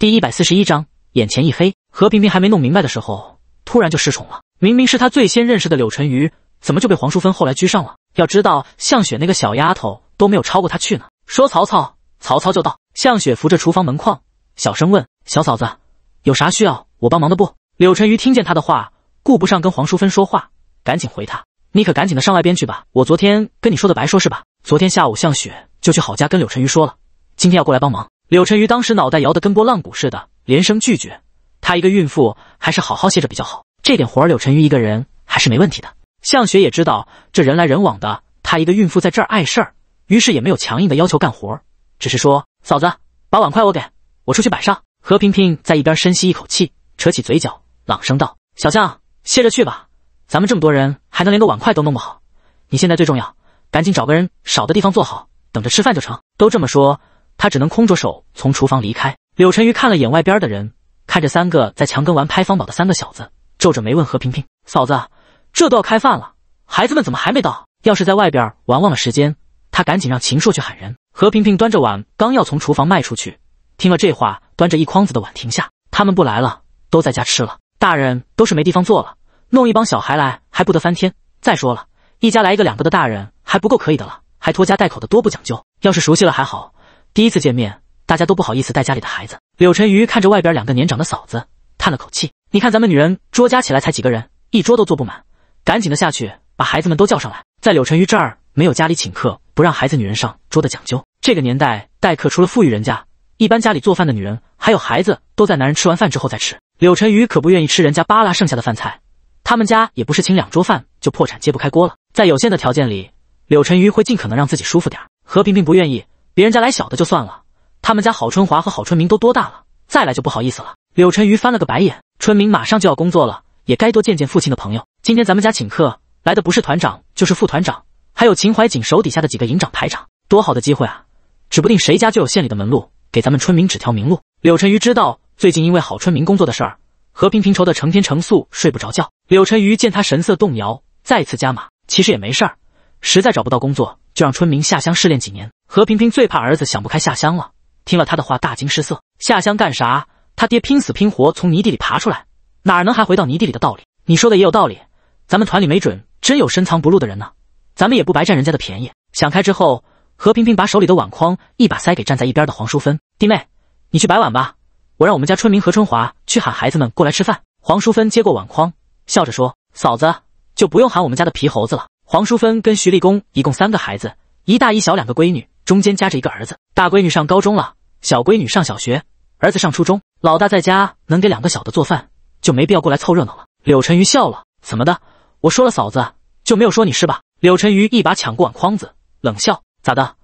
第一百四十一章，眼前一黑，何萍萍还没弄明白的时候，突然就失宠了。明明是她最先认识的柳晨瑜，怎么就被黄淑芬后来居上了？要知道，向雪那个小丫头都没有超过她去呢。说曹操，曹操就到。向雪扶着厨房门框，小声问：“小嫂子，有啥需要我帮忙的不？”柳晨瑜听见他的话，顾不上跟黄淑芬说话，赶紧回他：“你可赶紧的上外边去吧，我昨天跟你说的白说是吧？昨天下午向雪就去郝家跟柳晨瑜说了，今天要过来帮忙。”柳晨瑜当时脑袋摇得跟波浪鼓似的，连声拒绝。她一个孕妇，还是好好歇着比较好。这点活儿，柳晨瑜一个人还是没问题的。向雪也知道这人来人往的，她一个孕妇在这儿碍事儿，于是也没有强硬的要求干活，只是说：“嫂子，把碗筷我给，我出去摆上。”何萍萍在一边深吸一口气，扯起嘴角，朗声道：“小向歇着去吧，咱们这么多人，还能连个碗筷都弄不好？你现在最重要，赶紧找个人少的地方坐好，等着吃饭就成。”都这么说。他只能空着手从厨房离开。柳沉鱼看了眼外边的人，看着三个在墙根玩拍方宝的三个小子，皱着眉问何平平：“嫂子，这都要开饭了，孩子们怎么还没到？要是在外边玩忘了时间，他赶紧让秦硕去喊人。”何平平端着碗刚要从厨房迈出去，听了这话，端着一筐子的碗停下：“他们不来了，都在家吃了。大人都是没地方坐了，弄一帮小孩来还不得翻天？再说了一家来一个两个的大人还不够可以的了，还拖家带口的多不讲究。要是熟悉了还好。”第一次见面，大家都不好意思带家里的孩子。柳晨瑜看着外边两个年长的嫂子，叹了口气：“你看咱们女人桌加起来才几个人，一桌都坐不满。赶紧的下去把孩子们都叫上来。”在柳晨瑜这儿，没有家里请客不让孩子、女人上桌的讲究。这个年代待客除了富裕人家，一般家里做饭的女人还有孩子都在男人吃完饭之后再吃。柳晨瑜可不愿意吃人家扒拉剩下的饭菜，他们家也不是请两桌饭就破产揭不开锅了。在有限的条件里，柳晨瑜会尽可能让自己舒服点儿。何萍萍不愿意。别人家来小的就算了，他们家郝春华和郝春明都多大了，再来就不好意思了。柳晨瑜翻了个白眼，春明马上就要工作了，也该多见见父亲的朋友。今天咱们家请客，来的不是团长就是副团长，还有秦怀瑾手底下的几个营长排长，多好的机会啊！指不定谁家就有县里的门路，给咱们春明指条明路。柳晨瑜知道，最近因为郝春明工作的事儿，和平平愁的成天成宿睡不着觉。柳晨瑜见他神色动摇，再次加码。其实也没事儿，实在找不到工作，就让春明下乡试炼几年。何平平最怕儿子想不开下乡了，听了他的话大惊失色。下乡干啥？他爹拼死拼活从泥地里爬出来，哪能还回到泥地里的道理？你说的也有道理，咱们团里没准真有深藏不露的人呢，咱们也不白占人家的便宜。想开之后，何平平把手里的碗筐一把塞给站在一边的黄淑芬弟妹：“你去摆碗吧，我让我们家春明和春华去喊孩子们过来吃饭。”黄淑芬接过碗筐，笑着说：“嫂子，就不用喊我们家的皮猴子了。”黄淑芬跟徐立功一共三个孩子，一大一小两个闺女。中间夹着一个儿子，大闺女上高中了，小闺女上小学，儿子上初中。老大在家能给两个小的做饭，就没必要过来凑热闹了。柳沉鱼笑了：“怎么的？我说了嫂子，就没有说你是吧？”柳沉鱼一把抢过碗筐子，冷笑：“咋的？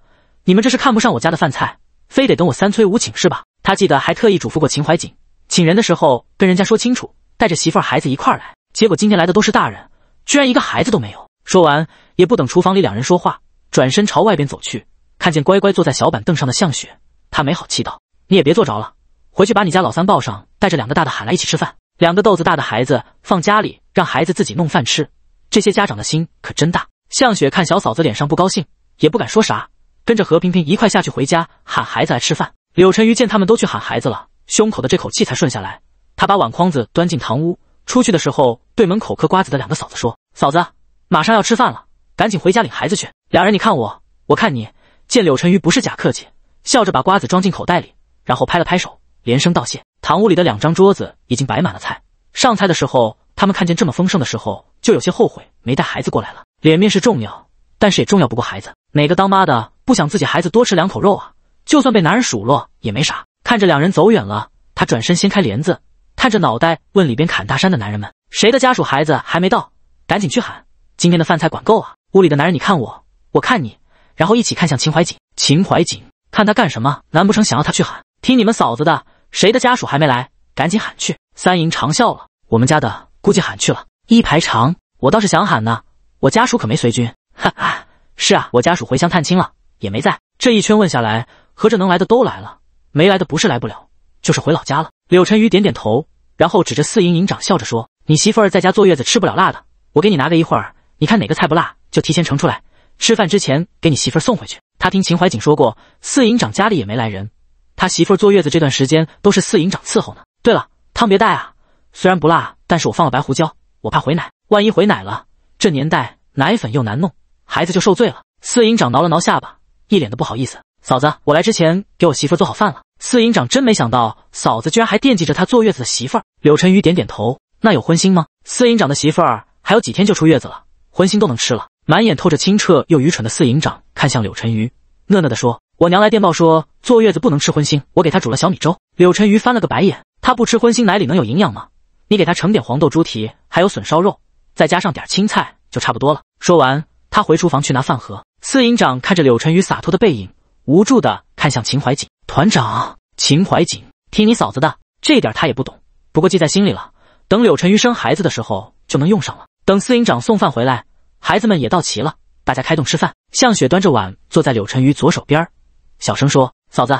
你们这是看不上我家的饭菜，非得等我三催五请是吧？”他记得还特意嘱咐过秦怀瑾，请人的时候跟人家说清楚，带着媳妇儿孩子一块儿来。结果今天来的都是大人，居然一个孩子都没有。说完，也不等厨房里两人说话，转身朝外边走去。看见乖乖坐在小板凳上的向雪，他没好气道：“你也别坐着了，回去把你家老三抱上，带着两个大的喊来一起吃饭。两个豆子大的孩子放家里，让孩子自己弄饭吃，这些家长的心可真大。”向雪看小嫂子脸上不高兴，也不敢说啥，跟着何平平一块下去回家喊孩子来吃饭。柳晨瑜见他们都去喊孩子了，胸口的这口气才顺下来。他把碗筐子端进堂屋，出去的时候对门口嗑瓜子的两个嫂子说：“嫂子，马上要吃饭了，赶紧回家领孩子去。”俩人你看我，我看你。见柳沉鱼不是假客气，笑着把瓜子装进口袋里，然后拍了拍手，连声道谢。堂屋里的两张桌子已经摆满了菜，上菜的时候，他们看见这么丰盛的时候，就有些后悔没带孩子过来了。脸面是重要，但是也重要不过孩子。哪个当妈的不想自己孩子多吃两口肉啊？就算被男人数落也没啥。看着两人走远了，他转身掀开帘子，探着脑袋问里边砍大山的男人们：“谁的家属孩子还没到？赶紧去喊，今天的饭菜管够啊！”屋里的男人，你看我，我看你。然后一起看向秦怀瑾，秦怀瑾看他干什么？难不成想要他去喊？听你们嫂子的，谁的家属还没来，赶紧喊去。三营长笑了，我们家的估计喊去了。一排长，我倒是想喊呢，我家属可没随军。哈哈，是啊，我家属回乡探亲了，也没在。这一圈问下来，合着能来的都来了，没来的不是来不了，就是回老家了。柳沉鱼点点头，然后指着四营营长笑着说：“你媳妇儿在家坐月子，吃不了辣的，我给你拿个一会儿，你看哪个菜不辣，就提前盛出来。”吃饭之前给你媳妇儿送回去。他听秦怀瑾说过，四营长家里也没来人，他媳妇儿坐月子这段时间都是四营长伺候呢。对了，汤别带啊，虽然不辣，但是我放了白胡椒，我怕回奶，万一回奶了，这年代奶粉又难弄，孩子就受罪了。四营长挠了挠下巴，一脸的不好意思。嫂子，我来之前给我媳妇儿做好饭了。四营长真没想到，嫂子居然还惦记着他坐月子的媳妇儿。柳晨宇点点头，那有荤腥吗？四营长的媳妇儿还有几天就出月子了，荤腥都能吃了。满眼透着清澈又愚蠢的四营长看向柳晨鱼，讷讷地说：“我娘来电报说坐月子不能吃荤腥，我给她煮了小米粥。”柳晨鱼翻了个白眼，她不吃荤腥，奶里能有营养吗？你给他盛点黄豆猪蹄，还有笋烧肉，再加上点青菜就差不多了。说完，他回厨房去拿饭盒。四营长看着柳晨鱼洒脱的背影，无助地看向秦怀瑾团长。秦怀瑾，听你嫂子的，这点他也不懂，不过记在心里了。等柳晨鱼生孩子的时候就能用上了。等四营长送饭回来。孩子们也到齐了，大家开动吃饭。向雪端着碗坐在柳沉鱼左手边儿，小声说：“嫂子，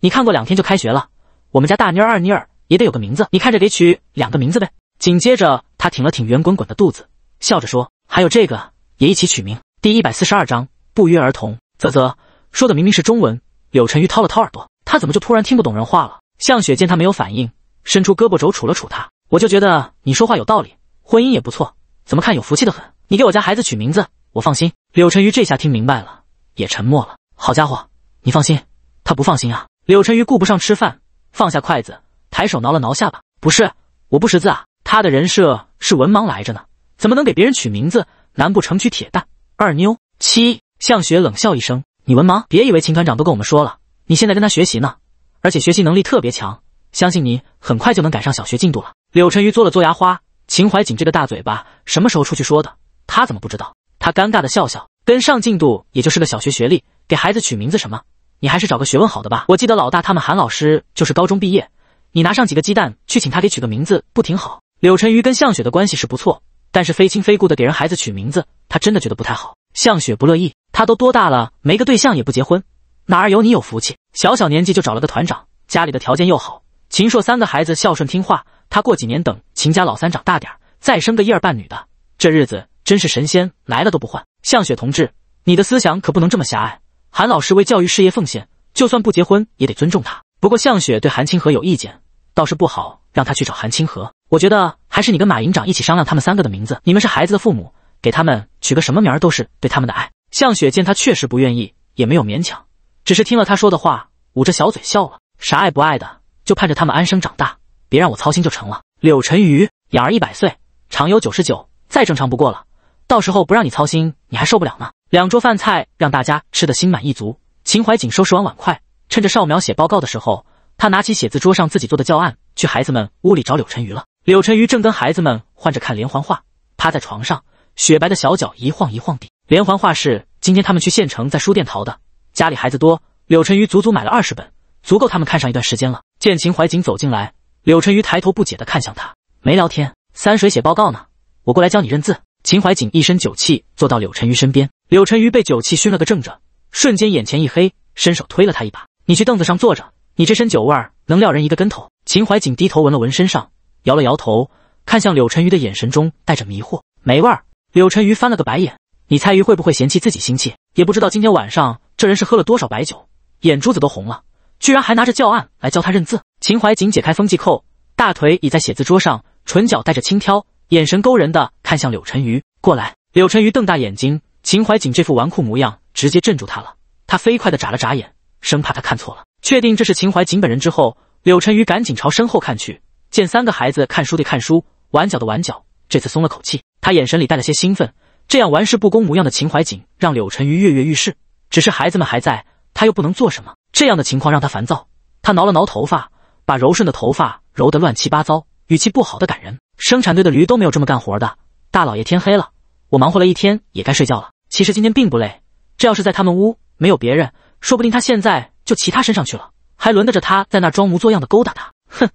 你看过两天就开学了，我们家大妮儿、二妮儿也得有个名字，你看着给取两个名字呗。”紧接着，她挺了挺圆滚滚的肚子，笑着说：“还有这个也一起取名。”第一百四十二章，不约而同。啧啧，说的明明是中文。柳沉鱼掏了掏耳朵，他怎么就突然听不懂人话了？向雪见他没有反应，伸出胳膊肘杵了杵他：“我就觉得你说话有道理，婚姻也不错，怎么看有福气的很。”你给我家孩子取名字，我放心。柳沉鱼这下听明白了，也沉默了。好家伙，你放心，他不放心啊！柳沉鱼顾不上吃饭，放下筷子，抬手挠了挠下巴：“不是，我不识字啊。他的人设是文盲来着呢，怎么能给别人取名字？难不成取铁蛋、二妞、七向雪？”冷笑一声：“你文盲，别以为秦团长都跟我们说了，你现在跟他学习呢，而且学习能力特别强，相信你很快就能赶上小学进度了。”柳沉鱼嘬了嘬牙花。秦怀瑾这个大嘴巴，什么时候出去说的？他怎么不知道？他尴尬的笑笑，跟上进度也就是个小学学历，给孩子取名字什么，你还是找个学问好的吧。我记得老大他们韩老师就是高中毕业，你拿上几个鸡蛋去请他给取个名字，不挺好？柳沉鱼跟向雪的关系是不错，但是非亲非故的给人孩子取名字，他真的觉得不太好。向雪不乐意，他都多大了，没个对象也不结婚，哪儿有你有福气，小小年纪就找了个团长，家里的条件又好，秦硕三个孩子孝顺听话，他过几年等秦家老三长大点儿，再生个一儿半女的，这日子。真是神仙来了都不换，向雪同志，你的思想可不能这么狭隘。韩老师为教育事业奉献，就算不结婚也得尊重他。不过向雪对韩清河有意见，倒是不好让他去找韩清河。我觉得还是你跟马营长一起商量他们三个的名字，你们是孩子的父母，给他们取个什么名儿都是对他们的爱。向雪见他确实不愿意，也没有勉强，只是听了他说的话，捂着小嘴笑了。啥爱不爱的，就盼着他们安生长大，别让我操心就成了。柳晨瑜养儿一百岁，长有九十九，再正常不过了。到时候不让你操心，你还受不了呢。两桌饭菜让大家吃得心满意足。秦怀瑾收拾完碗筷，趁着少苗写报告的时候，他拿起写字桌上自己做的教案，去孩子们屋里找柳晨瑜了。柳晨瑜正跟孩子们换着看连环画，趴在床上，雪白的小脚一晃一晃的。连环画是今天他们去县城在书店淘的，家里孩子多，柳晨瑜足足买了二十本，足够他们看上一段时间了。见秦怀瑾走进来，柳晨瑜抬头不解地看向他，没聊天，三水写报告呢，我过来教你认字。秦怀瑾一身酒气，坐到柳沉鱼身边。柳沉鱼被酒气熏了个正着，瞬间眼前一黑，伸手推了他一把：“你去凳子上坐着，你这身酒味儿能撂人一个跟头。”秦怀瑾低头闻了闻身上，摇了摇头，看向柳沉鱼的眼神中带着迷惑：“没味儿。”柳沉鱼翻了个白眼：“你猜鱼会不会嫌弃自己心气？也不知道今天晚上这人是喝了多少白酒，眼珠子都红了，居然还拿着教案来教他认字。”秦怀瑾解开封纪扣，大腿倚在写字桌上，唇角带着轻佻。眼神勾人的看向柳沉鱼过来，柳沉鱼瞪大眼睛，秦怀瑾这副纨绔模样直接镇住他了。他飞快的眨了眨眼，生怕他看错了。确定这是秦怀瑾本人之后，柳沉鱼赶紧朝身后看去，见三个孩子看书的看书，玩脚的玩脚，这次松了口气。他眼神里带了些兴奋，这样玩世不恭模样的秦怀瑾让柳沉鱼跃跃欲试。只是孩子们还在，他又不能做什么，这样的情况让他烦躁。他挠了挠头发，把柔顺的头发揉得乱七八糟。语气不好的感人，生产队的驴都没有这么干活的。大老爷，天黑了，我忙活了一天，也该睡觉了。其实今天并不累，这要是在他们屋，没有别人，说不定他现在就骑他身上去了，还轮得着他在那装模作样的勾搭他？哼，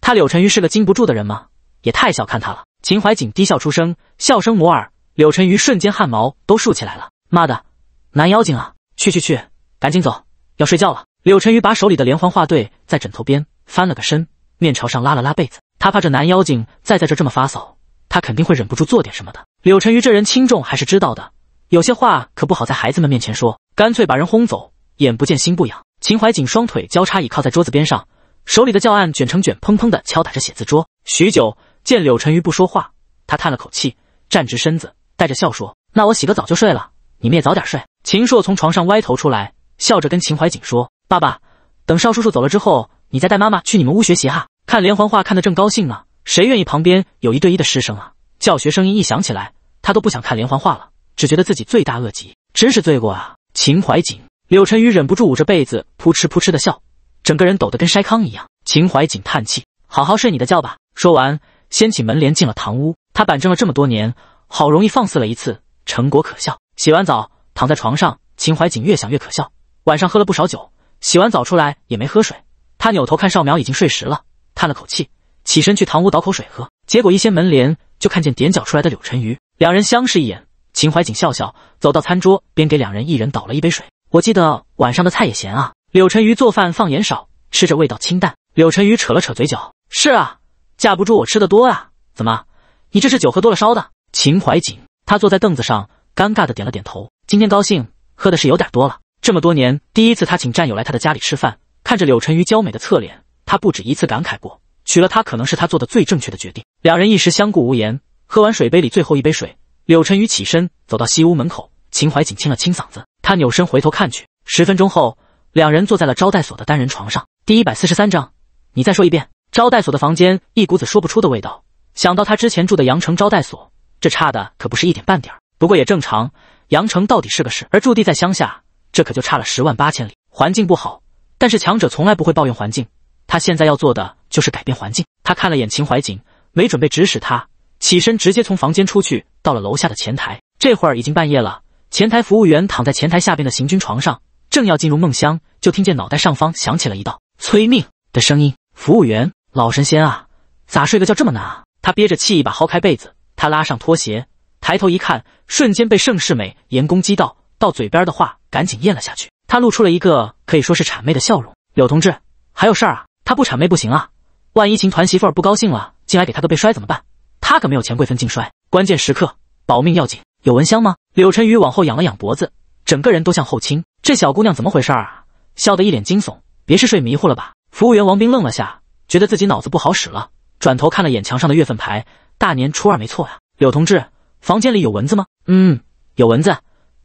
他柳沉瑜是个经不住的人吗？也太小看他了。秦怀瑾低笑出声，笑声摩耳，柳沉鱼瞬间汗毛都竖起来了。妈的，男妖精啊！去去去，赶紧走，要睡觉了。柳沉鱼把手里的连环画对在枕头边，翻了个身，面朝上，拉了拉被子。他怕这男妖精再在这这么发骚，他肯定会忍不住做点什么的。柳晨瑜这人轻重还是知道的，有些话可不好在孩子们面前说，干脆把人轰走，眼不见心不痒。秦怀瑾双腿交叉倚靠在桌子边上，手里的教案卷成卷，砰砰地敲打着写字桌。许久，见柳晨瑜不说话，他叹了口气，站直身子，带着笑说：“那我洗个澡就睡了，你们也早点睡。”秦硕从床上歪头出来，笑着跟秦怀瑾说：“爸爸，等邵叔叔走了之后，你再带妈妈去你们屋学习哈。”看连环画看得正高兴呢，谁愿意旁边有一对一的师生啊？教学声音一响起来，他都不想看连环画了，只觉得自己罪大恶极，真是罪过啊！秦怀瑾、柳晨宇忍不住捂着被子，扑哧扑哧的笑，整个人抖得跟筛糠一样。秦怀瑾叹气：“好好睡你的觉吧。”说完，掀起门帘进了堂屋。他板正了这么多年，好容易放肆了一次，成果可笑。洗完澡，躺在床上，秦怀瑾越想越可笑。晚上喝了不少酒，洗完澡出来也没喝水。他扭头看邵苗，已经睡实了。叹了口气，起身去堂屋倒口水喝，结果一掀门帘就看见踮脚出来的柳晨瑜，两人相视一眼，秦怀瑾笑笑，走到餐桌边给两人一人倒了一杯水。我记得晚上的菜也咸啊，柳晨瑜做饭放盐少，吃着味道清淡。柳晨瑜扯了扯嘴角，是啊，架不住我吃的多啊，怎么，你这是酒喝多了烧的？秦怀瑾他坐在凳子上，尴尬的点了点头，今天高兴喝的是有点多了，这么多年第一次他请战友来他的家里吃饭，看着柳晨瑜娇美的侧脸。他不止一次感慨过，娶了她可能是他做的最正确的决定。两人一时相顾无言，喝完水杯里最后一杯水，柳晨宇起身走到西屋门口，秦怀瑾清了清嗓子，他扭身回头看去。十分钟后，两人坐在了招待所的单人床上。第一百四十三章，你再说一遍。招待所的房间一股子说不出的味道，想到他之前住的羊城招待所，这差的可不是一点半点儿。不过也正常，羊城到底是个市，而驻地在乡下，这可就差了十万八千里。环境不好，但是强者从来不会抱怨环境。他现在要做的就是改变环境。他看了眼秦怀瑾，没准备指使他，起身直接从房间出去，到了楼下的前台。这会儿已经半夜了，前台服务员躺在前台下边的行军床上，正要进入梦乡，就听见脑袋上方响起了一道催命的声音。服务员，老神仙啊，咋睡个觉这么难啊？他憋着气，一把薅开被子，他拉上拖鞋，抬头一看，瞬间被盛世美言攻击到，到嘴边的话赶紧咽了下去。他露出了一个可以说是谄媚的笑容。柳同志，还有事儿啊？他不谄媚不行啊！万一秦团媳妇儿不高兴了，进来给他个背摔怎么办？他可没有钱贵分劲摔。关键时刻保命要紧。有蚊香吗？柳晨瑜往后仰了仰脖子，整个人都向后倾。这小姑娘怎么回事啊？笑得一脸惊悚，别是睡迷糊了吧？服务员王兵愣了下，觉得自己脑子不好使了，转头看了眼墙上的月份牌，大年初二没错呀。柳同志，房间里有蚊子吗？嗯，有蚊子，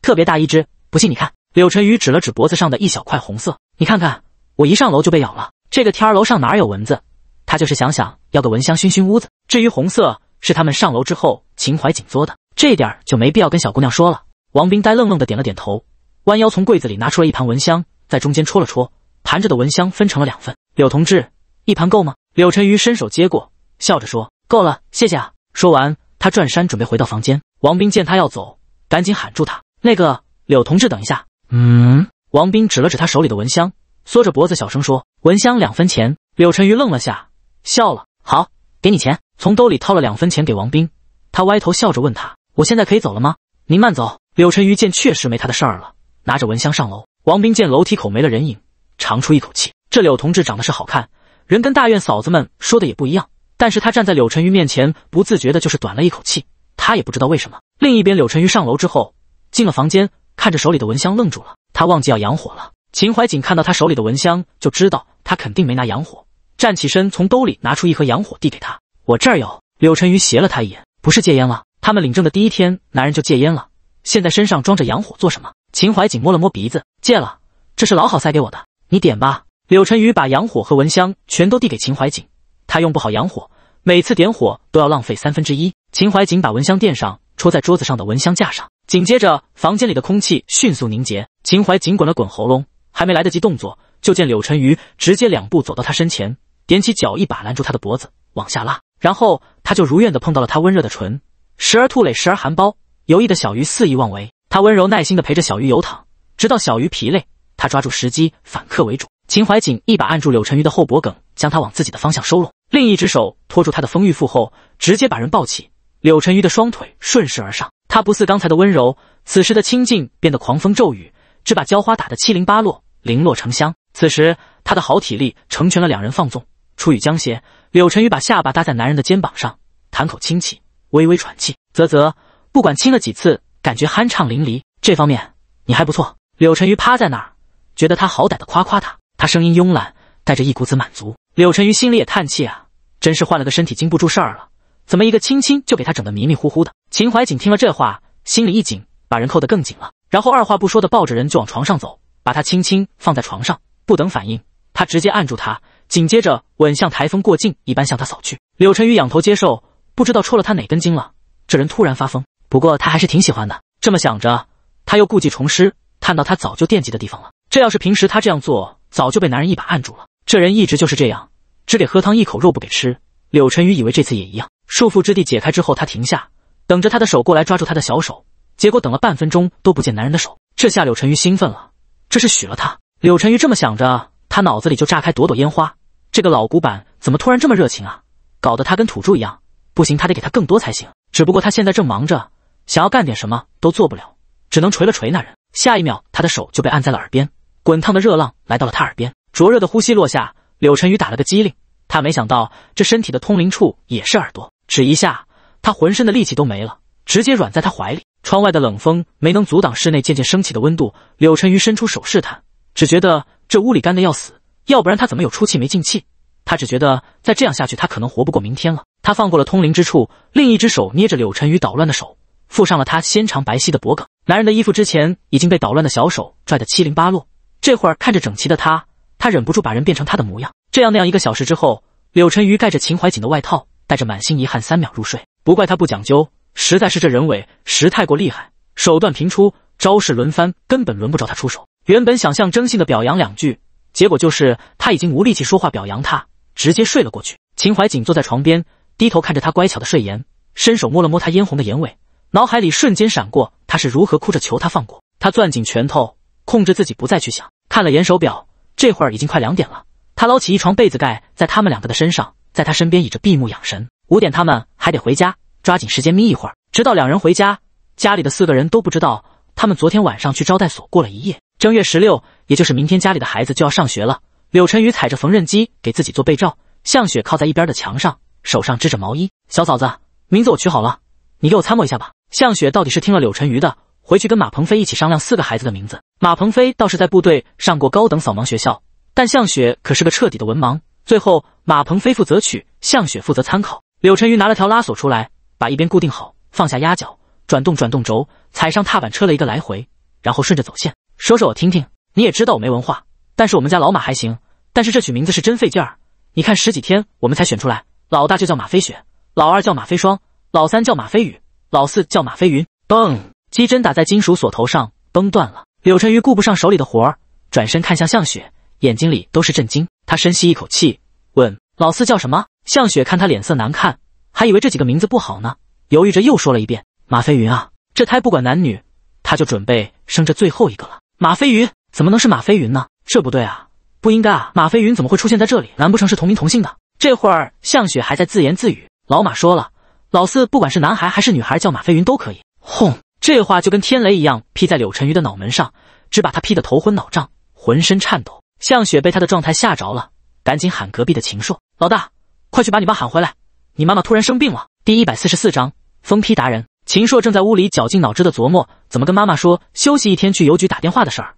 特别大一只。不信你看。柳晨瑜指了指脖子上的一小块红色，你看看，我一上楼就被咬了。这个天儿楼上哪有蚊子？他就是想想要个蚊香熏熏屋子。至于红色，是他们上楼之后秦怀紧做的，这点儿就没必要跟小姑娘说了。王兵呆愣愣的点了点头，弯腰从柜子里拿出了一盘蚊香，在中间戳了戳，盘着的蚊香分成了两份。柳同志，一盘够吗？柳晨瑜伸手接过，笑着说：“够了，谢谢啊。”说完，他转山准备回到房间。王兵见他要走，赶紧喊住他：“那个，柳同志，等一下。”嗯。王兵指了指他手里的蚊香。缩着脖子，小声说：“蚊香两分钱。”柳沉鱼愣了下，笑了：“好，给你钱。”从兜里掏了两分钱给王兵。他歪头笑着问他：“我现在可以走了吗？您慢走。”柳沉鱼见确实没他的事儿了，拿着蚊香上楼。王兵见楼梯口没了人影，长出一口气。这柳同志长得是好看，人跟大院嫂子们说的也不一样，但是他站在柳沉鱼面前，不自觉的就是短了一口气。他也不知道为什么。另一边，柳沉鱼上楼之后，进了房间，看着手里的蚊香，愣住了。他忘记要养火了。秦怀瑾看到他手里的蚊香，就知道他肯定没拿洋火。站起身，从兜里拿出一盒洋火递给他：“我这儿有。”柳晨瑜斜了他一眼：“不是戒烟了？他们领证的第一天，男人就戒烟了，现在身上装着洋火做什么？”秦怀瑾摸了摸鼻子：“戒了，这是老好塞给我的，你点吧。”柳晨瑜把洋火和蚊香全都递给秦怀瑾。他用不好洋火，每次点火都要浪费三分之一。秦怀瑾把蚊香垫上，戳在桌子上的蚊香架上。紧接着，房间里的空气迅速凝结。秦怀瑾滚了滚喉咙。还没来得及动作，就见柳沉瑜直接两步走到他身前，踮起脚，一把拦住他的脖子，往下拉。然后他就如愿的碰到了他温热的唇，时而吐蕾，时而含苞，游弋的小鱼肆意妄为。他温柔耐心的陪着小鱼游淌，直到小鱼疲累，他抓住时机反客为主。秦怀瑾一把按住柳沉鱼的后脖梗，将他往自己的方向收拢，另一只手托住他的丰腴腹后，直接把人抱起。柳沉鱼的双腿顺势而上，他不似刚才的温柔，此时的亲近变得狂风骤雨。只把浇花打得七零八落，零落成香。此时，他的好体力成全了两人放纵。出雨将斜，柳晨瑜把下巴搭在男人的肩膀上，谈口清气，微微喘气。啧啧，不管亲了几次，感觉酣畅淋漓。这方面你还不错。柳晨瑜趴在那儿，觉得他好歹的夸夸他。他声音慵懒，带着一股子满足。柳晨瑜心里也叹气啊，真是换了个身体经不住事儿了。怎么一个亲亲就给他整得迷迷糊糊的？秦怀瑾听了这话，心里一紧，把人扣得更紧了。然后二话不说的抱着人就往床上走，把他轻轻放在床上，不等反应，他直接按住他，紧接着吻像台风过境一般向他扫去。柳晨宇仰头接受，不知道戳了他哪根筋了，这人突然发疯。不过他还是挺喜欢的，这么想着，他又故技重施，探到他早就惦记的地方了。这要是平时他这样做，早就被男人一把按住了。这人一直就是这样，只给喝汤一口肉不给吃。柳晨宇以为这次也一样，束缚之地解开之后，他停下，等着他的手过来抓住他的小手。结果等了半分钟都不见男人的手，这下柳沉鱼兴奋了，这是许了他。柳沉鱼这么想着，他脑子里就炸开朵朵烟花。这个老古板怎么突然这么热情啊？搞得他跟土著一样。不行，他得给他更多才行。只不过他现在正忙着，想要干点什么都做不了，只能捶了捶那人。下一秒，他的手就被按在了耳边，滚烫的热浪来到了他耳边，灼热的呼吸落下，柳沉鱼打了个激灵。他没想到这身体的通灵处也是耳朵，只一下，他浑身的力气都没了，直接软在他怀里。窗外的冷风没能阻挡室内渐渐升起的温度。柳晨瑜伸出手试探，只觉得这屋里干的要死，要不然他怎么有出气没进气？他只觉得再这样下去，他可能活不过明天了。他放过了通灵之处，另一只手捏着柳晨宇捣乱的手，附上了他纤长白皙的脖颈。男人的衣服之前已经被捣乱的小手拽得七零八落，这会儿看着整齐的他，他忍不住把人变成他的模样。这样那样，一个小时之后，柳晨宇盖着秦怀瑾的外套，带着满心遗憾，三秒入睡。不怪他不讲究。实在是这人为实太过厉害，手段频出，招式轮番，根本轮不着他出手。原本想象征性的表扬两句，结果就是他已经无力气说话表扬他，直接睡了过去。秦怀瑾坐在床边，低头看着他乖巧的睡颜，伸手摸了摸他嫣红的眼尾，脑海里瞬间闪过他是如何哭着求他放过他。攥紧拳头，控制自己不再去想。看了眼手表，这会儿已经快两点了。他捞起一床被子盖在他们两个的身上，在他身边倚着闭目养神。五点他们还得回家。抓紧时间眯一会儿，直到两人回家，家里的四个人都不知道他们昨天晚上去招待所过了一夜。正月十六，也就是明天，家里的孩子就要上学了。柳晨宇踩着缝纫机给自己做被罩，向雪靠在一边的墙上，手上织着毛衣。小嫂子，名字我取好了，你给我参谋一下吧。向雪到底是听了柳晨宇的，回去跟马鹏飞一起商量四个孩子的名字。马鹏飞倒是在部队上过高等扫盲学校，但向雪可是个彻底的文盲。最后，马鹏飞负责取，向雪负责参考。柳晨宇拿了条拉锁出来。把一边固定好，放下压脚，转动转动轴，踩上踏板车了一个来回，然后顺着走线说说我听听。你也知道我没文化，但是我们家老马还行。但是这取名字是真费劲儿，你看十几天我们才选出来。老大就叫马飞雪，老二叫马飞霜，老三叫马飞雨，老四叫马飞云。嘣，鸡针打在金属锁头上，崩断了。柳沉鱼顾不上手里的活儿，转身看向向雪，眼睛里都是震惊。他深吸一口气，问：“老四叫什么？”向雪看他脸色难看。还以为这几个名字不好呢，犹豫着又说了一遍：“马飞云啊，这胎不管男女，他就准备生这最后一个了。”马飞云怎么能是马飞云呢？这不对啊，不应该啊！马飞云怎么会出现在这里？难不成是同名同姓的？这会儿向雪还在自言自语：“老马说了，老四不管是男孩还是女孩，叫马飞云都可以。”轰，这话就跟天雷一样劈在柳晨瑜的脑门上，只把他劈得头昏脑胀，浑身颤抖。向雪被他的状态吓着了，赶紧喊隔壁的秦硕：“老大，快去把你爸喊回来！”你妈妈突然生病了。第一百四十四章疯批达人秦硕正在屋里绞尽脑汁的琢磨怎么跟妈妈说休息一天去邮局打电话的事儿，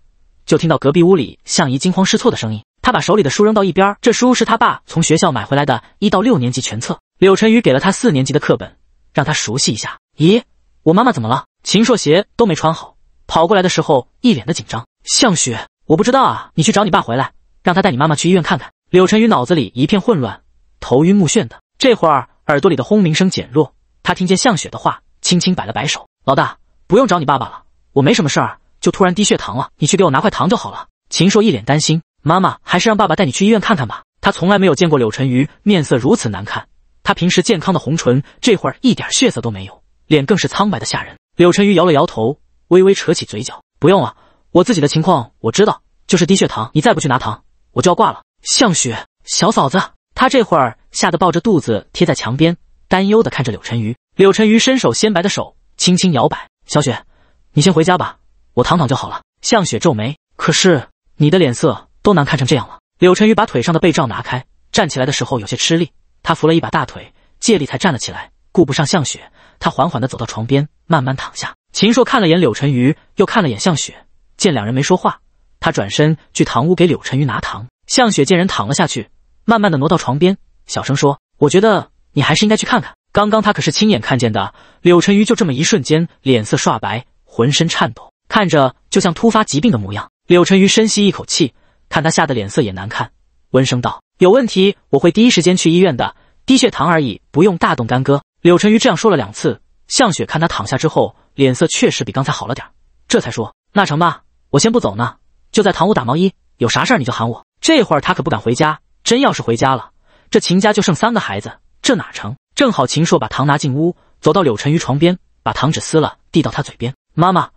就听到隔壁屋里向怡惊慌失措的声音。他把手里的书扔到一边，这书是他爸从学校买回来的一到六年级全册。柳晨宇给了他四年级的课本，让他熟悉一下。咦，我妈妈怎么了？秦硕鞋都没穿好，跑过来的时候一脸的紧张。向雪，我不知道啊，你去找你爸回来，让他带你妈妈去医院看看。柳晨宇脑子里一片混乱，头晕目眩的。这会儿。耳朵里的轰鸣声减弱，他听见向雪的话，轻轻摆了摆手：“老大，不用找你爸爸了，我没什么事儿，就突然低血糖了，你去给我拿块糖就好了。”秦硕一脸担心：“妈妈，还是让爸爸带你去医院看看吧。”他从来没有见过柳晨瑜面色如此难看，他平时健康的红唇，这会儿一点血色都没有，脸更是苍白的吓人。柳晨瑜摇了摇头，微微扯起嘴角：“不用了，我自己的情况我知道，就是低血糖，你再不去拿糖，我就要挂了。”向雪，小嫂子。他这会儿吓得抱着肚子贴在墙边，担忧的看着柳晨瑜。柳晨瑜伸手，纤白的手轻轻摇摆：“小雪，你先回家吧，我躺躺就好了。”向雪皱眉：“可是你的脸色都难看成这样了。”柳晨瑜把腿上的被罩拿开，站起来的时候有些吃力，他扶了一把大腿，借力才站了起来，顾不上向雪，他缓缓地走到床边，慢慢躺下。秦硕看了眼柳晨瑜，又看了眼向雪，见两人没说话，他转身去堂屋给柳晨瑜拿糖。向雪见人躺了下去。慢慢的挪到床边，小声说：“我觉得你还是应该去看看。刚刚他可是亲眼看见的。”柳沉鱼就这么一瞬间脸色刷白，浑身颤抖，看着就像突发疾病的模样。柳沉鱼深吸一口气，看他吓得脸色也难看，温声道：“有问题我会第一时间去医院的。低血糖而已，不用大动干戈。”柳沉鱼这样说了两次。向雪看他躺下之后，脸色确实比刚才好了点，这才说：“那成吧，我先不走呢，就在堂屋打毛衣。有啥事你就喊我。这会儿他可不敢回家。”真要是回家了，这秦家就剩三个孩子，这哪成？正好秦硕把糖拿进屋，走到柳晨瑜床边，把糖纸撕了，递到他嘴边。妈妈，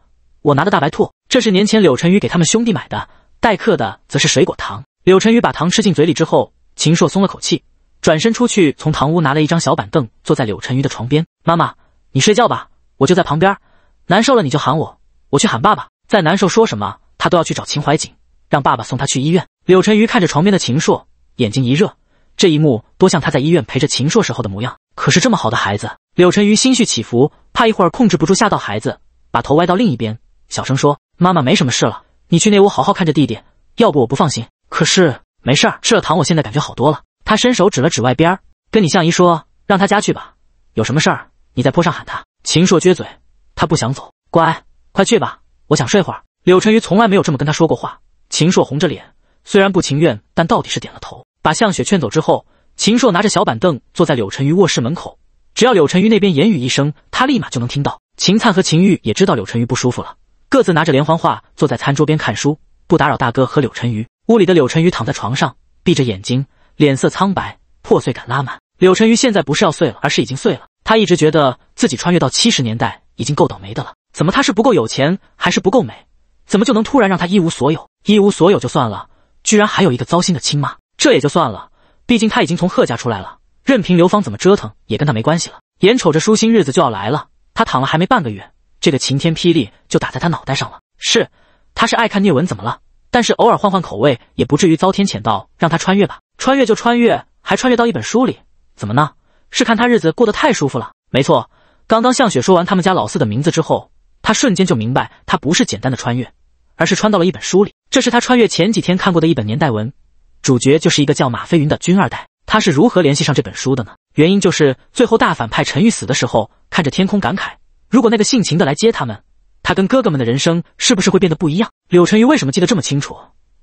我拿的大白兔，这是年前柳晨瑜给他们兄弟买的。待客的则是水果糖。柳晨瑜把糖吃进嘴里之后，秦硕松了口气，转身出去，从堂屋拿了一张小板凳，坐在柳晨瑜的床边。妈妈，你睡觉吧，我就在旁边，难受了你就喊我，我去喊爸爸。再难受说什么，他都要去找秦怀瑾，让爸爸送他去医院。柳晨瑜看着床边的秦硕。眼睛一热，这一幕多像他在医院陪着秦硕时候的模样。可是这么好的孩子，柳晨瑜心绪起伏，怕一会儿控制不住吓到孩子，把头歪到另一边，小声说：“妈妈没什么事了，你去那屋好好看着弟弟，要不我不放心。”可是没事儿，吃了糖我现在感觉好多了。他伸手指了指外边跟你向姨说，让他家去吧。有什么事儿你在坡上喊他。秦硕撅嘴，他不想走，乖，快去吧，我想睡会儿。柳晨瑜从来没有这么跟他说过话。秦硕红着脸。虽然不情愿，但到底是点了头，把向雪劝走之后，秦硕拿着小板凳坐在柳沉鱼卧室门口，只要柳沉鱼那边言语一声，他立马就能听到。秦灿和秦玉也知道柳沉鱼不舒服了，各自拿着连环画坐在餐桌边看书，不打扰大哥和柳沉鱼。屋里的柳沉鱼躺在床上，闭着眼睛，脸色苍白，破碎感拉满。柳沉鱼现在不是要碎了，而是已经碎了。他一直觉得自己穿越到七十年代已经够倒霉的了，怎么他是不够有钱，还是不够美？怎么就能突然让他一无所有？一无所有就算了。居然还有一个糟心的亲妈，这也就算了，毕竟他已经从贺家出来了，任凭刘芳怎么折腾也跟他没关系了。眼瞅着舒心日子就要来了，他躺了还没半个月，这个晴天霹雳就打在他脑袋上了。是，他是爱看虐文怎么了？但是偶尔换换口味也不至于遭天谴到让他穿越吧？穿越就穿越，还穿越到一本书里，怎么呢？是看他日子过得太舒服了？没错，刚刚向雪说完他们家老四的名字之后，他瞬间就明白，他不是简单的穿越，而是穿到了一本书里。这是他穿越前几天看过的一本年代文，主角就是一个叫马飞云的军二代。他是如何联系上这本书的呢？原因就是最后大反派陈玉死的时候，看着天空感慨：“如果那个姓秦的来接他们，他跟哥哥们的人生是不是会变得不一样？”柳晨玉为什么记得这么清楚？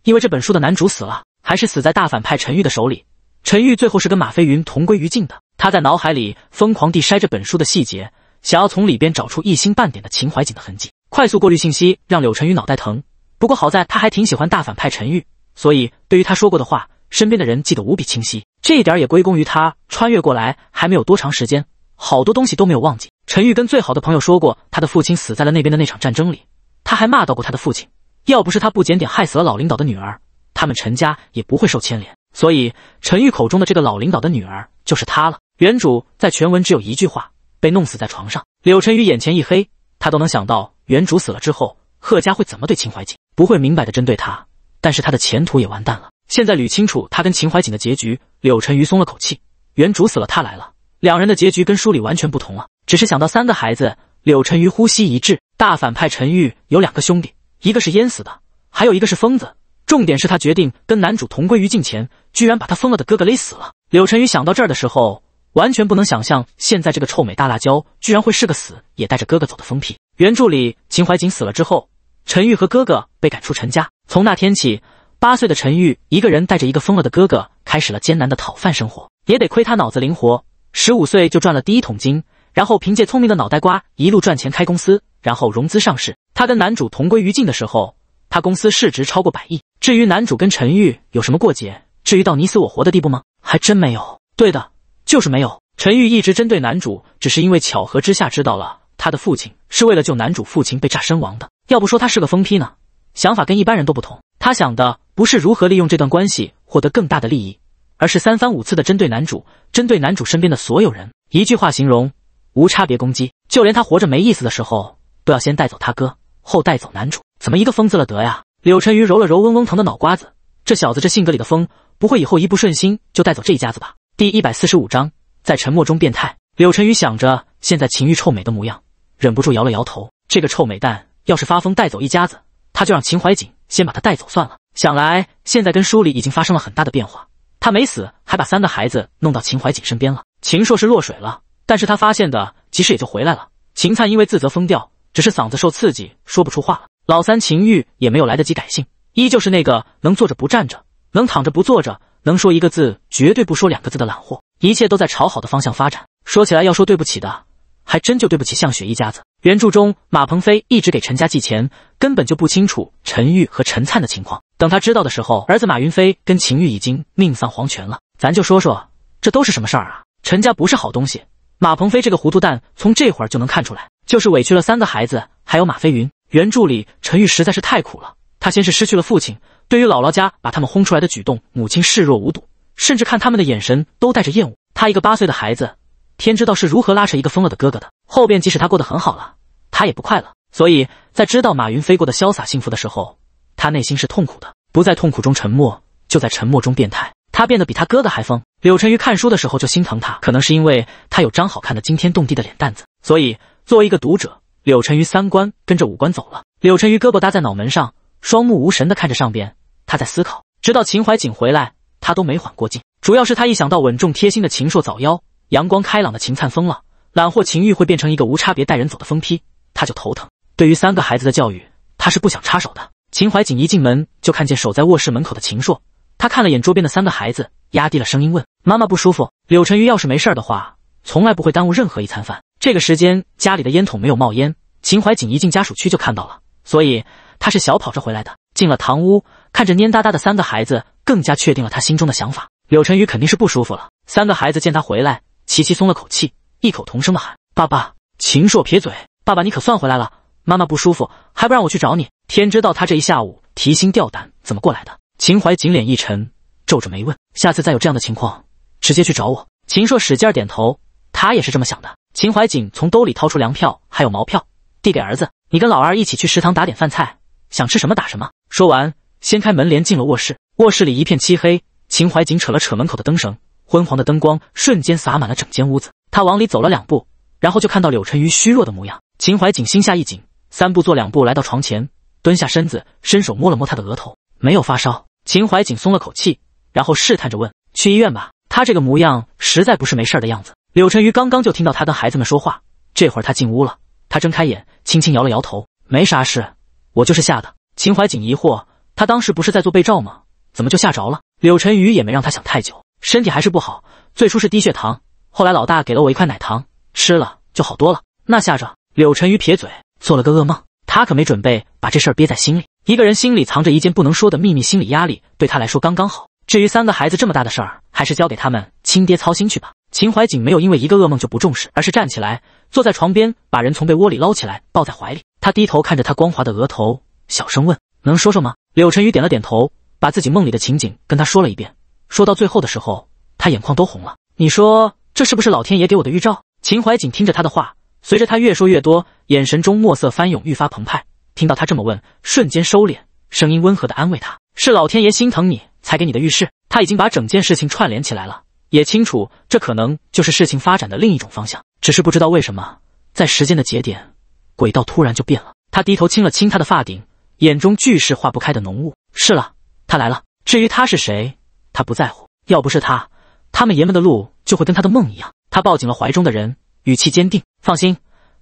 因为这本书的男主死了，还是死在大反派陈玉的手里。陈玉最后是跟马飞云同归于尽的。他在脑海里疯狂地筛这本书的细节，想要从里边找出一星半点的秦怀瑾的痕迹。快速过滤信息，让柳晨玉脑袋疼。不过好在他还挺喜欢大反派陈玉，所以对于他说过的话，身边的人记得无比清晰。这一点也归功于他穿越过来还没有多长时间，好多东西都没有忘记。陈玉跟最好的朋友说过，他的父亲死在了那边的那场战争里。他还骂到过他的父亲，要不是他不检点，害死了老领导的女儿，他们陈家也不会受牵连。所以陈玉口中的这个老领导的女儿就是他了。原主在全文只有一句话，被弄死在床上。柳晨宇眼前一黑，他都能想到原主死了之后，贺家会怎么对秦怀瑾。不会明摆的针对他，但是他的前途也完蛋了。现在捋清楚他跟秦怀瑾的结局，柳沉鱼松了口气。原主死了，他来了，两人的结局跟书里完全不同了。只是想到三个孩子，柳沉鱼呼吸一滞。大反派陈玉有两个兄弟，一个是淹死的，还有一个是疯子。重点是他决定跟男主同归于尽前，居然把他疯了的哥哥勒死了。柳沉鱼想到这儿的时候，完全不能想象现在这个臭美大辣椒居然会是个死也带着哥哥走的疯批。原著里秦怀瑾死了之后。陈玉和哥哥被赶出陈家。从那天起，八岁的陈玉一个人带着一个疯了的哥哥，开始了艰难的讨饭生活。也得亏他脑子灵活，十五岁就赚了第一桶金，然后凭借聪明的脑袋瓜，一路赚钱开公司，然后融资上市。他跟男主同归于尽的时候，他公司市值超过百亿。至于男主跟陈玉有什么过节，至于到你死我活的地步吗？还真没有。对的，就是没有。陈玉一直针对男主，只是因为巧合之下知道了。他的父亲是为了救男主父亲被炸身亡的。要不说他是个疯批呢，想法跟一般人都不同。他想的不是如何利用这段关系获得更大的利益，而是三番五次的针对男主，针对男主身边的所有人。一句话形容：无差别攻击。就连他活着没意思的时候，都要先带走他哥，后带走男主。怎么一个疯字了得呀？柳晨瑜揉了揉嗡嗡疼的脑瓜子，这小子这性格里的疯，不会以后一不顺心就带走这一家子吧？第一百四十五章，在沉默中变态。柳晨瑜想着，现在秦玉臭美的模样。忍不住摇了摇头，这个臭美蛋要是发疯带走一家子，他就让秦怀瑾先把他带走算了。想来现在跟书里已经发生了很大的变化，他没死，还把三个孩子弄到秦怀瑾身边了。秦硕是落水了，但是他发现的及时也就回来了。秦灿因为自责疯掉，只是嗓子受刺激说不出话了。老三秦玉也没有来得及改姓，依旧是那个能坐着不站着，能躺着不坐着，能说一个字绝对不说两个字的懒货。一切都在朝好的方向发展。说起来要说对不起的。还真就对不起向雪一家子。原著中，马鹏飞一直给陈家寄钱，根本就不清楚陈玉和陈灿的情况。等他知道的时候，儿子马云飞跟秦玉已经命丧黄泉了。咱就说说，这都是什么事儿啊？陈家不是好东西，马鹏飞这个糊涂蛋从这会儿就能看出来，就是委屈了三个孩子，还有马飞云。原著里，陈玉实在是太苦了。他先是失去了父亲，对于姥姥家把他们轰出来的举动，母亲视若无睹，甚至看他们的眼神都带着厌恶。他一个八岁的孩子。天知道是如何拉扯一个疯了的哥哥的。后边即使他过得很好了，他也不快乐。所以在知道马云飞过的潇洒幸福的时候，他内心是痛苦的。不在痛苦中沉默，就在沉默中变态。他变得比他哥哥还疯。柳沉鱼看书的时候就心疼他，可能是因为他有张好看的惊天动地的脸蛋子。所以作为一个读者，柳沉鱼三观跟着五官走了。柳沉鱼胳膊搭在脑门上，双目无神的看着上边，他在思考。直到秦怀瑾回来，他都没缓过劲。主要是他一想到稳重贴心的秦硕早夭。阳光开朗的秦灿疯了，揽获秦玉会变成一个无差别带人走的疯批，他就头疼。对于三个孩子的教育，他是不想插手的。秦怀瑾一进门就看见守在卧室门口的秦硕，他看了眼桌边的三个孩子，压低了声音问：“妈妈不舒服？”柳晨宇要是没事的话，从来不会耽误任何一餐饭。这个时间家里的烟筒没有冒烟，秦怀瑾一进家属区就看到了，所以他是小跑着回来的。进了堂屋，看着蔫哒哒的三个孩子，更加确定了他心中的想法：柳晨宇肯定是不舒服了。三个孩子见他回来。琪琪松了口气，异口同声的喊：“爸爸！”秦硕撇嘴：“爸爸，你可算回来了。妈妈不舒服，还不让我去找你。天知道他这一下午提心吊胆怎么过来的。”秦怀瑾脸一沉，皱着眉问：“下次再有这样的情况，直接去找我。”秦硕使劲点头，他也是这么想的。秦怀瑾从兜里掏出粮票，还有毛票，递给儿子：“你跟老二一起去食堂打点饭菜，想吃什么打什么。”说完，掀开门帘进了卧室。卧室里一片漆黑，秦怀瑾扯了扯门口的灯绳。昏黄的灯光瞬间洒满了整间屋子，他往里走了两步，然后就看到柳晨瑜虚弱的模样。秦怀瑾心下一紧，三步做两步来到床前，蹲下身子，伸手摸了摸他的额头，没有发烧。秦怀瑾松了口气，然后试探着问：“去医院吧，他这个模样实在不是没事儿的样子。”柳晨瑜刚刚就听到他跟孩子们说话，这会儿他进屋了，他睁开眼，轻轻摇了摇头：“没啥事，我就是吓的。”秦怀瑾疑惑：“他当时不是在做被罩吗？怎么就吓着了？”柳晨瑜也没让他想太久。身体还是不好，最初是低血糖，后来老大给了我一块奶糖，吃了就好多了。那吓着柳晨宇撇嘴，做了个噩梦，他可没准备把这事儿憋在心里。一个人心里藏着一件不能说的秘密，心理压力对他来说刚刚好。至于三个孩子这么大的事儿，还是交给他们亲爹操心去吧。秦怀瑾没有因为一个噩梦就不重视，而是站起来，坐在床边，把人从被窝里捞起来，抱在怀里。他低头看着他光滑的额头，小声问：“能说说吗？”柳晨宇点了点头，把自己梦里的情景跟他说了一遍。说到最后的时候，他眼眶都红了。你说这是不是老天爷给我的预兆？秦怀瑾听着他的话，随着他越说越多，眼神中墨色翻涌，愈发澎湃。听到他这么问，瞬间收敛，声音温和的安慰他：“是老天爷心疼你，才给你的预示。”他已经把整件事情串联起来了，也清楚这可能就是事情发展的另一种方向。只是不知道为什么，在时间的节点，轨道突然就变了。他低头亲了亲他的发顶，眼中俱是化不开的浓雾。是了，他来了。至于他是谁？他不在乎，要不是他，他们爷们的路就会跟他的梦一样。他抱紧了怀中的人，语气坚定：“放心，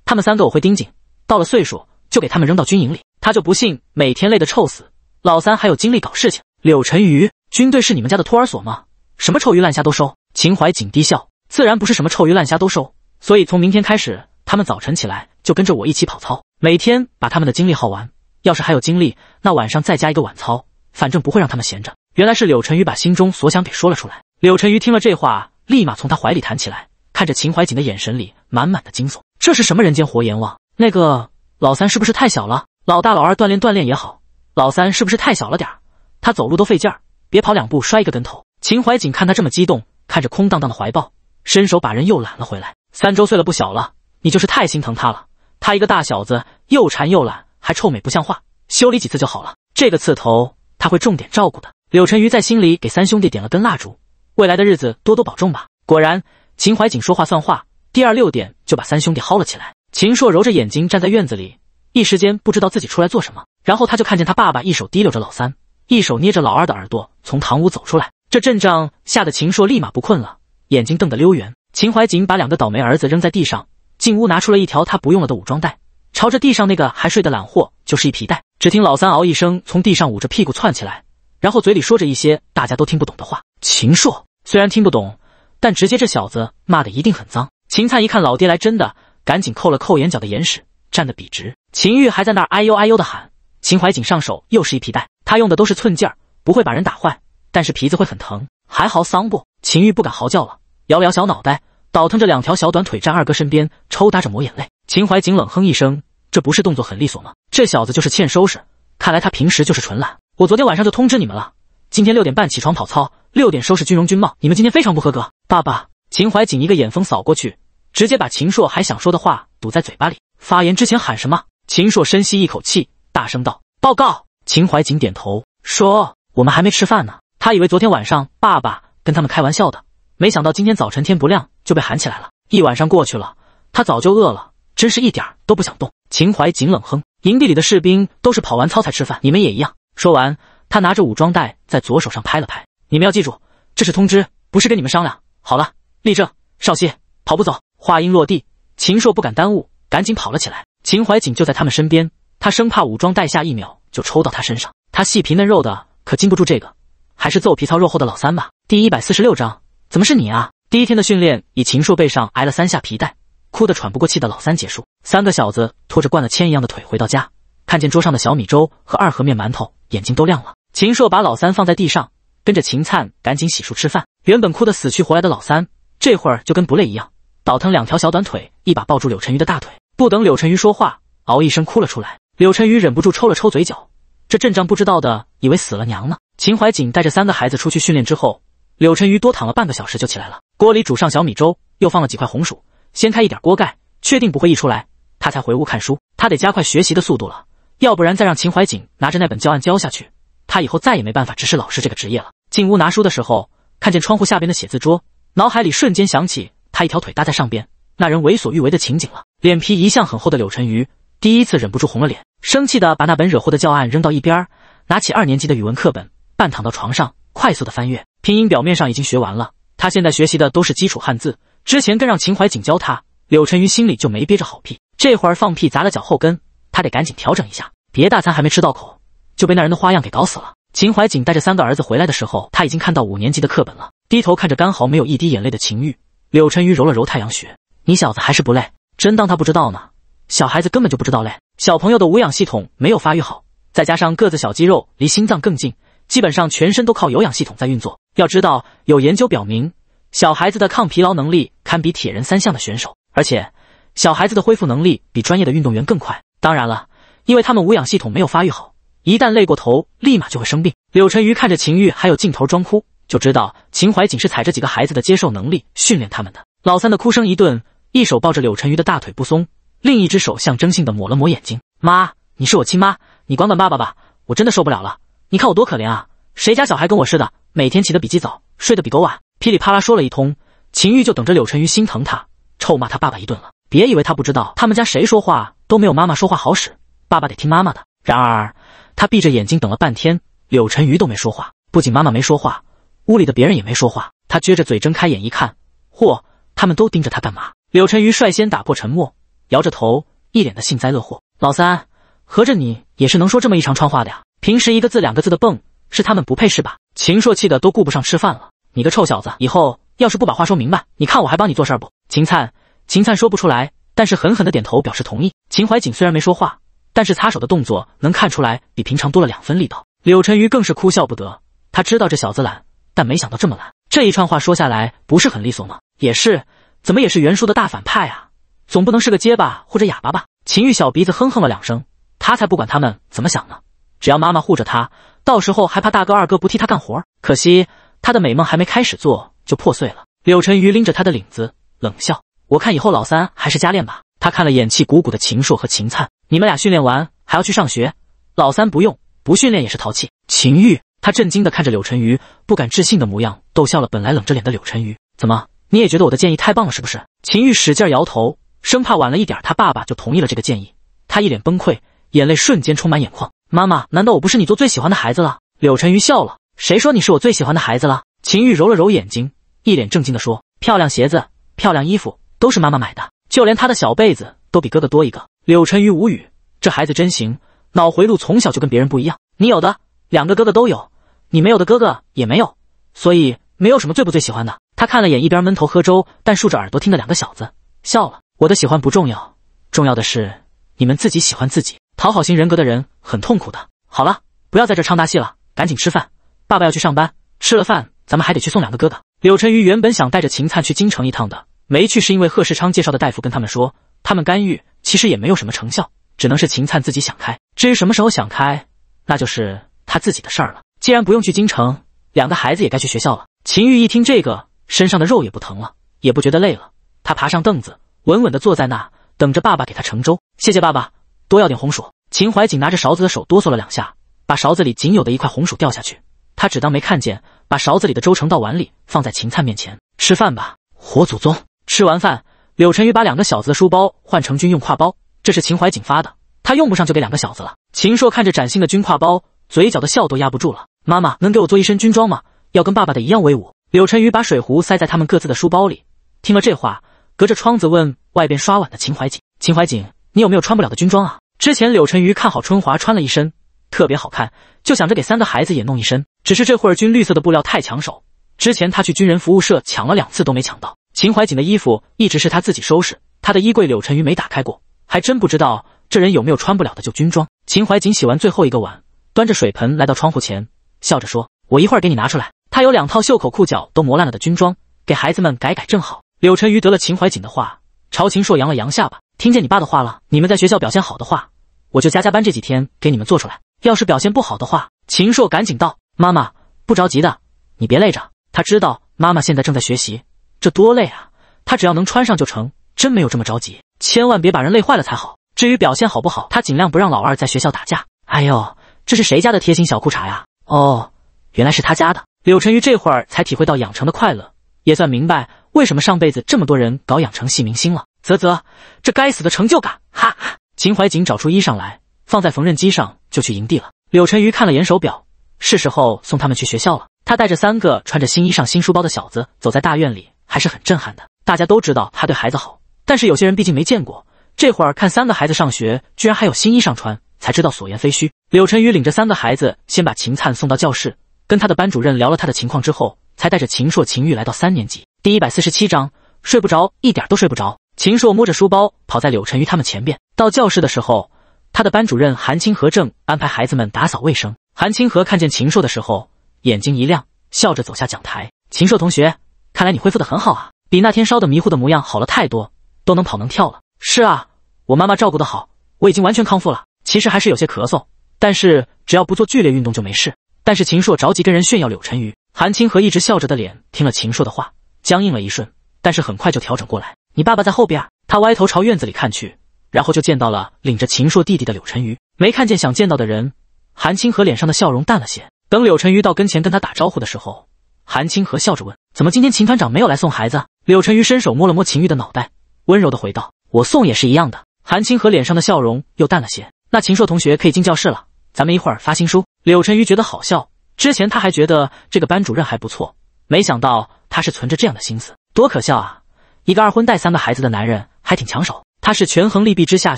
他们三个我会盯紧，到了岁数就给他们扔到军营里。他就不信每天累得臭死，老三还有精力搞事情。”柳沉鱼，军队是你们家的托儿所吗？什么臭鱼烂虾都收？秦怀瑾低笑，自然不是什么臭鱼烂虾都收。所以从明天开始，他们早晨起来就跟着我一起跑操，每天把他们的精力耗完。要是还有精力，那晚上再加一个晚操，反正不会让他们闲着。原来是柳晨宇把心中所想给说了出来。柳晨宇听了这话，立马从他怀里弹起来，看着秦怀瑾的眼神里满满的惊悚。这是什么人间活阎王？那个老三是不是太小了？老大老二锻炼锻炼也好，老三是不是太小了点儿？他走路都费劲儿，别跑两步摔一个跟头。秦怀瑾看他这么激动，看着空荡荡的怀抱，伸手把人又揽了回来。三周岁了，不小了。你就是太心疼他了。他一个大小子，又馋又懒，还臭美不像话，修理几次就好了。这个刺头，他会重点照顾的。柳沉鱼在心里给三兄弟点了根蜡烛，未来的日子多多保重吧。果然，秦怀瑾说话算话，第二六点就把三兄弟薅了起来。秦硕揉着眼睛站在院子里，一时间不知道自己出来做什么。然后他就看见他爸爸一手提溜着老三，一手捏着老二的耳朵从堂屋走出来。这阵仗吓得秦硕立马不困了，眼睛瞪得溜圆。秦怀瑾把两个倒霉儿子扔在地上，进屋拿出了一条他不用了的武装带，朝着地上那个还睡的懒货就是一皮带。只听老三嗷一声从地上捂着屁股窜起来。然后嘴里说着一些大家都听不懂的话。秦硕虽然听不懂，但直接这小子骂的一定很脏。秦灿一看老爹来真的，赶紧扣了扣眼角的眼屎，站得笔直。秦玉还在那哎呦哎呦的喊。秦怀瑾上手又是一皮带，他用的都是寸劲儿，不会把人打坏，但是皮子会很疼。还嚎丧不？秦玉不敢嚎叫了，摇摇小脑袋，倒腾着两条小短腿站二哥身边，抽搭着抹眼泪。秦怀瑾冷哼一声：“这不是动作很利索吗？这小子就是欠收拾。看来他平时就是纯懒。”我昨天晚上就通知你们了，今天六点半起床跑操，六点收拾军容军帽。你们今天非常不合格。爸爸，秦怀瑾一个眼风扫过去，直接把秦硕还想说的话堵在嘴巴里。发言之前喊什么？秦硕深吸一口气，大声道：“报告。”秦怀瑾点头说：“我们还没吃饭呢。”他以为昨天晚上爸爸跟他们开玩笑的，没想到今天早晨天不亮就被喊起来了。一晚上过去了，他早就饿了，真是一点都不想动。秦怀瑾冷哼：“营地里的士兵都是跑完操才吃饭，你们也一样。”说完，他拿着武装带在左手上拍了拍。你们要记住，这是通知，不是跟你们商量。好了，立正，少熙，跑步走。话音落地，秦硕不敢耽误，赶紧跑了起来。秦怀瑾就在他们身边，他生怕武装带下一秒就抽到他身上，他细皮嫩肉的可经不住这个，还是揍皮糙肉厚的老三吧。第一百四十六章，怎么是你啊？第一天的训练以秦硕背上挨了三下皮带，哭得喘不过气的老三结束。三个小子拖着灌了铅一样的腿回到家，看见桌上的小米粥和二合面馒头。眼睛都亮了，秦硕把老三放在地上，跟着秦灿赶紧洗漱吃饭。原本哭得死去活来的老三，这会儿就跟不累一样，倒腾两条小短腿，一把抱住柳晨瑜的大腿，不等柳晨瑜说话，嗷一声哭了出来。柳晨瑜忍不住抽了抽嘴角，这阵仗不知道的以为死了娘呢。秦怀瑾带着三个孩子出去训练之后，柳晨瑜多躺了半个小时就起来了。锅里煮上小米粥，又放了几块红薯，掀开一点锅盖，确定不会溢出来，他才回屋看书。他得加快学习的速度了。要不然再让秦怀瑾拿着那本教案教下去，他以后再也没办法直视老师这个职业了。进屋拿书的时候，看见窗户下边的写字桌，脑海里瞬间想起他一条腿搭在上边，那人为所欲为的情景了。脸皮一向很厚的柳晨瑜第一次忍不住红了脸，生气的把那本惹祸的教案扔到一边儿，拿起二年级的语文课本，半躺到床上，快速的翻阅。拼音表面上已经学完了，他现在学习的都是基础汉字。之前更让秦怀瑾教他，柳晨瑜心里就没憋着好屁，这会儿放屁砸了脚后跟。他得赶紧调整一下，别大餐还没吃到口就被那人的花样给搞死了。秦怀瑾带着三个儿子回来的时候，他已经看到五年级的课本了。低头看着干毫没有一滴眼泪的秦玉，柳沉鱼揉了揉太阳穴：“你小子还是不累，真当他不知道呢？小孩子根本就不知道累，小朋友的无氧系统没有发育好，再加上个子小，肌肉离心脏更近，基本上全身都靠有氧系统在运作。要知道，有研究表明，小孩子的抗疲劳能力堪比铁人三项的选手，而且小孩子的恢复能力比专业的运动员更快。”当然了，因为他们无氧系统没有发育好，一旦累过头，立马就会生病。柳晨瑜看着秦玉还有镜头装哭，就知道秦淮仅是踩着几个孩子的接受能力训练他们的。老三的哭声一顿，一手抱着柳晨瑜的大腿不松，另一只手象征性的抹了抹眼睛：“妈，你是我亲妈，你管管爸爸吧，我真的受不了了。你看我多可怜啊，谁家小孩跟我似的，每天起得比鸡早，睡得比狗晚。”噼里啪啦说了一通，秦玉就等着柳晨瑜心疼他，臭骂他爸爸一顿了。别以为他不知道他们家谁说话。都没有妈妈说话好使，爸爸得听妈妈的。然而，他闭着眼睛等了半天，柳晨瑜都没说话。不仅妈妈没说话，屋里的别人也没说话。他撅着嘴睁开眼一看，嚯，他们都盯着他干嘛？柳晨瑜率先打破沉默，摇着头，一脸的幸灾乐祸。老三，合着你也是能说这么一长串话的呀？平时一个字两个字的蹦，是他们不配是吧？秦硕气的都顾不上吃饭了。你个臭小子，以后要是不把话说明白，你看我还帮你做事不？秦灿，秦灿说不出来。但是狠狠的点头表示同意。秦怀瑾虽然没说话，但是擦手的动作能看出来比平常多了两分力道。柳晨瑜更是哭笑不得，他知道这小子懒，但没想到这么懒。这一串话说下来不是很利索吗？也是，怎么也是袁叔的大反派啊，总不能是个结巴或者哑巴吧？秦玉小鼻子哼哼了两声，他才不管他们怎么想呢，只要妈妈护着他，到时候还怕大哥二哥不替他干活？可惜他的美梦还没开始做就破碎了。柳晨瑜拎着他的领子冷笑。我看以后老三还是加练吧。他看了眼气鼓鼓的秦硕和秦灿，你们俩训练完还要去上学，老三不用，不训练也是淘气。秦玉，他震惊地看着柳晨瑜，不敢置信的模样逗笑了。本来冷着脸的柳晨瑜。怎么你也觉得我的建议太棒了是不是？秦玉使劲摇头，生怕晚了一点他爸爸就同意了这个建议。他一脸崩溃，眼泪瞬间充满眼眶。妈妈，难道我不是你做最喜欢的孩子了？柳晨瑜笑了，谁说你是我最喜欢的孩子了？秦玉揉了揉眼睛，一脸正经地说：漂亮鞋子，漂亮衣服。都是妈妈买的，就连他的小被子都比哥哥多一个。柳晨瑜无语，这孩子真行，脑回路从小就跟别人不一样。你有的两个哥哥都有，你没有的哥哥也没有，所以没有什么最不最喜欢的。他看了眼一边闷头喝粥但竖着耳朵听的两个小子，笑了。我的喜欢不重要，重要的是你们自己喜欢自己。讨好型人格的人很痛苦的。好了，不要在这唱大戏了，赶紧吃饭。爸爸要去上班，吃了饭咱们还得去送两个哥哥。柳晨瑜原本想带着秦灿去京城一趟的。没去是因为贺世昌介绍的大夫跟他们说，他们干预其实也没有什么成效，只能是秦灿自己想开。至于什么时候想开，那就是他自己的事儿了。既然不用去京城，两个孩子也该去学校了。秦玉一听这个，身上的肉也不疼了，也不觉得累了。他爬上凳子，稳稳地坐在那，等着爸爸给他盛粥。谢谢爸爸，多要点红薯。秦怀瑾拿着勺子的手哆嗦了两下，把勺子里仅有的一块红薯掉下去。他只当没看见，把勺子里的粥盛到碗里，放在秦灿面前。吃饭吧，活祖宗！吃完饭，柳晨宇把两个小子的书包换成军用挎包，这是秦怀瑾发的，他用不上就给两个小子了。秦硕看着崭新的军挎包，嘴角的笑都压不住了。妈妈能给我做一身军装吗？要跟爸爸的一样威武。柳晨宇把水壶塞在他们各自的书包里，听了这话，隔着窗子问外边刷碗的秦怀瑾：“秦怀瑾，你有没有穿不了的军装啊？”之前柳晨宇看好春华穿了一身，特别好看，就想着给三个孩子也弄一身。只是这会儿军绿色的布料太抢手，之前他去军人服务社抢了两次都没抢到。秦怀瑾的衣服一直是他自己收拾，他的衣柜柳晨瑜没打开过，还真不知道这人有没有穿不了的旧军装。秦怀瑾洗完最后一个碗，端着水盆来到窗户前，笑着说：“我一会儿给你拿出来。”他有两套袖口裤脚都磨烂了的军装，给孩子们改改正好。柳晨瑜得了秦怀瑾的话，朝秦朔扬了扬下巴，听见你爸的话了，你们在学校表现好的话，我就加加班这几天给你们做出来。要是表现不好的话，秦朔赶紧道：“妈妈不着急的，你别累着。”他知道妈妈现在正在学习。这多累啊！他只要能穿上就成，真没有这么着急。千万别把人累坏了才好。至于表现好不好，他尽量不让老二在学校打架。哎呦，这是谁家的贴心小裤衩呀？哦，原来是他家的。柳晨瑜这会儿才体会到养成的快乐，也算明白为什么上辈子这么多人搞养成系明星了。啧啧，这该死的成就感！哈哈。秦怀瑾找出衣裳来，放在缝纫机上，就去营地了。柳晨瑜看了眼手表，是时候送他们去学校了。他带着三个穿着新衣裳、新书包的小子，走在大院里。还是很震撼的。大家都知道他对孩子好，但是有些人毕竟没见过。这会儿看三个孩子上学，居然还有新衣裳穿，才知道所言非虚。柳晨宇领着三个孩子，先把秦灿送到教室，跟他的班主任聊了他的情况之后，才带着秦硕、秦玉来到三年级。第一百四十七章：睡不着，一点都睡不着。秦硕摸着书包，跑在柳晨宇他们前边。到教室的时候，他的班主任韩清河正安排孩子们打扫卫生。韩清河看见秦硕的时候，眼睛一亮，笑着走下讲台：“秦硕同学。”看来你恢复的很好啊，比那天烧的迷糊的模样好了太多，都能跑能跳了。是啊，我妈妈照顾的好，我已经完全康复了。其实还是有些咳嗽，但是只要不做剧烈运动就没事。但是秦硕着急跟人炫耀，柳晨瑜、韩清河一直笑着的脸听了秦硕的话，僵硬了一瞬，但是很快就调整过来。你爸爸在后边，他歪头朝院子里看去，然后就见到了领着秦硕弟弟的柳晨瑜，没看见想见到的人，韩清河脸上的笑容淡了些。等柳晨瑜到跟前跟他打招呼的时候。韩青河笑着问：“怎么今天秦团长没有来送孩子？”柳晨瑜伸手摸了摸秦玉的脑袋，温柔地回道：“我送也是一样的。”韩青河脸上的笑容又淡了些。那秦硕同学可以进教室了，咱们一会儿发新书。柳晨瑜觉得好笑，之前他还觉得这个班主任还不错，没想到他是存着这样的心思，多可笑啊！一个二婚带三个孩子的男人还挺抢手，他是权衡利弊之下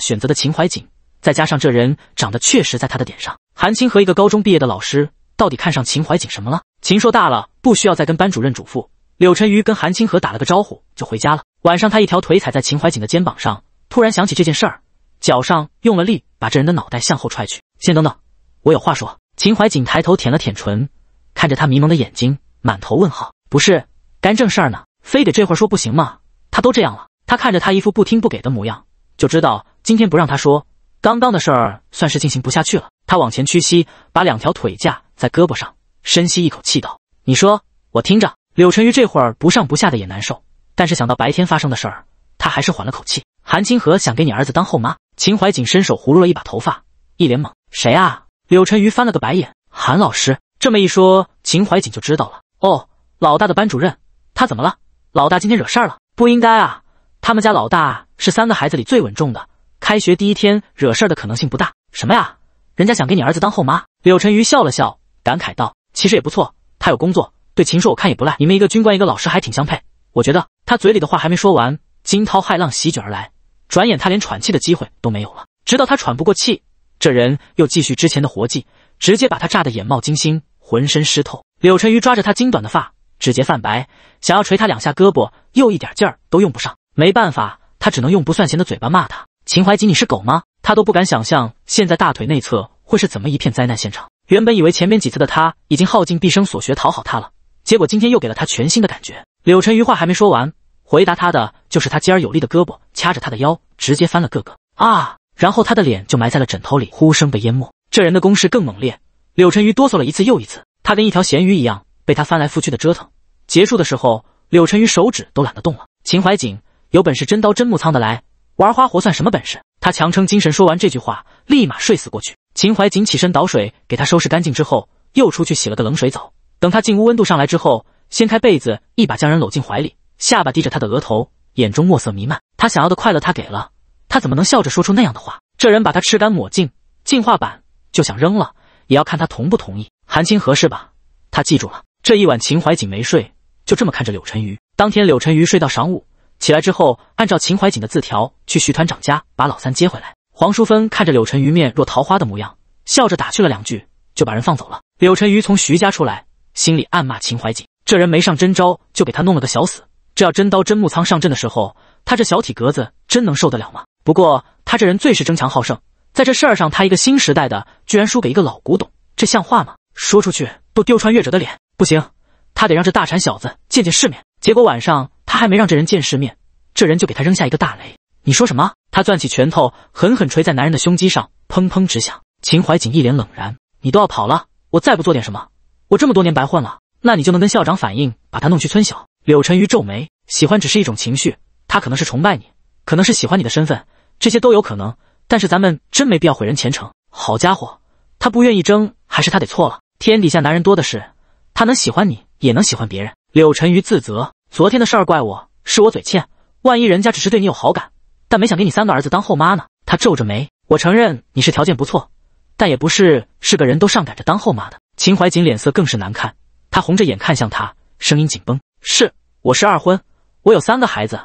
选择的秦怀瑾，再加上这人长得确实在他的点上。韩青河一个高中毕业的老师，到底看上秦怀瑾什么了？秦硕大了，不需要再跟班主任嘱咐。柳晨瑜跟韩清河打了个招呼，就回家了。晚上，他一条腿踩在秦怀瑾的肩膀上，突然想起这件事儿，脚上用了力，把这人的脑袋向后踹去。先等等，我有话说。秦怀瑾抬头舔了舔唇，看着他迷蒙的眼睛，满头问号。不是，干正事儿呢，非得这会儿说不行吗？他都这样了，他看着他一副不听不给的模样，就知道今天不让他说刚刚的事儿，算是进行不下去了。他往前屈膝，把两条腿架在胳膊上。深吸一口气，道：“你说，我听着。”柳晨鱼这会儿不上不下的，也难受。但是想到白天发生的事儿，他还是缓了口气。韩清河想给你儿子当后妈？秦怀瑾伸手胡撸了一把头发，一脸懵：“谁啊？”柳晨鱼翻了个白眼：“韩老师。”这么一说，秦怀瑾就知道了：“哦，老大的班主任，他怎么了？老大今天惹事儿了？不应该啊！他们家老大是三个孩子里最稳重的，开学第一天惹事儿的可能性不大。”什么呀？人家想给你儿子当后妈？柳晨瑜笑了笑，感慨道。其实也不错，他有工作，对秦硕我看也不赖。你们一个军官，一个老师，还挺相配。我觉得他嘴里的话还没说完，惊涛骇浪席卷而来，转眼他连喘气的机会都没有了。直到他喘不过气，这人又继续之前的活计，直接把他炸得眼冒金星，浑身湿透。柳沉鱼抓着他金短的发，指节泛白，想要捶他两下，胳膊又一点劲儿都用不上。没办法，他只能用不算闲的嘴巴骂他：“秦怀瑾，你是狗吗？”他都不敢想象现在大腿内侧会是怎么一片灾难现场。原本以为前面几次的他已经耗尽毕生所学讨好他了，结果今天又给了他全新的感觉。柳沉鱼话还没说完，回答他的就是他尖而有力的胳膊掐着他的腰，直接翻了个个啊！然后他的脸就埋在了枕头里，呼声被淹没。这人的攻势更猛烈，柳沉鱼哆嗦了一次又一次，他跟一条咸鱼一样被他翻来覆去的折腾。结束的时候，柳沉鱼手指都懒得动了。秦怀瑾，有本事真刀真木仓的来，玩花活算什么本事？他强撑精神说完这句话，立马睡死过去。秦怀瑾起身倒水，给他收拾干净之后，又出去洗了个冷水澡。等他进屋，温度上来之后，掀开被子，一把将人搂进怀里，下巴低着他的额头，眼中墨色弥漫。他想要的快乐，他给了，他怎么能笑着说出那样的话？这人把他吃干抹净，进化版就想扔了，也要看他同不同意。韩青合适吧？他记住了。这一晚，秦怀瑾没睡，就这么看着柳晨瑜。当天，柳晨瑜睡到晌午，起来之后，按照秦怀瑾的字条去徐团长家把老三接回来。黄淑芬看着柳晨瑜面若桃花的模样，笑着打趣了两句，就把人放走了。柳晨瑜从徐家出来，心里暗骂秦怀瑾这人没上真招，就给他弄了个小死。这要真刀真木仓上阵的时候，他这小体格子真能受得了吗？不过他这人最是争强好胜，在这事儿上，他一个新时代的，居然输给一个老古董，这像话吗？说出去都丢穿越者的脸。不行，他得让这大馋小子见见世面。结果晚上他还没让这人见世面，这人就给他扔下一个大雷。你说什么？他攥起拳头，狠狠捶在男人的胸肌上，砰砰直响。秦怀瑾一脸冷然：“你都要跑了，我再不做点什么，我这么多年白混了。”那你就能跟校长反映，把他弄去村小？柳沉鱼皱眉：“喜欢只是一种情绪，他可能是崇拜你，可能是喜欢你的身份，这些都有可能。但是咱们真没必要毁人前程。好家伙，他不愿意争，还是他得错了？天底下男人多的是，他能喜欢你，也能喜欢别人。”柳沉鱼自责：“昨天的事儿怪我，是我嘴欠。万一人家只是对你有好感？”但没想给你三个儿子当后妈呢。他皱着眉，我承认你是条件不错，但也不是是个人都上赶着当后妈的。秦怀瑾脸色更是难看，他红着眼看向他，声音紧绷：“是，我是二婚，我有三个孩子，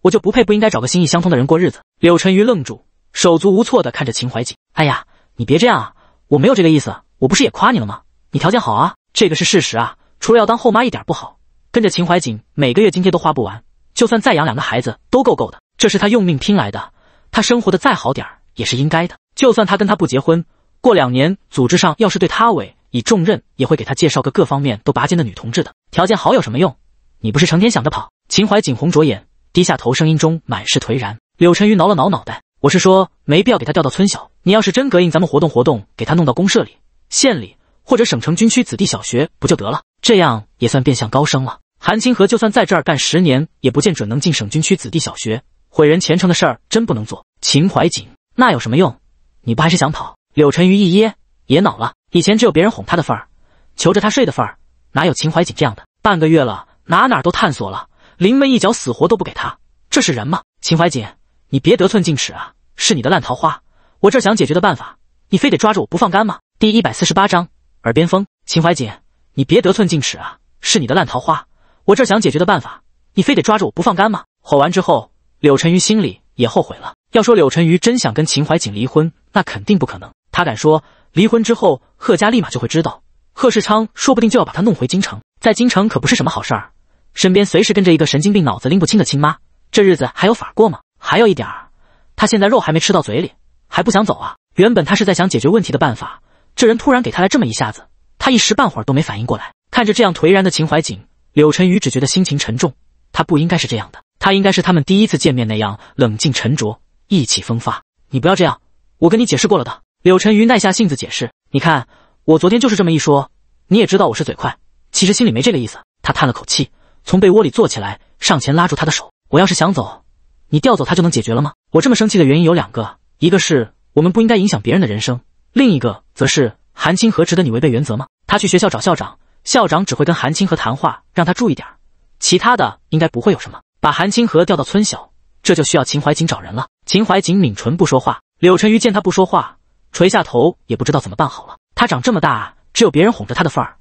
我就不配不应该找个心意相通的人过日子。”柳沉鱼愣住，手足无措地看着秦怀瑾：“哎呀，你别这样啊，我没有这个意思。我不是也夸你了吗？你条件好啊，这个是事实啊。除了要当后妈一点不好，跟着秦怀瑾每个月津贴都花不完，就算再养两个孩子都够够的。”这是他用命拼来的，他生活的再好点儿也是应该的。就算他跟他不结婚，过两年组织上要是对他委以重任，也会给他介绍个各方面都拔尖的女同志的。条件好有什么用？你不是成天想着跑？秦淮景红着眼，低下头，声音中满是颓然。柳晨宇挠了挠脑袋，我是说，没必要给他调到村小。你要是真膈应，咱们活动活动，给他弄到公社里、县里或者省城军区子弟小学不就得了？这样也算变相高升了。韩清河就算在这儿干十年，也不见准能进省军区子弟小学。毁人前程的事儿真不能做。秦怀瑾，那有什么用？你不还是想跑？柳沉鱼一噎，也恼了。以前只有别人哄他的份儿，求着他睡的份儿，哪有秦怀瑾这样的？半个月了，哪哪都探索了，临门一脚死活都不给他，这是人吗？秦怀瑾，你别得寸进尺啊！是你的烂桃花，我这想解决的办法，你非得抓着我不放干吗？第一百四十八章耳边风。秦怀瑾，你别得寸进尺啊！是你的烂桃花，我这想解决的办法，你非得抓着我不放干吗？吼完之后。柳沉鱼心里也后悔了。要说柳沉鱼真想跟秦怀瑾离婚，那肯定不可能。他敢说，离婚之后，贺家立马就会知道，贺世昌说不定就要把他弄回京城。在京城可不是什么好事儿，身边随时跟着一个神经病、脑子拎不清的亲妈，这日子还有法过吗？还有一点儿，他现在肉还没吃到嘴里，还不想走啊。原本他是在想解决问题的办法，这人突然给他来这么一下子，他一时半会儿都没反应过来。看着这样颓然的秦怀瑾，柳沉鱼只觉得心情沉重。他不应该是这样的。他应该是他们第一次见面那样冷静沉着、意气风发。你不要这样，我跟你解释过了的。柳沉鱼耐下性子解释：“你看，我昨天就是这么一说，你也知道我是嘴快，其实心里没这个意思。”他叹了口气，从被窝里坐起来，上前拉住他的手：“我要是想走，你调走他就能解决了吗？我这么生气的原因有两个，一个是我们不应该影响别人的人生，另一个则是韩清和值得你违背原则吗？他去学校找校长，校长只会跟韩清和谈话，让他注意点，其他的应该不会有什么。”把韩青河调到村小，这就需要秦怀瑾找人了。秦怀瑾抿唇不说话。柳沉鱼见他不说话，垂下头，也不知道怎么办好了。他长这么大，只有别人哄着他的份儿，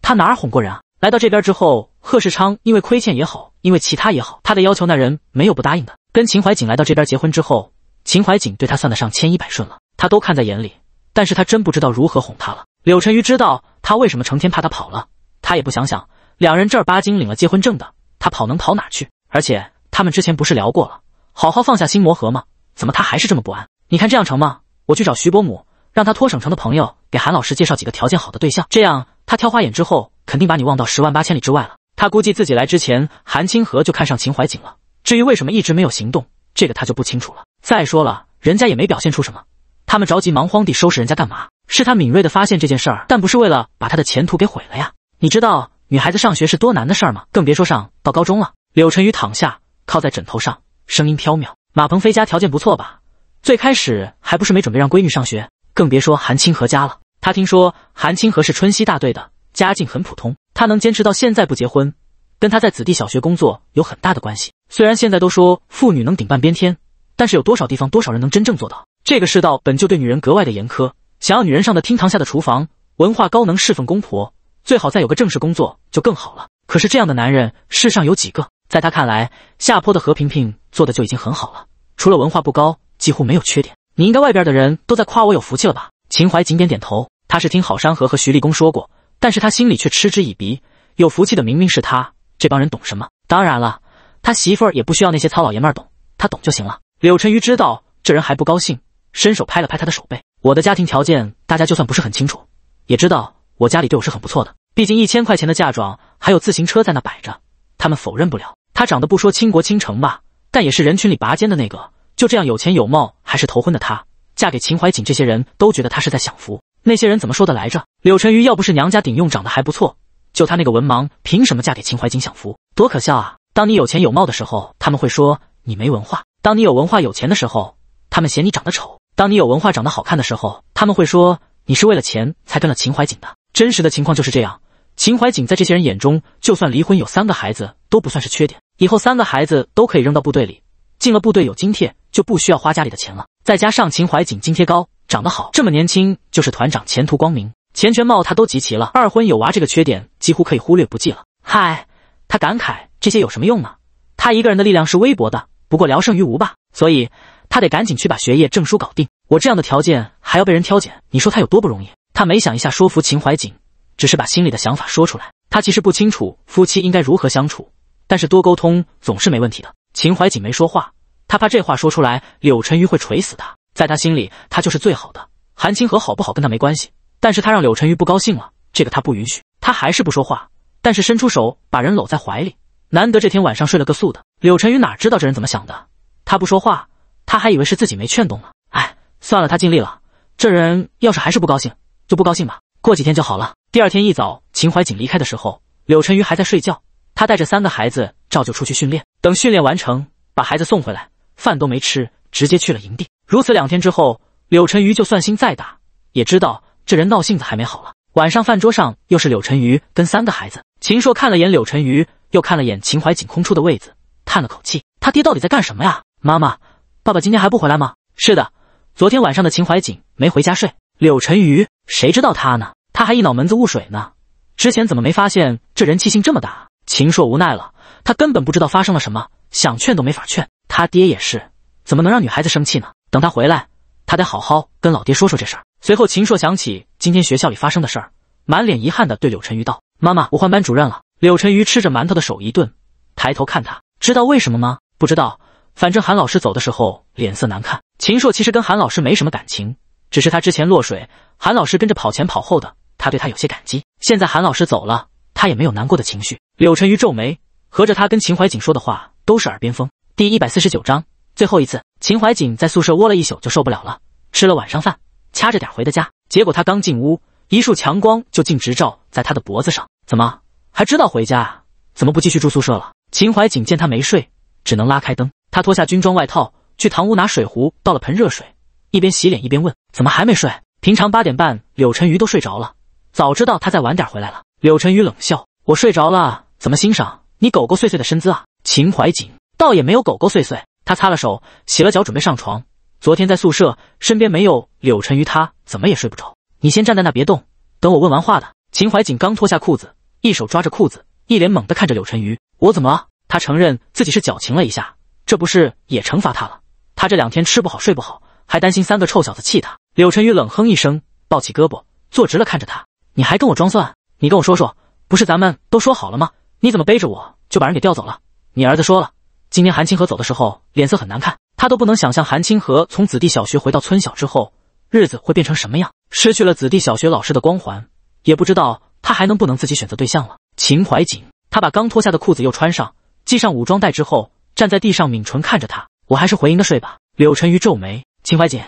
他哪儿哄过人啊？来到这边之后，贺世昌因为亏欠也好，因为其他也好，他的要求，那人没有不答应的。跟秦怀瑾来到这边结婚之后，秦怀瑾对他算得上千依百顺了，他都看在眼里，但是他真不知道如何哄他了。柳沉鱼知道他为什么成天怕他跑了，他也不想想，两人正儿八经领了结婚证的，他跑能跑哪去？而且他们之前不是聊过了，好好放下心魔盒吗？怎么他还是这么不安？你看这样成吗？我去找徐伯母，让他托省城的朋友给韩老师介绍几个条件好的对象，这样他挑花眼之后，肯定把你忘到十万八千里之外了。他估计自己来之前，韩清河就看上秦怀瑾了。至于为什么一直没有行动，这个他就不清楚了。再说了，人家也没表现出什么，他们着急忙慌地收拾人家干嘛？是他敏锐地发现这件事儿，但不是为了把他的前途给毁了呀。你知道女孩子上学是多难的事儿吗？更别说上到高中了。柳晨宇躺下，靠在枕头上，声音飘渺：“马鹏飞家条件不错吧？最开始还不是没准备让闺女上学，更别说韩清河家了。他听说韩清河是春熙大队的，家境很普通。他能坚持到现在不结婚，跟他在子弟小学工作有很大的关系。虽然现在都说妇女能顶半边天，但是有多少地方、多少人能真正做到？这个世道本就对女人格外的严苛，想要女人上的厅堂、下的厨房，文化高能侍奉公婆，最好再有个正式工作就更好了。可是这样的男人，世上有几个？”在他看来，下坡的何平平做的就已经很好了，除了文化不高，几乎没有缺点。你应该外边的人都在夸我有福气了吧？秦淮瑾点点头，他是听郝山河和徐立功说过，但是他心里却嗤之以鼻。有福气的明明是他，这帮人懂什么？当然了，他媳妇儿也不需要那些糙老爷们儿懂，他懂就行了。柳晨瑜知道这人还不高兴，伸手拍了拍他的手背。我的家庭条件，大家就算不是很清楚，也知道我家里对我是很不错的。毕竟一千块钱的嫁妆，还有自行车在那摆着，他们否认不了。她长得不说倾国倾城吧，但也是人群里拔尖的那个。就这样有钱有貌还是头婚的她，嫁给秦怀瑾，这些人都觉得她是在享福。那些人怎么说的来着？柳沉鱼要不是娘家顶用，长得还不错，就她那个文盲，凭什么嫁给秦怀瑾享福？多可笑啊！当你有钱有貌的时候，他们会说你没文化；当你有文化有钱的时候，他们嫌你长得丑；当你有文化长得好看的时候，他们会说你是为了钱才跟了秦怀瑾的。真实的情况就是这样。秦怀瑾在这些人眼中，就算离婚有三个孩子都不算是缺点。以后三个孩子都可以扔到部队里，进了部队有津贴，就不需要花家里的钱了。再加上秦怀瑾津贴高，长得好，这么年轻就是团长，前途光明。钱权茂他都集齐了，二婚有娃这个缺点几乎可以忽略不计了。嗨，他感慨：这些有什么用呢？他一个人的力量是微薄的，不过聊胜于无吧。所以他得赶紧去把学业证书搞定。我这样的条件还要被人挑拣，你说他有多不容易？他没想一下说服秦怀瑾。只是把心里的想法说出来。他其实不清楚夫妻应该如何相处，但是多沟通总是没问题的。秦怀瑾没说话，他怕这话说出来，柳晨宇会捶死他。在他心里，他就是最好的。韩清河好不好跟他没关系，但是他让柳晨宇不高兴了，这个他不允许。他还是不说话，但是伸出手把人搂在怀里。难得这天晚上睡了个素的。柳晨宇哪知道这人怎么想的？他不说话，他还以为是自己没劝动呢。哎，算了，他尽力了。这人要是还是不高兴，就不高兴吧。过几天就好了。第二天一早，秦怀瑾离开的时候，柳晨瑜还在睡觉。他带着三个孩子照旧出去训练，等训练完成，把孩子送回来，饭都没吃，直接去了营地。如此两天之后，柳晨瑜就算心再大，也知道这人闹性子还没好了。晚上饭桌上又是柳晨瑜跟三个孩子。秦硕看了眼柳晨瑜，又看了眼秦怀瑾空出的位子，叹了口气：他爹到底在干什么呀？妈妈，爸爸今天还不回来吗？是的，昨天晚上的秦怀瑾没回家睡。柳晨瑜，谁知道他呢？他还一脑门子雾水呢，之前怎么没发现这人气性这么大？秦硕无奈了，他根本不知道发生了什么，想劝都没法劝。他爹也是，怎么能让女孩子生气呢？等他回来，他得好好跟老爹说说这事儿。随后，秦硕想起今天学校里发生的事儿，满脸遗憾的对柳晨瑜道：“妈妈，我换班主任了。”柳晨瑜吃着馒头的手一顿，抬头看他，知道为什么吗？不知道，反正韩老师走的时候脸色难看。秦硕其实跟韩老师没什么感情，只是他之前落水，韩老师跟着跑前跑后的。他对他有些感激。现在韩老师走了，他也没有难过的情绪。柳沉鱼皱眉，合着他跟秦怀瑾说的话都是耳边风。第一百四十九章最后一次。秦怀瑾在宿舍窝了一宿，就受不了了，吃了晚上饭，掐着点回的家。结果他刚进屋，一束强光就径直照在他的脖子上。怎么还知道回家？怎么不继续住宿舍了？秦怀瑾见他没睡，只能拉开灯。他脱下军装外套，去堂屋拿水壶，倒了盆热水，一边洗脸一边问：“怎么还没睡？平常八点半，柳沉鱼都睡着了。”早知道他再晚点回来了，柳晨宇冷笑：“我睡着了，怎么欣赏你狗狗碎碎的身姿啊？”秦怀瑾倒也没有狗狗碎碎，他擦了手，洗了脚，准备上床。昨天在宿舍，身边没有柳晨宇，他怎么也睡不着。你先站在那别动，等我问完话的。秦怀瑾刚脱下裤子，一手抓着裤子，一脸猛地看着柳晨宇：“我怎么了？”他承认自己是矫情了一下，这不是也惩罚他了？他这两天吃不好睡不好，还担心三个臭小子气他。柳晨宇冷哼一声，抱起胳膊，坐直了看着他。你还跟我装蒜？你跟我说说，不是咱们都说好了吗？你怎么背着我就把人给调走了？你儿子说了，今天韩清河走的时候脸色很难看，他都不能想象韩清河从子弟小学回到村小之后，日子会变成什么样。失去了子弟小学老师的光环，也不知道他还能不能自己选择对象了。秦怀瑾，他把刚脱下的裤子又穿上，系上武装带之后，站在地上抿唇看着他，我还是回营的睡吧。柳沉鱼皱眉，秦怀瑾，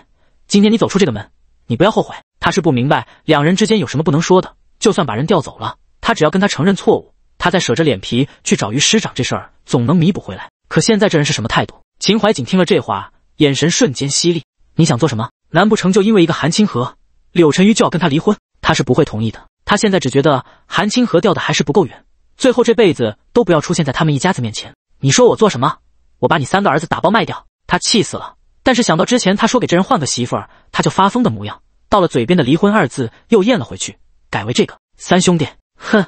今天你走出这个门。你不要后悔，他是不明白两人之间有什么不能说的。就算把人调走了，他只要跟他承认错误，他再舍着脸皮去找于师长，这事儿总能弥补回来。可现在这人是什么态度？秦怀瑾听了这话，眼神瞬间犀利。你想做什么？难不成就因为一个韩清河，柳沉鱼就要跟他离婚？他是不会同意的。他现在只觉得韩清河掉的还是不够远，最后这辈子都不要出现在他们一家子面前。你说我做什么？我把你三个儿子打包卖掉？他气死了。但是想到之前他说给这人换个媳妇儿，他就发疯的模样，到了嘴边的离婚二字又咽了回去，改为这个三兄弟，哼，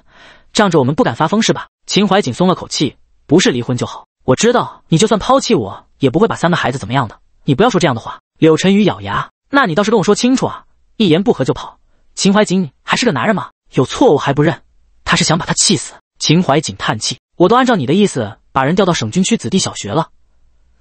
仗着我们不敢发疯是吧？秦怀瑾松了口气，不是离婚就好。我知道你就算抛弃我，也不会把三个孩子怎么样的。你不要说这样的话。柳晨宇咬牙，那你倒是跟我说清楚啊！一言不合就跑，秦怀瑾，你还是个男人吗？有错误还不认？他是想把他气死。秦怀瑾叹气，我都按照你的意思把人调到省军区子弟小学了，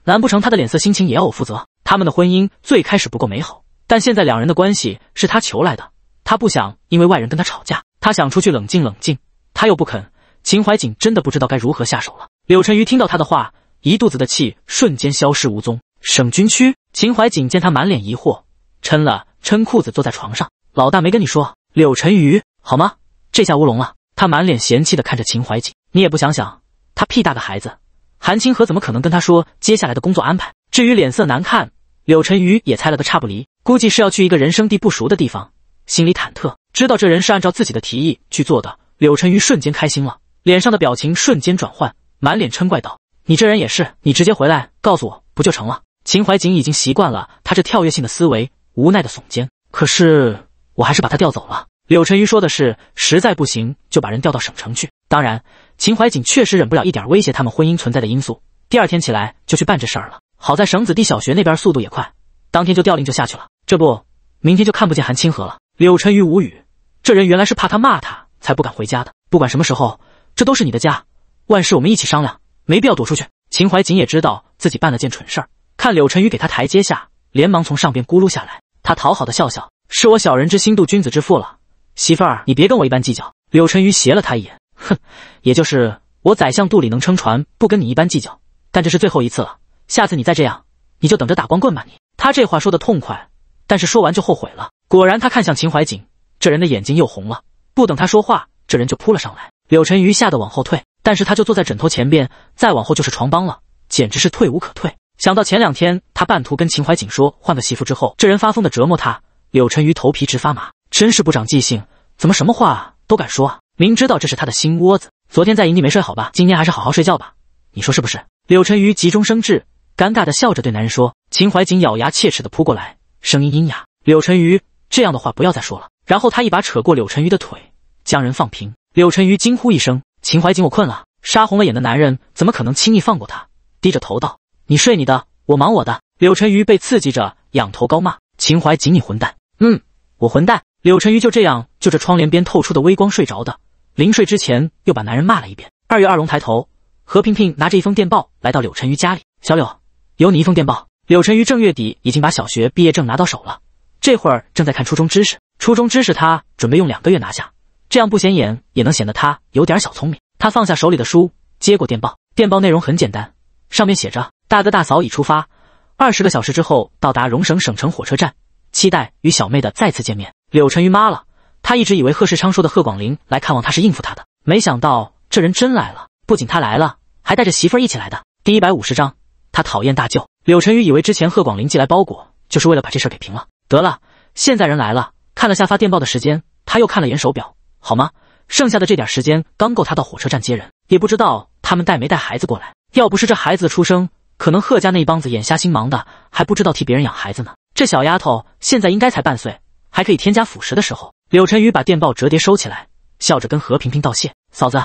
难不成他的脸色心情也要我负责？他们的婚姻最开始不够美好，但现在两人的关系是他求来的。他不想因为外人跟他吵架，他想出去冷静冷静，他又不肯。秦怀瑾真的不知道该如何下手了。柳晨瑜听到他的话，一肚子的气瞬间消失无踪。省军区，秦怀瑾见他满脸疑惑，抻了抻裤子，坐在床上。老大没跟你说，柳晨瑜好吗？这下乌龙了。他满脸嫌弃地看着秦怀瑾，你也不想想，他屁大个孩子，韩青河怎么可能跟他说接下来的工作安排？至于脸色难看。柳晨瑜也猜了个差不离，估计是要去一个人生地不熟的地方，心里忐忑。知道这人是按照自己的提议去做的，柳晨瑜瞬间开心了，脸上的表情瞬间转换，满脸嗔怪道：“你这人也是，你直接回来告诉我不就成了？”秦怀瑾已经习惯了他这跳跃性的思维，无奈的耸肩。可是我还是把他调走了。柳晨瑜说的是，实在不行就把人调到省城去。当然，秦怀瑾确实忍不了一点威胁他们婚姻存在的因素。第二天起来就去办这事儿了。好在省子弟小学那边速度也快，当天就调令就下去了。这不，明天就看不见韩清河了。柳沉鱼无语，这人原来是怕他骂他，才不敢回家的。不管什么时候，这都是你的家，万事我们一起商量，没必要躲出去。秦怀瑾也知道自己办了件蠢事儿，看柳沉鱼给他台阶下，连忙从上边咕噜下来。他讨好的笑笑，是我小人之心度君子之腹了，媳妇儿你别跟我一般计较。柳沉鱼斜了他一眼，哼，也就是我宰相肚里能撑船，不跟你一般计较。但这是最后一次了。下次你再这样，你就等着打光棍吧！你他这话说的痛快，但是说完就后悔了。果然，他看向秦怀瑾，这人的眼睛又红了。不等他说话，这人就扑了上来。柳晨瑜吓得往后退，但是他就坐在枕头前边，再往后就是床帮了，简直是退无可退。想到前两天他半途跟秦怀瑾说换个媳妇之后，这人发疯的折磨他，柳晨瑜头皮直发麻，真是不长记性，怎么什么话都敢说啊！明知道这是他的心窝子，昨天在营地没睡好吧？今天还是好好睡觉吧，你说是不是？柳晨瑜急中生智。尴尬的笑着对男人说：“秦怀瑾咬牙切齿的扑过来，声音阴哑。柳沉鱼，这样的话不要再说了。”然后他一把扯过柳沉鱼的腿，将人放平。柳沉鱼惊呼一声：“秦怀瑾，我困了！”杀红了眼的男人怎么可能轻易放过他？低着头道：“你睡你的，我忙我的。”柳沉鱼被刺激着，仰头高骂：“秦怀瑾，你混蛋！嗯，我混蛋！”柳沉鱼就这样就着窗帘边透出的微光睡着的。临睡之前又把男人骂了一遍。二月二龙抬头，何萍萍拿着一封电报来到柳沉鱼家里，小柳。有你一封电报。柳晨于正月底已经把小学毕业证拿到手了，这会儿正在看初中知识。初中知识他准备用两个月拿下，这样不显眼也能显得他有点小聪明。他放下手里的书，接过电报。电报内容很简单，上面写着：“大哥大嫂已出发，二十个小时之后到达荣省省城火车站，期待与小妹的再次见面。”柳晨于妈了，他一直以为贺世昌说的贺广林来看望他是应付他的，没想到这人真来了。不仅他来了，还带着媳妇儿一起来的。第一百五十章。他讨厌大舅柳晨宇，以为之前贺广林寄来包裹就是为了把这事给平了。得了，现在人来了，看了下发电报的时间，他又看了眼手表，好吗？剩下的这点时间刚够他到火车站接人，也不知道他们带没带孩子过来。要不是这孩子的出生，可能贺家那一帮子眼瞎心盲的还不知道替别人养孩子呢。这小丫头现在应该才半岁，还可以添加辅食的时候。柳晨宇把电报折叠收起来，笑着跟何平平道谢：“嫂子，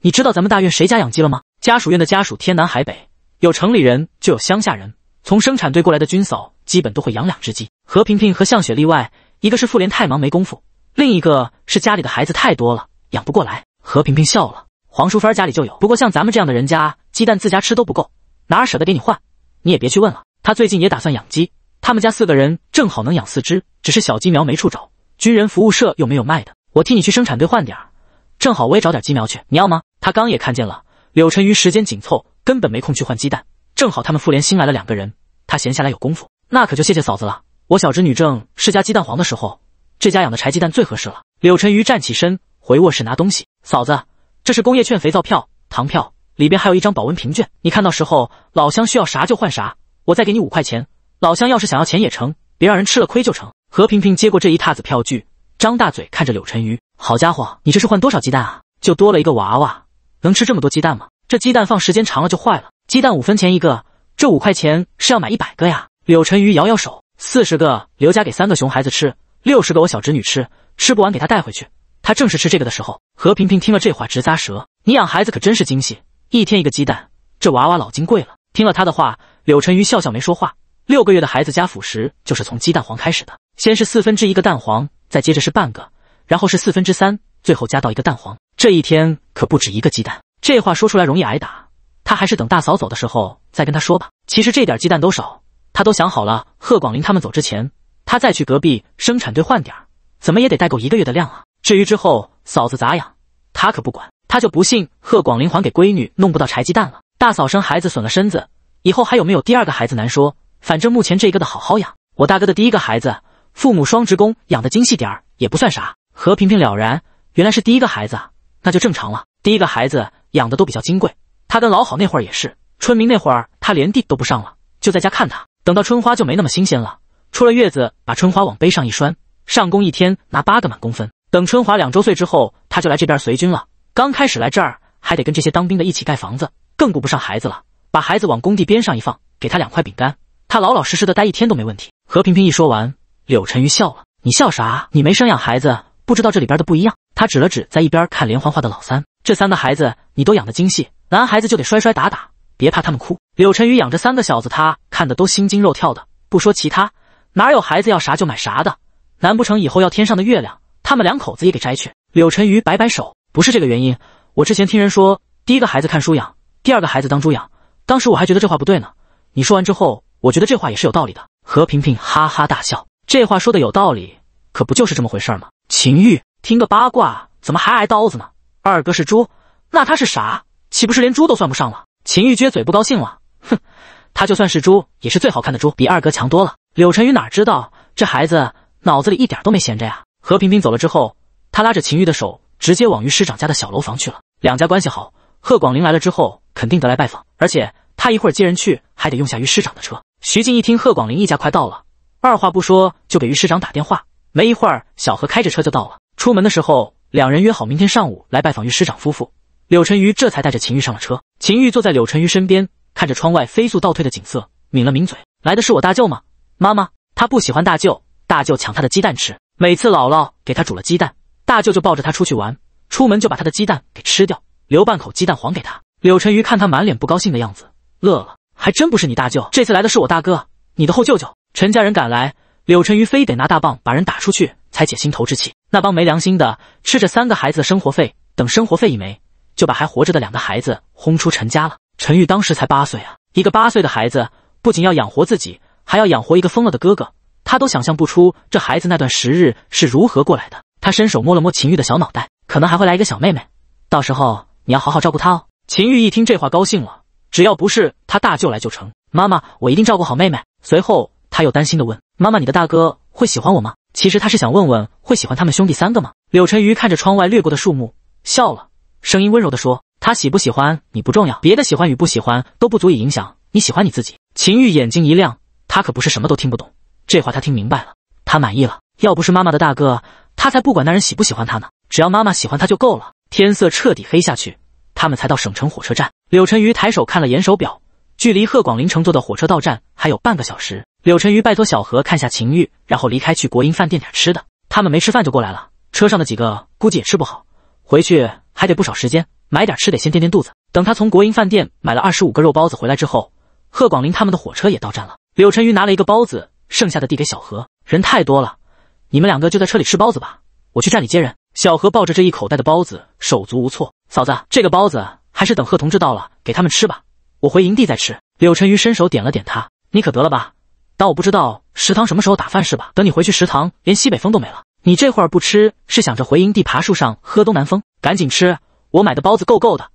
你知道咱们大院谁家养鸡了吗？家属院的家属天南海北。”有城里人就有乡下人，从生产队过来的军嫂基本都会养两只鸡。何平平和向雪例外，一个是妇联太忙没工夫，另一个是家里的孩子太多了，养不过来。何平平笑了，黄淑芬家里就有，不过像咱们这样的人家，鸡蛋自家吃都不够，哪舍得给你换？你也别去问了，他最近也打算养鸡，他们家四个人正好能养四只，只是小鸡苗没处找，军人服务社又没有卖的，我替你去生产队换点儿，正好我也找点鸡苗去，你要吗？他刚也看见了，柳沉鱼时间紧凑。根本没空去换鸡蛋，正好他们妇联新来了两个人，他闲下来有功夫，那可就谢谢嫂子了。我小侄女正是加鸡蛋黄的时候，这家养的柴鸡蛋最合适了。柳沉鱼站起身回卧室拿东西，嫂子，这是工业券、肥皂票、糖票，里边还有一张保温瓶券，你看到时候老乡需要啥就换啥，我再给你五块钱。老乡要是想要钱也成，别让人吃了亏就成。何萍萍接过这一沓子票据，张大嘴看着柳沉鱼，好家伙，你这是换多少鸡蛋啊？就多了一个娃娃，能吃这么多鸡蛋吗？这鸡蛋放时间长了就坏了。鸡蛋五分钱一个，这五块钱是要买一百个呀？柳沉鱼摇摇手，四十个刘家给三个熊孩子吃，六十个我小侄女吃，吃不完给她带回去。她正是吃这个的时候。何平平听了这话直咂舌，你养孩子可真是精细，一天一个鸡蛋，这娃娃老金贵了。听了他的话，柳沉鱼笑笑没说话。六个月的孩子加辅食就是从鸡蛋黄开始的，先是四分之一个蛋黄，再接着是半个，然后是四分之三，最后加到一个蛋黄。这一天可不止一个鸡蛋。这话说出来容易挨打，他还是等大嫂走的时候再跟他说吧。其实这点鸡蛋都少，他都想好了。贺广林他们走之前，他再去隔壁生产队换点儿，怎么也得带够一个月的量啊。至于之后嫂子咋养，他可不管。他就不信贺广林还给闺女弄不到柴鸡蛋了。大嫂生孩子损了身子，以后还有没有第二个孩子难说。反正目前这一个的好好养。我大哥的第一个孩子，父母双职工养的精细点儿也不算啥。何平平了然，原来是第一个孩子，那就正常了。第一个孩子。养的都比较金贵，他跟老好那会儿也是。春明那会儿，他连地都不上了，就在家看他。等到春花就没那么新鲜了，出了月子，把春花往背上一拴，上工一天拿八个满工分。等春华两周岁之后，他就来这边随军了。刚开始来这儿，还得跟这些当兵的一起盖房子，更顾不上孩子了，把孩子往工地边上一放，给他两块饼干，他老老实实的待一天都没问题。何平平一说完，柳沉鱼笑了。你笑啥？你没生养孩子。不知道这里边的不一样。他指了指在一边看连环画的老三，这三个孩子你都养得精细，男孩子就得摔摔打打，别怕他们哭。柳晨宇养着三个小子，他看的都心惊肉跳的。不说其他，哪有孩子要啥就买啥的？难不成以后要天上的月亮，他们两口子也给摘去？柳晨宇摆摆手，不是这个原因。我之前听人说，第一个孩子看书养，第二个孩子当猪养。当时我还觉得这话不对呢。你说完之后，我觉得这话也是有道理的。何平平哈哈大笑，这话说的有道理，可不就是这么回事吗？秦玉听个八卦，怎么还挨刀子呢？二哥是猪，那他是啥？岂不是连猪都算不上了？秦玉撅嘴不高兴了，哼，他就算是猪，也是最好看的猪，比二哥强多了。柳晨宇哪知道这孩子脑子里一点都没闲着呀？何平平走了之后，他拉着秦玉的手，直接往于师长家的小楼房去了。两家关系好，贺广林来了之后，肯定得来拜访，而且他一会儿接人去，还得用下于师长的车。徐静一听贺广林一家快到了，二话不说就给于师长打电话。没一会儿，小何开着车就到了。出门的时候，两人约好明天上午来拜访于师长夫妇。柳晨瑜这才带着秦玉上了车。秦玉坐在柳晨瑜身边，看着窗外飞速倒退的景色，抿了抿嘴：“来的是我大舅吗？妈妈，他不喜欢大舅，大舅抢他的鸡蛋吃。每次姥姥给他煮了鸡蛋，大舅就抱着他出去玩，出门就把他的鸡蛋给吃掉，留半口鸡蛋黄给他。”柳晨瑜看他满脸不高兴的样子，乐了：“还真不是你大舅，这次来的是我大哥，你的后舅舅陈家人赶来。”柳晨玉非得拿大棒把人打出去才解心头之气。那帮没良心的，吃着三个孩子的生活费，等生活费一没，就把还活着的两个孩子轰出陈家了。陈玉当时才八岁啊，一个八岁的孩子不仅要养活自己，还要养活一个疯了的哥哥，他都想象不出这孩子那段时日是如何过来的。他伸手摸了摸秦玉的小脑袋，可能还会来一个小妹妹，到时候你要好好照顾她哦。秦玉一听这话高兴了，只要不是他大舅来就成。妈妈，我一定照顾好妹妹。随后他又担心的问。妈妈，你的大哥会喜欢我吗？其实他是想问问，会喜欢他们兄弟三个吗？柳晨瑜看着窗外掠过的树木，笑了，声音温柔的说：“他喜不喜欢你不重要，别的喜欢与不喜欢都不足以影响你喜欢你自己。”秦玉眼睛一亮，他可不是什么都听不懂，这话他听明白了，他满意了。要不是妈妈的大哥，他才不管那人喜不喜欢他呢，只要妈妈喜欢他就够了。天色彻底黑下去，他们才到省城火车站。柳晨瑜抬手看了眼手表。距离贺广林乘坐的火车到站还有半个小时，柳晨鱼拜托小何看下秦玉，然后离开去国营饭店点吃的。他们没吃饭就过来了，车上的几个估计也吃不好，回去还得不少时间，买点吃得先垫垫肚子。等他从国营饭店买了二十五个肉包子回来之后，贺广林他们的火车也到站了。柳晨鱼拿了一个包子，剩下的递给小何。人太多了，你们两个就在车里吃包子吧，我去站里接人。小何抱着这一口袋的包子，手足无措。嫂子，这个包子还是等贺同志到了给他们吃吧。我回营地再吃。柳晨瑜伸手点了点他：“你可得了吧，当我不知道食堂什么时候打饭是吧？等你回去食堂，连西北风都没了。你这会儿不吃，是想着回营地爬树上喝东南风？赶紧吃，我买的包子够够的，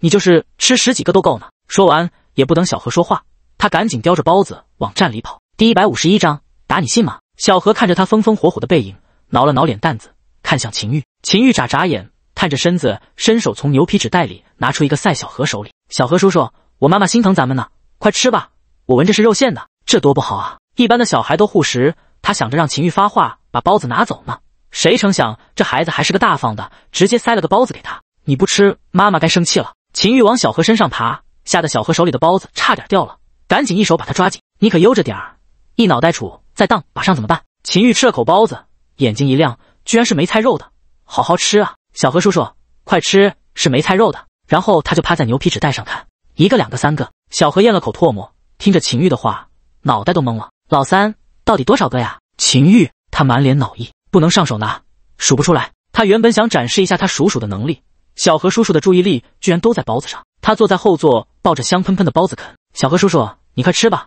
你就是吃十几个都够呢。”说完，也不等小何说话，他赶紧叼着包子往站里跑。第一百五十一章，打你信吗？小何看着他风风火火的背影，挠了挠脸蛋子，看向秦玉。秦玉眨眨眼，探着身子，伸手从牛皮纸袋里拿出一个塞小何手里。小何叔叔。我妈妈心疼咱们呢，快吃吧！我闻着是肉馅的，这多不好啊！一般的小孩都护食，他想着让秦玉发话把包子拿走呢。谁成想这孩子还是个大方的，直接塞了个包子给他。你不吃，妈妈该生气了。秦玉往小何身上爬，吓得小何手里的包子差点掉了，赶紧一手把他抓紧。你可悠着点儿，一脑袋杵在当把上怎么办？秦玉吃了口包子，眼睛一亮，居然是梅菜肉的，好好吃啊！小何叔叔，快吃，是梅菜肉的。然后他就趴在牛皮纸袋上看。一个、两个、三个，小何咽了口唾沫，听着秦玉的话，脑袋都懵了。老三到底多少个呀？秦玉，他满脸恼意，不能上手拿，数不出来。他原本想展示一下他数数的能力，小何叔叔的注意力居然都在包子上。他坐在后座，抱着香喷喷的包子啃。小何叔叔，你快吃吧，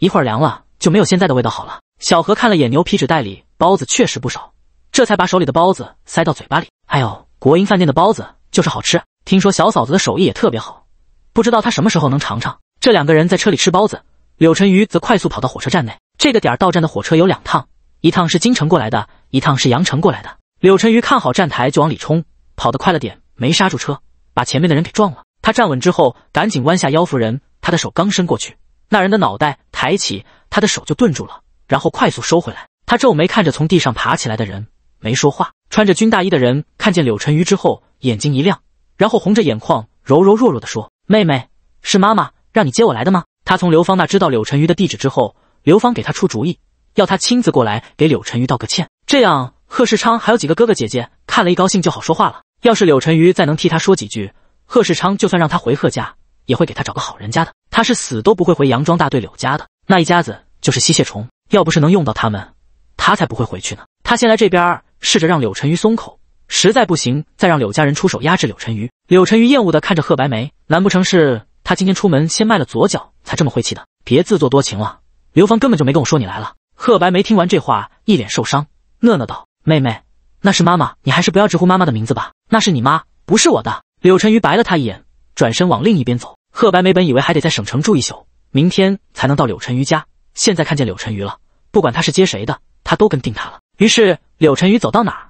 一会儿凉了就没有现在的味道好了。小何看了眼牛皮纸袋里包子，确实不少，这才把手里的包子塞到嘴巴里。哎呦，国营饭店的包子就是好吃，听说小嫂子的手艺也特别好。不知道他什么时候能尝尝。这两个人在车里吃包子，柳晨瑜则快速跑到火车站内。这个点儿到站的火车有两趟，一趟是京城过来的，一趟是阳城过来的。柳晨瑜看好站台就往里冲，跑得快了点，没刹住车，把前面的人给撞了。他站稳之后，赶紧弯下腰扶人。他的手刚伸过去，那人的脑袋抬起，他的手就顿住了，然后快速收回来。他皱眉看着从地上爬起来的人，没说话。穿着军大衣的人看见柳晨瑜之后，眼睛一亮，然后红着眼眶柔柔弱弱的说。妹妹，是妈妈让你接我来的吗？他从刘芳那知道柳晨瑜的地址之后，刘芳给他出主意，要他亲自过来给柳晨瑜道个歉，这样贺世昌还有几个哥哥姐姐看了一高兴就好说话了。要是柳晨瑜再能替他说几句，贺世昌就算让他回贺家，也会给他找个好人家的。他是死都不会回杨庄大队柳家的，那一家子就是吸血虫，要不是能用到他们，他才不会回去呢。他先来这边，试着让柳晨瑜松口。实在不行，再让柳家人出手压制柳晨瑜。柳晨瑜厌恶的看着贺白梅，难不成是他今天出门先迈了左脚，才这么晦气的？别自作多情了，刘芳根本就没跟我说你来了。贺白梅听完这话，一脸受伤，讷讷道：“妹妹，那是妈妈，你还是不要直呼妈妈的名字吧，那是你妈，不是我的。”柳晨瑜白了他一眼，转身往另一边走。贺白梅本以为还得在省城住一宿，明天才能到柳晨瑜家，现在看见柳晨瑜了，不管他是接谁的，他都跟定他了。于是柳晨瑜走到哪。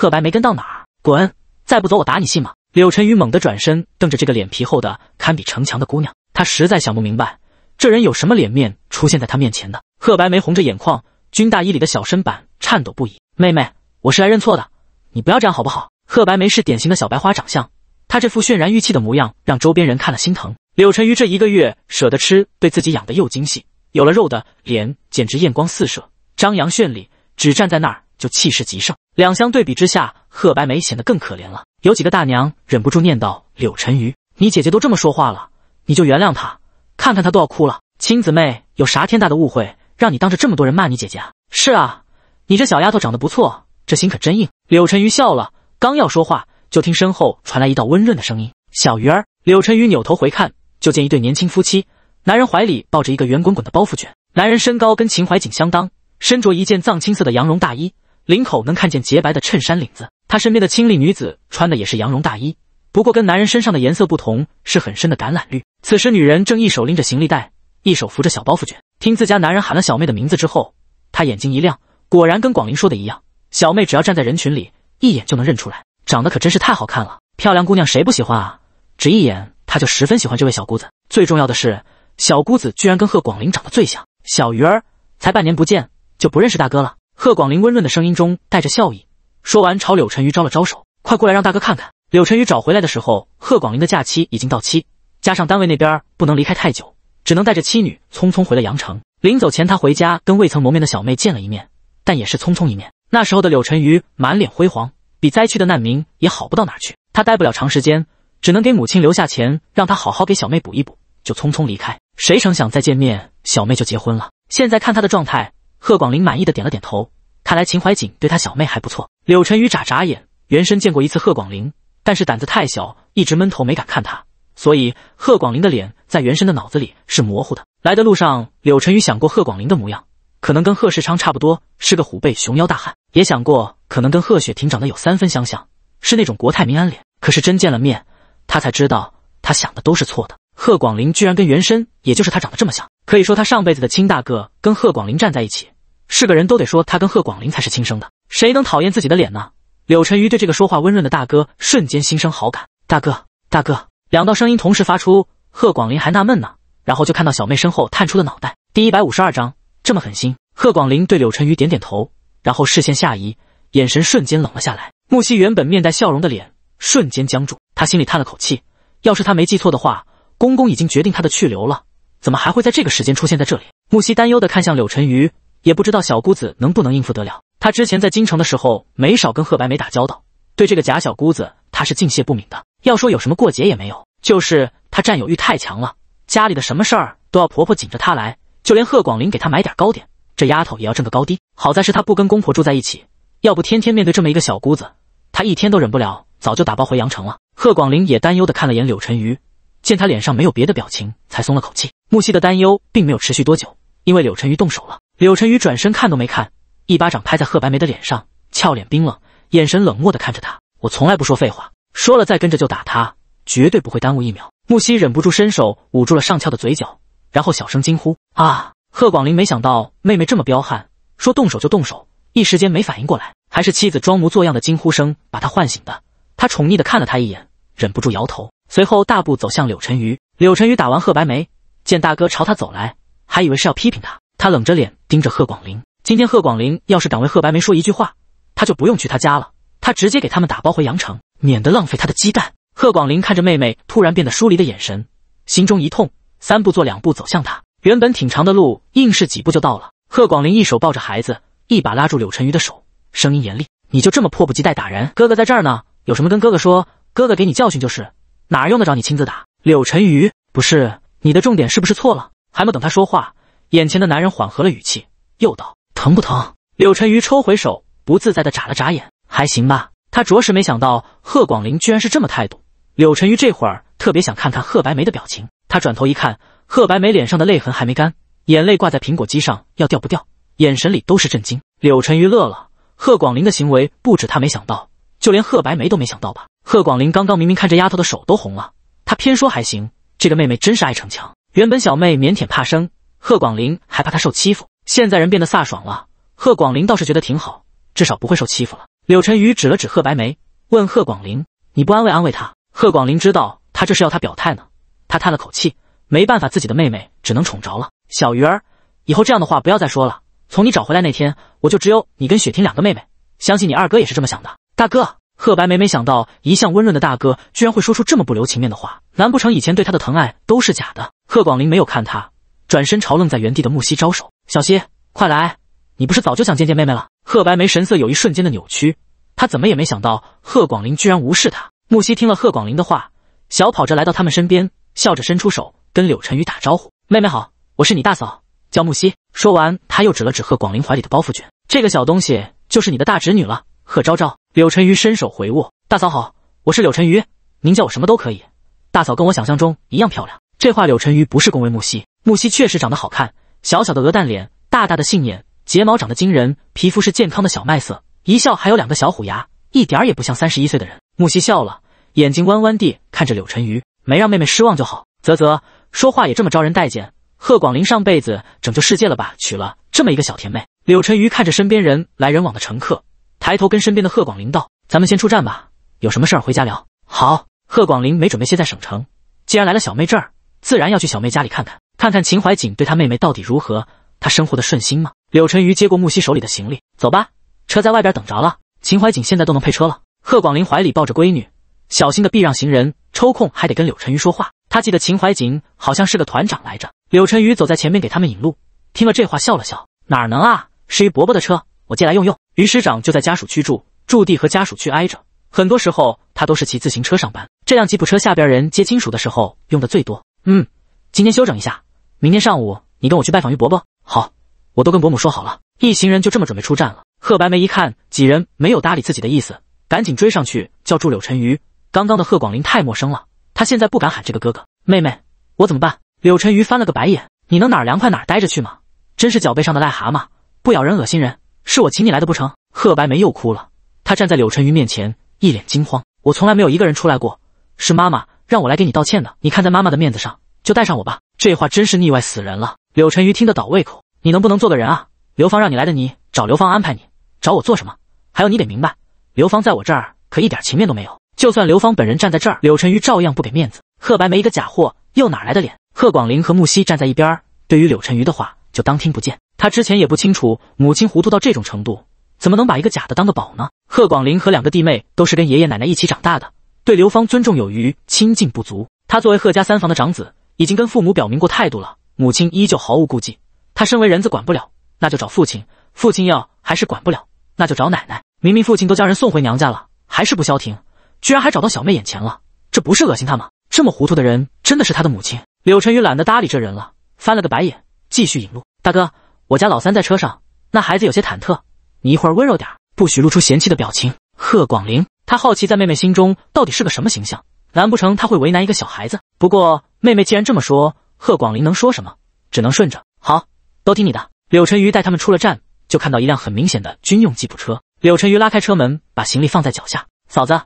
贺白梅跟到哪儿，滚！再不走，我打你，信吗？柳沉鱼猛地转身，瞪着这个脸皮厚的堪比城墙的姑娘。他实在想不明白，这人有什么脸面出现在他面前的。贺白梅红着眼眶，军大衣里的小身板颤抖不已。妹妹，我是来认错的，你不要这样好不好？贺白梅是典型的小白花长相，她这副渲然欲泣的模样，让周边人看了心疼。柳沉鱼这一个月舍得吃，对自己养的又精细，有了肉的脸，简直艳光四射，张扬绚丽，只站在那儿。就气势极盛，两相对比之下，贺白梅显得更可怜了。有几个大娘忍不住念叨：“柳晨鱼，你姐姐都这么说话了，你就原谅她，看看她都要哭了。亲姊妹有啥天大的误会，让你当着这么多人骂你姐姐啊？”“是啊，你这小丫头长得不错，这心可真硬。”柳晨鱼笑了，刚要说话，就听身后传来一道温润的声音：“小鱼儿。”柳晨鱼扭头回看，就见一对年轻夫妻，男人怀里抱着一个圆滚滚的包袱卷，男人身高跟秦怀瑾相当，身着一件藏青色的羊绒大衣。领口能看见洁白的衬衫领子，她身边的清丽女子穿的也是羊绒大衣，不过跟男人身上的颜色不同，是很深的橄榄绿。此时女人正一手拎着行李袋，一手扶着小包袱卷，听自家男人喊了小妹的名字之后，她眼睛一亮，果然跟广陵说的一样，小妹只要站在人群里，一眼就能认出来，长得可真是太好看了。漂亮姑娘谁不喜欢啊？只一眼，她就十分喜欢这位小姑子。最重要的是，小姑子居然跟贺广陵长得最像。小鱼儿才半年不见就不认识大哥了。贺广林温润的声音中带着笑意，说完朝柳晨瑜招了招手：“快过来，让大哥看看。”柳晨瑜找回来的时候，贺广林的假期已经到期，加上单位那边不能离开太久，只能带着妻女匆匆回了阳城。临走前，他回家跟未曾谋面的小妹见了一面，但也是匆匆一面。那时候的柳晨瑜满脸辉煌，比灾区的难民也好不到哪去。他待不了长时间，只能给母亲留下钱，让他好好给小妹补一补，就匆匆离开。谁成想再见面，小妹就结婚了。现在看他的状态。贺广林满意的点了点头，看来秦怀瑾对他小妹还不错。柳晨宇眨眨眼，原身见过一次贺广林，但是胆子太小，一直闷头没敢看他，所以贺广林的脸在原身的脑子里是模糊的。来的路上，柳晨宇想过贺广林的模样，可能跟贺世昌差不多，是个虎背熊腰大汉，也想过可能跟贺雪婷长得有三分相像，是那种国泰民安脸。可是真见了面，他才知道他想的都是错的，贺广林居然跟原身，也就是他长得这么像。可以说他上辈子的亲大哥跟贺广林站在一起，是个人都得说他跟贺广林才是亲生的。谁能讨厌自己的脸呢？柳沉鱼对这个说话温润的大哥瞬间心生好感。大哥，大哥，两道声音同时发出。贺广林还纳闷呢，然后就看到小妹身后探出的脑袋。第一百五十二章，这么狠心。贺广林对柳沉鱼点点头，然后视线下移，眼神瞬间冷了下来。木熙原本面带笑容的脸瞬间僵住，他心里叹了口气。要是他没记错的话，公公已经决定他的去留了。怎么还会在这个时间出现在这里？木西担忧地看向柳晨瑜，也不知道小姑子能不能应付得了。他之前在京城的时候，没少跟贺白梅打交道，对这个假小姑子，他是敬谢不敏的。要说有什么过节也没有，就是她占有欲太强了，家里的什么事儿都要婆婆紧着她来，就连贺广林给她买点糕点，这丫头也要挣个高低。好在是她不跟公婆住在一起，要不天天面对这么一个小姑子，她一天都忍不了，早就打包回阳城了。贺广林也担忧地看了眼柳晨瑜。见他脸上没有别的表情，才松了口气。木西的担忧并没有持续多久，因为柳晨瑜动手了。柳晨瑜转身看都没看，一巴掌拍在贺白梅的脸上，俏脸冰冷，眼神冷漠的看着他：“我从来不说废话，说了再跟着就打他，绝对不会耽误一秒。”木西忍不住伸手捂住了上翘的嘴角，然后小声惊呼：“啊！”贺广林没想到妹妹这么彪悍，说动手就动手，一时间没反应过来，还是妻子装模作样的惊呼声把他唤醒的。他宠溺的看了他一眼，忍不住摇头。随后大步走向柳晨瑜。柳晨瑜打完贺白梅，见大哥朝他走来，还以为是要批评他。他冷着脸盯着贺广林。今天贺广林要是敢为贺白梅说一句话，他就不用去他家了。他直接给他们打包回阳城，免得浪费他的鸡蛋。贺广林看着妹妹突然变得疏离的眼神，心中一痛，三步做两步走向他。原本挺长的路，硬是几步就到了。贺广林一手抱着孩子，一把拉住柳晨瑜的手，声音严厉：“你就这么迫不及待打人？哥哥在这儿呢，有什么跟哥哥说，哥哥给你教训就是。”哪用得着你亲自打？柳晨瑜，不是你的重点是不是错了？还没等他说话，眼前的男人缓和了语气，又道：“疼不疼？”柳晨瑜抽回手，不自在地眨了眨眼，还行吧。他着实没想到贺广林居然是这么态度。柳晨瑜这会儿特别想看看贺白梅的表情。他转头一看，贺白梅脸上的泪痕还没干，眼泪挂在苹果肌上，要掉不掉，眼神里都是震惊。柳晨瑜乐了，贺广林的行为不止他没想到，就连贺白梅都没想到吧。贺广林刚刚明明看这丫头的手都红了，他偏说还行。这个妹妹真是爱逞强。原本小妹腼腆怕生，贺广林还怕她受欺负。现在人变得飒爽了，贺广林倒是觉得挺好，至少不会受欺负了。柳晨宇指了指贺白梅，问贺广林：“你不安慰安慰她？”贺广林知道他这是要他表态呢，他叹了口气，没办法，自己的妹妹只能宠着了。小鱼儿，以后这样的话不要再说了。从你找回来那天，我就只有你跟雪婷两个妹妹。相信你二哥也是这么想的，大哥。贺白梅没想到，一向温润的大哥居然会说出这么不留情面的话。难不成以前对他的疼爱都是假的？贺广林没有看他，转身朝愣在原地的木西招手：“小西，快来，你不是早就想见见妹妹了？”贺白梅神色有一瞬间的扭曲，他怎么也没想到贺广林居然无视他。木西听了贺广林的话，小跑着来到他们身边，笑着伸出手跟柳晨宇打招呼：“妹妹好，我是你大嫂，叫木西。”说完，他又指了指贺广林怀里的包袱卷：“这个小东西就是你的大侄女了。”贺昭昭，柳晨瑜伸手回握，大嫂好，我是柳晨瑜，您叫我什么都可以。大嫂跟我想象中一样漂亮。这话柳晨瑜不是恭维木兮，木兮确实长得好看，小小的鹅蛋脸，大大的杏眼，睫毛长得惊人，皮肤是健康的小麦色，一笑还有两个小虎牙，一点也不像三十一岁的人。木兮笑了，眼睛弯弯地看着柳晨瑜，没让妹妹失望就好。啧啧，说话也这么招人待见。贺广林上辈子拯救世界了吧？娶了这么一个小甜妹。柳晨瑜看着身边人来人往的乘客。抬头跟身边的贺广林道：“咱们先出站吧，有什么事儿回家聊。”好。贺广林没准备歇在省城，既然来了小妹这儿，自然要去小妹家里看看，看看秦怀瑾对她妹妹到底如何，他生活的顺心吗？柳沉鱼接过木熙手里的行李，走吧，车在外边等着了。秦怀瑾现在都能配车了。贺广林怀里抱着闺女，小心的避让行人，抽空还得跟柳沉鱼说话。他记得秦怀瑾好像是个团长来着。柳沉鱼走在前面给他们引路，听了这话笑了笑：“哪能啊，是于伯伯的车，我借来用用。”于师长就在家属区住，驻地和家属区挨着，很多时候他都是骑自行车上班。这辆吉普车下边人接亲属的时候用的最多。嗯，今天休整一下，明天上午你跟我去拜访于伯伯。好，我都跟伯母说好了。一行人就这么准备出战了。贺白梅一看几人没有搭理自己的意思，赶紧追上去叫住柳晨瑜。刚刚的贺广林太陌生了，他现在不敢喊这个哥哥妹妹。我怎么办？柳晨瑜翻了个白眼，你能哪凉快哪待着去吗？真是脚背上的癞蛤蟆，不咬人恶心人。是我请你来的不成？贺白梅又哭了，她站在柳沉瑜面前，一脸惊慌。我从来没有一个人出来过，是妈妈让我来给你道歉的。你看在妈妈的面子上，就带上我吧。这话真是腻歪死人了。柳沉瑜听得倒胃口，你能不能做个人啊？刘芳让你来的，你找刘芳安排你，找我做什么？还有你得明白，刘芳在我这儿可一点情面都没有。就算刘芳本人站在这儿，柳沉瑜照样不给面子。贺白梅一个假货，又哪来的脸？贺广林和木西站在一边，对于柳沉瑜的话就当听不见。他之前也不清楚母亲糊涂到这种程度，怎么能把一个假的当个宝呢？贺广林和两个弟妹都是跟爷爷奶奶一起长大的，对刘芳尊重有余，亲近不足。他作为贺家三房的长子，已经跟父母表明过态度了，母亲依旧毫无顾忌。他身为人子管不了，那就找父亲；父亲要还是管不了，那就找奶奶。明明父亲都将人送回娘家了，还是不消停，居然还找到小妹眼前了，这不是恶心他吗？这么糊涂的人，真的是他的母亲？柳晨宇懒得搭理这人了，翻了个白眼，继续引路。大哥。我家老三在车上，那孩子有些忐忑。你一会儿温柔点儿，不许露出嫌弃的表情。贺广林，他好奇在妹妹心中到底是个什么形象？难不成他会为难一个小孩子？不过妹妹既然这么说，贺广林能说什么？只能顺着。好，都听你的。柳晨瑜带他们出了站，就看到一辆很明显的军用吉普车。柳晨瑜拉开车门，把行李放在脚下。嫂子，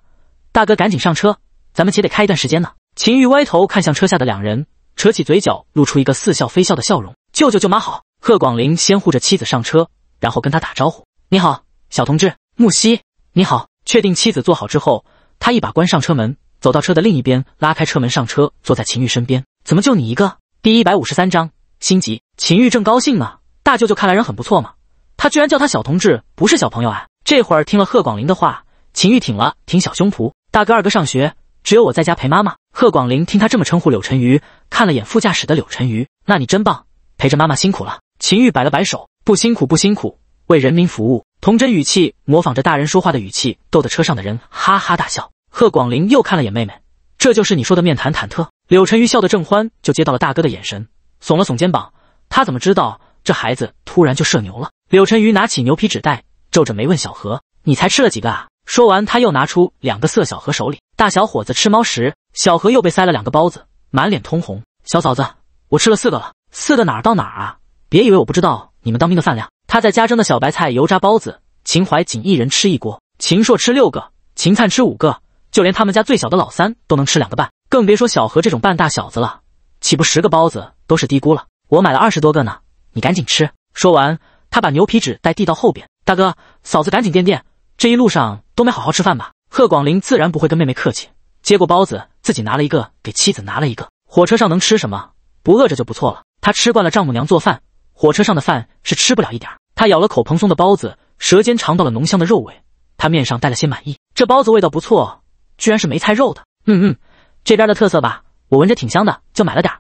大哥，赶紧上车，咱们且得开一段时间呢。秦玉歪头看向车下的两人，扯起嘴角，露出一个似笑非笑的笑容。舅舅舅妈好。贺广林先护着妻子上车，然后跟他打招呼：“你好，小同志木西，你好。”确定妻子坐好之后，他一把关上车门，走到车的另一边，拉开车门上车，坐在秦玉身边。怎么就你一个？第一百五十三章心急。秦玉正高兴呢，大舅舅看来人很不错嘛，他居然叫他小同志，不是小朋友啊。这会儿听了贺广林的话，秦玉挺了挺小胸脯：“大哥二哥上学，只有我在家陪妈妈。”贺广林听他这么称呼柳晨瑜，看了眼副驾驶的柳晨瑜：“那你真棒，陪着妈妈辛苦了。”秦玉摆了摆手，不辛苦，不辛苦，为人民服务。童真语气，模仿着大人说话的语气，逗得车上的人哈哈大笑。贺广林又看了眼妹妹，这就是你说的面谈忐忑。柳晨瑜笑得正欢，就接到了大哥的眼神，耸了耸肩膀。他怎么知道这孩子突然就社牛了？柳晨瑜拿起牛皮纸袋，皱着眉问小何：“你才吃了几个啊？”说完，他又拿出两个色小何手里。大小伙子吃猫食，小何又被塞了两个包子，满脸通红。小嫂子，我吃了四个了，四个哪到哪儿啊？别以为我不知道你们当兵的饭量。他在家蒸的小白菜油炸包子，秦淮仅一人吃一锅，秦硕吃六个，秦灿吃五个，就连他们家最小的老三都能吃两个半，更别说小何这种半大小子了，岂不十个包子都是低估了？我买了二十多个呢，你赶紧吃。说完，他把牛皮纸袋递到后边，大哥嫂子赶紧垫垫。这一路上都没好好吃饭吧？贺广林自然不会跟妹妹客气，接过包子，自己拿了一个给妻子拿了一个。火车上能吃什么？不饿着就不错了。他吃惯了丈母娘做饭。火车上的饭是吃不了一点儿，他咬了口蓬松的包子，舌尖尝到了浓香的肉味，他面上带了些满意。这包子味道不错，居然是梅菜肉的。嗯嗯，这边的特色吧，我闻着挺香的，就买了点儿。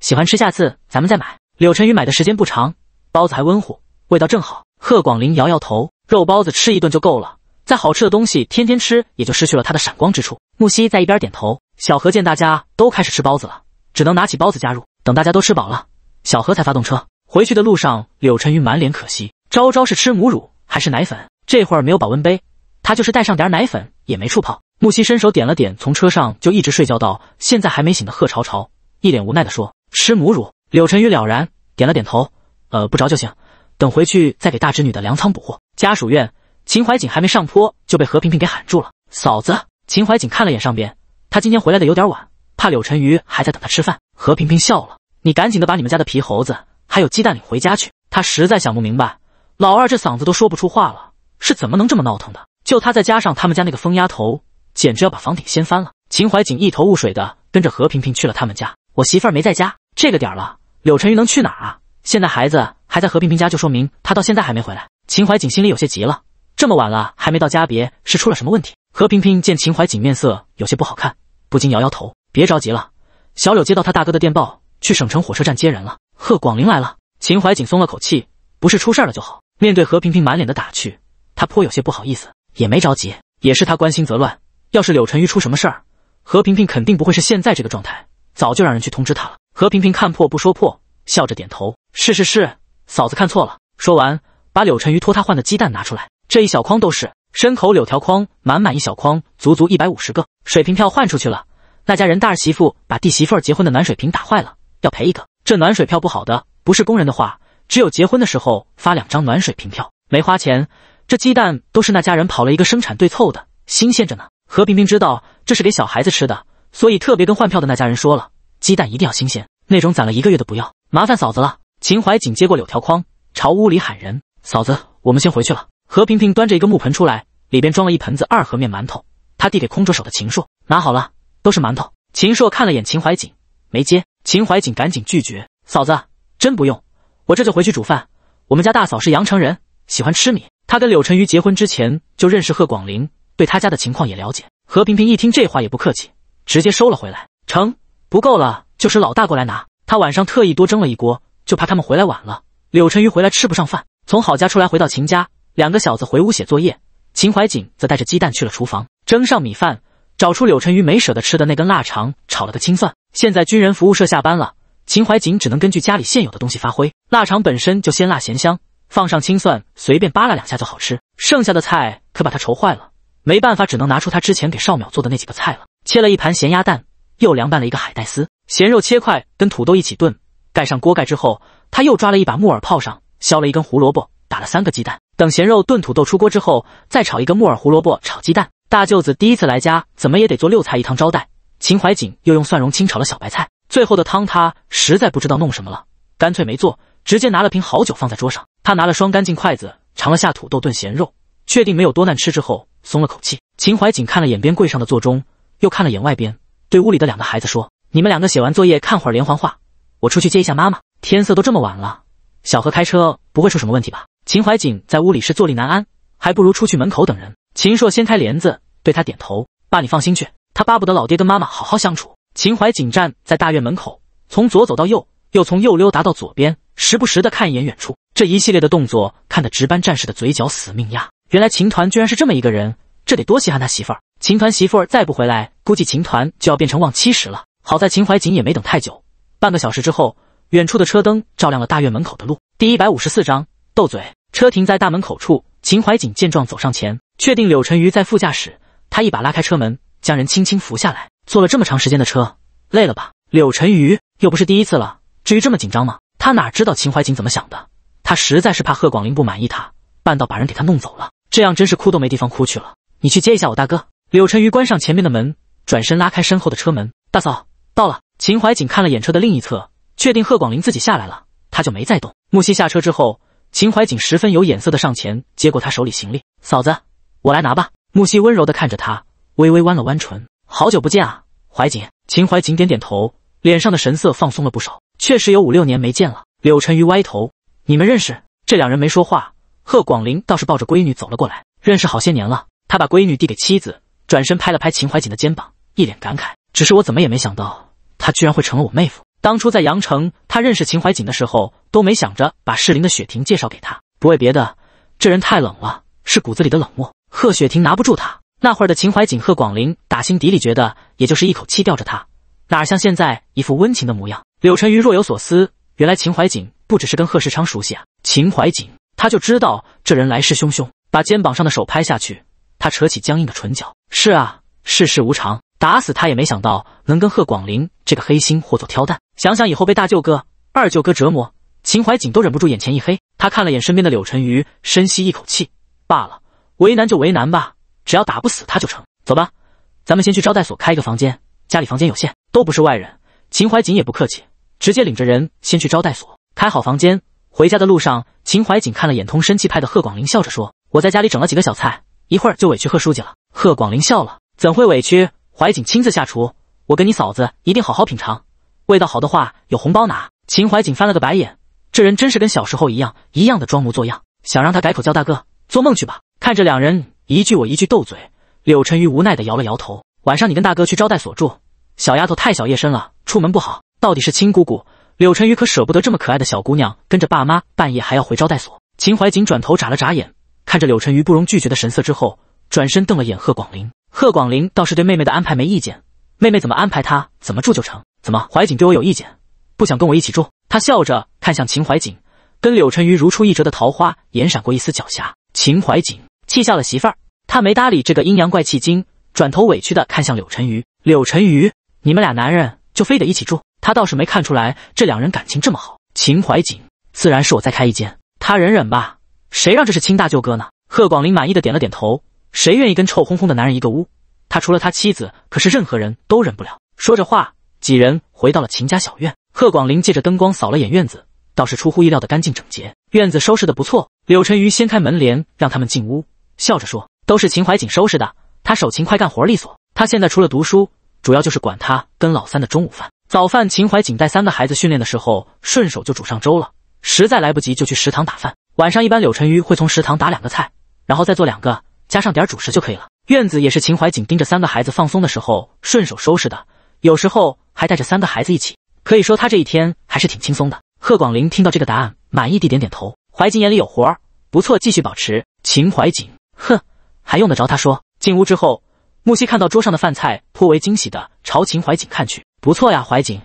喜欢吃，下次咱们再买。柳晨宇买的时间不长，包子还温乎，味道正好。贺广林摇摇头，肉包子吃一顿就够了，再好吃的东西天天吃也就失去了它的闪光之处。木西在一边点头。小何见大家都开始吃包子了，只能拿起包子加入。等大家都吃饱了，小何才发动车。回去的路上，柳晨宇满脸可惜。昭昭是吃母乳还是奶粉？这会儿没有保温杯，他就是带上点奶粉也没处泡。木西伸手点了点从车上就一直睡觉到现在还没醒的贺朝朝，一脸无奈地说：“吃母乳。”柳晨宇了然，点了点头。呃，不着就行，等回去再给大侄女的粮仓补货。家属院，秦怀瑾还没上坡就被何萍萍给喊住了。嫂子，秦怀瑾看了眼上边，他今天回来的有点晚，怕柳晨鱼还在等他吃饭。何萍萍笑了：“你赶紧的把你们家的皮猴子。”还有鸡蛋领回家去，他实在想不明白，老二这嗓子都说不出话了，是怎么能这么闹腾的？就他再加上他们家那个疯丫头，简直要把房顶掀翻了。秦怀瑾一头雾水的跟着何平平去了他们家，我媳妇儿没在家，这个点了，柳晨玉能去哪儿啊？现在孩子还在何平平家，就说明他到现在还没回来。秦怀瑾心里有些急了，这么晚了还没到家，别是出了什么问题？何平平见秦怀瑾面色有些不好看，不禁摇摇头，别着急了，小柳接到他大哥的电报，去省城火车站接人了。贺广林来了，秦怀瑾松了口气，不是出事了就好。面对何平平满脸的打趣，他颇有些不好意思，也没着急。也是他关心则乱，要是柳晨鱼出什么事儿，何平平肯定不会是现在这个状态，早就让人去通知他了。何平平看破不说破，笑着点头：“是是是，嫂子看错了。”说完，把柳晨鱼托他换的鸡蛋拿出来，这一小筐都是，身口柳条筐，满满一小筐，足足一百五十个水瓶票换出去了。那家人大儿媳妇把弟媳妇儿结婚的暖水瓶打坏了，要赔一个。这暖水票不好的，不是工人的话，只有结婚的时候发两张暖水瓶票，没花钱。这鸡蛋都是那家人跑了一个生产队凑的，新鲜着呢。何平平知道这是给小孩子吃的，所以特别跟换票的那家人说了，鸡蛋一定要新鲜，那种攒了一个月的不要。麻烦嫂子了。秦怀瑾接过柳条筐，朝屋里喊人：“嫂子，我们先回去了。”何平平端着一个木盆出来，里边装了一盆子二合面馒头，他递给空着手的秦硕：“拿好了，都是馒头。”秦硕看了眼秦怀瑾，没接。秦怀瑾赶紧拒绝嫂子，真不用，我这就回去煮饭。我们家大嫂是阳城人，喜欢吃米。她跟柳晨瑜结婚之前就认识贺广林，对他家的情况也了解。何平平一听这话也不客气，直接收了回来。成不够了，就是老大过来拿。他晚上特意多蒸了一锅，就怕他们回来晚了，柳晨瑜回来吃不上饭。从郝家出来，回到秦家，两个小子回屋写作业，秦怀瑾则带着鸡蛋去了厨房，蒸上米饭，找出柳晨瑜没舍得吃的那根腊肠，炒了个青蒜。现在军人服务社下班了，秦怀瑾只能根据家里现有的东西发挥。腊肠本身就鲜辣咸香，放上青蒜，随便扒拉两下就好吃。剩下的菜可把他愁坏了，没办法，只能拿出他之前给少淼做的那几个菜了。切了一盘咸鸭蛋，又凉拌了一个海带丝，咸肉切块跟土豆一起炖，盖上锅盖之后，他又抓了一把木耳泡上，削了一根胡萝卜，打了三个鸡蛋。等咸肉炖土豆出锅之后，再炒一个木耳胡萝卜炒鸡蛋。大舅子第一次来家，怎么也得做六菜一汤招待。秦怀瑾又用蒜蓉清炒了小白菜，最后的汤他实在不知道弄什么了，干脆没做，直接拿了瓶好酒放在桌上。他拿了双干净筷子，尝了下土豆炖咸肉，确定没有多难吃之后，松了口气。秦怀瑾看了眼边柜上的座钟，又看了眼外边，对屋里的两个孩子说：“你们两个写完作业，看会儿连环画，我出去接一下妈妈。天色都这么晚了，小何开车不会出什么问题吧？”秦怀瑾在屋里是坐立难安，还不如出去门口等人。秦硕掀开帘子，对他点头：“爸，你放心去。”他巴不得老爹跟妈妈好好相处。秦怀瑾站在大院门口，从左走到右，又从右溜达到左边，时不时的看一眼远处。这一系列的动作看得值班战士的嘴角死命压。原来秦团居然是这么一个人，这得多稀罕他媳妇儿！秦团媳妇儿再不回来，估计秦团就要变成忘七十了。好在秦怀瑾也没等太久，半个小时之后，远处的车灯照亮了大院门口的路。第一百五十四章斗嘴。车停在大门口处，秦怀瑾见状走上前，确定柳沉瑜在副驾驶，他一把拉开车门。将人轻轻扶下来，坐了这么长时间的车，累了吧？柳沉瑜又不是第一次了，至于这么紧张吗？他哪知道秦怀瑾怎么想的？他实在是怕贺广林不满意，他半道把人给他弄走了，这样真是哭都没地方哭去了。你去接一下我大哥。柳沉瑜关上前面的门，转身拉开身后的车门。大嫂到了。秦怀瑾看了眼车的另一侧，确定贺广林自己下来了，他就没再动。木西下车之后，秦怀瑾十分有眼色的上前接过他手里行李。嫂子，我来拿吧。木西温柔的看着他。微微弯了弯唇，好久不见啊，怀瑾。秦怀瑾点点头，脸上的神色放松了不少。确实有五六年没见了。柳沉瑜歪头，你们认识？这两人没说话。贺广林倒是抱着闺女走了过来，认识好些年了。他把闺女递给妻子，转身拍了拍秦怀瑾的肩膀，一脸感慨：只是我怎么也没想到，他居然会成了我妹夫。当初在阳城，他认识秦怀瑾的时候，都没想着把适龄的雪婷介绍给他。不为别的，这人太冷了，是骨子里的冷漠。贺雪婷拿不住他。那会儿的秦怀景、贺广陵打心底里觉得，也就是一口气吊着他，哪像现在一副温情的模样。柳晨瑜若有所思，原来秦怀景不只是跟贺世昌熟悉啊。秦怀景，他就知道这人来势汹汹，把肩膀上的手拍下去，他扯起僵硬的唇角。是啊，世事无常，打死他也没想到能跟贺广陵这个黑心货做挑担。想想以后被大舅哥、二舅哥折磨，秦怀景都忍不住眼前一黑。他看了眼身边的柳晨瑜，深吸一口气，罢了，为难就为难吧。只要打不死他就成。走吧，咱们先去招待所开一个房间。家里房间有限，都不是外人。秦怀瑾也不客气，直接领着人先去招待所开好房间。回家的路上，秦怀瑾看了眼通身气派的贺广林，笑着说：“我在家里整了几个小菜，一会儿就委屈贺书记了。”贺广林笑了：“怎会委屈？怀瑾亲自下厨，我跟你嫂子一定好好品尝。味道好的话，有红包拿。”秦怀瑾翻了个白眼，这人真是跟小时候一样，一样的装模作样。想让他改口叫大哥，做梦去吧！看着两人。一句我一句斗嘴，柳沉鱼无奈的摇了摇头。晚上你跟大哥去招待所住，小丫头太小，夜深了出门不好。到底是亲姑姑，柳沉鱼可舍不得这么可爱的小姑娘跟着爸妈，半夜还要回招待所。秦怀瑾转头眨了眨眼，看着柳沉鱼不容拒绝的神色之后，转身瞪了眼贺广林。贺广林倒是对妹妹的安排没意见，妹妹怎么安排他怎么住就成。怎么，怀瑾对我有意见，不想跟我一起住？他笑着看向秦怀瑾，跟柳沉鱼如出一辙的桃花眼闪过一丝狡黠。秦怀瑾。气笑了媳妇儿，他没搭理这个阴阳怪气精，转头委屈的看向柳晨瑜。柳晨瑜，你们俩男人就非得一起住？他倒是没看出来这两人感情这么好。秦怀瑾自然是我再开一间，他忍忍吧，谁让这是亲大舅哥呢？贺广林满意的点了点头。谁愿意跟臭烘烘的男人一个屋？他除了他妻子，可是任何人都忍不了。说着话，几人回到了秦家小院。贺广林借着灯光扫了眼院子，倒是出乎意料的干净整洁，院子收拾的不错。柳晨瑜掀开门帘，让他们进屋。笑着说：“都是秦怀瑾收拾的，他手勤快，干活利索。他现在除了读书，主要就是管他跟老三的中午饭、早饭。秦怀瑾带三个孩子训练的时候，顺手就煮上粥了，实在来不及就去食堂打饭。晚上一般柳晨瑜会从食堂打两个菜，然后再做两个，加上点主食就可以了。院子也是秦怀瑾盯着三个孩子放松的时候顺手收拾的，有时候还带着三个孩子一起。可以说他这一天还是挺轻松的。”贺广林听到这个答案，满意地点点头：“怀瑾眼里有活，不错，继续保持。”秦怀瑾。哼，还用得着他说？进屋之后，木西看到桌上的饭菜，颇为惊喜的朝秦怀瑾看去。不错呀，怀瑾，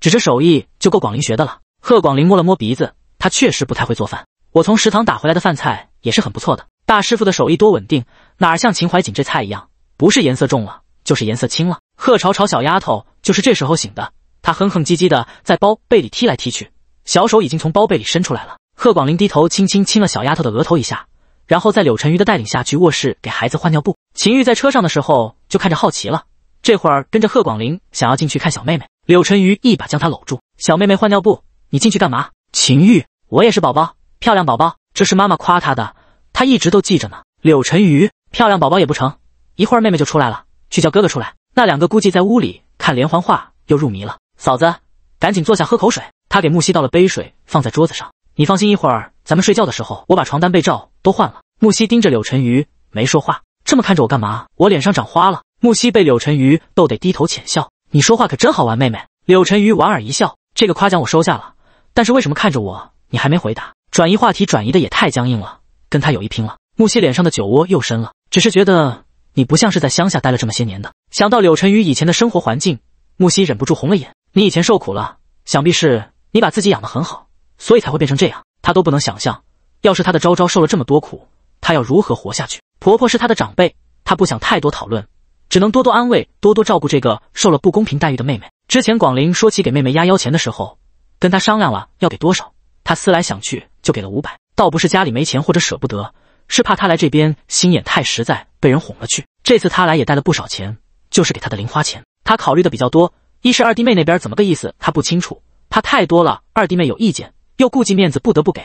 指着手艺就够广陵学的了。贺广陵摸了摸鼻子，他确实不太会做饭。我从食堂打回来的饭菜也是很不错的。大师傅的手艺多稳定，哪像秦怀瑾这菜一样，不是颜色重了，就是颜色轻了。贺朝朝小丫头就是这时候醒的，他哼哼唧唧的在包被里踢来踢去，小手已经从包被里伸出来了。贺广陵低头轻轻亲了小丫头的额头一下。然后在柳晨瑜的带领下去卧室给孩子换尿布。秦玉在车上的时候就看着好奇了，这会儿跟着贺广林想要进去看小妹妹。柳晨瑜一把将她搂住：“小妹妹换尿布，你进去干嘛？”秦玉：“我也是宝宝，漂亮宝宝，这是妈妈夸她的，她一直都记着呢。”柳晨瑜：“漂亮宝宝也不成，一会儿妹妹就出来了，去叫哥哥出来。那两个估计在屋里看连环画又入迷了。”嫂子，赶紧坐下喝口水。他给木西倒了杯水放在桌子上，你放心，一会儿。咱们睡觉的时候，我把床单被罩都换了。木兮盯着柳晨瑜，没说话，这么看着我干嘛？我脸上长花了。木兮被柳晨瑜逗得低头浅笑，你说话可真好玩，妹妹。柳晨瑜莞尔一笑，这个夸奖我收下了。但是为什么看着我，你还没回答？转移话题，转移的也太僵硬了，跟他有一拼了。木兮脸上的酒窝又深了，只是觉得你不像是在乡下待了这么些年的。想到柳晨瑜以前的生活环境，木兮忍不住红了眼。你以前受苦了，想必是你把自己养得很好，所以才会变成这样。他都不能想象，要是他的招招受了这么多苦，他要如何活下去？婆婆是他的长辈，他不想太多讨论，只能多多安慰，多多照顾这个受了不公平待遇的妹妹。之前广陵说起给妹妹压腰钱的时候，跟他商量了要给多少，他思来想去就给了五百。倒不是家里没钱或者舍不得，是怕他来这边心眼太实在，被人哄了去。这次他来也带了不少钱，就是给他的零花钱。他考虑的比较多，一是二弟妹那边怎么个意思，他不清楚；怕太多了，二弟妹有意见。又顾及面子不得不给，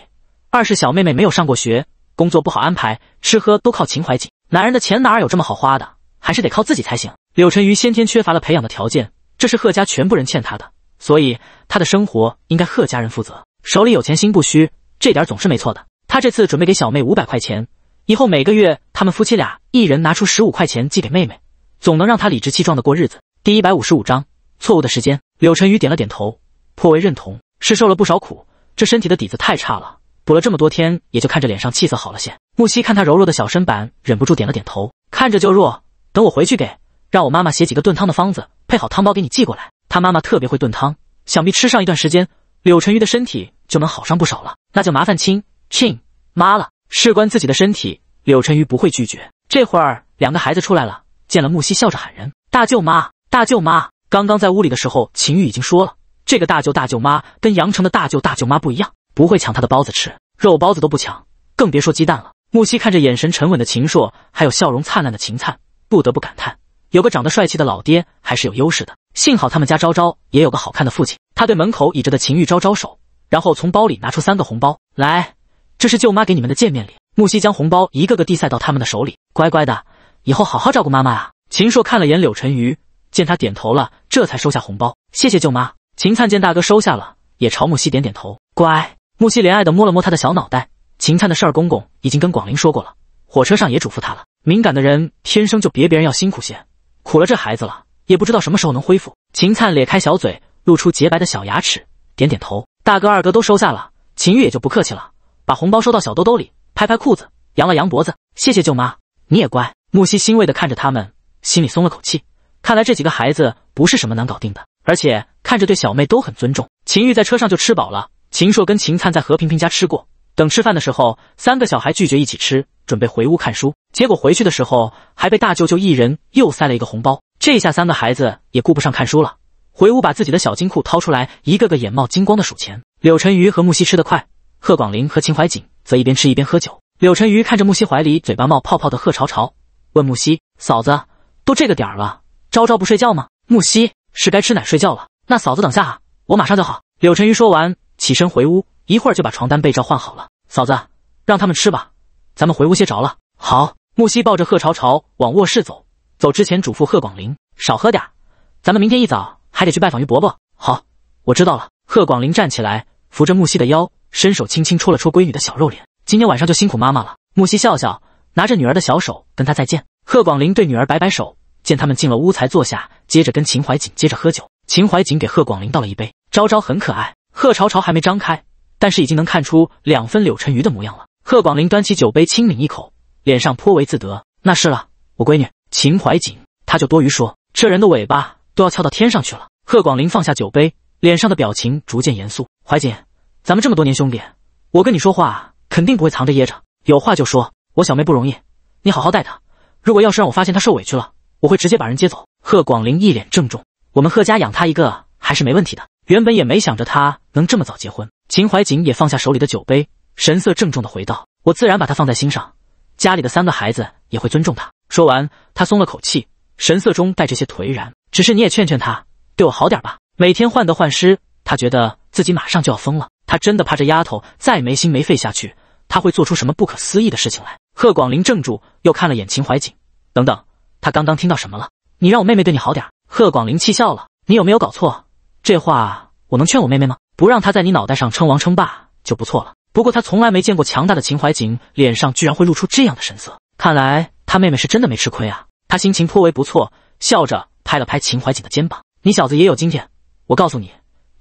二是小妹妹没有上过学，工作不好安排，吃喝都靠秦怀瑾。男人的钱哪儿有这么好花的？还是得靠自己才行。柳沉鱼先天缺乏了培养的条件，这是贺家全部人欠他的，所以他的生活应该贺家人负责。手里有钱心不虚，这点总是没错的。他这次准备给小妹五百块钱，以后每个月他们夫妻俩一人拿出十五块钱寄给妹妹，总能让她理直气壮的过日子。第一百五十五章错误的时间。柳沉鱼点了点头，颇为认同，是受了不少苦。这身体的底子太差了，补了这么多天，也就看着脸上气色好了些。木西看他柔弱的小身板，忍不住点了点头，看着就弱。等我回去给，让我妈妈写几个炖汤的方子，配好汤包给你寄过来。他妈妈特别会炖汤，想必吃上一段时间，柳晨鱼的身体就能好上不少了。那就麻烦亲亲妈了。事关自己的身体，柳晨鱼不会拒绝。这会儿两个孩子出来了，见了木西笑着喊人：“大舅妈，大舅妈！”刚刚在屋里的时候，秦玉已经说了。这个大舅大舅妈跟杨成的大舅大舅妈不一样，不会抢他的包子吃，肉包子都不抢，更别说鸡蛋了。木西看着眼神沉稳的秦硕，还有笑容灿烂的秦灿，不得不感叹，有个长得帅气的老爹还是有优势的。幸好他们家昭昭也有个好看的父亲。他对门口倚着的秦玉招招手，然后从包里拿出三个红包来，这是舅妈给你们的见面礼。木西将红包一个个递塞到他们的手里，乖乖的，以后好好照顾妈妈啊。秦硕看了眼柳晨瑜，见他点头了，这才收下红包，谢谢舅妈。秦灿见大哥收下了，也朝木西点点头，乖。木西怜爱的摸了摸他的小脑袋。秦灿的事儿，公公已经跟广陵说过了，火车上也嘱咐他了。敏感的人天生就比别人要辛苦些，苦了这孩子了，也不知道什么时候能恢复。秦灿咧开小嘴，露出洁白的小牙齿，点点头。大哥、二哥都收下了，秦玉也就不客气了，把红包收到小兜兜里，拍拍裤子，扬了扬脖子，谢谢舅妈，你也乖。木西欣慰的看着他们，心里松了口气，看来这几个孩子不是什么难搞定的。而且看着对小妹都很尊重。秦玉在车上就吃饱了。秦硕跟秦灿在何萍萍家吃过。等吃饭的时候，三个小孩拒绝一起吃，准备回屋看书。结果回去的时候，还被大舅舅一人又塞了一个红包。这下三个孩子也顾不上看书了，回屋把自己的小金库掏出来，一个个眼冒金光的数钱。柳晨瑜和木西吃得快，贺广林和秦怀瑾则一边吃一边喝酒。柳晨瑜看着木西怀里嘴巴冒泡泡的贺朝朝，问木西嫂子：“都这个点儿了，朝朝不睡觉吗？”木西。是该吃奶睡觉了。那嫂子等下啊，我马上就好。柳晨瑜说完，起身回屋，一会儿就把床单被罩换好了。嫂子，让他们吃吧，咱们回屋歇着了。好。木西抱着贺朝朝往卧室走，走之前嘱咐贺广林少喝点，咱们明天一早还得去拜访于伯伯。好，我知道了。贺广林站起来，扶着木西的腰，伸手轻轻戳了戳闺女的小肉脸。今天晚上就辛苦妈妈了。木西笑笑，拿着女儿的小手跟她再见。贺广林对女儿摆摆手，见他们进了屋才坐下。接着跟秦怀瑾接着喝酒，秦怀瑾给贺广林倒了一杯，朝朝很可爱，贺朝朝还没张开，但是已经能看出两分柳沉鱼的模样了。贺广林端起酒杯，轻抿一口，脸上颇为自得。那是了，我闺女秦怀瑾，他就多余说，这人的尾巴都要翘到天上去了。贺广林放下酒杯，脸上的表情逐渐严肃。怀瑾，咱们这么多年兄弟，我跟你说话肯定不会藏着掖着，有话就说。我小妹不容易，你好好待她。如果要是让我发现她受委屈了。我会直接把人接走。贺广林一脸郑重：“我们贺家养他一个还是没问题的。原本也没想着他能这么早结婚。”秦怀瑾也放下手里的酒杯，神色郑重的回道：“我自然把他放在心上，家里的三个孩子也会尊重他。”说完，他松了口气，神色中带着些颓然。只是你也劝劝他，对我好点吧。每天患得患失，他觉得自己马上就要疯了。他真的怕这丫头再没心没肺下去，他会做出什么不可思议的事情来。贺广林怔住，又看了眼秦怀瑾：“等等。”他刚刚听到什么了？你让我妹妹对你好点。贺广林气笑了：“你有没有搞错？这话我能劝我妹妹吗？不让她在你脑袋上称王称霸就不错了。不过她从来没见过强大的秦怀瑾，脸上居然会露出这样的神色。看来他妹妹是真的没吃亏啊。他心情颇为不错，笑着拍了拍秦怀瑾的肩膀：“你小子也有今天。我告诉你，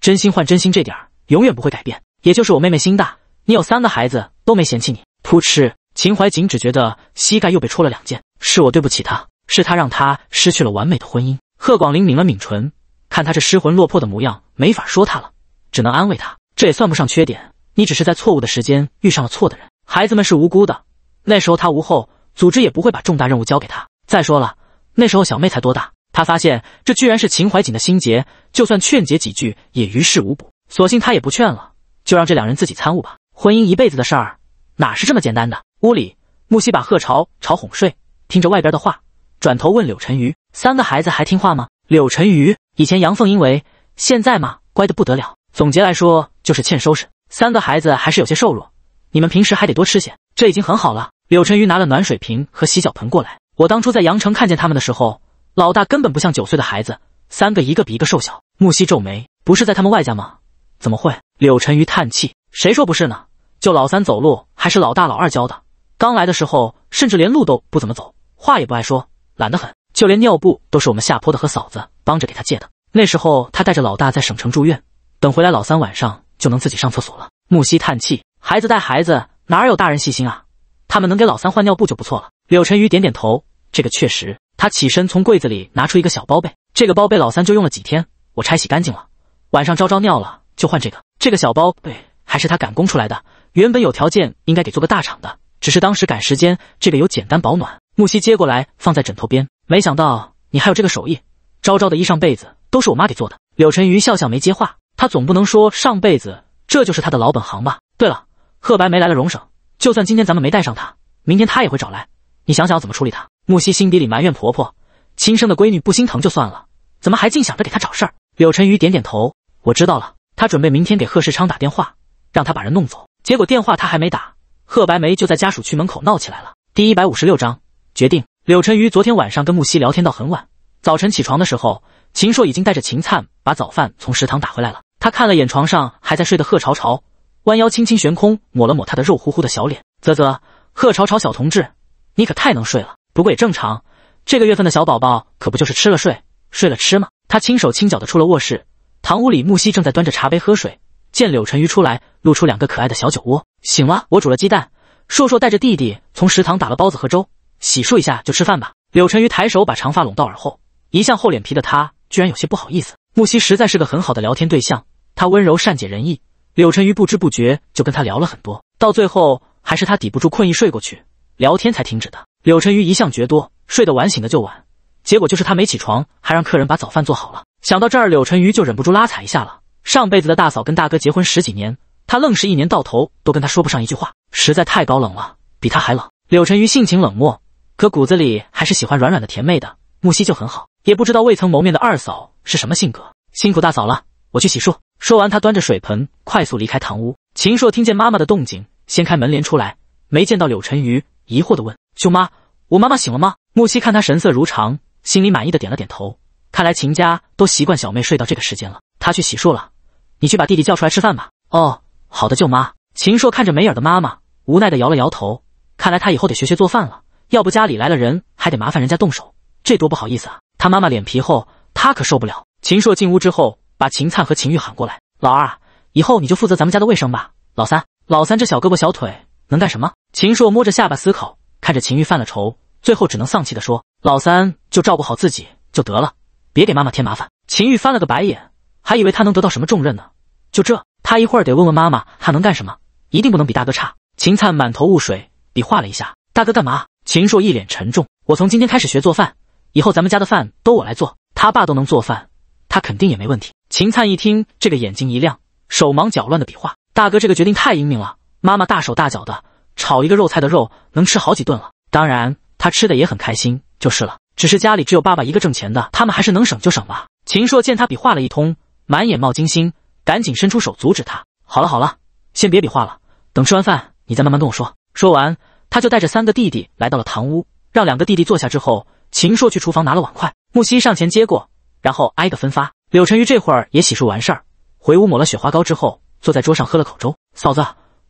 真心换真心，这点儿永远不会改变。也就是我妹妹心大，你有三个孩子都没嫌弃你。”噗嗤，秦怀瑾只觉得膝盖又被戳了两剑。是我对不起她。是他让他失去了完美的婚姻。贺广林抿了抿唇，看他这失魂落魄的模样，没法说他了，只能安慰他。这也算不上缺点，你只是在错误的时间遇上了错的人。孩子们是无辜的，那时候他无后，组织也不会把重大任务交给他。再说了，那时候小妹才多大？他发现这居然是秦怀瑾的心结，就算劝解几句也于事无补，索性他也不劝了，就让这两人自己参悟吧。婚姻一辈子的事儿，哪是这么简单的？屋里，木西把贺朝朝哄睡，听着外边的话。转头问柳沉鱼：“三个孩子还听话吗？”柳沉鱼：“以前阳奉阴违，现在嘛，乖得不得了。总结来说，就是欠收拾。三个孩子还是有些瘦弱，你们平时还得多吃些，这已经很好了。”柳沉鱼拿了暖水瓶和洗脚盆过来。我当初在阳城看见他们的时候，老大根本不像九岁的孩子，三个一个比一个瘦小。木西皱眉：“不是在他们外家吗？怎么会？”柳沉鱼叹气：“谁说不是呢？就老三走路还是老大老二教的。刚来的时候，甚至连路都不怎么走，话也不爱说。”懒得很，就连尿布都是我们下坡的和嫂子帮着给他借的。那时候他带着老大在省城住院，等回来老三晚上就能自己上厕所了。木西叹气，孩子带孩子哪有大人细心啊？他们能给老三换尿布就不错了。柳晨宇点点头，这个确实。他起身从柜子里拿出一个小包被，这个包被老三就用了几天，我拆洗干净了，晚上招招尿了就换这个。这个小包被还是他赶工出来的，原本有条件应该给做个大厂的，只是当时赶时间，这个有简单保暖。木西接过来，放在枕头边。没想到你还有这个手艺。昭昭的衣裳、被子都是我妈给做的。柳沉鱼笑笑没接话，他总不能说上辈子，这就是他的老本行吧？对了，贺白梅来了荣省，就算今天咱们没带上她，明天她也会找来。你想想要怎么处理她。木西心底里埋怨婆婆，亲生的闺女不心疼就算了，怎么还净想着给她找事儿？柳沉鱼点点头，我知道了。他准备明天给贺世昌打电话，让他把人弄走。结果电话他还没打，贺白梅就在家属区门口闹起来了。第一百五十六章。决定。柳沉鱼昨天晚上跟木兮聊天到很晚，早晨起床的时候，秦硕已经带着秦灿把早饭从食堂打回来了。他看了眼床上还在睡的贺朝朝，弯腰轻轻悬空抹了抹他的肉乎乎的小脸，啧啧，贺朝朝小同志，你可太能睡了。不过也正常，这个月份的小宝宝可不就是吃了睡，睡了吃吗？他轻手轻脚的出了卧室，堂屋里木兮正在端着茶杯喝水，见柳沉鱼出来，露出两个可爱的小酒窝，醒了，我煮了鸡蛋。硕硕带着弟弟从食堂打了包子和粥。洗漱一下就吃饭吧。柳晨瑜抬手把长发拢到耳后，一向厚脸皮的他居然有些不好意思。木西实在是个很好的聊天对象，他温柔善解人意，柳晨瑜不知不觉就跟他聊了很多，到最后还是他抵不住困意睡过去，聊天才停止的。柳晨瑜一向觉多，睡得晚醒的就晚，结果就是他没起床，还让客人把早饭做好了。想到这儿，柳晨瑜就忍不住拉踩一下了。上辈子的大嫂跟大哥结婚十几年，他愣是一年到头都跟他说不上一句话，实在太高冷了，比他还冷。柳晨瑜性情冷漠。可骨子里还是喜欢软软的甜妹的，木西就很好。也不知道未曾谋面的二嫂是什么性格。辛苦大嫂了，我去洗漱。说完，她端着水盆快速离开堂屋。秦硕听见妈妈的动静，掀开门帘出来，没见到柳晨瑜，疑惑的问：“舅妈，我妈妈醒了吗？”木西看她神色如常，心里满意的点了点头。看来秦家都习惯小妹睡到这个时间了。她去洗漱了，你去把弟弟叫出来吃饭吧。哦，好的，舅妈。秦硕看着没影的妈妈，无奈的摇了摇头。看来他以后得学学做饭了。要不家里来了人，还得麻烦人家动手，这多不好意思啊！他妈妈脸皮厚，他可受不了。秦硕进屋之后，把秦灿和秦玉喊过来：“老二，以后你就负责咱们家的卫生吧。老三，老三这小胳膊小腿能干什么？”秦硕摸着下巴思考，看着秦玉犯了愁，最后只能丧气的说：“老三就照顾好自己就得了，别给妈妈添麻烦。”秦玉翻了个白眼，还以为他能得到什么重任呢，就这，他一会儿得问问妈妈他能干什么，一定不能比大哥差。秦灿满头雾水，比划了一下：“大哥干嘛？”秦硕一脸沉重：“我从今天开始学做饭，以后咱们家的饭都我来做。他爸都能做饭，他肯定也没问题。”秦灿一听，这个眼睛一亮，手忙脚乱的比划：“大哥这个决定太英明了！妈妈大手大脚的炒一个肉菜的肉，能吃好几顿了。当然，他吃的也很开心，就是了。只是家里只有爸爸一个挣钱的，他们还是能省就省吧。”秦硕见他比划了一通，满眼冒金星，赶紧伸出手阻止他：“好了好了，先别比划了，等吃完饭你再慢慢跟我说。”说完。他就带着三个弟弟来到了堂屋，让两个弟弟坐下之后，秦硕去厨房拿了碗筷，木西上前接过，然后挨个分发。柳晨瑜这会儿也洗漱完事儿，回屋抹了雪花膏之后，坐在桌上喝了口粥。嫂子，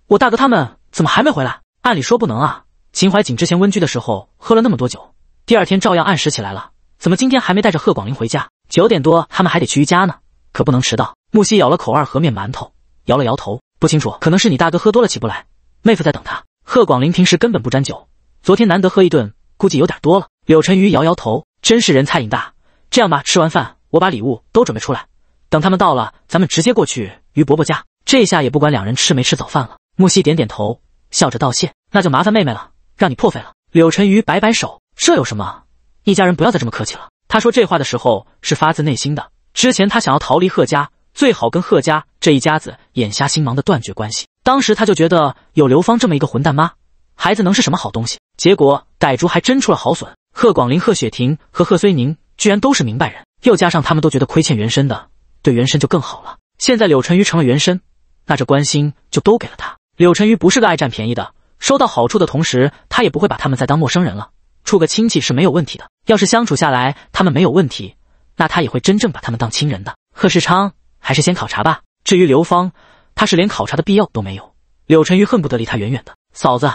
我大哥他们怎么还没回来？按理说不能啊，秦怀瑾之前温居的时候喝了那么多酒，第二天照样按时起来了，怎么今天还没带着贺广林回家？九点多他们还得去瑜伽呢，可不能迟到。木西咬了口二合面馒头，摇了摇头，不清楚，可能是你大哥喝多了起不来，妹夫在等他。贺广林平时根本不沾酒，昨天难得喝一顿，估计有点多了。柳晨鱼摇摇头，真是人菜瘾大。这样吧，吃完饭我把礼物都准备出来，等他们到了，咱们直接过去于伯伯家。这下也不管两人吃没吃早饭了。木西点点头，笑着道谢：“那就麻烦妹妹了，让你破费了。”柳晨鱼摆摆手：“这有什么，一家人不要再这么客气了。”他说这话的时候是发自内心的。之前他想要逃离贺家。最好跟贺家这一家子眼瞎心盲的断绝关系。当时他就觉得有刘芳这么一个混蛋妈，孩子能是什么好东西？结果傣竹还真出了好损。贺广林、贺雪婷和贺虽宁居然都是明白人，又加上他们都觉得亏欠原身的，对原身就更好了。现在柳晨瑜成了原身，那这关心就都给了他。柳晨瑜不是个爱占便宜的，收到好处的同时，他也不会把他们再当陌生人了。处个亲戚是没有问题的。要是相处下来他们没有问题，那他也会真正把他们当亲人的。贺世昌。还是先考察吧。至于刘芳，她是连考察的必要都没有。柳晨鱼恨不得离她远远的。嫂子，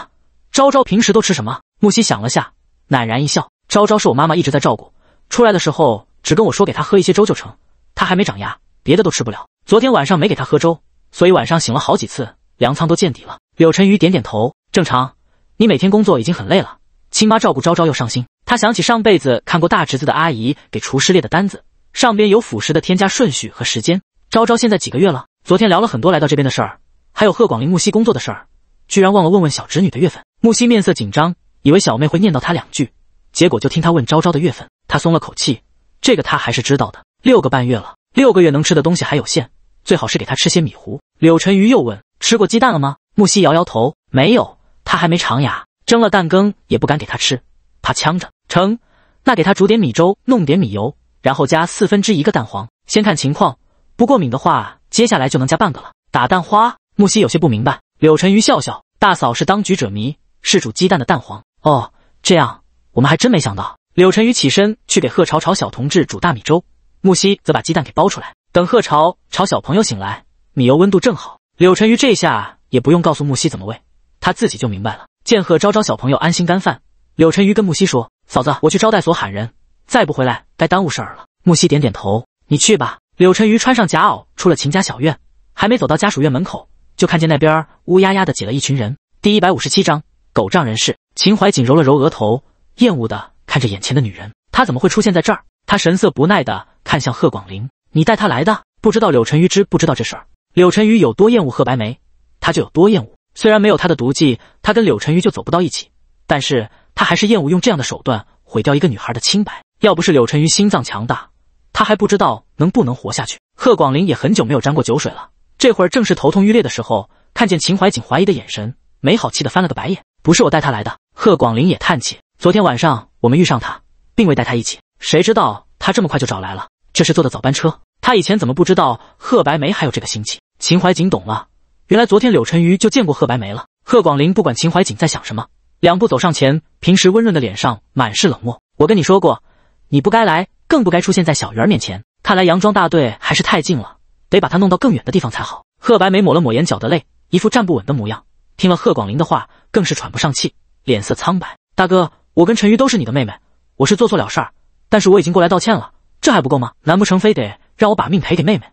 昭昭平时都吃什么？木西想了下，赧然一笑。昭昭是我妈妈一直在照顾，出来的时候只跟我说给她喝一些粥就成。她还没长牙，别的都吃不了。昨天晚上没给她喝粥，所以晚上醒了好几次，粮仓都见底了。柳晨鱼点点头，正常。你每天工作已经很累了，亲妈照顾昭昭又上心。他想起上辈子看过大侄子的阿姨给厨师列的单子，上边有辅食的添加顺序和时间。昭昭现在几个月了？昨天聊了很多来到这边的事儿，还有贺广林木兮工作的事儿，居然忘了问问小侄女的月份。木兮面色紧张，以为小妹会念叨她两句，结果就听她问昭昭的月份，她松了口气，这个他还是知道的，六个半月了，六个月能吃的东西还有限，最好是给他吃些米糊。柳沉鱼又问：“吃过鸡蛋了吗？”木兮摇摇头，没有，他还没长牙，蒸了蛋羹也不敢给他吃，怕呛着。成，那给他煮点米粥，弄点米油，然后加四分之一个蛋黄，先看情况。不过敏的话，接下来就能加半个了。打蛋花，木西有些不明白。柳晨瑜笑笑，大嫂是当局者迷，是煮鸡蛋的蛋黄。哦，这样我们还真没想到。柳晨瑜起身去给贺朝朝小同志煮大米粥，木西则把鸡蛋给剥出来。等贺朝朝小朋友醒来，米油温度正好。柳晨瑜这下也不用告诉木西怎么喂，他自己就明白了。见贺朝朝小朋友安心干饭，柳晨瑜跟木西说：“嫂子，我去招待所喊人，再不回来该耽误事儿了。”木西点点头：“你去吧。”柳沉鱼穿上夹袄，出了秦家小院，还没走到家属院门口，就看见那边乌压压的挤了一群人。第一百五十七章狗仗人势。秦怀瑾揉了揉额头，厌恶的看着眼前的女人，她怎么会出现在这儿？他神色不耐的看向贺广林：“你带她来的？不知道柳沉鱼知不知道这事儿？”柳沉鱼有多厌恶贺白梅，他就有多厌恶。虽然没有他的毒计，他跟柳沉鱼就走不到一起，但是他还是厌恶用这样的手段毁掉一个女孩的清白。要不是柳沉鱼心脏强大。他还不知道能不能活下去。贺广林也很久没有沾过酒水了，这会儿正是头痛欲裂的时候。看见秦怀瑾怀疑的眼神，没好气地翻了个白眼：“不是我带他来的。”贺广林也叹气：“昨天晚上我们遇上他，并未带他一起，谁知道他这么快就找来了？这是坐的早班车。他以前怎么不知道贺白梅还有这个心情？秦怀瑾懂了，原来昨天柳晨瑜就见过贺白梅了。贺广林不管秦怀瑾在想什么，两步走上前，平时温润的脸上满是冷漠：“我跟你说过，你不该来。”更不该出现在小鱼儿面前。看来佯装大队还是太近了，得把他弄到更远的地方才好。贺白梅抹了抹眼角的泪，一副站不稳的模样。听了贺广林的话，更是喘不上气，脸色苍白。大哥，我跟陈鱼都是你的妹妹，我是做错了事儿，但是我已经过来道歉了，这还不够吗？难不成非得让我把命赔给妹妹，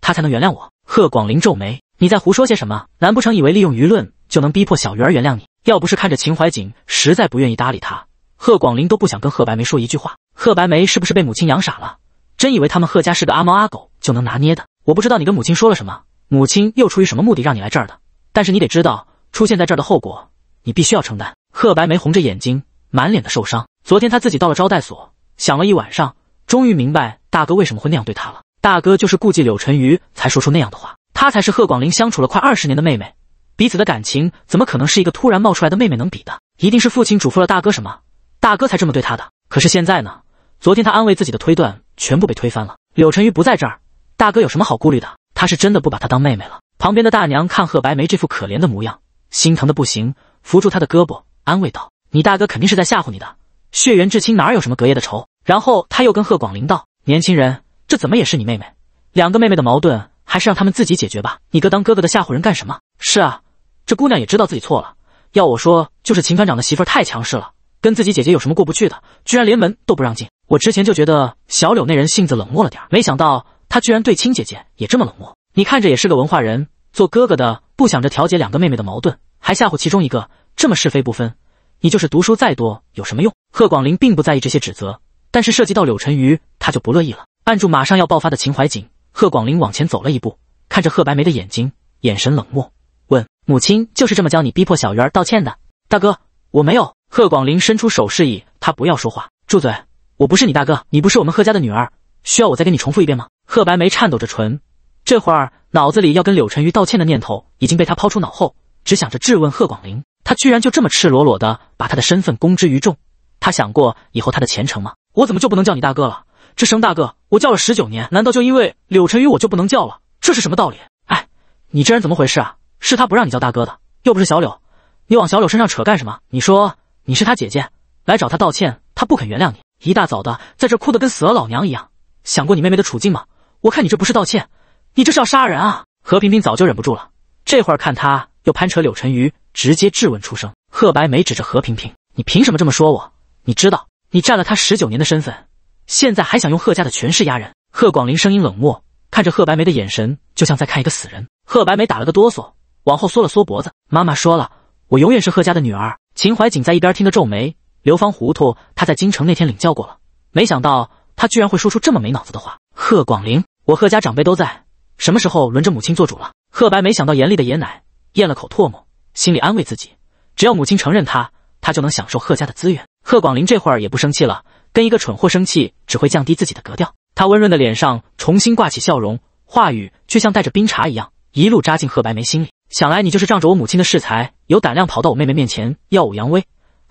她才能原谅我？贺广林皱眉：“你在胡说些什么？难不成以为利用舆论就能逼迫小鱼儿原谅你？要不是看着秦怀瑾实在不愿意搭理他，贺广林都不想跟贺白梅说一句话。”贺白梅是不是被母亲养傻了？真以为他们贺家是个阿猫阿狗就能拿捏的？我不知道你跟母亲说了什么，母亲又出于什么目的让你来这儿的？但是你得知道，出现在这儿的后果，你必须要承担。贺白梅红着眼睛，满脸的受伤。昨天她自己到了招待所，想了一晚上，终于明白大哥为什么会那样对她了。大哥就是顾忌柳晨瑜才说出那样的话。她才是贺广林相处了快二十年的妹妹，彼此的感情怎么可能是一个突然冒出来的妹妹能比的？一定是父亲嘱咐了大哥什么，大哥才这么对她的。可是现在呢？昨天他安慰自己的推断全部被推翻了。柳沉鱼不在这儿，大哥有什么好顾虑的？他是真的不把她当妹妹了。旁边的大娘看贺白梅这副可怜的模样，心疼的不行，扶住她的胳膊安慰道：“你大哥肯定是在吓唬你的，血缘至亲哪有什么隔夜的仇？”然后他又跟贺广林道：“年轻人，这怎么也是你妹妹，两个妹妹的矛盾还是让他们自己解决吧。你哥当哥哥的吓唬人干什么？”“是啊，这姑娘也知道自己错了。要我说，就是秦团长的媳妇太强势了，跟自己姐姐有什么过不去的，居然连门都不让进。”我之前就觉得小柳那人性子冷漠了点儿，没想到他居然对亲姐姐也这么冷漠。你看着也是个文化人，做哥哥的不想着调解两个妹妹的矛盾，还吓唬其中一个，这么是非不分，你就是读书再多有什么用？贺广林并不在意这些指责，但是涉及到柳晨瑜，他就不乐意了。按住马上要爆发的秦怀瑾，贺广林往前走了一步，看着贺白梅的眼睛，眼神冷漠，问：“母亲就是这么教你逼迫小鱼儿道歉的？”大哥，我没有。贺广林伸出手示意他不要说话，住嘴。我不是你大哥，你不是我们贺家的女儿，需要我再跟你重复一遍吗？贺白眉颤抖着唇，这会儿脑子里要跟柳晨瑜道歉的念头已经被他抛出脑后，只想着质问贺广林，他居然就这么赤裸裸的把他的身份公之于众，他想过以后他的前程吗？我怎么就不能叫你大哥了？这声大哥我叫了十九年，难道就因为柳晨瑜我就不能叫了？这是什么道理？哎，你这人怎么回事啊？是他不让你叫大哥的，又不是小柳，你往小柳身上扯干什么？你说你是他姐姐，来找他道歉，他不肯原谅你。一大早的，在这哭的跟死了老娘一样。想过你妹妹的处境吗？我看你这不是道歉，你这是要杀人啊！何萍萍早就忍不住了，这会儿看他又攀扯柳晨瑜，直接质问出声。贺白梅指着何萍萍：“你凭什么这么说我？你知道你占了他十九年的身份，现在还想用贺家的权势压人？”贺广林声音冷漠，看着贺白梅的眼神就像在看一个死人。贺白梅打了个哆嗦，往后缩了缩脖子。妈妈说了，我永远是贺家的女儿。秦怀瑾在一边听得皱眉。刘芳糊涂，他在京城那天领教过了，没想到他居然会说出这么没脑子的话。贺广林，我贺家长辈都在，什么时候轮着母亲做主了？贺白没想到严厉的爷奶，咽了口唾沫，心里安慰自己，只要母亲承认他，他就能享受贺家的资源。贺广林这会儿也不生气了，跟一个蠢货生气只会降低自己的格调。他温润的脸上重新挂起笑容，话语却像带着冰碴一样，一路扎进贺白眉心里。想来你就是仗着我母亲的恃才，有胆量跑到我妹妹面前耀武扬威。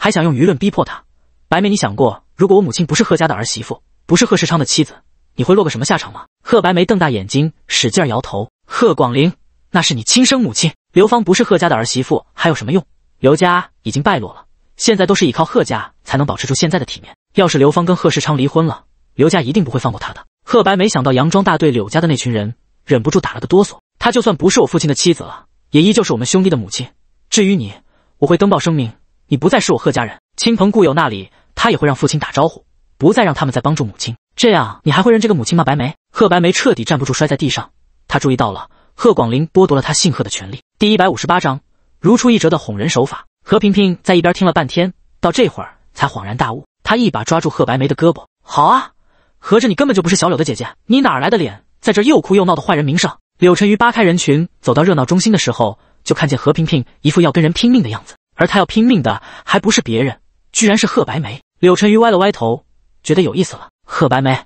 还想用舆论逼迫他？白梅，你想过，如果我母亲不是贺家的儿媳妇，不是贺世昌的妻子，你会落个什么下场吗？贺白梅瞪大眼睛，使劲摇头。贺广陵，那是你亲生母亲。刘芳不是贺家的儿媳妇，还有什么用？刘家已经败落了，现在都是倚靠贺家才能保持住现在的体面。要是刘芳跟贺世昌离婚了，刘家一定不会放过他的。贺白没想到，杨庄大队柳家的那群人忍不住打了个哆嗦。她就算不是我父亲的妻子了，也依旧是我们兄弟的母亲。至于你，我会登报声明。你不再是我贺家人，亲朋故友那里，他也会让父亲打招呼，不再让他们再帮助母亲。这样，你还会认这个母亲吗？白梅，贺白梅彻底站不住，摔在地上。她注意到了贺广林剥夺了她姓贺的权利。第一百五十八章，如出一辙的哄人手法。何平平在一边听了半天，到这会儿才恍然大悟。她一把抓住贺白梅的胳膊：“好啊，合着你根本就不是小柳的姐姐，你哪来的脸在这又哭又闹的坏人名声？”柳沉鱼扒开人群，走到热闹中心的时候，就看见何平平一副要跟人拼命的样子。而他要拼命的还不是别人，居然是贺白梅。柳沉鱼歪了歪头，觉得有意思了。贺白梅，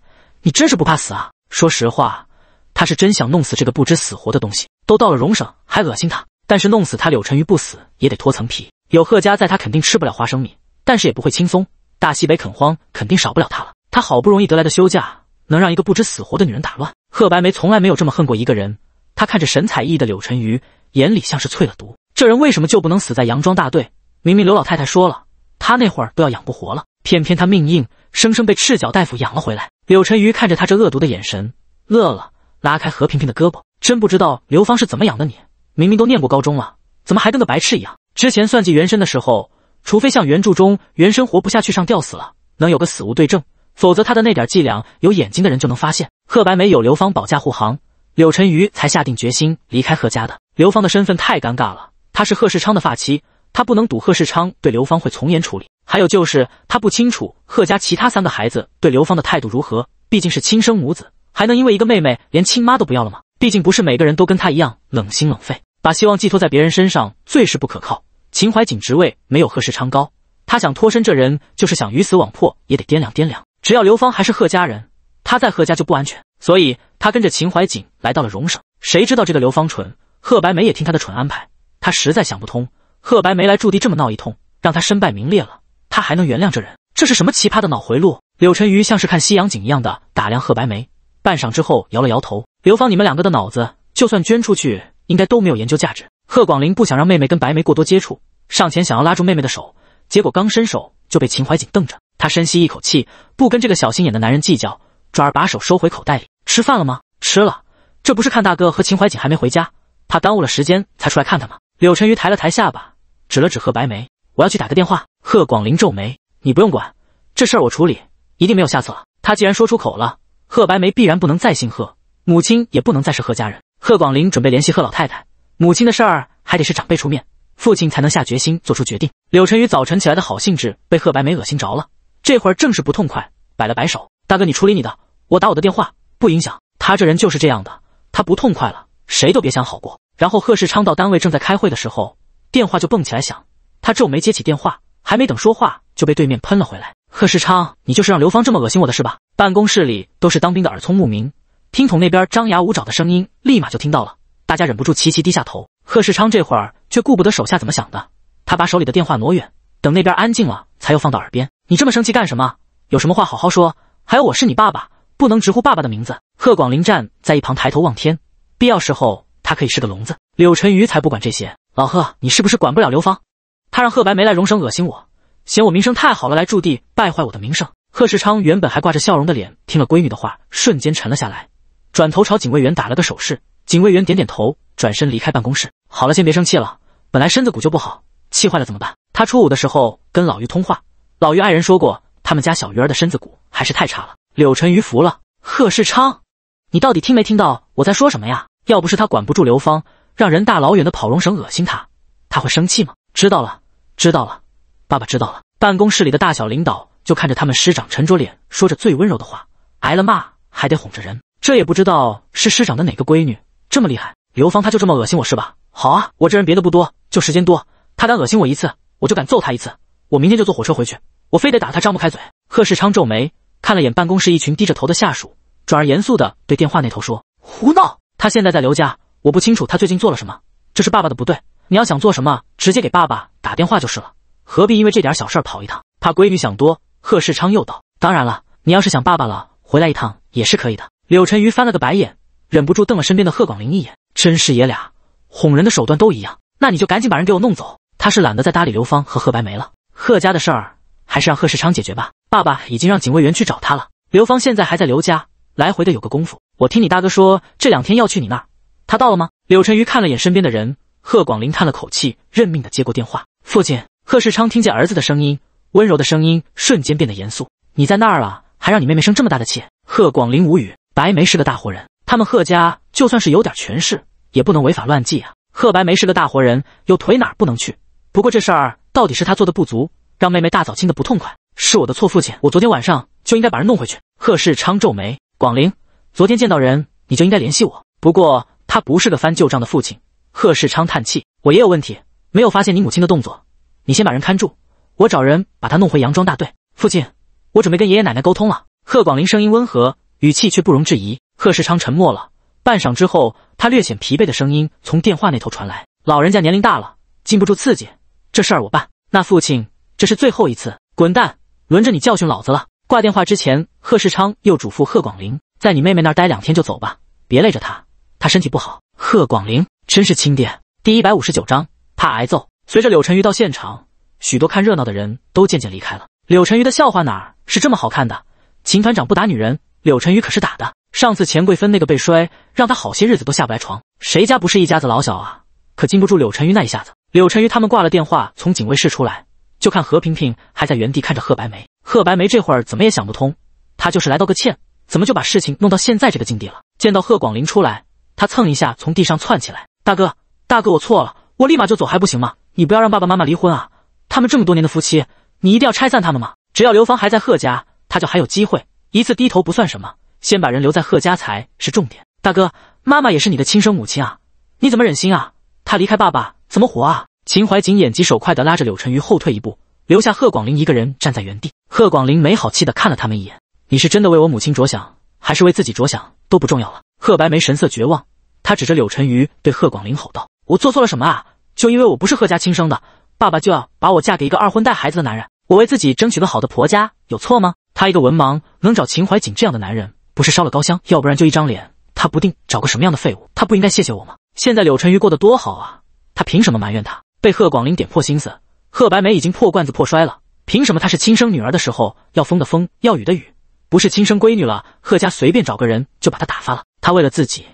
你真是不怕死啊！说实话，他是真想弄死这个不知死活的东西。都到了荣省还恶心他，但是弄死他，柳沉鱼不死也得脱层皮。有贺家在，他肯定吃不了花生米，但是也不会轻松。大西北垦荒肯定少不了他了。他好不容易得来的休假，能让一个不知死活的女人打乱？贺白梅从来没有这么恨过一个人。他看着神采奕奕的柳沉鱼，眼里像是淬了毒。这人为什么就不能死在杨庄大队？明明刘老太太说了，他那会儿都要养不活了，偏偏他命硬，生生被赤脚大夫养了回来。柳沉鱼看着他这恶毒的眼神，乐了，拉开何平平的胳膊。真不知道刘芳是怎么养的，你明明都念过高中了，怎么还跟个白痴一样？之前算计原身的时候，除非像原著中原生活不下去上吊死了，能有个死无对证，否则他的那点伎俩，有眼睛的人就能发现。贺白梅有刘芳保驾护航，柳沉鱼才下定决心离开贺家的。刘芳的身份太尴尬了。她是贺世昌的发妻，她不能赌贺世昌对刘芳会从严处理。还有就是，她不清楚贺家其他三个孩子对刘芳的态度如何。毕竟是亲生母子，还能因为一个妹妹连亲妈都不要了吗？毕竟不是每个人都跟她一样冷心冷肺，把希望寄托在别人身上最是不可靠。秦怀瑾职位没有贺世昌高，他想脱身，这人就是想鱼死网破也得掂量掂量。只要刘芳还是贺家人，他在贺家就不安全，所以他跟着秦怀瑾来到了荣省。谁知道这个刘芳蠢，贺白梅也听他的蠢安排。他实在想不通，贺白梅来驻地这么闹一通，让他身败名裂了，他还能原谅这人？这是什么奇葩的脑回路？柳晨瑜像是看西洋景一样的打量贺白梅，半晌之后摇了摇头。刘芳，你们两个的脑子就算捐出去，应该都没有研究价值。贺广林不想让妹妹跟白梅过多接触，上前想要拉住妹妹的手，结果刚伸手就被秦怀瑾瞪着。他深吸一口气，不跟这个小心眼的男人计较，转而把手收回口袋里。吃饭了吗？吃了，这不是看大哥和秦怀瑾还没回家，怕耽误了时间才出来看看吗？柳沉鱼抬了抬下巴，指了指贺白梅：“我要去打个电话。”贺广林皱眉：“你不用管，这事儿我处理，一定没有下次了。”他既然说出口了，贺白梅必然不能再姓贺，母亲也不能再是贺家人。贺广林准备联系贺老太太，母亲的事儿还得是长辈出面，父亲才能下决心做出决定。柳沉鱼早晨起来的好兴致被贺白梅恶心着了，这会儿正是不痛快，摆了摆手：“大哥，你处理你的，我打我的电话，不影响。”他这人就是这样的，他不痛快了，谁都别想好过。然后贺世昌到单位正在开会的时候，电话就蹦起来响。他皱眉接起电话，还没等说话，就被对面喷了回来：“贺世昌，你就是让刘芳这么恶心我的是吧？”办公室里都是当兵的耳聪目明，听筒那边张牙舞爪的声音立马就听到了，大家忍不住齐齐低下头。贺世昌这会儿却顾不得手下怎么想的，他把手里的电话挪远，等那边安静了，才又放到耳边：“你这么生气干什么？有什么话好好说。还有，我是你爸爸，不能直呼爸爸的名字。”贺广林站在一旁抬头望天，必要时候。他可以是个聋子，柳沉鱼才不管这些。老贺，你是不是管不了刘芳？他让贺白眉来荣升恶心我，嫌我名声太好了，来驻地败坏我的名声。贺世昌原本还挂着笑容的脸，听了闺女的话，瞬间沉了下来，转头朝警卫员打了个手势。警卫员点点头，转身离开办公室。好了，先别生气了。本来身子骨就不好，气坏了怎么办？他初五的时候跟老于通话，老于爱人说过，他们家小鱼儿的身子骨还是太差了。柳沉鱼服了，贺世昌，你到底听没听到我在说什么呀？要不是他管不住刘芳，让人大老远的跑龙省恶心他，他会生气吗？知道了，知道了，爸爸知道了。办公室里的大小领导就看着他们师长沉着脸，说着最温柔的话，挨了骂还得哄着人。这也不知道是师长的哪个闺女这么厉害。刘芳他就这么恶心我是吧？好啊，我这人别的不多，就时间多。他敢恶心我一次，我就敢揍他一次。我明天就坐火车回去，我非得打他张不开嘴。贺世昌皱眉看了眼办公室一群低着头的下属，转而严肃的对电话那头说：“胡闹。”他现在在刘家，我不清楚他最近做了什么。这是爸爸的不对，你要想做什么，直接给爸爸打电话就是了，何必因为这点小事跑一趟？怕闺女想多，贺世昌又道：“当然了，你要是想爸爸了，回来一趟也是可以的。”柳晨瑜翻了个白眼，忍不住瞪了身边的贺广林一眼，真是爷俩，哄人的手段都一样。那你就赶紧把人给我弄走。他是懒得再搭理刘芳和贺白梅了，贺家的事儿还是让贺世昌解决吧。爸爸已经让警卫员去找他了。刘芳现在还在刘家，来回的有个功夫。我听你大哥说，这两天要去你那儿，他到了吗？柳沉鱼看了眼身边的人，贺广林叹了口气，认命的接过电话。父亲，贺世昌听见儿子的声音，温柔的声音瞬间变得严肃。你在那儿了，还让你妹妹生这么大的气？贺广林无语。白梅是个大活人，他们贺家就算是有点权势，也不能违法乱纪啊。贺白梅是个大活人，有腿哪儿不能去？不过这事儿到底是他做的不足，让妹妹大早清的不痛快，是我的错，父亲，我昨天晚上就应该把人弄回去。贺世昌皱眉，广林。昨天见到人，你就应该联系我。不过他不是个翻旧账的父亲。贺世昌叹气，我也有问题，没有发现你母亲的动作。你先把人看住，我找人把他弄回杨庄大队。父亲，我准备跟爷爷奶奶沟通了。贺广林声音温和，语气却不容置疑。贺世昌沉默了半晌之后，他略显疲惫的声音从电话那头传来：“老人家年龄大了，禁不住刺激，这事儿我办。”那父亲，这是最后一次。滚蛋，轮着你教训老子了。挂电话之前，贺世昌又嘱咐贺广林。在你妹妹那儿待两天就走吧，别累着她，她身体不好。贺广陵真是亲爹。第一百五十九章怕挨揍。随着柳晨瑜到现场，许多看热闹的人都渐渐离开了。柳晨瑜的笑话哪儿是这么好看的？秦团长不打女人，柳晨瑜可是打的。上次钱桂芬那个被摔，让他好些日子都下不来床。谁家不是一家子老小啊？可禁不住柳晨瑜那一下子。柳晨瑜他们挂了电话，从警卫室出来，就看何平平还在原地看着贺白梅。贺白梅这会儿怎么也想不通，她就是来道个歉。怎么就把事情弄到现在这个境地了？见到贺广林出来，他蹭一下从地上窜起来。大哥，大哥，我错了，我立马就走还不行吗？你不要让爸爸妈妈离婚啊！他们这么多年的夫妻，你一定要拆散他们吗？只要刘芳还在贺家，他就还有机会。一次低头不算什么，先把人留在贺家才是重点。大哥，妈妈也是你的亲生母亲啊，你怎么忍心啊？她离开爸爸怎么活啊？秦怀瑾眼疾手快地拉着柳晨瑜后退一步，留下贺广林一个人站在原地。贺广林没好气地看了他们一眼。你是真的为我母亲着想，还是为自己着想，都不重要了。贺白梅神色绝望，她指着柳沉瑜对贺广林吼道：“我做错了什么啊？就因为我不是贺家亲生的，爸爸就要把我嫁给一个二婚带孩子的男人？我为自己争取个好的婆家有错吗？他一个文盲能找秦怀瑾这样的男人，不是烧了高香？要不然就一张脸，他不定找个什么样的废物？他不应该谢谢我吗？现在柳沉瑜过得多好啊，他凭什么埋怨他？被贺广林点破心思，贺白梅已经破罐子破摔了，凭什么她是亲生女儿的时候要风的风要雨的雨？”不是亲生闺女了，贺家随便找个人就把她打发了。她为了自己，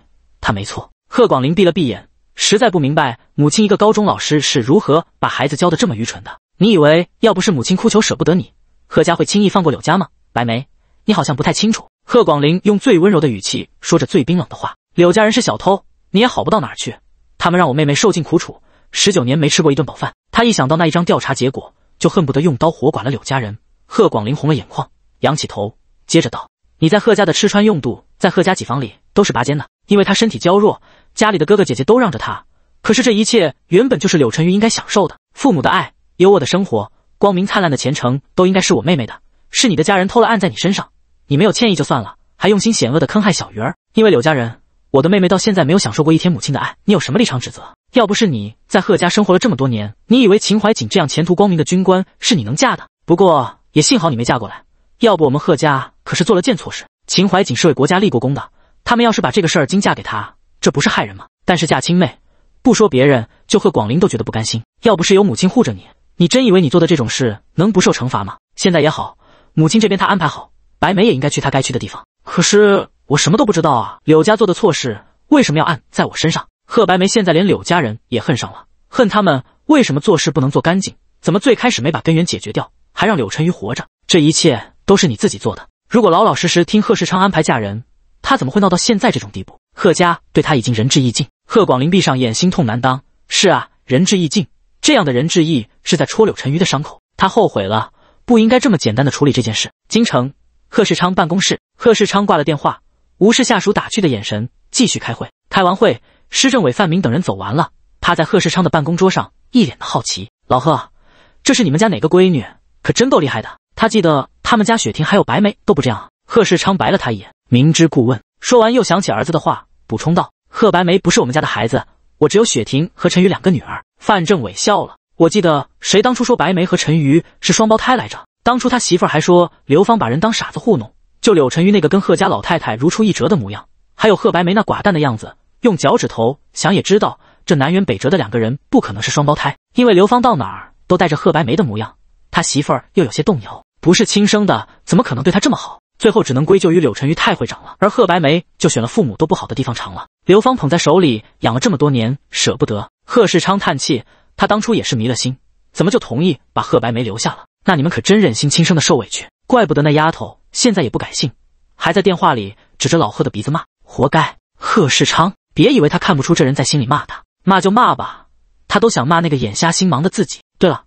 她没错。贺广林闭了闭眼，实在不明白母亲一个高中老师是如何把孩子教得这么愚蠢的。你以为要不是母亲哭求舍不得你，贺家会轻易放过柳家吗？白梅，你好像不太清楚。贺广林用最温柔的语气说着最冰冷的话。柳家人是小偷，你也好不到哪去。他们让我妹妹受尽苦楚，十九年没吃过一顿饱饭。他一想到那一张调查结果，就恨不得用刀活剐了柳家人。贺广林红了眼眶，仰起头。接着道：“你在贺家的吃穿用度，在贺家几房里都是拔尖的。因为她身体娇弱，家里的哥哥姐姐都让着她。可是这一切原本就是柳沉鱼应该享受的，父母的爱、优渥的生活、光明灿烂的前程，都应该是我妹妹的。是你的家人偷了按在你身上，你没有歉意就算了，还用心险恶的坑害小鱼儿。因为柳家人，我的妹妹到现在没有享受过一天母亲的爱，你有什么立场指责？要不是你在贺家生活了这么多年，你以为秦怀瑾这样前途光明的军官是你能嫁的？不过也幸好你没嫁过来。”要不我们贺家可是做了件错事。秦怀瑾是为国家立过功的，他们要是把这个事儿金嫁给他，这不是害人吗？但是嫁亲妹，不说别人，就贺广陵都觉得不甘心。要不是有母亲护着你，你真以为你做的这种事能不受惩罚吗？现在也好，母亲这边他安排好，白梅也应该去她该去的地方。可是我什么都不知道啊！柳家做的错事为什么要按在我身上？贺白梅现在连柳家人也恨上了，恨他们为什么做事不能做干净，怎么最开始没把根源解决掉，还让柳沉鱼活着？这一切。都是你自己做的。如果老老实实听贺世昌安排嫁人，他怎么会闹到现在这种地步？贺家对他已经仁至义尽。贺广林闭上眼，心痛难当。是啊，仁至义尽，这样的仁至义是在戳柳沉鱼的伤口。他后悔了，不应该这么简单的处理这件事。京城，贺世昌办公室。贺世昌挂了电话，无视下属打趣的眼神，继续开会。开完会，师政委范明等人走完了，趴在贺世昌的办公桌上，一脸的好奇。老贺，这是你们家哪个闺女？可真够厉害的。他记得。他们家雪婷还有白梅都不这样。贺世昌白了他一眼，明知故问。说完又想起儿子的话，补充道：“贺白梅不是我们家的孩子，我只有雪婷和陈宇两个女儿。”范政委笑了。我记得谁当初说白梅和陈宇是双胞胎来着？当初他媳妇儿还说刘芳把人当傻子糊弄。就柳陈宇那个跟贺家老太太如出一辙的模样，还有贺白梅那寡淡的样子，用脚趾头想也知道，这南辕北辙的两个人不可能是双胞胎。因为刘芳到哪儿都带着贺白梅的模样，他媳妇儿又有些动摇。不是亲生的，怎么可能对他这么好？最后只能归咎于柳沉玉太会长了，而贺白梅就选了父母都不好的地方长了。刘芳捧在手里养了这么多年，舍不得。贺世昌叹气，他当初也是迷了心，怎么就同意把贺白梅留下了？那你们可真忍心亲生的受委屈？怪不得那丫头现在也不改姓，还在电话里指着老贺的鼻子骂，活该！贺世昌，别以为他看不出这人在心里骂他，骂就骂吧，他都想骂那个眼瞎心盲的自己。对了，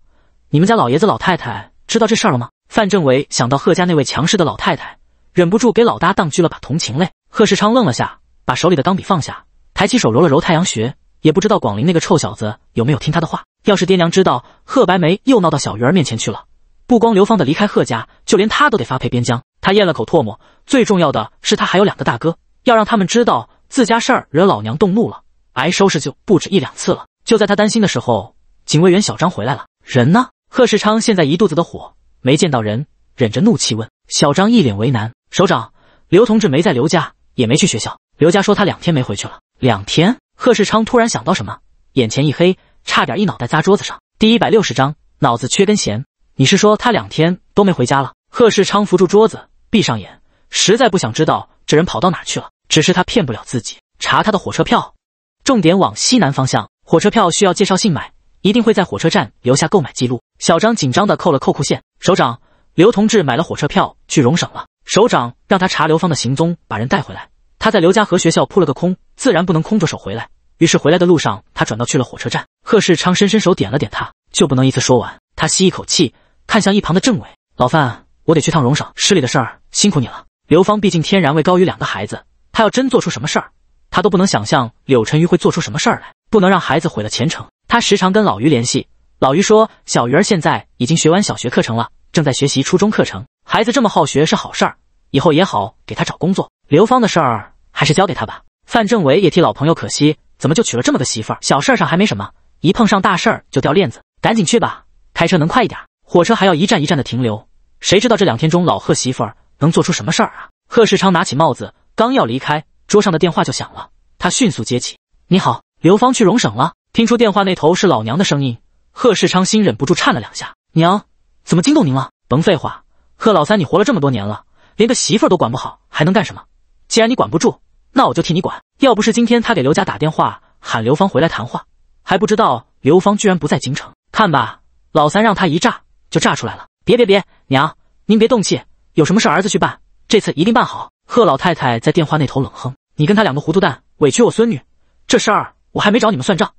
你们家老爷子老太太知道这事儿了吗？范政委想到贺家那位强势的老太太，忍不住给老搭档鞠了把同情泪。贺世昌愣了下，把手里的钢笔放下，抬起手揉了揉太阳穴，也不知道广陵那个臭小子有没有听他的话。要是爹娘知道贺白梅又闹到小鱼儿面前去了，不光刘芳的离开贺家，就连他都得发配边疆。他咽了口唾沫，最重要的是他还有两个大哥，要让他们知道自家事儿惹老娘动怒了，挨收拾就不止一两次了。就在他担心的时候，警卫员小张回来了。人呢？贺世昌现在一肚子的火。没见到人，忍着怒气问小张，一脸为难：“首长，刘同志没在刘家，也没去学校。刘家说他两天没回去了。”两天，贺世昌突然想到什么，眼前一黑，差点一脑袋砸桌子上。第一百六十章，脑子缺根弦。你是说他两天都没回家了？贺世昌扶住桌子，闭上眼，实在不想知道这人跑到哪去了。只是他骗不了自己，查他的火车票，重点往西南方向。火车票需要介绍信买，一定会在火车站留下购买记录。小张紧张的扣了扣库线。首长，刘同志买了火车票去荣省了。首长让他查刘芳的行踪，把人带回来。他在刘家河学校扑了个空，自然不能空着手回来。于是回来的路上，他转道去了火车站。贺世昌伸伸手点了点他，就不能一次说完？他吸一口气，看向一旁的政委老范：“我得去趟荣省，市里的事儿辛苦你了。”刘芳毕竟天然位高于两个孩子，他要真做出什么事儿，他都不能想象柳晨瑜会做出什么事儿来，不能让孩子毁了前程。他时常跟老于联系。老于说：“小鱼儿现在已经学完小学课程了，正在学习初中课程。孩子这么好学是好事儿，以后也好给他找工作。刘芳的事儿还是交给他吧。”范政委也替老朋友可惜：“怎么就娶了这么个媳妇儿？小事上还没什么，一碰上大事儿就掉链子。赶紧去吧，开车能快一点，火车还要一站一站的停留。谁知道这两天中老贺媳妇儿能做出什么事儿啊？”贺世昌拿起帽子，刚要离开，桌上的电话就响了。他迅速接起：“你好，刘芳去荣省了。”听出电话那头是老娘的声音。贺世昌心忍不住颤了两下，娘，怎么惊动您了？甭废话，贺老三，你活了这么多年了，连个媳妇儿都管不好，还能干什么？既然你管不住，那我就替你管。要不是今天他给刘家打电话喊刘芳回来谈话，还不知道刘芳居然不在京城。看吧，老三让他一炸就炸出来了。别别别，娘，您别动气，有什么事儿子去办，这次一定办好。贺老太太在电话那头冷哼：“你跟他两个糊涂蛋，委屈我孙女，这事儿我还没找你们算账，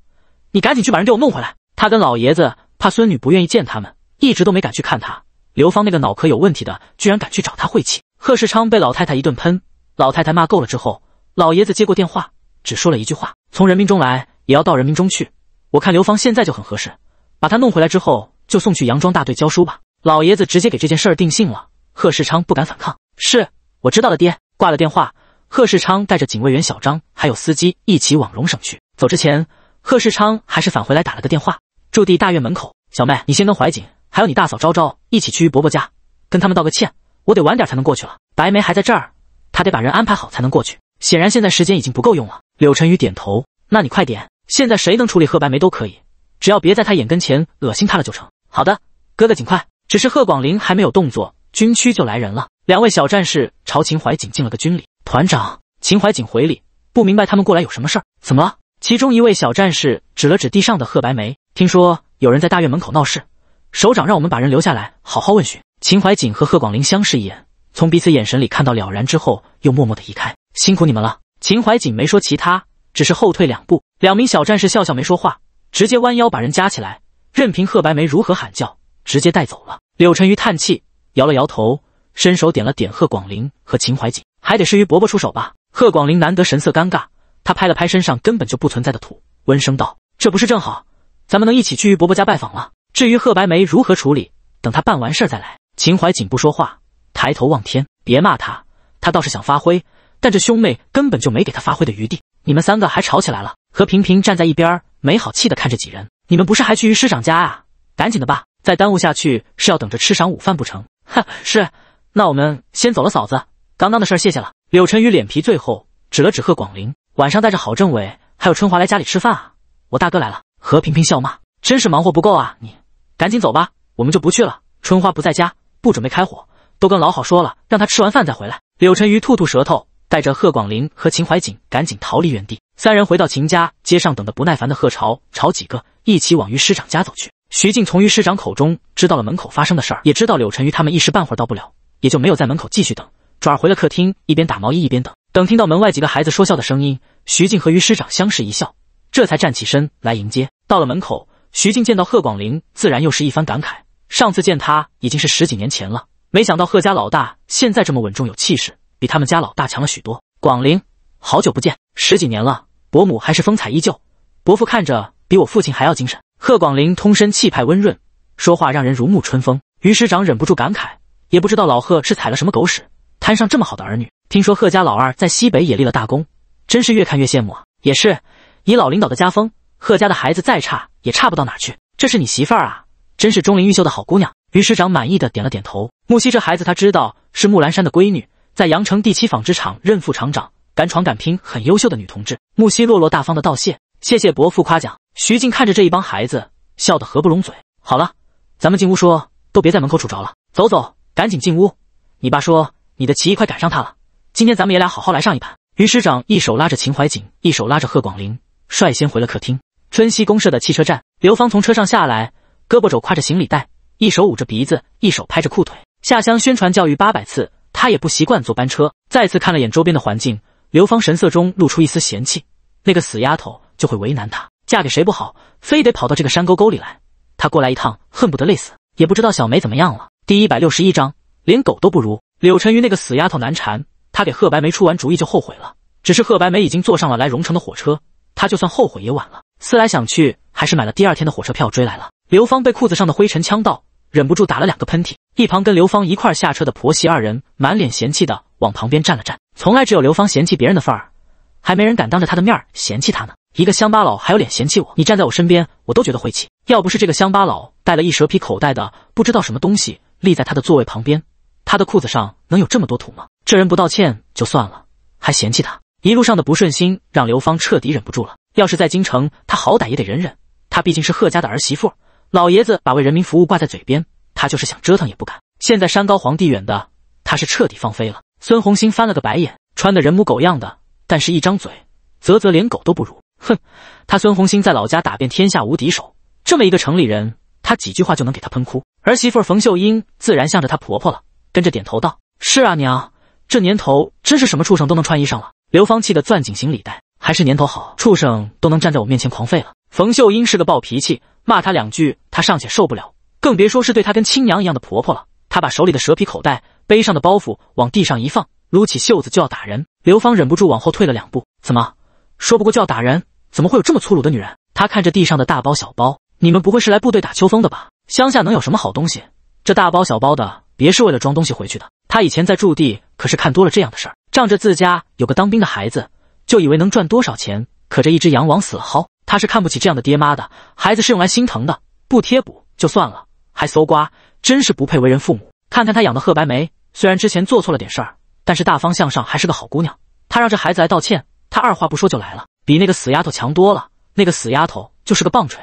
你赶紧去把人给我弄回来。”他跟老爷子怕孙女不愿意见他们，一直都没敢去看他。刘芳那个脑壳有问题的，居然敢去找他晦气。贺世昌被老太太一顿喷，老太太骂够了之后，老爷子接过电话，只说了一句话：“从人民中来，也要到人民中去。”我看刘芳现在就很合适，把她弄回来之后，就送去杨庄大队教书吧。老爷子直接给这件事儿定性了。贺世昌不敢反抗，是我知道了，爹。挂了电话，贺世昌带着警卫员小张还有司机一起往荣省去。走之前，贺世昌还是返回来打了个电话。驻地大院门口，小妹，你先跟怀瑾，还有你大嫂昭昭一起去于伯伯家，跟他们道个歉。我得晚点才能过去了。白梅还在这儿，她得把人安排好才能过去。显然现在时间已经不够用了。柳晨宇点头，那你快点。现在谁能处理贺白梅都可以，只要别在她眼跟前恶心她了就成。好的，哥哥，尽快。只是贺广林还没有动作，军区就来人了。两位小战士朝秦怀瑾敬了个军礼。团长，秦怀瑾回礼，不明白他们过来有什么事儿？怎么了？其中一位小战士指了指地上的贺白梅，听说有人在大院门口闹事，首长让我们把人留下来，好好问询。秦怀瑾和贺广林相视一眼，从彼此眼神里看到了然之后，又默默的移开。辛苦你们了。秦怀瑾没说其他，只是后退两步。两名小战士笑笑没说话，直接弯腰把人夹起来，任凭贺白梅如何喊叫，直接带走了。柳沉鱼叹气，摇了摇头，伸手点了点贺广林和秦怀瑾，还得是于伯伯出手吧。贺广林难得神色尴尬。他拍了拍身上根本就不存在的土，温声道：“这不是正好，咱们能一起去于伯伯家拜访了。至于贺白梅如何处理，等他办完事儿再来。”秦怀瑾不说话，抬头望天。别骂他，他倒是想发挥，但这兄妹根本就没给他发挥的余地。你们三个还吵起来了。何平平站在一边，没好气地看着几人。你们不是还去于师长家啊？赶紧的吧，再耽误下去是要等着吃晌午饭不成？哈，是。那我们先走了，嫂子，刚刚的事儿谢谢了。柳晨宇脸皮最厚，指了指贺广陵。晚上带着郝政委还有春华来家里吃饭啊！我大哥来了，何平平笑骂：“真是忙活不够啊！你赶紧走吧，我们就不去了。春花不在家，不准备开火，都跟老郝说了，让他吃完饭再回来。”柳晨瑜吐吐舌头，带着贺广林和秦怀瑾赶紧逃离原地。三人回到秦家街上，等的不耐烦的贺朝朝几个一起往于师长家走去。徐静从于师长口中知道了门口发生的事儿，也知道柳晨瑜他们一时半会到不了，也就没有在门口继续等，转而回了客厅，一边打毛衣一边等。等听到门外几个孩子说笑的声音，徐静和于师长相视一笑，这才站起身来迎接。到了门口，徐静见到贺广林，自然又是一番感慨：上次见他已经是十几年前了，没想到贺家老大现在这么稳重有气势，比他们家老大强了许多。广林，好久不见，十几年了，伯母还是风采依旧，伯父看着比我父亲还要精神。贺广林通身气派温润，说话让人如沐春风。于师长忍不住感慨，也不知道老贺是踩了什么狗屎，摊上这么好的儿女。听说贺家老二在西北也立了大功，真是越看越羡慕啊！也是，以老领导的家风，贺家的孩子再差也差不到哪去。这是你媳妇儿啊，真是钟灵毓秀的好姑娘。于师长满意的点了点头。木西这孩子，他知道是木兰山的闺女，在羊城第七纺织厂任副厂长，敢闯敢拼，很优秀的女同志。木西落落大方的道谢，谢谢伯父夸奖。徐静看着这一帮孩子，笑得合不拢嘴。好了，咱们进屋说，都别在门口杵着了，走走，赶紧进屋。你爸说你的棋艺快赶上他了。今天咱们爷俩好好来上一盘。于师长一手拉着秦怀瑾，一手拉着贺广林，率先回了客厅。春熙公社的汽车站，刘芳从车上下来，胳膊肘挎着行李袋，一手捂着鼻子，一手拍着裤腿。下乡宣传教育八百次，他也不习惯坐班车。再次看了眼周边的环境，刘芳神色中露出一丝嫌弃。那个死丫头就会为难他，嫁给谁不好，非得跑到这个山沟沟里来。他过来一趟，恨不得累死。也不知道小梅怎么样了。第一百六十一章，连狗都不如。柳晨瑜那个死丫头难缠。他给贺白梅出完主意就后悔了，只是贺白梅已经坐上了来荣城的火车，他就算后悔也晚了。思来想去，还是买了第二天的火车票追来了。刘芳被裤子上的灰尘呛到，忍不住打了两个喷嚏。一旁跟刘芳一块下车的婆媳二人满脸嫌弃的往旁边站了站，从来只有刘芳嫌弃别人的份儿，还没人敢当着他的面嫌弃他呢。一个乡巴佬还有脸嫌弃我？你站在我身边，我都觉得晦气。要不是这个乡巴佬带了一蛇皮口袋的不知道什么东西立在他的座位旁边，他的裤子上能有这么多土吗？这人不道歉就算了，还嫌弃他一路上的不顺心，让刘芳彻底忍不住了。要是在京城，他好歹也得忍忍，他毕竟是贺家的儿媳妇，老爷子把为人民服务挂在嘴边，他就是想折腾也不敢。现在山高皇帝远的，他是彻底放飞了。孙红星翻了个白眼，穿的人模狗样的，但是一张嘴，啧啧，连狗都不如。哼，他孙红星在老家打遍天下无敌手，这么一个城里人，他几句话就能给他喷哭。儿媳妇冯秀英自然向着他婆婆了，跟着点头道：“是啊，娘。”这年头真是什么畜生都能穿衣裳了。刘芳气得攥紧行李袋，还是年头好，畜生都能站在我面前狂吠了。冯秀英是个暴脾气，骂她两句她尚且受不了，更别说是对她跟亲娘一样的婆婆了。她把手里的蛇皮口袋、背上的包袱往地上一放，撸起袖子就要打人。刘芳忍不住往后退了两步，怎么说不过就要打人？怎么会有这么粗鲁的女人？她看着地上的大包小包，你们不会是来部队打秋风的吧？乡下能有什么好东西？这大包小包的，别是为了装东西回去的。他以前在驻地可是看多了这样的事儿，仗着自家有个当兵的孩子，就以为能赚多少钱。可这一只羊往死了薅，他是看不起这样的爹妈的。孩子是用来心疼的，不贴补就算了，还搜刮，真是不配为人父母。看看他养的贺白梅，虽然之前做错了点事儿，但是大方向上还是个好姑娘。他让这孩子来道歉，他二话不说就来了，比那个死丫头强多了。那个死丫头就是个棒槌。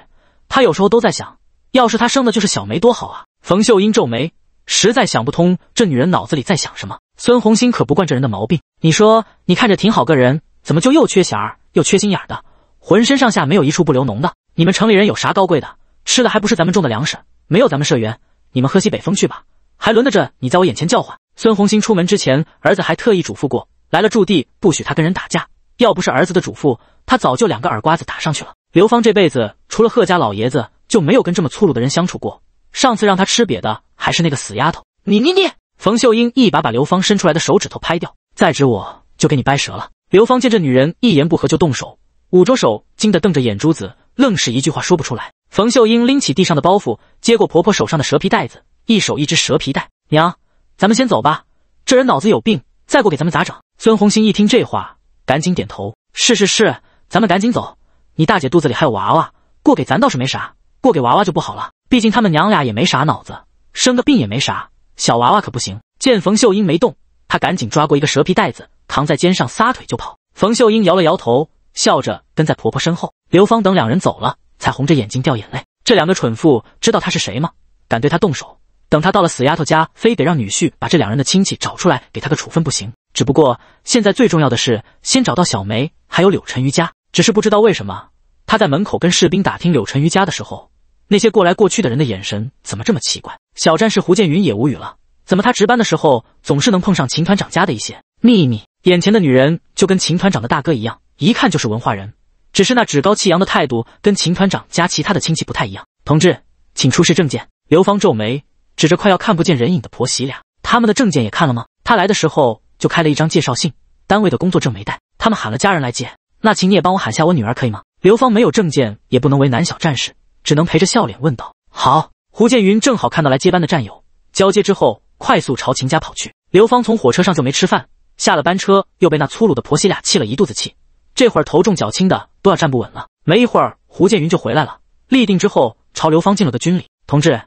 他有时候都在想，要是他生的就是小梅多好啊。冯秀英皱眉。实在想不通这女人脑子里在想什么。孙红星可不惯这人的毛病。你说你看着挺好个人，怎么就又缺钱儿又缺心眼儿的，浑身上下没有一处不流脓的？你们城里人有啥高贵的？吃的还不是咱们种的粮食？没有咱们社员，你们喝西北风去吧！还轮得着你在我眼前叫唤？孙红星出门之前，儿子还特意嘱咐过，来了驻地不许他跟人打架。要不是儿子的嘱咐，他早就两个耳刮子打上去了。刘芳这辈子除了贺家老爷子，就没有跟这么粗鲁的人相处过。上次让他吃瘪的还是那个死丫头，你你你！冯秀英一把把刘芳伸出来的手指头拍掉，再指我就给你掰折了。刘芳见这女人一言不合就动手，捂着手惊得瞪着眼珠子，愣是一句话说不出来。冯秀英拎起地上的包袱，接过婆婆手上的蛇皮袋子，一手一只蛇皮袋。娘，咱们先走吧，这人脑子有病，再过给咱们咋整？孙红星一听这话，赶紧点头：是是是，咱们赶紧走。你大姐肚子里还有娃娃，过给咱倒是没啥。过给娃娃就不好了，毕竟他们娘俩也没啥脑子，生个病也没啥，小娃娃可不行。见冯秀英没动，他赶紧抓过一个蛇皮袋子，扛在肩上，撒腿就跑。冯秀英摇了摇头，笑着跟在婆婆身后。刘芳等两人走了，才红着眼睛掉眼泪。这两个蠢妇知道他是谁吗？敢对他动手？等他到了死丫头家，非得让女婿把这两人的亲戚找出来，给他个处分不行。只不过现在最重要的是先找到小梅，还有柳晨瑜家。只是不知道为什么，他在门口跟士兵打听柳晨瑜家的时候。那些过来过去的人的眼神怎么这么奇怪？小战士胡建云也无语了。怎么他值班的时候总是能碰上秦团长家的一些秘密？眼前的女人就跟秦团长的大哥一样，一看就是文化人，只是那趾高气扬的态度跟秦团长家其他的亲戚不太一样。同志，请出示证件。刘芳皱眉，指着快要看不见人影的婆媳俩，他们的证件也看了吗？他来的时候就开了一张介绍信，单位的工作证没带，他们喊了家人来接。那请你也帮我喊下我女儿可以吗？刘芳没有证件，也不能为难小战士。只能陪着笑脸问道：“好。”胡建云正好看到来接班的战友，交接之后，快速朝秦家跑去。刘芳从火车上就没吃饭，下了班车又被那粗鲁的婆媳俩气了一肚子气，这会儿头重脚轻的都要站不稳了。没一会儿，胡建云就回来了，立定之后朝刘芳敬了个军礼：“同志，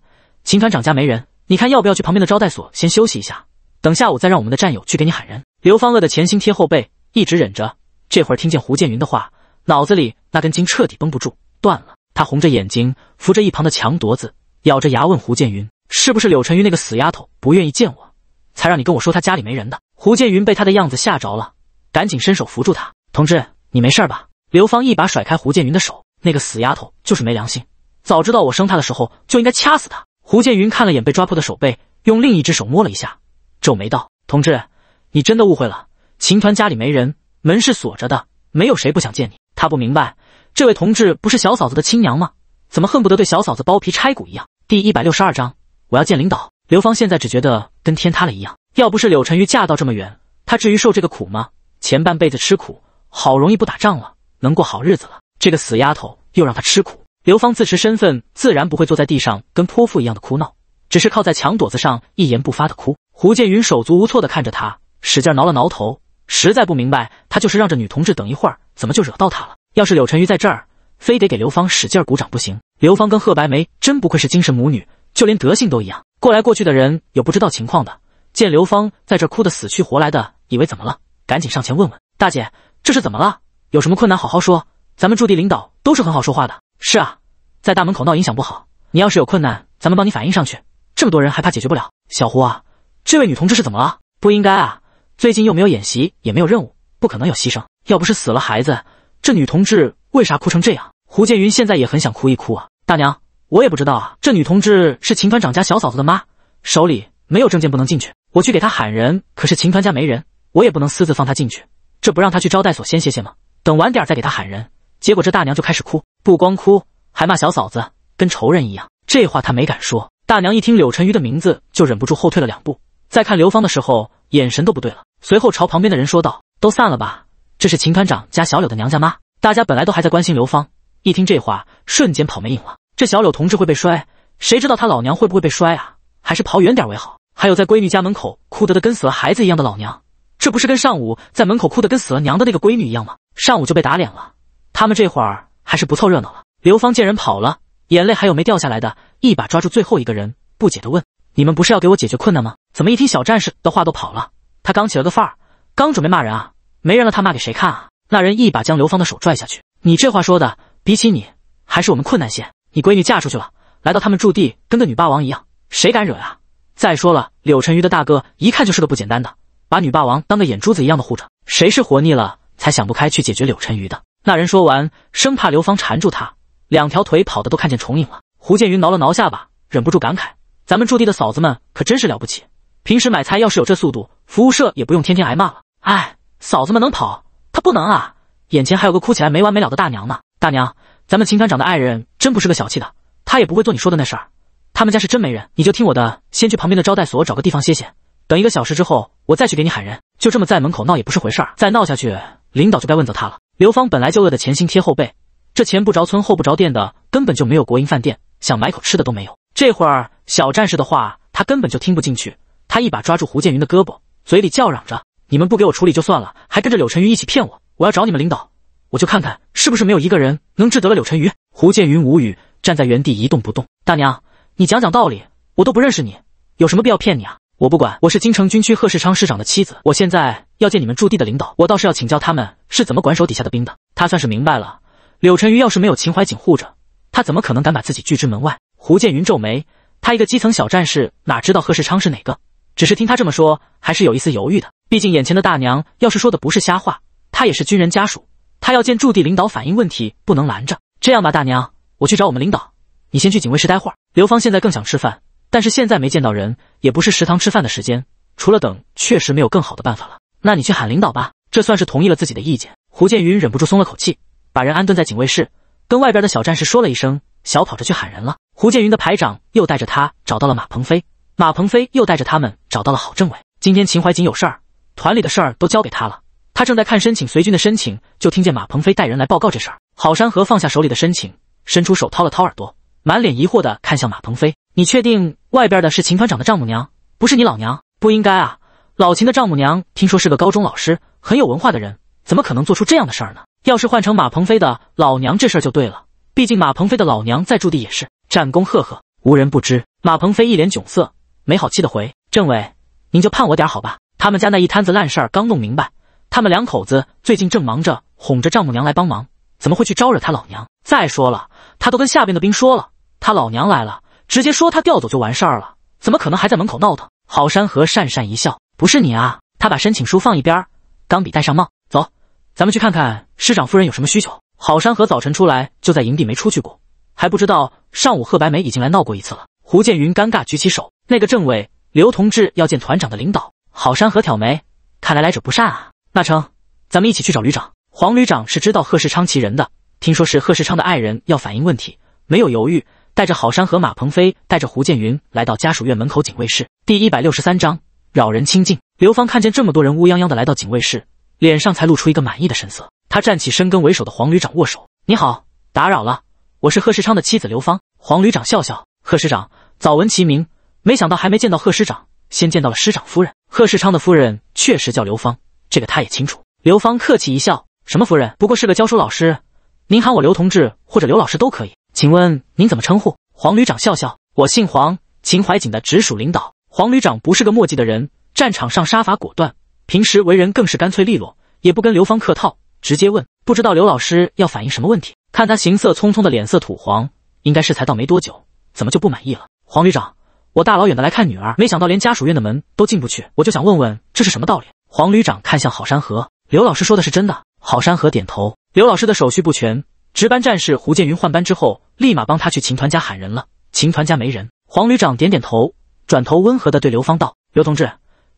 秦团长家没人，你看要不要去旁边的招待所先休息一下，等下午再让我们的战友去给你喊人？”刘芳饿得前心贴后背，一直忍着，这会儿听见胡建云的话，脑子里那根筋彻底绷不住，断了。他红着眼睛，扶着一旁的墙垛子，咬着牙问胡建云：“是不是柳晨鱼那个死丫头不愿意见我，才让你跟我说她家里没人？”的胡建云被他的样子吓着了，赶紧伸手扶住他：“同志，你没事吧？”刘芳一把甩开胡建云的手：“那个死丫头就是没良心，早知道我生她的时候就应该掐死她。”胡建云看了眼被抓破的手背，用另一只手摸了一下，皱眉道：“同志，你真的误会了。秦团家里没人，门是锁着的，没有谁不想见你。”他不明白。这位同志不是小嫂子的亲娘吗？怎么恨不得对小嫂子剥皮拆骨一样？第一百六十二章，我要见领导。刘芳现在只觉得跟天塌了一样。要不是柳晨玉嫁到这么远，她至于受这个苦吗？前半辈子吃苦，好容易不打仗了，能过好日子了，这个死丫头又让她吃苦。刘芳自持身份，自然不会坐在地上跟泼妇一样的哭闹，只是靠在墙垛子上一言不发的哭。胡建云手足无措的看着她，使劲挠了挠头，实在不明白，他就是让这女同志等一会儿，怎么就惹到她了？要是柳沉鱼在这儿，非得给刘芳使劲鼓掌不行。刘芳跟贺白梅真不愧是精神母女，就连德性都一样。过来过去的人有不知道情况的，见刘芳在这哭得死去活来的，以为怎么了，赶紧上前问问：“大姐，这是怎么了？有什么困难，好好说。咱们驻地领导都是很好说话的。”是啊，在大门口闹影响不好。你要是有困难，咱们帮你反映上去。这么多人还怕解决不了？小胡啊，这位女同志是怎么了？不应该啊，最近又没有演习，也没有任务，不可能有牺牲。要不是死了孩子。这女同志为啥哭成这样？胡建云现在也很想哭一哭啊！大娘，我也不知道啊。这女同志是秦团长家小嫂子的妈，手里没有证件不能进去。我去给她喊人，可是秦团家没人，我也不能私自放她进去。这不让她去招待所先歇歇吗？等晚点再给她喊人。结果这大娘就开始哭，不光哭，还骂小嫂子跟仇人一样。这话她没敢说。大娘一听柳晨瑜的名字，就忍不住后退了两步。再看刘芳的时候，眼神都不对了。随后朝旁边的人说道：“都散了吧。”这是秦团长家小柳的娘家妈，大家本来都还在关心刘芳，一听这话，瞬间跑没影了。这小柳同志会被摔，谁知道他老娘会不会被摔啊？还是跑远点为好。还有在闺女家门口哭得的跟死了孩子一样的老娘，这不是跟上午在门口哭得跟死了娘的那个闺女一样吗？上午就被打脸了，他们这会儿还是不凑热闹了。刘芳见人跑了，眼泪还有没掉下来的，一把抓住最后一个人，不解的问：“你们不是要给我解决困难吗？怎么一听小战士的话都跑了？他刚起了个范儿，刚准备骂人啊？”没人了，他骂给谁看啊？那人一把将刘芳的手拽下去。你这话说的，比起你，还是我们困难些。你闺女嫁出去了，来到他们驻地，跟个女霸王一样，谁敢惹啊？再说了，柳晨瑜的大哥一看就是个不简单的，把女霸王当个眼珠子一样的护着。谁是活腻了才想不开去解决柳晨瑜的？那人说完，生怕刘芳缠住他，两条腿跑的都看见重影了。胡建云挠了挠下巴，忍不住感慨：咱们驻地的嫂子们可真是了不起，平时买菜要是有这速度，服务社也不用天天挨骂了。哎。嫂子们能跑，他不能啊！眼前还有个哭起来没完没了的大娘呢。大娘，咱们秦团长的爱人真不是个小气的，他也不会做你说的那事儿。他们家是真没人，你就听我的，先去旁边的招待所找个地方歇歇。等一个小时之后，我再去给你喊人。就这么在门口闹也不是回事儿，再闹下去，领导就该问责他了。刘芳本来就饿得前心贴后背，这前不着村后不着店的，根本就没有国营饭店，想买口吃的都没有。这会儿小战士的话他根本就听不进去，他一把抓住胡建云的胳膊，嘴里叫嚷着。你们不给我处理就算了，还跟着柳晨云一起骗我，我要找你们领导，我就看看是不是没有一个人能治得了柳晨云。胡建云无语，站在原地一动不动。大娘，你讲讲道理，我都不认识你，有什么必要骗你啊？我不管，我是京城军区贺世昌师长的妻子，我现在要见你们驻地的领导，我倒是要请教他们是怎么管手底下的兵的。他算是明白了，柳晨云要是没有秦怀瑾护着，他怎么可能敢把自己拒之门外？胡建云皱眉，他一个基层小战士，哪知道贺世昌是哪个？只是听他这么说，还是有一丝犹豫的。毕竟眼前的大娘要是说的不是瞎话，她也是军人家属，她要见驻地领导反映问题，不能拦着。这样吧，大娘，我去找我们领导，你先去警卫室待会儿。刘芳现在更想吃饭，但是现在没见到人，也不是食堂吃饭的时间，除了等，确实没有更好的办法了。那你去喊领导吧，这算是同意了自己的意见。胡建云忍不住松了口气，把人安顿在警卫室，跟外边的小战士说了一声，小跑着去喊人了。胡建云的排长又带着他找到了马鹏飞。马鹏飞又带着他们找到了郝政委。今天秦怀瑾有事儿，团里的事儿都交给他了。他正在看申请随军的申请，就听见马鹏飞带人来报告这事儿。郝山河放下手里的申请，伸出手掏了掏耳朵，满脸疑惑的看向马鹏飞：“你确定外边的是秦团长的丈母娘，不是你老娘？不应该啊！老秦的丈母娘听说是个高中老师，很有文化的人，怎么可能做出这样的事儿呢？要是换成马鹏飞的老娘，这事儿就对了。毕竟马鹏飞的老娘在驻地也是战功赫赫，无人不知。”马鹏飞一脸窘色。没好气地回政委：“您就盼我点好吧。他们家那一摊子烂事儿刚弄明白，他们两口子最近正忙着哄着丈母娘来帮忙，怎么会去招惹他老娘？再说了，他都跟下边的兵说了，他老娘来了，直接说他调走就完事儿了，怎么可能还在门口闹腾？”郝山河讪讪一笑：“不是你啊。”他把申请书放一边，钢笔戴上帽，走，咱们去看看师长夫人有什么需求。郝山河早晨出来就在营地没出去过，还不知道上午贺白梅已经来闹过一次了。胡建云尴尬举起手。那个政委刘同志要见团长的领导，郝山河挑眉，看来来者不善啊！那成，咱们一起去找旅长。黄旅长是知道贺世昌其人的，听说是贺世昌的爱人要反映问题，没有犹豫，带着郝山河、马鹏飞，带着胡建云，来到家属院门口警卫室。第一百六十三章扰人清净。刘芳看见这么多人乌泱泱的来到警卫室，脸上才露出一个满意的神色。他站起身，跟为首的黄旅长握手：“你好，打扰了，我是贺世昌的妻子刘芳。”黄旅长笑笑：“贺师长，早闻其名。”没想到还没见到贺师长，先见到了师长夫人。贺世昌的夫人确实叫刘芳，这个他也清楚。刘芳客气一笑：“什么夫人？不过是个教书老师，您喊我刘同志或者刘老师都可以。请问您怎么称呼？”黄旅长笑笑：“我姓黄，秦怀瑾的直属领导。”黄旅长不是个墨迹的人，战场上杀伐果断，平时为人更是干脆利落，也不跟刘芳客套，直接问：“不知道刘老师要反映什么问题？”看他行色匆匆的脸色土黄，应该是才到没多久，怎么就不满意了？黄旅长。我大老远的来看女儿，没想到连家属院的门都进不去，我就想问问这是什么道理。黄旅长看向郝山河，刘老师说的是真的。郝山河点头。刘老师的手续不全，值班战士胡建云换班之后，立马帮他去秦团家喊人了。秦团家没人。黄旅长点点头，转头温和的对刘芳道：“刘同志，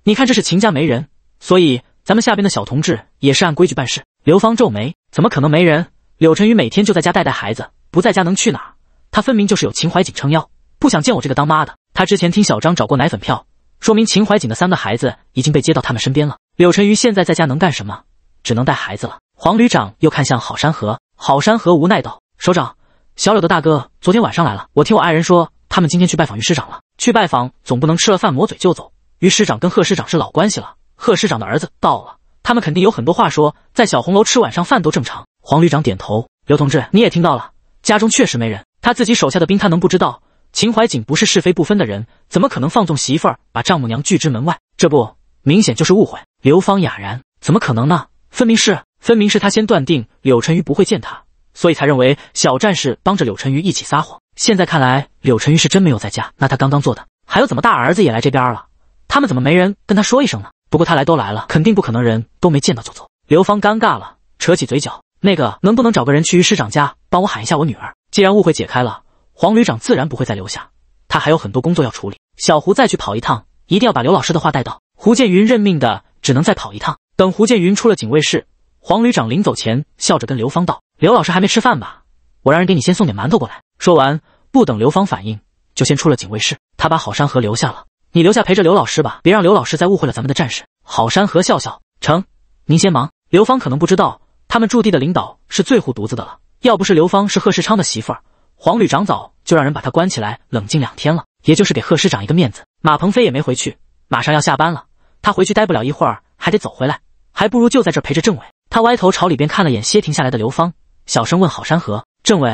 你看这是秦家没人，所以咱们下边的小同志也是按规矩办事。”刘芳皱眉：“怎么可能没人？柳晨宇每天就在家带带孩子，不在家能去哪儿？他分明就是有秦怀瑾撑腰，不想见我这个当妈的。”他之前听小张找过奶粉票，说明秦怀瑾的三个孩子已经被接到他们身边了。柳晨瑜现在在家能干什么？只能带孩子了。黄旅长又看向郝山河，郝山河无奈道：“首长，小柳的大哥昨天晚上来了，我听我爱人说，他们今天去拜访于师长了。去拜访总不能吃了饭抹嘴就走。于师长跟贺师长是老关系了，贺师长的儿子到了，他们肯定有很多话说。在小红楼吃晚上饭都正常。”黄旅长点头：“刘同志，你也听到了，家中确实没人。他自己手下的兵，他能不知道？”秦怀瑾不是是非不分的人，怎么可能放纵媳妇儿把丈母娘拒之门外？这不明显就是误会。刘芳哑然，怎么可能呢？分明是，分明是他先断定柳沉鱼不会见他，所以才认为小战士帮着柳沉鱼一起撒谎。现在看来，柳沉鱼是真没有在家。那他刚刚做的，还有怎么大儿子也来这边了？他们怎么没人跟他说一声呢？不过他来都来了，肯定不可能人都没见到就走。刘芳尴尬了，扯起嘴角，那个能不能找个人去于师长家帮我喊一下我女儿？既然误会解开了。黄旅长自然不会再留下，他还有很多工作要处理。小胡再去跑一趟，一定要把刘老师的话带到。胡建云认命的，只能再跑一趟。等胡建云出了警卫室，黄旅长临走前笑着跟刘芳道：“刘老师还没吃饭吧？我让人给你先送点馒头过来。”说完，不等刘芳反应，就先出了警卫室。他把郝山河留下了，你留下陪着刘老师吧，别让刘老师再误会了咱们的战士。郝山河笑笑：“成，您先忙。”刘芳可能不知道，他们驻地的领导是最护犊子的了，要不是刘芳是贺世昌的媳妇儿。黄旅长早就让人把他关起来，冷静两天了，也就是给贺师长一个面子。马鹏飞也没回去，马上要下班了，他回去待不了一会儿，还得走回来，还不如就在这陪着政委。他歪头朝里边看了眼，歇停下来的刘芳，小声问郝山河：“政委，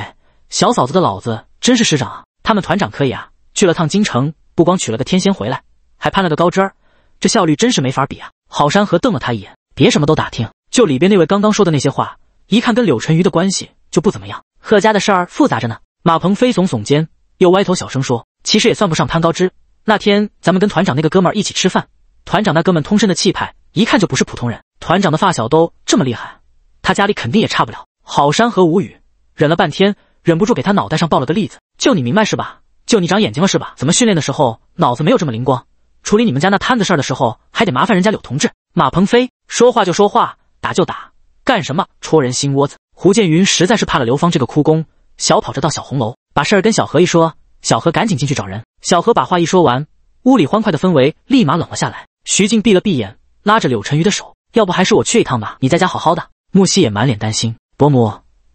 小嫂子的老子真是师长啊？他们团长可以啊？去了趟京城，不光娶了个天仙回来，还攀了个高枝儿，这效率真是没法比啊！”郝山河瞪了他一眼：“别什么都打听，就里边那位刚刚说的那些话，一看跟柳晨瑜的关系就不怎么样。贺家的事儿复杂着呢。”马鹏飞耸耸肩，又歪头小声说：“其实也算不上攀高枝。那天咱们跟团长那个哥们儿一起吃饭，团长那哥们通身的气派，一看就不是普通人。团长的发小都这么厉害，他家里肯定也差不了。”郝山河无语，忍了半天，忍不住给他脑袋上爆了个例子：“就你明白是吧？就你长眼睛了是吧？怎么训练的时候脑子没有这么灵光？处理你们家那摊子事儿的时候，还得麻烦人家柳同志。”马鹏飞说话就说话，打就打，干什么戳人心窝子？胡建云实在是怕了刘芳这个哭功。小跑着到小红楼，把事儿跟小何一说，小何赶紧进去找人。小何把话一说完，屋里欢快的氛围立马冷了下来。徐静闭了闭眼，拉着柳晨瑜的手：“要不还是我去一趟吧，你在家好好的。”木西也满脸担心：“伯母，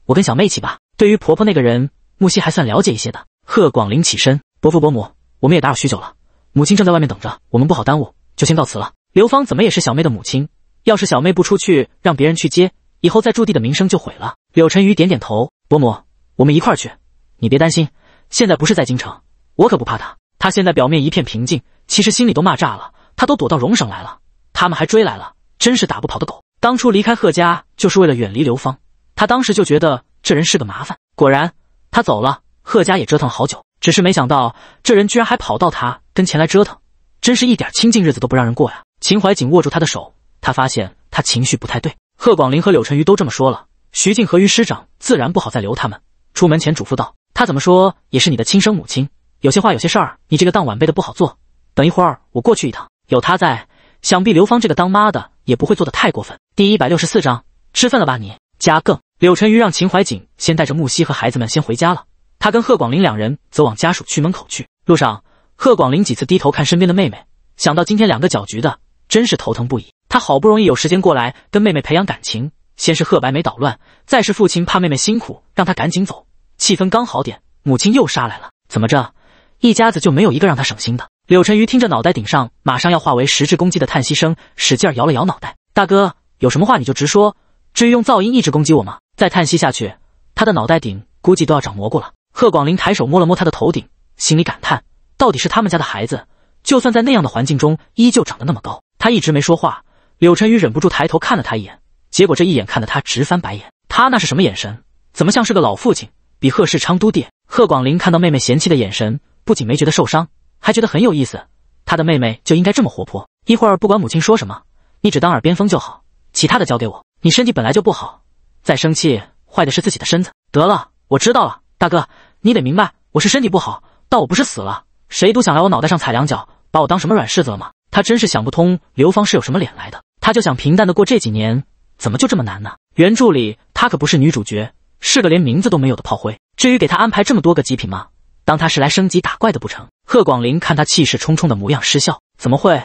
我跟小妹一起吧。”对于婆婆那个人，木西还算了解一些的。贺广林起身：“伯父、伯母，我们也打扰许久了，母亲正在外面等着，我们不好耽误，就先告辞了。”刘芳怎么也是小妹的母亲，要是小妹不出去，让别人去接，以后在驻地的名声就毁了。柳晨瑜点点头：“伯母。”我们一块儿去，你别担心。现在不是在京城，我可不怕他。他现在表面一片平静，其实心里都骂炸了。他都躲到荣省来了，他们还追来了，真是打不跑的狗。当初离开贺家就是为了远离刘芳，他当时就觉得这人是个麻烦。果然，他走了，贺家也折腾了好久。只是没想到这人居然还跑到他跟前来折腾，真是一点清净日子都不让人过呀。秦怀瑾握住他的手，他发现他情绪不太对。贺广林和柳晨瑜都这么说了，徐静和于师长自然不好再留他们。出门前嘱咐道：“她怎么说也是你的亲生母亲，有些话有些事儿，你这个当晚辈的不好做。等一会儿我过去一趟，有她在，想必刘芳这个当妈的也不会做的太过分。”第一百六十四章，吃饭了吧你？加更。柳沉瑜让秦怀瑾先带着木兮和孩子们先回家了，他跟贺广林两人则往家属区门口去。路上，贺广林几次低头看身边的妹妹，想到今天两个搅局的，真是头疼不已。他好不容易有时间过来跟妹妹培养感情，先是贺白梅捣乱，再是父亲怕妹妹辛苦，让他赶紧走。气氛刚好点，母亲又杀来了。怎么着，一家子就没有一个让他省心的？柳晨瑜听着脑袋顶上马上要化为实质攻击的叹息声，使劲摇了摇脑袋。大哥，有什么话你就直说，至于用噪音一直攻击我吗？再叹息下去，他的脑袋顶估计都要长蘑菇了。贺广林抬手摸了摸他的头顶，心里感叹：到底是他们家的孩子，就算在那样的环境中，依旧长得那么高。他一直没说话，柳晨瑜忍不住抬头看了他一眼，结果这一眼看得他直翻白眼。他那是什么眼神？怎么像是个老父亲？比贺世昌都爹，贺广林看到妹妹嫌弃的眼神，不仅没觉得受伤，还觉得很有意思。他的妹妹就应该这么活泼，一会儿不管母亲说什么，你只当耳边风就好，其他的交给我。你身体本来就不好，再生气坏的是自己的身子。得了，我知道了，大哥，你得明白，我是身体不好，但我不是死了。谁都想来我脑袋上踩两脚，把我当什么软柿子了吗？他真是想不通，刘芳是有什么脸来的？他就想平淡的过这几年，怎么就这么难呢？原著里他可不是女主角。是个连名字都没有的炮灰。至于给他安排这么多个极品吗？当他是来升级打怪的不成？贺广林看他气势冲冲的模样，失笑：怎么会？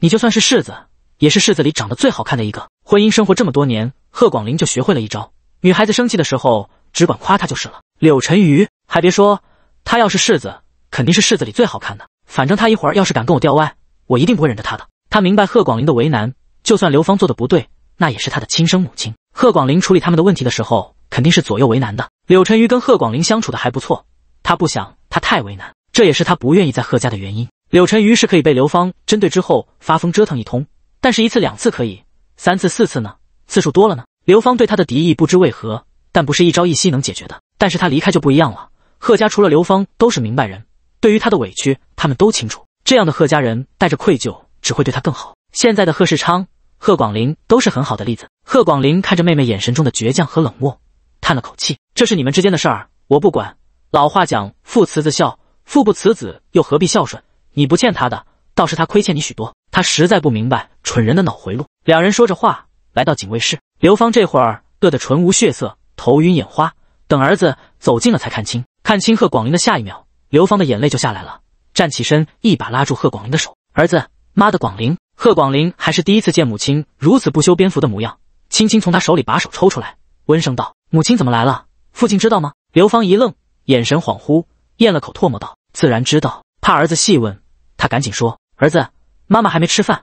你就算是世子，也是世子里长得最好看的一个。婚姻生活这么多年，贺广林就学会了一招：女孩子生气的时候，只管夸她就是了。柳沉鱼，还别说，他要是世子，肯定是世子里最好看的。反正他一会儿要是敢跟我掉歪，我一定不会忍着他的。他明白贺广林的为难，就算刘芳做的不对，那也是他的亲生母亲。贺广林处理他们的问题的时候。肯定是左右为难的。柳沉鱼跟贺广林相处的还不错，他不想他太为难，这也是他不愿意在贺家的原因。柳沉鱼是可以被刘芳针对之后发疯折腾一通，但是一次两次可以，三次四次呢？次数多了呢？刘芳对他的敌意不知为何，但不是一朝一夕能解决的。但是他离开就不一样了。贺家除了刘芳都是明白人，对于他的委屈他们都清楚。这样的贺家人带着愧疚，只会对他更好。现在的贺世昌、贺广林都是很好的例子。贺广林看着妹妹眼神中的倔强和冷漠。叹了口气，这是你们之间的事儿，我不管。老话讲，父慈子孝，父不慈子，又何必孝顺？你不欠他的，倒是他亏欠你许多。他实在不明白蠢人的脑回路。两人说着话，来到警卫室。刘芳这会儿饿得唇无血色，头晕眼花。等儿子走近了，才看清看清贺广林的下一秒，刘芳的眼泪就下来了，站起身，一把拉住贺广林的手：“儿子，妈的广林！”贺广林还是第一次见母亲如此不修边幅的模样，轻轻从他手里把手抽出来，温声道。母亲怎么来了？父亲知道吗？刘芳一愣，眼神恍惚，咽了口唾沫，道：“自然知道，怕儿子细问，他赶紧说，儿子，妈妈还没吃饭，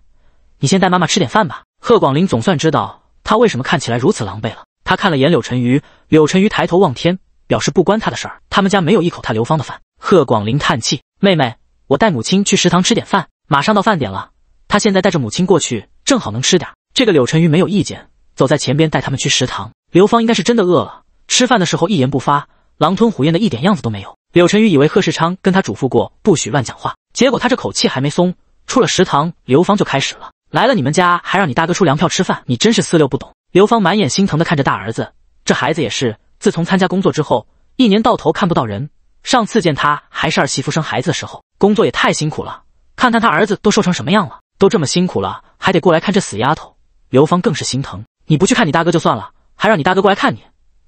你先带妈妈吃点饭吧。”贺广林总算知道他为什么看起来如此狼狈了。他看了眼柳晨瑜，柳晨瑜抬头望天，表示不关他的事儿。他们家没有一口他刘芳的饭。贺广林叹气：“妹妹，我带母亲去食堂吃点饭，马上到饭点了。他现在带着母亲过去，正好能吃点。”这个柳晨瑜没有意见。走在前边带他们去食堂，刘芳应该是真的饿了。吃饭的时候一言不发，狼吞虎咽的一点样子都没有。柳晨宇以为贺世昌跟他嘱咐过不许乱讲话，结果他这口气还没松，出了食堂，刘芳就开始了：“来了你们家还让你大哥出粮票吃饭，你真是四六不懂。”刘芳满眼心疼的看着大儿子，这孩子也是，自从参加工作之后，一年到头看不到人。上次见他还是儿媳妇生孩子的时候，工作也太辛苦了。看看他儿子都瘦成什么样了，都这么辛苦了，还得过来看这死丫头，刘芳更是心疼。你不去看你大哥就算了，还让你大哥过来看你，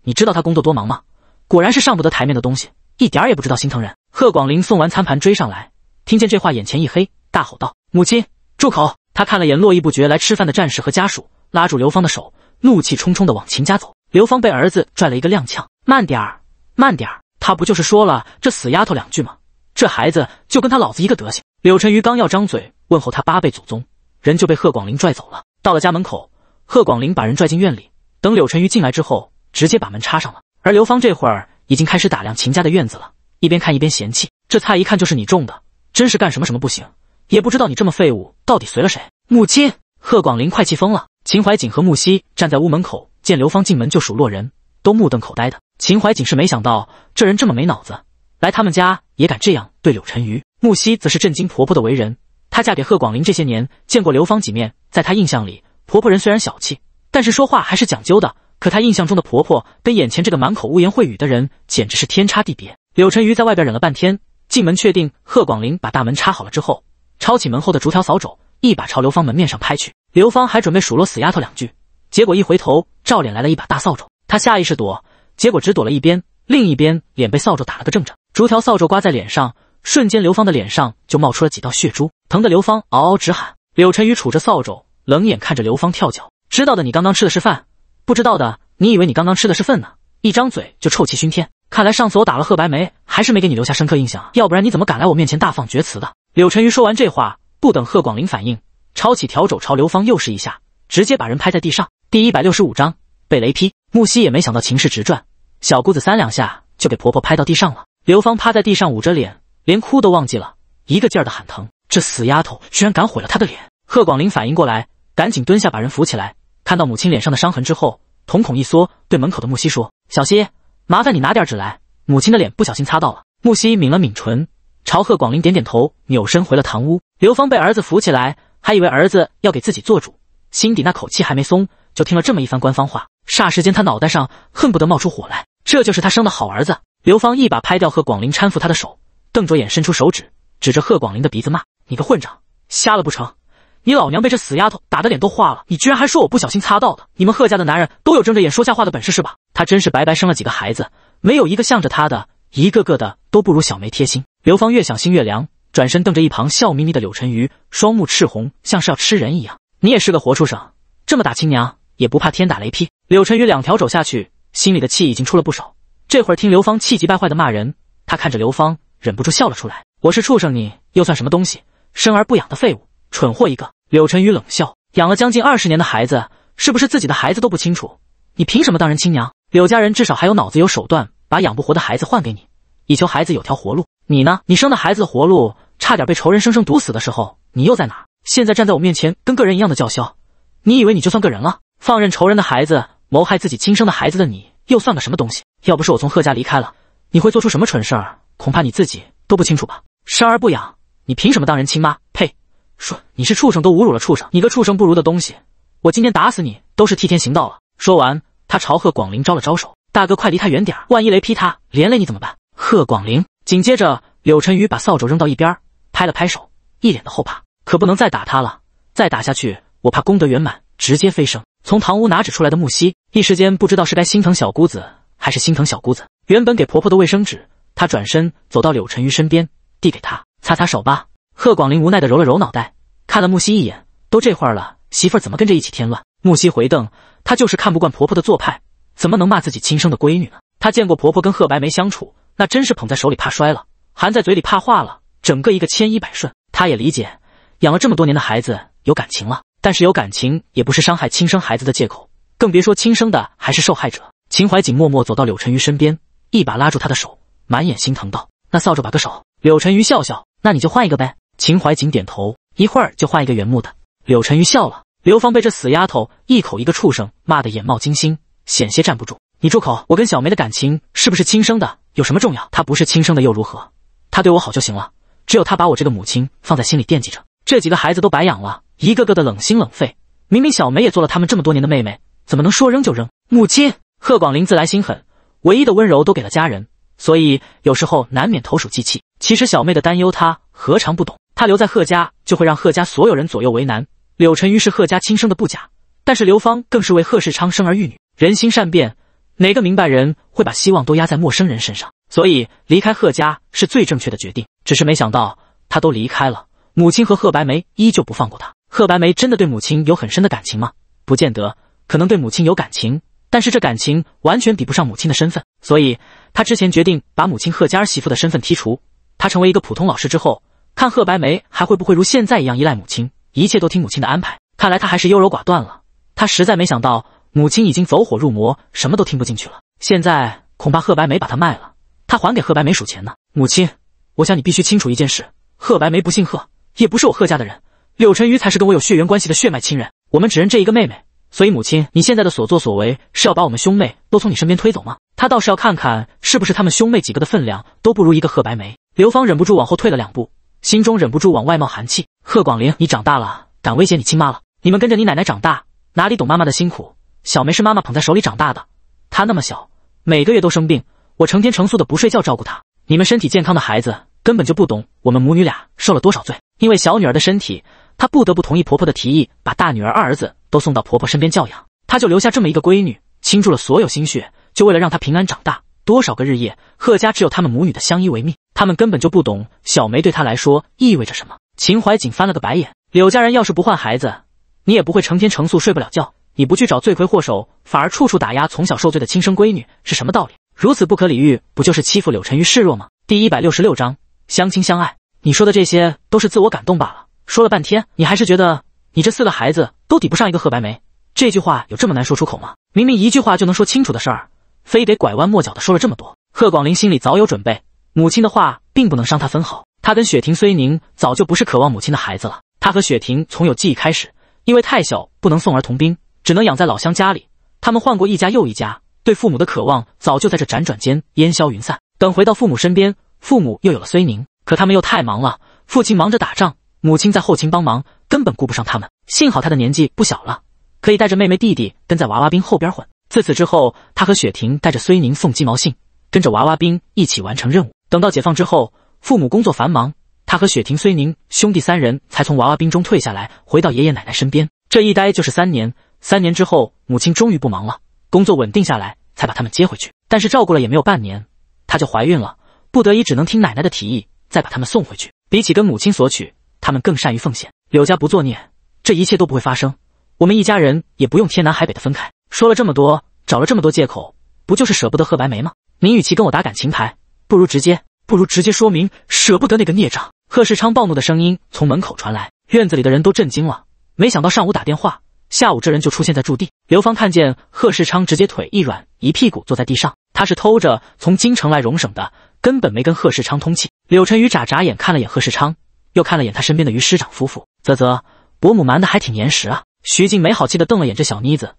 你知道他工作多忙吗？果然是上不得台面的东西，一点也不知道心疼人。贺广林送完餐盘追上来，听见这话，眼前一黑，大吼道：“母亲，住口！”他看了眼络绎不绝来吃饭的战士和家属，拉住刘芳的手，怒气冲冲的往秦家走。刘芳被儿子拽了一个踉跄，慢点儿，慢点儿。他不就是说了这死丫头两句吗？这孩子就跟他老子一个德行。柳晨瑜刚要张嘴问候他八辈祖宗，人就被贺广林拽走了。到了家门口。贺广林把人拽进院里，等柳晨鱼进来之后，直接把门插上了。而刘芳这会儿已经开始打量秦家的院子了，一边看一边嫌弃：“这菜一看就是你种的，真是干什么什么不行。也不知道你这么废物，到底随了谁？”母亲贺广林快气疯了。秦怀瑾和木熙站在屋门口，见刘芳进门就数落人，都目瞪口呆的。秦怀瑾是没想到这人这么没脑子，来他们家也敢这样对柳晨瑜。木熙则是震惊婆婆的为人，她嫁给贺广林这些年，见过刘芳几面，在她印象里。婆婆人虽然小气，但是说话还是讲究的。可她印象中的婆婆跟眼前这个满口污言秽语的人简直是天差地别。柳晨瑜在外边忍了半天，进门确定贺广林把大门插好了之后，抄起门后的竹条扫帚，一把朝刘芳门面上拍去。刘芳还准备数落死丫头两句，结果一回头，照脸来了一把大扫帚。她下意识躲，结果只躲了一边，另一边脸被扫帚打了个正着。竹条扫帚刮在脸上，瞬间刘芳的脸上就冒出了几道血珠，疼得刘芳嗷嗷直喊。柳晨瑜杵着扫帚。冷眼看着刘芳跳脚，知道的你刚刚吃的是饭，不知道的你以为你刚刚吃的是粪呢？一张嘴就臭气熏天。看来上次我打了贺白梅，还是没给你留下深刻印象啊，要不然你怎么敢来我面前大放厥词的？柳沉鱼说完这话，不等贺广林反应，抄起笤帚朝刘芳又是一下，直接把人拍在地上。第一百六十五章被雷劈。木西也没想到情势直转，小姑子三两下就给婆婆拍到地上了。刘芳趴在地上捂着脸，连哭都忘记了，一个劲儿的喊疼。这死丫头居然敢毁了他的脸！贺广林反应过来。赶紧蹲下把人扶起来，看到母亲脸上的伤痕之后，瞳孔一缩，对门口的木西说：“小西，麻烦你拿点纸来，母亲的脸不小心擦到了。”木西抿了抿唇，朝贺广林点点头，扭身回了堂屋。刘芳被儿子扶起来，还以为儿子要给自己做主，心底那口气还没松，就听了这么一番官方话，霎时间他脑袋上恨不得冒出火来。这就是他生的好儿子？刘芳一把拍掉贺广林搀扶他的手，瞪着眼伸出手指指着贺广林的鼻子骂：“你个混账，瞎了不成？”你老娘被这死丫头打的脸都花了，你居然还说我不小心擦到的！你们贺家的男人都有睁着眼说瞎话的本事是吧？他真是白白生了几个孩子，没有一个向着他的，一个个的都不如小梅贴心。刘芳越想心越凉，转身瞪着一旁笑眯眯的柳晨瑜，双目赤红，像是要吃人一样。你也是个活畜生，这么打亲娘也不怕天打雷劈？柳晨瑜两条肘下去，心里的气已经出了不少，这会儿听刘芳气急败坏的骂人，他看着刘芳，忍不住笑了出来。我是畜生，你又算什么东西？生而不养的废物！蠢货一个！柳沉宇冷笑：“养了将近二十年的孩子，是不是自己的孩子都不清楚？你凭什么当人亲娘？柳家人至少还有脑子有手段，把养不活的孩子换给你，以求孩子有条活路。你呢？你生的孩子的活路差点被仇人生生毒死的时候，你又在哪？现在站在我面前，跟个人一样的叫嚣，你以为你就算个人了？放任仇人的孩子谋害自己亲生的孩子的你，又算个什么东西？要不是我从贺家离开了，你会做出什么蠢事儿？恐怕你自己都不清楚吧？生而不养，你凭什么当人亲妈？呸！”说你是畜生都侮辱了畜生，你个畜生不如的东西，我今天打死你都是替天行道了。说完，他朝贺广陵招了招手：“大哥，快离他远点万一雷劈他，连累你怎么办？”贺广陵紧接着，柳晨鱼把扫帚扔到一边，拍了拍手，一脸的后怕，可不能再打他了，再打下去，我怕功德圆满直接飞升。从堂屋拿纸出来的木熙，一时间不知道是该心疼小姑子还是心疼小姑子。原本给婆婆的卫生纸，她转身走到柳晨鱼身边，递给他擦擦手吧。贺广林无奈地揉了揉脑袋，看了木熙一眼。都这会儿了，媳妇儿怎么跟着一起添乱？木熙回瞪，她就是看不惯婆婆的做派，怎么能骂自己亲生的闺女呢？她见过婆婆跟贺白梅相处，那真是捧在手里怕摔了，含在嘴里怕化了，整个一个千依百顺。她也理解，养了这么多年的孩子有感情了，但是有感情也不是伤害亲生孩子的借口，更别说亲生的还是受害者。秦怀瑾默默走到柳沉鱼身边，一把拉住她的手，满眼心疼道：“那扫帚把个手。”柳沉鱼笑笑：“那你就换一个呗。”秦怀瑾点头，一会儿就换一个原木的。柳晨鱼笑了。刘芳被这死丫头一口一个畜生骂得眼冒金星，险些站不住。你住口！我跟小梅的感情是不是亲生的，有什么重要？她不是亲生的又如何？她对我好就行了。只有她把我这个母亲放在心里惦记着，这几个孩子都白养了，一个个的冷心冷肺。明明小梅也做了他们这么多年的妹妹，怎么能说扔就扔？母亲贺广林自来心狠，唯一的温柔都给了家人，所以有时候难免投鼠忌器。其实小妹的担忧，他何尝不懂？他留在贺家，就会让贺家所有人左右为难。柳晨于是贺家亲生的不假，但是刘芳更是为贺世昌生儿育女。人心善变，哪个明白人会把希望都压在陌生人身上？所以离开贺家是最正确的决定。只是没想到，他都离开了，母亲和贺白梅依旧不放过他。贺白梅真的对母亲有很深的感情吗？不见得，可能对母亲有感情，但是这感情完全比不上母亲的身份。所以，他之前决定把母亲贺家儿媳妇的身份剔除。他成为一个普通老师之后。看贺白梅还会不会如现在一样依赖母亲，一切都听母亲的安排。看来他还是优柔寡断了。他实在没想到母亲已经走火入魔，什么都听不进去了。现在恐怕贺白梅把他卖了，他还给贺白梅数钱呢。母亲，我想你必须清楚一件事：贺白梅不姓贺，也不是我贺家的人，柳晨瑜才是跟我有血缘关系的血脉亲人。我们只认这一个妹妹，所以母亲，你现在的所作所为是要把我们兄妹都从你身边推走吗？他倒是要看看是不是他们兄妹几个的分量都不如一个贺白梅。刘芳忍不住往后退了两步。心中忍不住往外冒寒气。贺广林，你长大了，敢威胁你亲妈了？你们跟着你奶奶长大，哪里懂妈妈的辛苦？小梅是妈妈捧在手里长大的，她那么小，每个月都生病，我成天成宿的不睡觉照顾她。你们身体健康的孩子根本就不懂我们母女俩受了多少罪。因为小女儿的身体，她不得不同意婆婆的提议，把大女儿、二儿子都送到婆婆身边教养，她就留下这么一个闺女，倾注了所有心血，就为了让她平安长大。多少个日夜，贺家只有他们母女的相依为命，他们根本就不懂小梅对她来说意味着什么。秦怀瑾翻了个白眼，柳家人要是不换孩子，你也不会成天成宿睡不了觉。你不去找罪魁祸首，反而处处打压从小受罪的亲生闺女，是什么道理？如此不可理喻，不就是欺负柳晨玉示弱吗？第一百六十六章相亲相爱。你说的这些都是自我感动罢了。说了半天，你还是觉得你这四个孩子都抵不上一个贺白梅？这句话有这么难说出口吗？明明一句话就能说清楚的事儿。非得拐弯抹角的说了这么多，贺广林心里早有准备。母亲的话并不能伤他分毫。他跟雪婷、孙宁早就不是渴望母亲的孩子了。他和雪婷从有记忆开始，因为太小不能送儿童兵，只能养在老乡家里。他们换过一家又一家，对父母的渴望早就在这辗转间烟消云散。等回到父母身边，父母又有了孙宁，可他们又太忙了。父亲忙着打仗，母亲在后勤帮忙，根本顾不上他们。幸好他的年纪不小了，可以带着妹妹弟弟跟在娃娃兵后边混。自此之后，他和雪婷带着睢宁送鸡毛信，跟着娃娃兵一起完成任务。等到解放之后，父母工作繁忙，他和雪婷、睢宁兄弟三人才从娃娃兵中退下来，回到爷爷奶奶身边。这一待就是三年。三年之后，母亲终于不忙了，工作稳定下来，才把他们接回去。但是照顾了也没有半年，他就怀孕了，不得已只能听奶奶的提议，再把他们送回去。比起跟母亲索取，他们更善于奉献。柳家不作孽，这一切都不会发生。我们一家人也不用天南海北的分开。说了这么多，找了这么多借口，不就是舍不得贺白梅吗？您与其跟我打感情牌，不如直接，不如直接说明舍不得那个孽障。贺世昌暴怒的声音从门口传来，院子里的人都震惊了。没想到上午打电话，下午这人就出现在驻地。刘芳看见贺世昌，直接腿一软，一屁股坐在地上。他是偷着从京城来荣省的，根本没跟贺世昌通气。柳晨宇眨眨眼，看了眼贺世昌，又看了眼他身边的于师长夫妇。啧啧，伯母瞒得还挺严实啊。徐静没好气的瞪了眼这小妮子。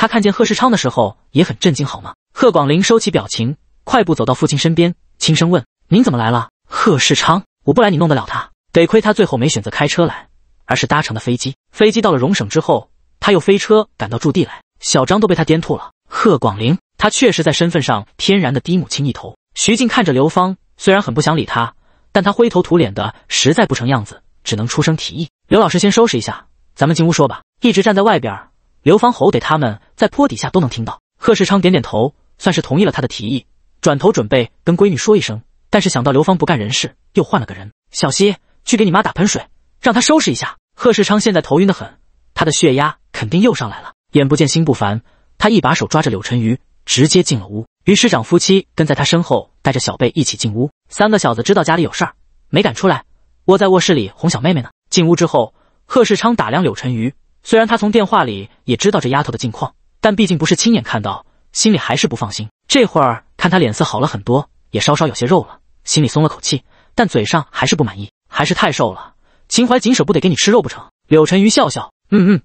他看见贺世昌的时候也很震惊，好吗？贺广林收起表情，快步走到父亲身边，轻声问：“您怎么来了？”贺世昌，我不来你弄得了他？得亏他最后没选择开车来，而是搭乘的飞机。飞机到了荣省之后，他又飞车赶到驻地来，小张都被他颠吐了。贺广林，他确实在身份上天然的低母亲一头。徐静看着刘芳，虽然很不想理他，但他灰头土脸的实在不成样子，只能出声提议：“刘老师先收拾一下，咱们进屋说吧。”一直站在外边。刘芳吼得他们在坡底下都能听到。贺世昌点点头，算是同意了他的提议，转头准备跟闺女说一声，但是想到刘芳不干人事，又换了个人。小溪，去给你妈打盆水，让她收拾一下。贺世昌现在头晕的很，他的血压肯定又上来了。眼不见心不烦，他一把手抓着柳晨瑜，直接进了屋。于师长夫妻跟在他身后，带着小贝一起进屋。三个小子知道家里有事儿，没敢出来，窝在卧室里哄小妹妹呢。进屋之后，贺世昌打量柳晨瑜。虽然他从电话里也知道这丫头的近况，但毕竟不是亲眼看到，心里还是不放心。这会儿看她脸色好了很多，也稍稍有些肉了，心里松了口气，但嘴上还是不满意：“还是太瘦了，秦怀瑾舍不得给你吃肉不成？”柳沉鱼笑笑：“嗯嗯，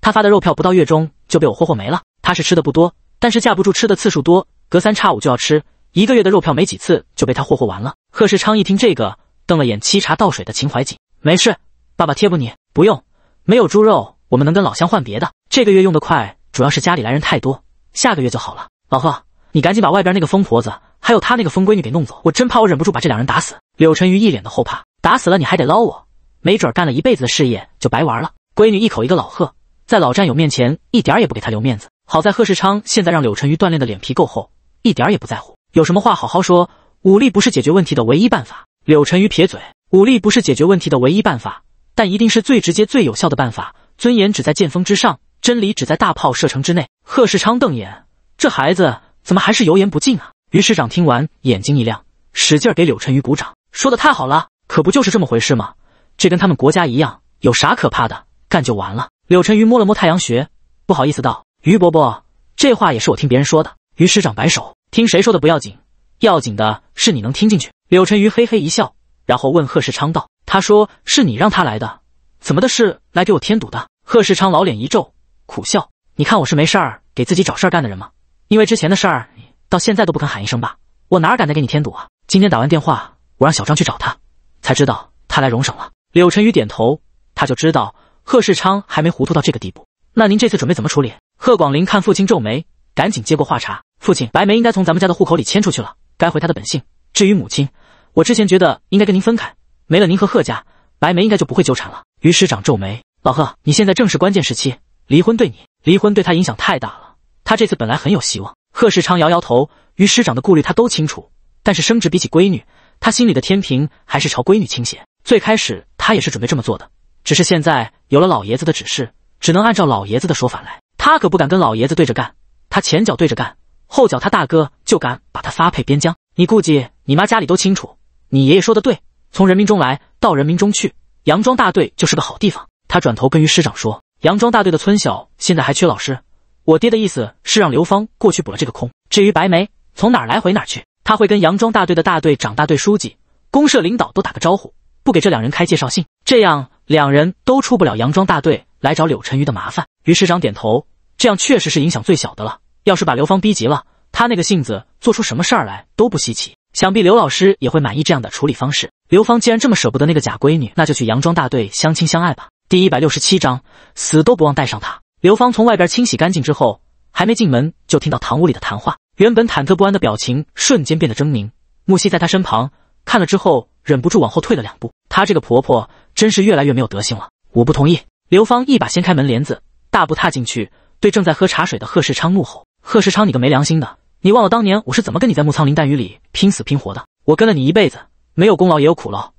他发的肉票不到月中就被我霍霍没了。他是吃的不多，但是架不住吃的次数多，隔三差五就要吃，一个月的肉票没几次就被他霍霍完了。”贺世昌一听这个，瞪了眼沏茶倒水的秦怀瑾：“没事，爸爸贴补你，不用，没有猪肉。”我们能跟老乡换别的。这个月用得快，主要是家里来人太多，下个月就好了。老贺，你赶紧把外边那个疯婆子，还有她那个疯闺女给弄走，我真怕我忍不住把这两人打死。柳沉鱼一脸的后怕，打死了你还得捞我，没准干了一辈子的事业就白玩了。闺女一口一个老贺，在老战友面前一点也不给他留面子。好在贺世昌现在让柳沉鱼锻炼的脸皮够厚，一点也不在乎，有什么话好好说。武力不是解决问题的唯一办法。柳沉鱼撇嘴，武力不是解决问题的唯一办法，但一定是最直接、最有效的办法。尊严只在剑锋之上，真理只在大炮射程之内。贺世昌瞪眼，这孩子怎么还是油盐不进啊？于师长听完，眼睛一亮，使劲儿给柳晨瑜鼓掌，说的太好了，可不就是这么回事吗？这跟他们国家一样，有啥可怕的？干就完了。柳晨瑜摸了摸太阳穴，不好意思道：“于伯伯，这话也是我听别人说的。”于师长摆手，听谁说的不要紧，要紧的是你能听进去。柳晨瑜嘿嘿一笑，然后问贺世昌道：“他说是你让他来的，怎么的事来给我添堵的？”贺世昌老脸一皱，苦笑：“你看我是没事儿给自己找事儿干的人吗？因为之前的事儿，你到现在都不肯喊一声爸，我哪敢再给你添堵啊！今天打完电话，我让小张去找他，才知道他来荣省了。”柳晨宇点头，他就知道贺世昌还没糊涂到这个地步。那您这次准备怎么处理？贺广林看父亲皱眉，赶紧接过话茬：“父亲，白梅应该从咱们家的户口里迁出去了，该回她的本姓。至于母亲，我之前觉得应该跟您分开，没了您和贺家，白梅应该就不会纠缠了。”于师长皱眉。老贺，你现在正是关键时期，离婚对你离婚对他影响太大了。他这次本来很有希望。贺世昌摇摇头，于师长的顾虑他都清楚，但是升职比起闺女，他心里的天平还是朝闺女倾斜。最开始他也是准备这么做的，只是现在有了老爷子的指示，只能按照老爷子的说法来。他可不敢跟老爷子对着干，他前脚对着干，后脚他大哥就敢把他发配边疆。你估计你妈家里都清楚。你爷爷说的对，从人民中来到人民中去，佯装大队就是个好地方。他转头跟于师长说：“杨庄大队的村小现在还缺老师，我爹的意思是让刘芳过去补了这个空。至于白梅，从哪来回哪去，他会跟杨庄大队的大队长、大队书记、公社领导都打个招呼，不给这两人开介绍信，这样两人都出不了杨庄大队来找柳晨瑜的麻烦。”于师长点头，这样确实是影响最小的了。要是把刘芳逼急了，他那个性子做出什么事儿来都不稀奇。想必刘老师也会满意这样的处理方式。刘芳既然这么舍不得那个假闺女，那就去杨庄大队相亲相爱吧。第一百六十七章，死都不忘带上他。刘芳从外边清洗干净之后，还没进门就听到堂屋里的谈话，原本忐忑不安的表情瞬间变得狰狞。木西在她身旁看了之后，忍不住往后退了两步。她这个婆婆真是越来越没有德行了。我不同意！刘芳一把掀开门帘子，大步踏进去，对正在喝茶水的贺世昌怒吼：“贺世昌，你个没良心的！你忘了当年我是怎么跟你在木苍林弹雨里拼死拼活的？我跟了你一辈子，没有功劳也有苦劳，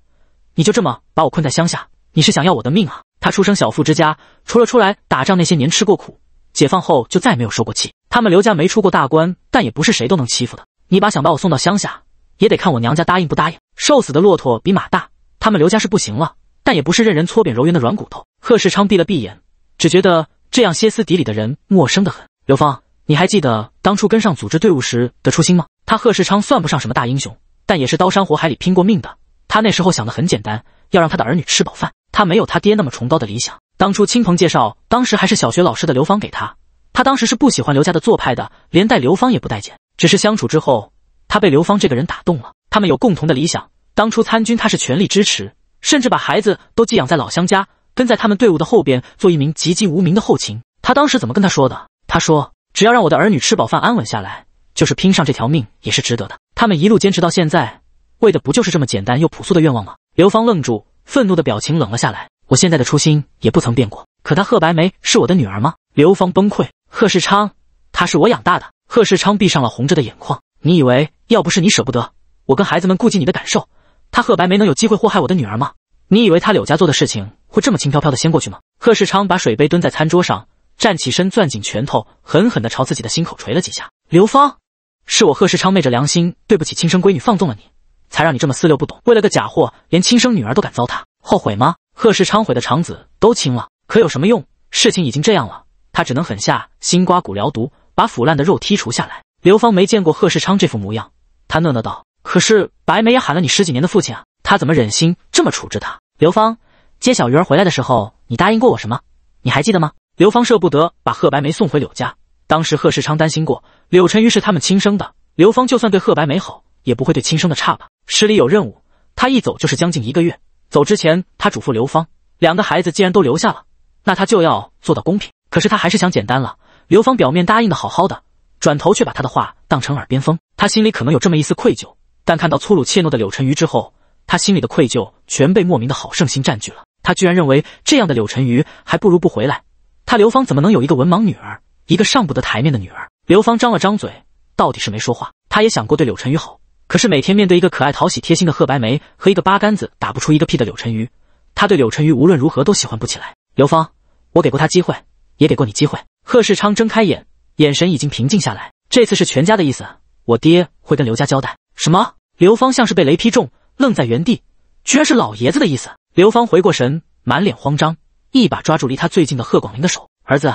你就这么把我困在乡下？”你是想要我的命啊？他出生小富之家，除了出来打仗那些年吃过苦，解放后就再没有受过气。他们刘家没出过大官，但也不是谁都能欺负的。你把想把我送到乡下，也得看我娘家答应不答应。瘦死的骆驼比马大，他们刘家是不行了，但也不是任人搓扁揉圆的软骨头。贺世昌闭了闭眼，只觉得这样歇斯底里的人陌生的很。刘芳，你还记得当初跟上组织队伍时的初心吗？他贺世昌算不上什么大英雄，但也是刀山火海里拼过命的。他那时候想的很简单，要让他的儿女吃饱饭。他没有他爹那么崇高的理想。当初亲朋介绍，当时还是小学老师的刘芳给他。他当时是不喜欢刘家的做派的，连带刘芳也不待见。只是相处之后，他被刘芳这个人打动了。他们有共同的理想。当初参军，他是全力支持，甚至把孩子都寄养在老乡家，跟在他们队伍的后边做一名籍籍无名的后勤。他当时怎么跟他说的？他说：“只要让我的儿女吃饱饭、安稳下来，就是拼上这条命也是值得的。”他们一路坚持到现在，为的不就是这么简单又朴素的愿望吗？刘芳愣住。愤怒的表情冷了下来，我现在的初心也不曾变过。可她贺白梅是我的女儿吗？刘芳崩溃。贺世昌，她是我养大的。贺世昌闭上了红着的眼眶。你以为要不是你舍不得我跟孩子们顾及你的感受，他贺白梅能有机会祸害我的女儿吗？你以为他柳家做的事情会这么轻飘飘的先过去吗？贺世昌把水杯蹲在餐桌上，站起身，攥紧拳头，狠狠地朝自己的心口捶了几下。刘芳，是我贺世昌昧着良心，对不起亲生闺女，放纵了你。才让你这么四六不懂，为了个假货，连亲生女儿都敢糟蹋，后悔吗？贺世昌悔的肠子都青了，可有什么用？事情已经这样了，他只能狠下心刮骨疗毒，把腐烂的肉剔除下来。刘芳没见过贺世昌这副模样，他讷讷道：“可是白梅也喊了你十几年的父亲啊，他怎么忍心这么处置他？”刘芳接小鱼儿回来的时候，你答应过我什么？你还记得吗？刘芳舍不得把贺白梅送回柳家，当时贺世昌担心过柳晨鱼是他们亲生的，刘芳就算对贺白梅好，也不会对亲生的差吧。诗里有任务，他一走就是将近一个月。走之前，他嘱咐刘芳，两个孩子既然都留下了，那他就要做到公平。可是他还是想简单了。刘芳表面答应的好好的，转头却把他的话当成耳边风。他心里可能有这么一丝愧疚，但看到粗鲁怯懦的柳晨瑜之后，他心里的愧疚全被莫名的好胜心占据了。他居然认为这样的柳晨瑜还不如不回来。他刘芳怎么能有一个文盲女儿，一个上不得台面的女儿？刘芳张了张嘴，到底是没说话。他也想过对柳晨瑜好。可是每天面对一个可爱讨喜、贴心的贺白梅和一个八竿子打不出一个屁的柳晨鱼，他对柳晨鱼无论如何都喜欢不起来。刘芳，我给过他机会，也给过你机会。贺世昌睁开眼，眼神已经平静下来。这次是全家的意思，我爹会跟刘家交代。什么？刘芳像是被雷劈中，愣在原地。居然是老爷子的意思。刘芳回过神，满脸慌张，一把抓住离他最近的贺广林的手。儿子，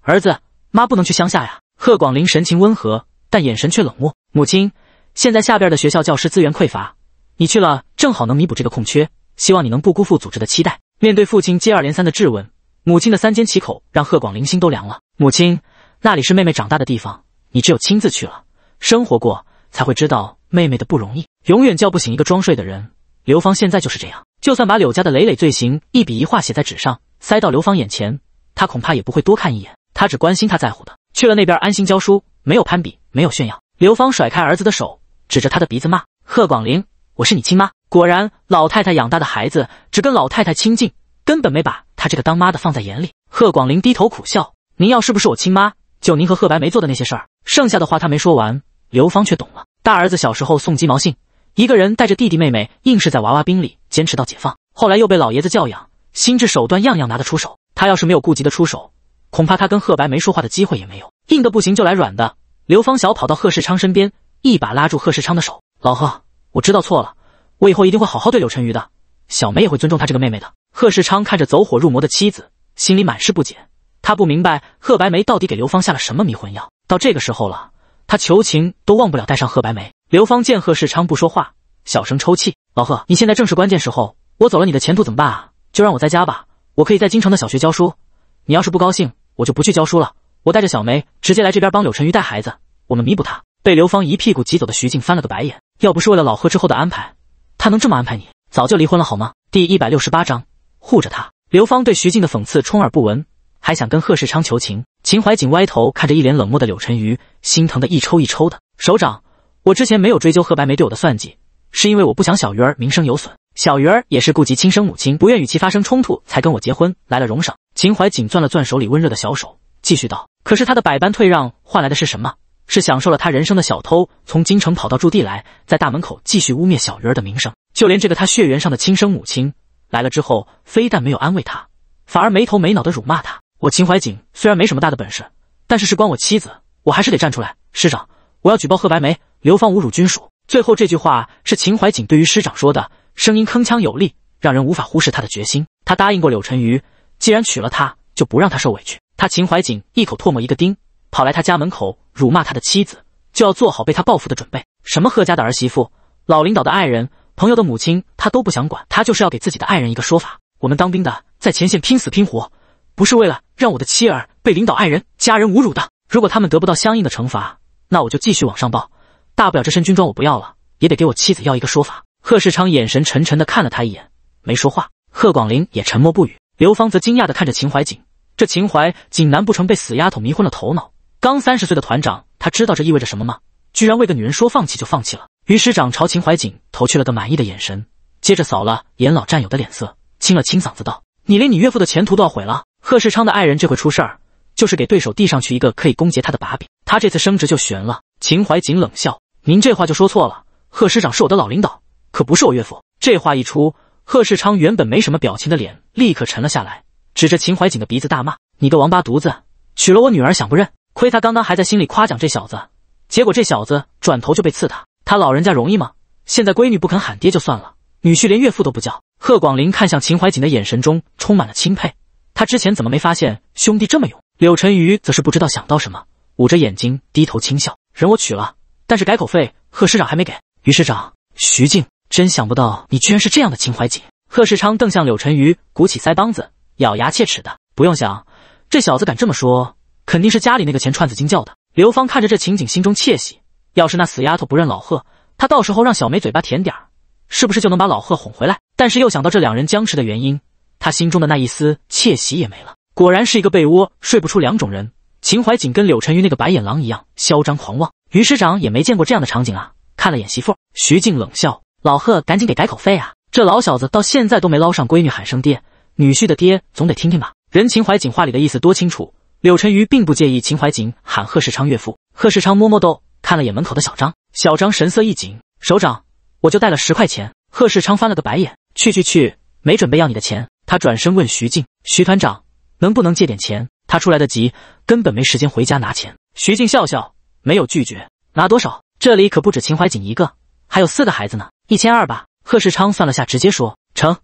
儿子，妈不能去乡下呀。贺广林神情温和，但眼神却冷漠。母亲。现在下边的学校教师资源匮乏，你去了正好能弥补这个空缺。希望你能不辜负组织的期待。面对父亲接二连三的质问，母亲的三缄其口让贺广林心都凉了。母亲，那里是妹妹长大的地方，你只有亲自去了生活过，才会知道妹妹的不容易。永远叫不醒一个装睡的人。刘芳现在就是这样，就算把柳家的累累罪行一笔一画写在纸上，塞到刘芳眼前，他恐怕也不会多看一眼。他只关心他在乎的。去了那边安心教书，没有攀比，没有炫耀。刘芳甩开儿子的手。指着他的鼻子骂：“贺广林，我是你亲妈！果然，老太太养大的孩子只跟老太太亲近，根本没把他这个当妈的放在眼里。”贺广林低头苦笑：“您要是不是我亲妈，就您和贺白梅做的那些事儿。”剩下的话他没说完，刘芳却懂了。大儿子小时候送鸡毛信，一个人带着弟弟妹妹，硬是在娃娃兵里坚持到解放。后来又被老爷子教养，心智手段样样拿得出手。他要是没有顾及的出手，恐怕他跟贺白梅说话的机会也没有。硬的不行就来软的。刘芳小跑到贺世昌身边。一把拉住贺世昌的手，老贺，我知道错了，我以后一定会好好对柳晨瑜的，小梅也会尊重她这个妹妹的。贺世昌看着走火入魔的妻子，心里满是不解，他不明白贺白梅到底给刘芳下了什么迷魂药。到这个时候了，他求情都忘不了带上贺白梅。刘芳见贺世昌不说话，小声抽泣，老贺，你现在正是关键时候，我走了你的前途怎么办啊？就让我在家吧，我可以在京城的小学教书。你要是不高兴，我就不去教书了，我带着小梅直接来这边帮柳晨瑜带孩子，我们弥补她。被刘芳一屁股挤走的徐静翻了个白眼，要不是为了老贺之后的安排，他能这么安排你？早就离婚了好吗？第一百六十八章护着他。刘芳对徐静的讽刺充耳不闻，还想跟贺世昌求情。秦怀瑾歪头看着一脸冷漠的柳沉瑜，心疼的一抽一抽的。首长，我之前没有追究贺白梅对我的算计，是因为我不想小鱼儿名声有损。小鱼儿也是顾及亲生母亲，不愿与其发生冲突，才跟我结婚来了荣省。秦怀瑾攥了攥手里温热的小手，继续道：“可是他的百般退让，换来的是什么？”是享受了他人生的小偷，从京城跑到驻地来，在大门口继续污蔑小鱼儿的名声。就连这个他血缘上的亲生母亲来了之后，非但没有安慰他，反而没头没脑的辱骂他。我秦怀瑾虽然没什么大的本事，但是事关我妻子，我还是得站出来。师长，我要举报贺白梅、流放侮辱军属。最后这句话是秦怀瑾对于师长说的，声音铿锵有力，让人无法忽视他的决心。他答应过柳沉瑜，既然娶了她，就不让她受委屈。他秦怀瑾一口唾沫一个钉。跑来他家门口辱骂他的妻子，就要做好被他报复的准备。什么贺家的儿媳妇、老领导的爱人、朋友的母亲，他都不想管，他就是要给自己的爱人一个说法。我们当兵的在前线拼死拼活，不是为了让我的妻儿被领导、爱人、家人侮辱的。如果他们得不到相应的惩罚，那我就继续往上报。大不了这身军装我不要了，也得给我妻子要一个说法。贺世昌眼神沉沉的看了他一眼，没说话。贺广林也沉默不语。刘芳则惊讶的看着秦怀瑾，这秦怀瑾难不成被死丫头迷昏了头脑？刚三十岁的团长，他知道这意味着什么吗？居然为个女人说放弃就放弃了。于师长朝秦怀瑾投去了个满意的眼神，接着扫了眼老战友的脸色，清了清嗓子道：“你连你岳父的前途都要毁了。”贺世昌的爱人这回出事儿，就是给对手递上去一个可以攻讦他的把柄，他这次升职就悬了。秦怀瑾冷笑：“您这话就说错了，贺师长是我的老领导，可不是我岳父。”这话一出，贺世昌原本没什么表情的脸立刻沉了下来，指着秦怀瑾的鼻子大骂：“你个王八犊子，娶了我女儿想不认！”亏他刚刚还在心里夸奖这小子，结果这小子转头就被刺他，他老人家容易吗？现在闺女不肯喊爹就算了，女婿连岳父都不叫。贺广林看向秦怀瑾的眼神中充满了钦佩，他之前怎么没发现兄弟这么勇？柳晨鱼则是不知道想到什么，捂着眼睛低头轻笑。人我娶了，但是改口费贺师长还没给。于师长，徐静，真想不到你居然是这样的秦怀瑾。贺世昌瞪向柳晨鱼，鼓起腮帮子，咬牙切齿的。不用想，这小子敢这么说。肯定是家里那个钱串子精叫的。刘芳看着这情景，心中窃喜。要是那死丫头不认老贺，她到时候让小梅嘴巴甜点儿，是不是就能把老贺哄回来？但是又想到这两人僵持的原因，她心中的那一丝窃喜也没了。果然是一个被窝睡不出两种人。秦怀瑾跟柳沉鱼那个白眼狼一样，嚣张狂妄。于师长也没见过这样的场景啊！看了眼媳妇，徐静冷笑：“老贺，赶紧给改口费啊！这老小子到现在都没捞上闺女喊声爹，女婿的爹总得听听吧？”人秦怀瑾话里的意思多清楚。柳沉鱼并不介意秦怀瑾喊贺世昌岳父。贺世昌摸摸兜，看了眼门口的小张，小张神色一紧。首长，我就带了十块钱。贺世昌翻了个白眼，去去去，没准备要你的钱。他转身问徐静：“徐团长，能不能借点钱？”他出来的急，根本没时间回家拿钱。徐静笑笑，没有拒绝。拿多少？这里可不止秦怀瑾一个，还有四个孩子呢。一千二吧。贺世昌算了下，直接说：“成，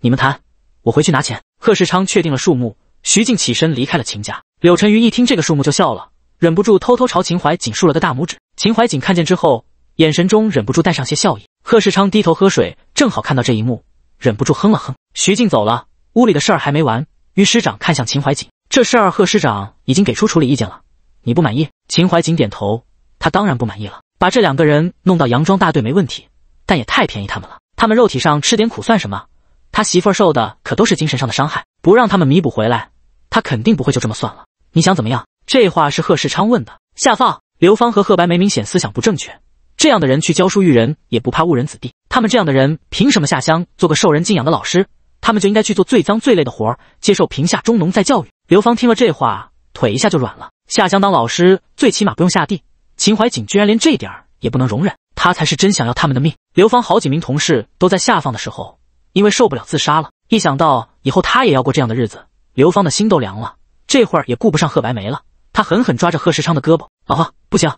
你们谈，我回去拿钱。”贺世昌确定了数目，徐静起身离开了秦家。柳沉鱼一听这个数目就笑了，忍不住偷偷朝秦怀瑾竖了个大拇指。秦怀瑾看见之后，眼神中忍不住带上些笑意。贺世昌低头喝水，正好看到这一幕，忍不住哼了哼。徐静走了，屋里的事儿还没完。于师长看向秦怀瑾，这事儿贺师长已经给出处理意见了，你不满意？秦怀瑾点头，他当然不满意了。把这两个人弄到杨庄大队没问题，但也太便宜他们了。他们肉体上吃点苦算什么？他媳妇儿受的可都是精神上的伤害，不让他们弥补回来，他肯定不会就这么算了。你想怎么样？这话是贺世昌问的。下放，刘芳和贺白梅明显思想不正确，这样的人去教书育人也不怕误人子弟。他们这样的人凭什么下乡做个受人敬仰的老师？他们就应该去做最脏最累的活儿，接受贫下中农再教育。刘芳听了这话，腿一下就软了。下乡当老师，最起码不用下地。秦怀瑾居然连这点儿也不能容忍，他才是真想要他们的命。刘芳好几名同事都在下放的时候因为受不了自杀了，一想到以后他也要过这样的日子，刘芳的心都凉了。这会儿也顾不上贺白梅了，他狠狠抓着贺世昌的胳膊：“老贺，不行，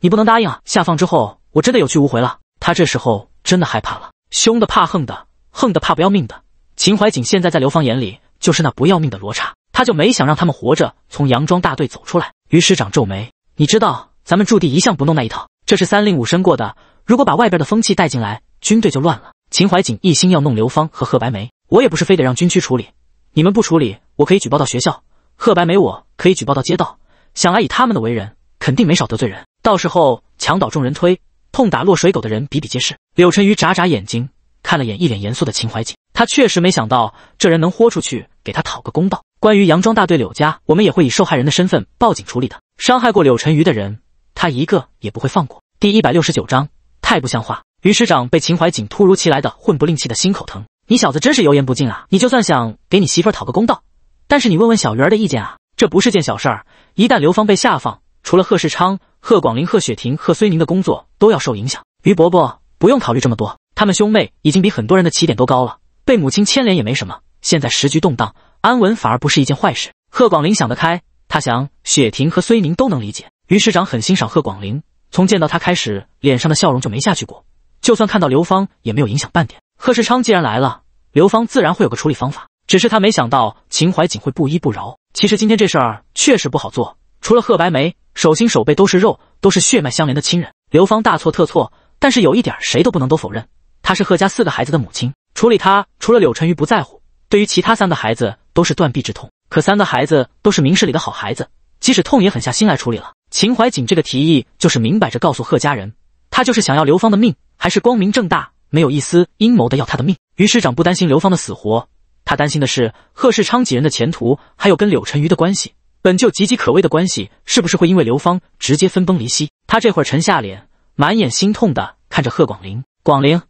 你不能答应啊！下放之后，我真的有去无回了。”他这时候真的害怕了，凶的怕横的，横的怕不要命的。秦怀瑾现在在刘芳眼里就是那不要命的罗刹，他就没想让他们活着从佯装大队走出来。于师长皱眉：“你知道咱们驻地一向不弄那一套，这是三令五申过的。如果把外边的风气带进来，军队就乱了。”秦怀瑾一心要弄刘芳和贺白梅，我也不是非得让军区处理，你们不处理，我可以举报到学校。贺白没我可以举报到街道，想来以他们的为人，肯定没少得罪人。到时候墙倒众人推，痛打落水狗的人比比皆是。柳晨宇眨眨眼睛，看了眼一脸严肃的秦怀瑾，他确实没想到这人能豁出去给他讨个公道。关于杨庄大队柳家，我们也会以受害人的身份报警处理的。伤害过柳晨宇的人，他一个也不会放过。第一百六十九章，太不像话！于师长被秦怀瑾突如其来的混不吝气的心口疼，你小子真是油盐不进啊！你就算想给你媳妇儿讨个公道。但是你问问小鱼儿的意见啊，这不是件小事儿。一旦刘芳被下放，除了贺世昌、贺广林、贺雪婷、贺绥宁的工作都要受影响。于伯伯不用考虑这么多，他们兄妹已经比很多人的起点都高了，被母亲牵连也没什么。现在时局动荡，安稳反而不是一件坏事。贺广林想得开，他想雪婷和绥宁都能理解。于市长很欣赏贺广林，从见到他开始，脸上的笑容就没下去过，就算看到刘芳也没有影响半点。贺世昌既然来了，刘芳自然会有个处理方法。只是他没想到秦怀瑾会不依不饶。其实今天这事儿确实不好做，除了贺白梅，手心手背都是肉，都是血脉相连的亲人。刘芳大错特错，但是有一点谁都不能都否认，她是贺家四个孩子的母亲。处理她，除了柳沉玉不在乎，对于其他三个孩子都是断臂之痛。可三个孩子都是明事理的好孩子，即使痛也狠下心来处理了。秦怀瑾这个提议就是明摆着告诉贺家人，他就是想要刘芳的命，还是光明正大，没有一丝阴谋的要他的命。于师长不担心刘芳的死活。他担心的是贺世昌几人的前途，还有跟柳晨瑜的关系，本就岌岌可危的关系，是不是会因为刘芳直接分崩离析？他这会儿沉下脸，满眼心痛的看着贺广林：“广林，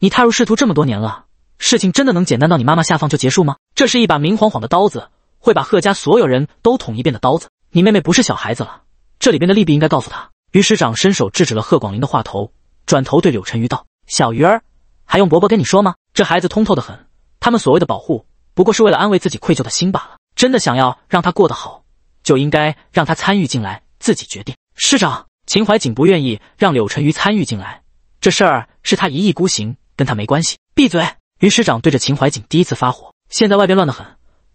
你踏入仕途这么多年了，事情真的能简单到你妈妈下放就结束吗？这是一把明晃晃的刀子，会把贺家所有人都捅一遍的刀子。你妹妹不是小孩子了，这里边的利弊应该告诉她。”于师长伸手制止了贺广林的话头，转头对柳晨瑜道：“小鱼儿，还用伯伯跟你说吗？这孩子通透的很。”他们所谓的保护，不过是为了安慰自己愧疚的心罢了。真的想要让他过得好，就应该让他参与进来，自己决定。师长秦怀瑾不愿意让柳沉瑜参与进来，这事儿是他一意孤行，跟他没关系。闭嘴！于师长对着秦怀瑾第一次发火。现在外边乱得很，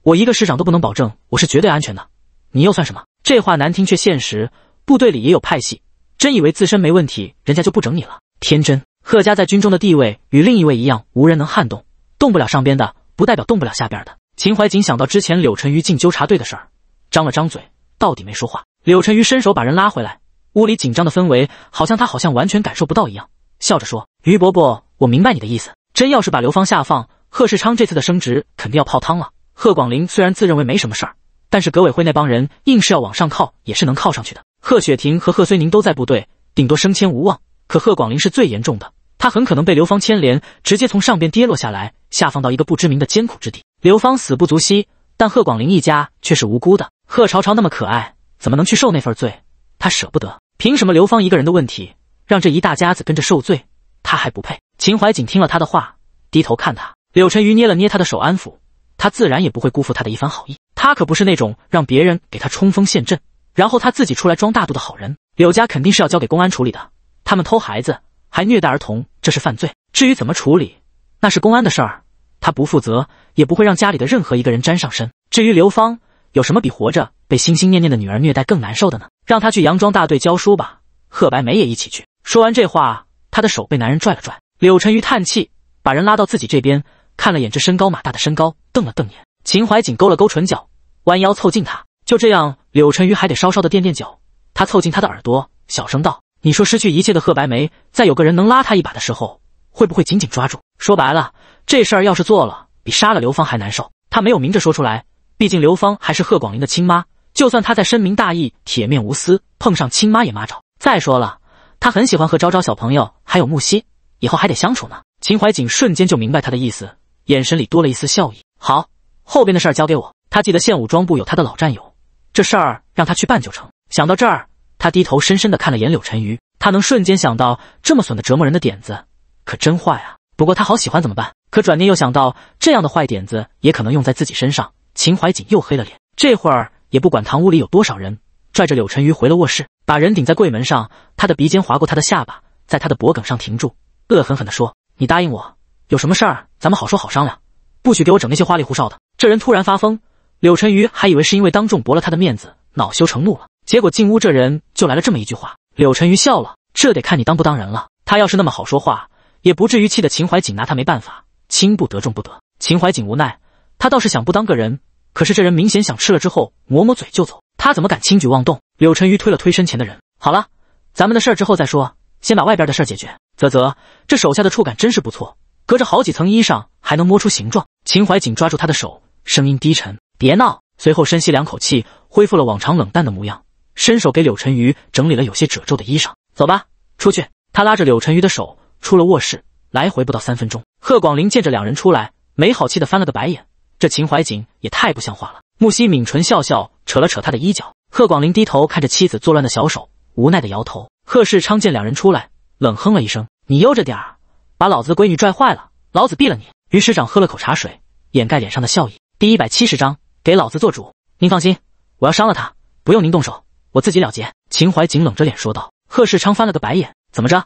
我一个师长都不能保证我是绝对安全的，你又算什么？这话难听却现实。部队里也有派系，真以为自身没问题，人家就不整你了？天真！贺家在军中的地位与另一位一样，无人能撼动。动不了上边的，不代表动不了下边的。秦怀瑾想到之前柳沉瑜进纠察队的事儿，张了张嘴，到底没说话。柳沉瑜伸手把人拉回来，屋里紧张的氛围好像他好像完全感受不到一样，笑着说：“于伯伯，我明白你的意思。真要是把刘芳下放，贺世昌这次的升职肯定要泡汤了。”贺广林虽然自认为没什么事儿，但是革委会那帮人硬是要往上靠，也是能靠上去的。贺雪婷和贺绥宁都在部队，顶多升迁无望，可贺广林是最严重的。他很可能被刘芳牵连，直接从上边跌落下来，下放到一个不知名的艰苦之地。刘芳死不足惜，但贺广林一家却是无辜的。贺朝朝那么可爱，怎么能去受那份罪？他舍不得。凭什么刘芳一个人的问题，让这一大家子跟着受罪？他还不配。秦怀瑾听了他的话，低头看他。柳晨瑜捏了捏他的手，安抚他，自然也不会辜负他的一番好意。他可不是那种让别人给他冲锋陷阵，然后他自己出来装大度的好人。柳家肯定是要交给公安处理的，他们偷孩子。还虐待儿童，这是犯罪。至于怎么处理，那是公安的事儿，他不负责，也不会让家里的任何一个人沾上身。至于刘芳，有什么比活着被心心念念的女儿虐待更难受的呢？让她去佯装大队教书吧。贺白梅也一起去。说完这话，她的手被男人拽了拽。柳沉鱼叹气，把人拉到自己这边，看了眼这身高马大的身高，瞪了瞪眼。秦怀瑾勾了勾唇角，弯腰凑近他。就这样，柳沉鱼还得稍稍的垫垫脚。他凑近他的耳朵，小声道。你说失去一切的贺白梅，在有个人能拉她一把的时候，会不会紧紧抓住？说白了，这事儿要是做了，比杀了刘芳还难受。他没有明着说出来，毕竟刘芳还是贺广林的亲妈。就算他再深明大义、铁面无私，碰上亲妈也妈找。再说了，他很喜欢贺昭昭小朋友，还有木西，以后还得相处呢。秦怀瑾瞬间就明白他的意思，眼神里多了一丝笑意。好，后边的事儿交给我。他记得县武装部有他的老战友，这事儿让他去办就成。想到这儿。他低头，深深地看了眼柳晨鱼。他能瞬间想到这么损的折磨人的点子，可真坏啊！不过他好喜欢，怎么办？可转念又想到，这样的坏点子也可能用在自己身上。秦怀瑾又黑了脸，这会儿也不管堂屋里有多少人，拽着柳晨鱼回了卧室，把人顶在柜门上，他的鼻尖划过他的下巴，在他的脖梗上停住，恶狠狠地说：“你答应我，有什么事儿咱们好说好商量，不许给我整那些花里胡哨的。”这人突然发疯，柳晨鱼还以为是因为当众驳了他的面子，恼羞成怒了。结果进屋，这人就来了这么一句话。柳沉鱼笑了，这得看你当不当人了。他要是那么好说话，也不至于气得秦怀瑾拿他没办法，轻不得，重不得。秦怀瑾无奈，他倒是想不当个人，可是这人明显想吃了之后抹抹嘴就走，他怎么敢轻举妄动？柳沉鱼推了推身前的人，好了，咱们的事儿之后再说，先把外边的事儿解决。啧啧，这手下的触感真是不错，隔着好几层衣裳还能摸出形状。秦怀瑾抓住他的手，声音低沉，别闹。随后深吸两口气，恢复了往常冷淡的模样。伸手给柳沉鱼整理了有些褶皱的衣裳，走吧，出去。他拉着柳沉鱼的手出了卧室，来回不到三分钟。贺广林见着两人出来，没好气的翻了个白眼，这秦怀瑾也太不像话了。木西抿唇笑笑，扯了扯他的衣角。贺广林低头看着妻子作乱的小手，无奈的摇头。贺世昌见两人出来，冷哼了一声：“你悠着点儿，把老子的闺女拽坏了，老子毙了你。”于师长喝了口茶水，掩盖脸上的笑意。第一百七十章，给老子做主！您放心，我要伤了他，不用您动手。我自己了结。”秦怀瑾冷着脸说道。贺世昌翻了个白眼：“怎么着？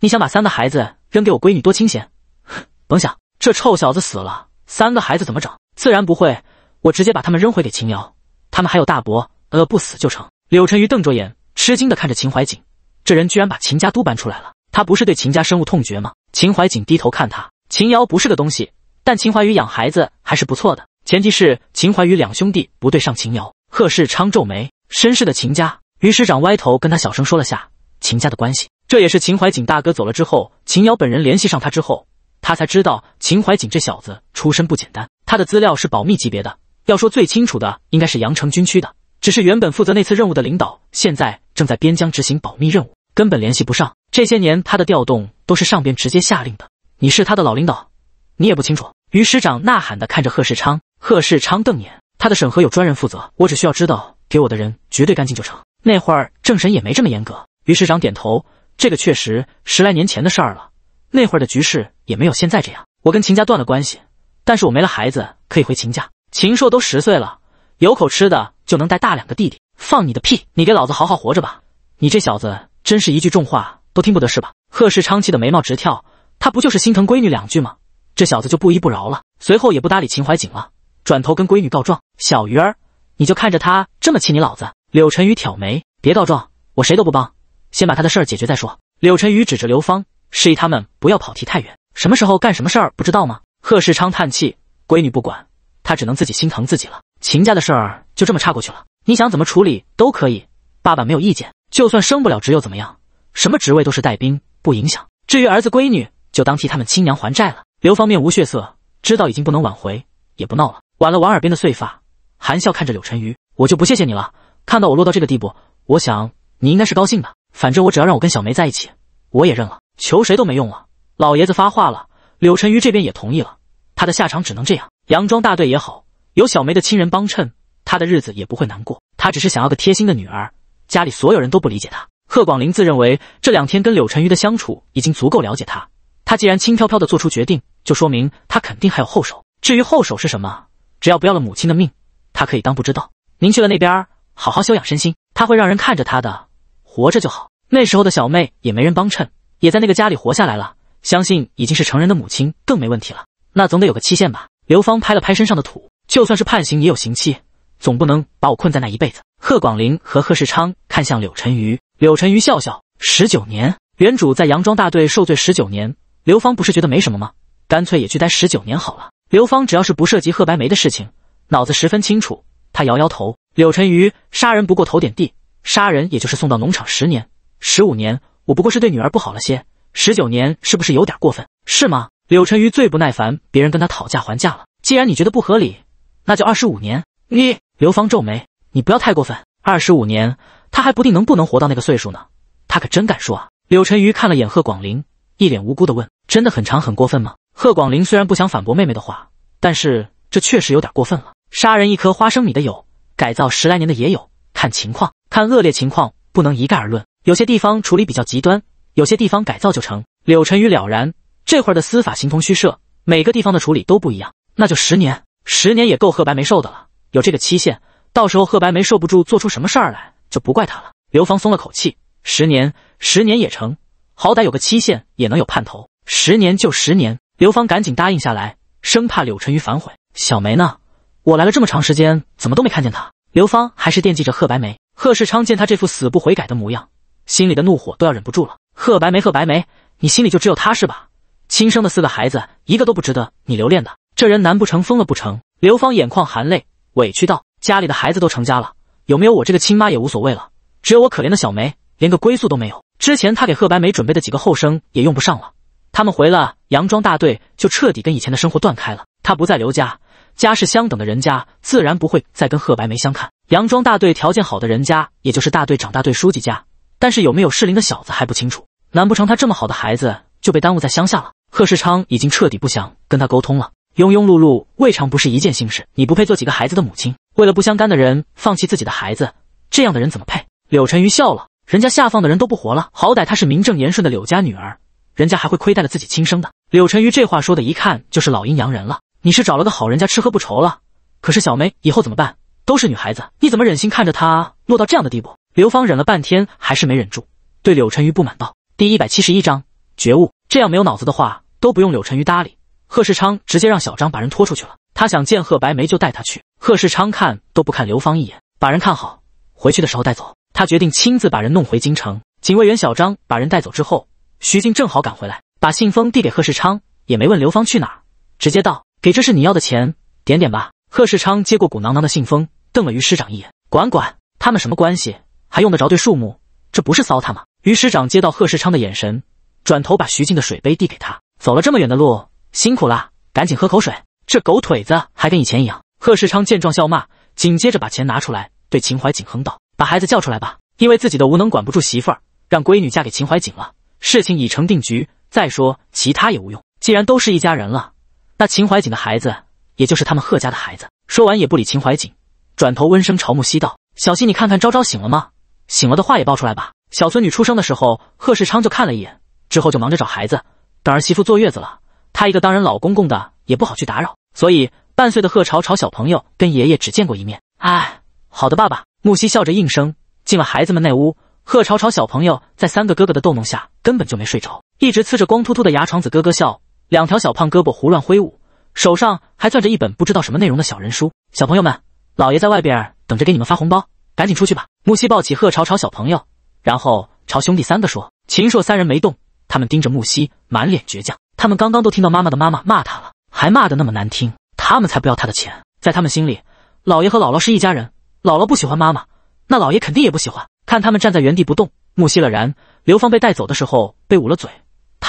你想把三个孩子扔给我闺女，多清闲？哼，甭想！这臭小子死了，三个孩子怎么整？自然不会，我直接把他们扔回给秦瑶，他们还有大伯，呃，不死就成。”柳沉鱼瞪着眼，吃惊的看着秦怀瑾，这人居然把秦家都搬出来了。他不是对秦家深恶痛绝吗？秦怀瑾低头看他，秦瑶不是个东西，但秦怀瑜养孩子还是不错的，前提是秦怀瑜两兄弟不对上秦瑶。贺世昌皱眉。绅士的秦家，于师长歪头跟他小声说了下秦家的关系。这也是秦怀瑾大哥走了之后，秦瑶本人联系上他之后，他才知道秦怀瑾这小子出身不简单。他的资料是保密级别的，要说最清楚的应该是阳城军区的，只是原本负责那次任务的领导现在正在边疆执行保密任务，根本联系不上。这些年他的调动都是上边直接下令的。你是他的老领导，你也不清楚。于师长呐喊的看着贺世昌，贺世昌瞪眼，他的审核有专人负责，我只需要知道。给我的人绝对干净就成。那会儿政审也没这么严格。于市长点头，这个确实十来年前的事儿了。那会儿的局势也没有现在这样。我跟秦家断了关系，但是我没了孩子，可以回秦家。秦硕都十岁了，有口吃的就能带大两个弟弟。放你的屁！你给老子好好活着吧！你这小子真是一句重话都听不得是吧？贺世昌气得眉毛直跳，他不就是心疼闺女两句吗？这小子就不依不饶了。随后也不搭理秦怀瑾了，转头跟闺女告状：“小鱼儿。”你就看着他这么气你老子？柳晨宇挑眉，别告状，我谁都不帮，先把他的事儿解决再说。柳晨宇指着刘芳，示意他们不要跑题太远。什么时候干什么事儿不知道吗？贺世昌叹气，闺女不管，他只能自己心疼自己了。秦家的事儿就这么差过去了，你想怎么处理都可以，爸爸没有意见。就算升不了职又怎么样？什么职位都是带兵，不影响。至于儿子闺女，就当替他们亲娘还债了。刘芳面无血色，知道已经不能挽回，也不闹了，挽了挽耳边的碎发。含笑看着柳晨瑜，我就不谢谢你了。看到我落到这个地步，我想你应该是高兴的。反正我只要让我跟小梅在一起，我也认了。求谁都没用了。老爷子发话了，柳晨瑜这边也同意了，他的下场只能这样。佯装大队也好，有小梅的亲人帮衬，他的日子也不会难过。他只是想要个贴心的女儿，家里所有人都不理解他。贺广林自认为这两天跟柳晨瑜的相处已经足够了解他，他既然轻飘飘的做出决定，就说明他肯定还有后手。至于后手是什么，只要不要了母亲的命。他可以当不知道。您去了那边，好好休养身心。他会让人看着他的，活着就好。那时候的小妹也没人帮衬，也在那个家里活下来了。相信已经是成人的母亲更没问题了。那总得有个期限吧？刘芳拍了拍身上的土，就算是判刑也有刑期，总不能把我困在那一辈子。贺广林和贺世昌看向柳晨瑜，柳晨瑜笑笑：十九年，原主在杨庄大队受罪十九年。刘芳不是觉得没什么吗？干脆也去待十九年好了。刘芳只要是不涉及贺白梅的事情。脑子十分清楚，他摇摇头。柳沉瑜，杀人不过头点地，杀人也就是送到农场十年、十五年。我不过是对女儿不好了些，十九年是不是有点过分？是吗？柳沉瑜最不耐烦别人跟他讨价还价了。既然你觉得不合理，那就二十五年。你刘芳皱眉，你不要太过分。二十五年，他还不定能不能活到那个岁数呢。他可真敢说啊！柳沉瑜看了眼贺广林，一脸无辜的问：“真的很长，很过分吗？”贺广林虽然不想反驳妹妹的话，但是这确实有点过分了。杀人一颗花生米的有，改造十来年的也有，看情况，看恶劣情况，不能一概而论。有些地方处理比较极端，有些地方改造就成。柳晨宇了然，这会儿的司法形同虚设，每个地方的处理都不一样。那就十年，十年也够贺白梅受的了。有这个期限，到时候贺白梅受不住，做出什么事儿来，就不怪他了。刘芳松了口气，十年，十年也成，好歹有个期限，也能有盼头。十年就十年。刘芳赶紧答应下来，生怕柳晨宇反悔。小梅呢？我来了这么长时间，怎么都没看见他。刘芳还是惦记着贺白梅。贺世昌见他这副死不悔改的模样，心里的怒火都要忍不住了。贺白梅，贺白梅，你心里就只有他是吧？亲生的四个孩子，一个都不值得你留恋的。这人难不成疯了不成？刘芳眼眶含泪，委屈道：“家里的孩子都成家了，有没有我这个亲妈也无所谓了。只有我可怜的小梅，连个归宿都没有。之前他给贺白梅准备的几个后生也用不上了，他们回了杨庄大队，就彻底跟以前的生活断开了。他不在刘家。”家世相等的人家，自然不会再跟贺白梅相看。杨庄大队条件好的人家，也就是大队长、大队书记家，但是有没有适龄的小子还不清楚。难不成他这么好的孩子就被耽误在乡下了？贺世昌已经彻底不想跟他沟通了。庸庸碌碌，未尝不是一件幸事。你不配做几个孩子的母亲，为了不相干的人放弃自己的孩子，这样的人怎么配？柳晨鱼笑了，人家下放的人都不活了，好歹她是名正言顺的柳家女儿，人家还会亏待了自己亲生的？柳晨鱼这话说的一看就是老阴阳人了。你是找了个好人家吃喝不愁了，可是小梅以后怎么办？都是女孩子，你怎么忍心看着她落到这样的地步？刘芳忍了半天，还是没忍住，对柳晨瑜不满道：“第一百七十一章觉悟，这样没有脑子的话都不用柳晨瑜搭理。”贺世昌直接让小张把人拖出去了。他想见贺白梅就带他去。贺世昌看都不看刘芳一眼，把人看好，回去的时候带走。他决定亲自把人弄回京城。警卫员小张把人带走之后，徐静正好赶回来，把信封递给贺世昌，也没问刘芳去哪直接道。给，这是你要的钱，点点吧。贺世昌接过鼓囊囊的信封，瞪了于师长一眼，管管他们什么关系，还用得着对数目？这不是骚他吗？于师长接到贺世昌的眼神，转头把徐静的水杯递给他，走了这么远的路，辛苦了，赶紧喝口水。这狗腿子还跟以前一样。贺世昌见状笑骂，紧接着把钱拿出来，对秦怀瑾哼道：“把孩子叫出来吧，因为自己的无能管不住媳妇儿，让闺女嫁给秦怀瑾了，事情已成定局。再说其他也无用，既然都是一家人了。”那秦怀瑾的孩子，也就是他们贺家的孩子。说完也不理秦怀瑾，转头温声朝木熙道：“小熙，你看看昭昭醒了吗？醒了的话也报出来吧。”小孙女出生的时候，贺世昌就看了一眼，之后就忙着找孩子，等儿媳妇坐月子了，他一个当人老公公的也不好去打扰，所以半岁的贺朝朝小朋友跟爷爷只见过一面。哎，好的，爸爸。木熙笑着应声，进了孩子们那屋。贺朝朝小朋友在三个哥哥的逗弄下，根本就没睡着，一直呲着光秃秃的牙床子咯咯笑。两条小胖胳膊胡乱挥舞，手上还攥着一本不知道什么内容的小人书。小朋友们，老爷在外边等着给你们发红包，赶紧出去吧！木西抱起贺朝朝小朋友，然后朝兄弟三个说：“秦硕三人没动，他们盯着木西，满脸倔强。他们刚刚都听到妈妈的妈妈骂他了，还骂的那么难听。他们才不要他的钱，在他们心里，姥爷和姥姥是一家人。姥姥不喜欢妈妈，那姥爷肯定也不喜欢。看他们站在原地不动，木西了然。刘芳被带走的时候被捂了嘴。”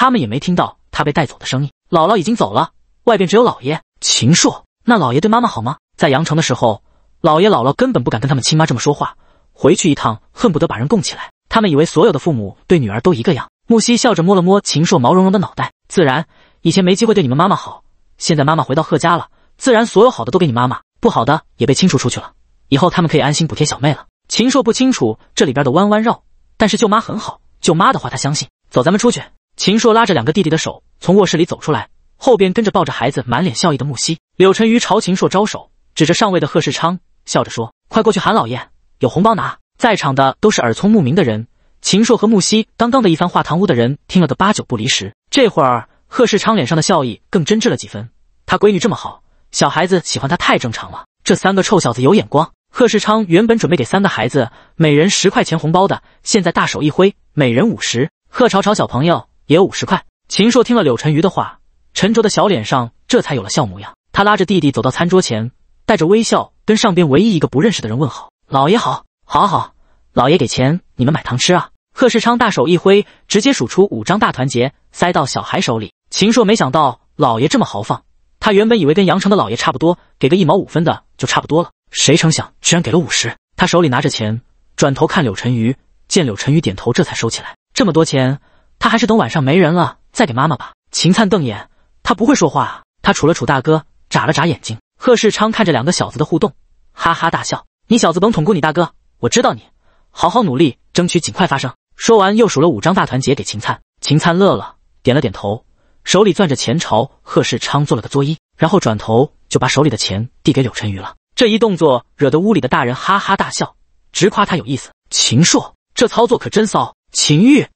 他们也没听到他被带走的声音。姥姥已经走了，外边只有姥爷秦硕。那姥爷对妈妈好吗？在阳城的时候，姥爷姥姥根本不敢跟他们亲妈这么说话。回去一趟，恨不得把人供起来。他们以为所有的父母对女儿都一个样。木西笑着摸了摸秦硕毛茸茸的脑袋。自然，以前没机会对你们妈妈好。现在妈妈回到贺家了，自然所有好的都给你妈妈，不好的也被清除出去了。以后他们可以安心补贴小妹了。秦硕不清楚这里边的弯弯绕，但是舅妈很好，舅妈的话他相信。走，咱们出去。秦硕拉着两个弟弟的手从卧室里走出来，后边跟着抱着孩子满脸笑意的木西。柳晨瑜朝秦硕招手，指着上位的贺世昌，笑着说：“快过去喊老爷，有红包拿。”在场的都是耳聪目明的人，秦硕和木西刚刚的一番话，堂屋的人听了个八九不离十。这会儿，贺世昌脸上的笑意更真挚了几分。他闺女这么好，小孩子喜欢他太正常了。这三个臭小子有眼光。贺世昌原本准备给三个孩子每人十块钱红包的，现在大手一挥，每人五十。贺朝朝小朋友。也五十块。秦硕听了柳晨瑜的话，沉着的小脸上这才有了笑模样。他拉着弟弟走到餐桌前，带着微笑跟上边唯一一个不认识的人问好：“老爷好，好好，老爷给钱你们买糖吃啊？”贺世昌大手一挥，直接数出五张大团结，塞到小孩手里。秦硕没想到老爷这么豪放，他原本以为跟杨城的老爷差不多，给个一毛五分的就差不多了，谁成想居然给了五十。他手里拿着钱，转头看柳晨瑜，见柳晨瑜点头，这才收起来这么多钱。他还是等晚上没人了再给妈妈吧。秦灿瞪眼，他不会说话。他杵了杵大哥，眨了眨眼睛。贺世昌看着两个小子的互动，哈哈大笑：“你小子甭捅咕你大哥，我知道你，好好努力，争取尽快发生。”说完又数了五张大团结给秦灿。秦灿乐了，点了点头，手里攥着钱朝贺世昌做了个作揖，然后转头就把手里的钱递给柳晨宇了。这一动作惹得屋里的大人哈哈大笑，直夸他有意思。秦硕这操作可真骚。秦玉。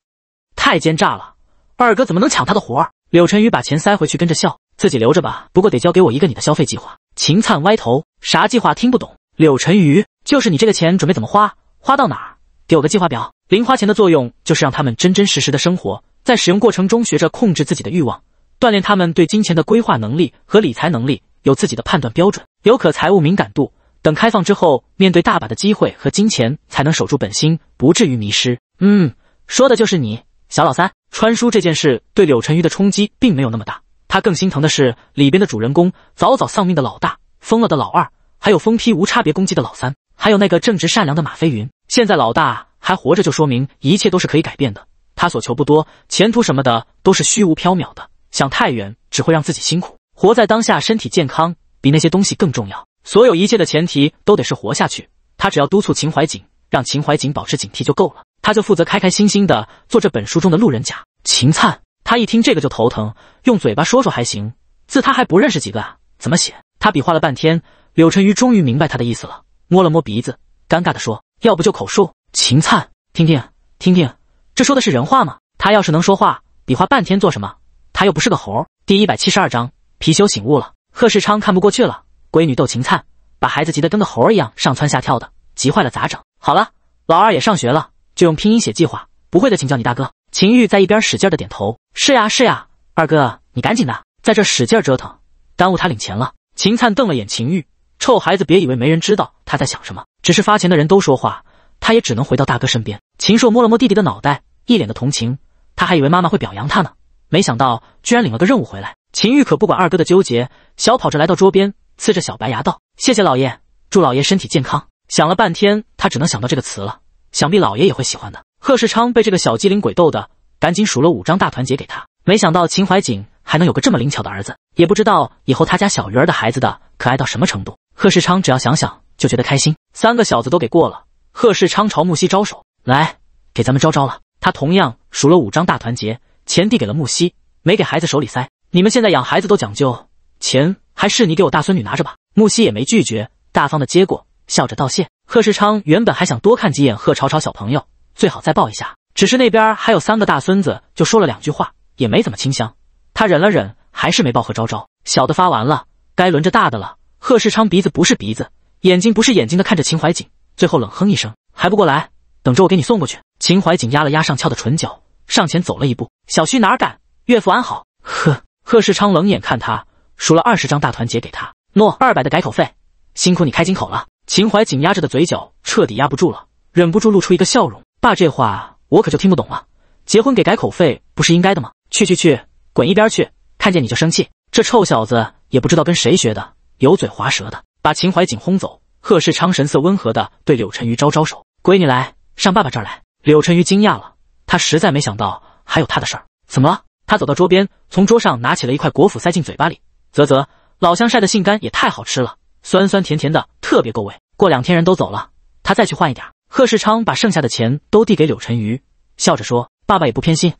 太奸诈了，二哥怎么能抢他的活儿？柳晨宇把钱塞回去，跟着笑，自己留着吧。不过得交给我一个你的消费计划。秦灿歪头，啥计划听不懂。柳晨宇就是你这个钱准备怎么花，花到哪儿？给我个计划表。零花钱的作用就是让他们真真实实的生活，在使用过程中学着控制自己的欲望，锻炼他们对金钱的规划能力和理财能力，有自己的判断标准，有可财务敏感度等。开放之后，面对大把的机会和金钱，才能守住本心，不至于迷失。嗯，说的就是你。小老三穿书这件事对柳沉鱼的冲击并没有那么大，他更心疼的是里边的主人公：早早丧命的老大，疯了的老二，还有疯批无差别攻击的老三，还有那个正直善良的马飞云。现在老大还活着，就说明一切都是可以改变的。他所求不多，前途什么的都是虚无缥缈的，想太远只会让自己辛苦。活在当下，身体健康比那些东西更重要。所有一切的前提都得是活下去。他只要督促秦怀瑾，让秦怀瑾保持警惕就够了。他就负责开开心心的做这本书中的路人甲秦灿，他一听这个就头疼，用嘴巴说说还行，字他还不认识几个啊，怎么写？他比划了半天，柳晨瑜终于明白他的意思了，摸了摸鼻子，尴尬的说：“要不就口述。”秦灿，听听听听，这说的是人话吗？他要是能说话，比划半天做什么？他又不是个猴儿。第一百七十二章，貔貅醒悟了。贺世昌看不过去了，闺女逗秦灿，把孩子急得跟个猴儿一样，上蹿下跳的，急坏了咋整？好了，老二也上学了。就用拼音写计划，不会的，请教你大哥。秦玉在一边使劲的点头，是呀是呀，二哥你赶紧的，在这使劲折腾，耽误他领钱了。秦灿瞪了眼秦玉，臭孩子，别以为没人知道他在想什么，只是发钱的人都说话，他也只能回到大哥身边。秦硕摸了摸弟弟的脑袋，一脸的同情，他还以为妈妈会表扬他呢，没想到居然领了个任务回来。秦玉可不管二哥的纠结，小跑着来到桌边，呲着小白牙道：“谢谢老爷，祝老爷身体健康。”想了半天，他只能想到这个词了。想必老爷也会喜欢的。贺世昌被这个小机灵鬼逗的，赶紧数了五张大团结给他。没想到秦怀瑾还能有个这么灵巧的儿子，也不知道以后他家小鱼儿的孩子的可爱到什么程度。贺世昌只要想想就觉得开心。三个小子都给过了，贺世昌朝木西招手，来，给咱们招招了。他同样数了五张大团结，钱递给了木西，没给孩子手里塞。你们现在养孩子都讲究，钱还是你给我大孙女拿着吧。木西也没拒绝，大方的接过，笑着道谢。贺世昌原本还想多看几眼贺朝朝小朋友，最好再抱一下。只是那边还有三个大孙子，就说了两句话，也没怎么亲香。他忍了忍，还是没抱贺昭昭。小的发完了，该轮着大的了。贺世昌鼻子不是鼻子，眼睛不是眼睛的看着秦怀瑾，最后冷哼一声：“还不过来？等着我给你送过去。”秦怀瑾压了压上翘的唇角，上前走了一步：“小婿哪敢，岳父安好。”呵，贺世昌冷眼看他，数了二十张大团结给他：“诺，二百的改口费，辛苦你开金口了。”秦淮瑾压着的嘴角彻底压不住了，忍不住露出一个笑容。爸，这话我可就听不懂了。结婚给改口费不是应该的吗？去去去，滚一边去！看见你就生气，这臭小子也不知道跟谁学的，油嘴滑舌的，把秦淮瑾轰走。贺世昌神色温和的对柳晨瑜招招手：“闺女来，上爸爸这儿来。”柳晨瑜惊讶了，他实在没想到还有他的事儿。怎么了？他走到桌边，从桌上拿起了一块果脯塞进嘴巴里，啧啧，老乡晒的杏干也太好吃了，酸酸甜甜的，特别够味。过两天人都走了，他再去换一点。贺世昌把剩下的钱都递给柳晨鱼，笑着说：“爸爸也不偏心，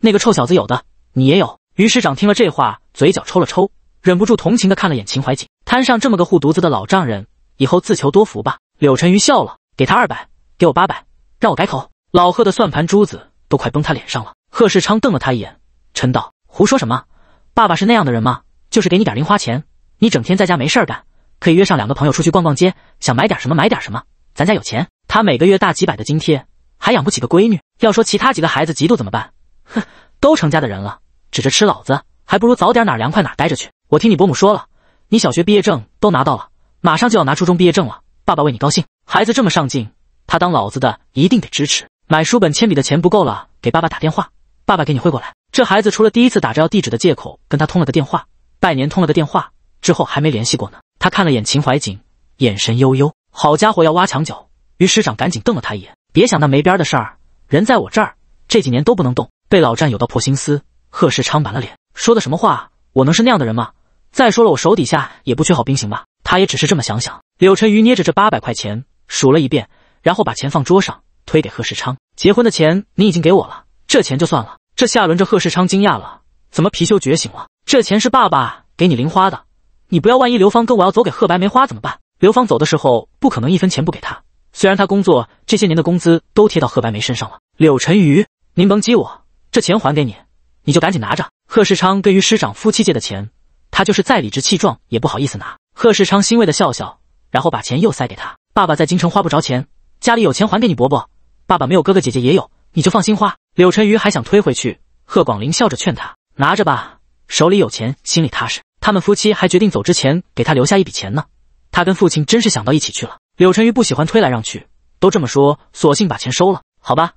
那个臭小子有的，你也有。”于师长听了这话，嘴角抽了抽，忍不住同情的看了眼秦怀瑾，摊上这么个护犊子的老丈人，以后自求多福吧。柳晨鱼笑了，给他二百，给我八百，让我改口。老贺的算盘珠子都快崩他脸上了。贺世昌瞪了他一眼，嗔道：“胡说什么？爸爸是那样的人吗？就是给你点零花钱，你整天在家没事儿干。”可以约上两个朋友出去逛逛街，想买点什么买点什么。咱家有钱，他每个月大几百的津贴，还养不起个闺女。要说其他几个孩子嫉妒怎么办？哼，都成家的人了，指着吃老子，还不如早点哪凉快哪待着去。我听你伯母说了，你小学毕业证都拿到了，马上就要拿初中毕业证了。爸爸为你高兴，孩子这么上进，他当老子的一定得支持。买书本铅笔的钱不够了，给爸爸打电话，爸爸给你汇过来。这孩子除了第一次打着要地址的借口跟他通了个电话，拜年通了个电话之后还没联系过呢。他看了眼秦怀瑾，眼神悠悠。好家伙，要挖墙脚！于师长赶紧瞪了他一眼，别想那没边的事儿。人在我这儿，这几年都不能动。被老战友道破心思，贺世昌板了脸，说的什么话？我能是那样的人吗？再说了，我手底下也不缺好兵行吧？他也只是这么想想。柳晨瑜捏着这八百块钱，数了一遍，然后把钱放桌上，推给贺世昌：“结婚的钱你已经给我了，这钱就算了。”这下轮着贺世昌惊讶了，怎么貔貅觉醒了？这钱是爸爸给你零花的。你不要，万一刘芳跟我要走，给贺白梅花怎么办？刘芳走的时候，不可能一分钱不给她。虽然她工作这些年的工资都贴到贺白梅身上了。柳沉瑜，您甭激我，这钱还给你，你就赶紧拿着。贺世昌跟于师长夫妻借的钱，他就是再理直气壮，也不好意思拿。贺世昌欣慰的笑笑，然后把钱又塞给他。爸爸在京城花不着钱，家里有钱还给你伯伯。爸爸没有，哥哥姐姐也有，你就放心花。柳沉鱼还想推回去，贺广林笑着劝他，拿着吧，手里有钱，心里踏实。他们夫妻还决定走之前给他留下一笔钱呢，他跟父亲真是想到一起去了。柳晨鱼不喜欢推来让去，都这么说，索性把钱收了。好吧，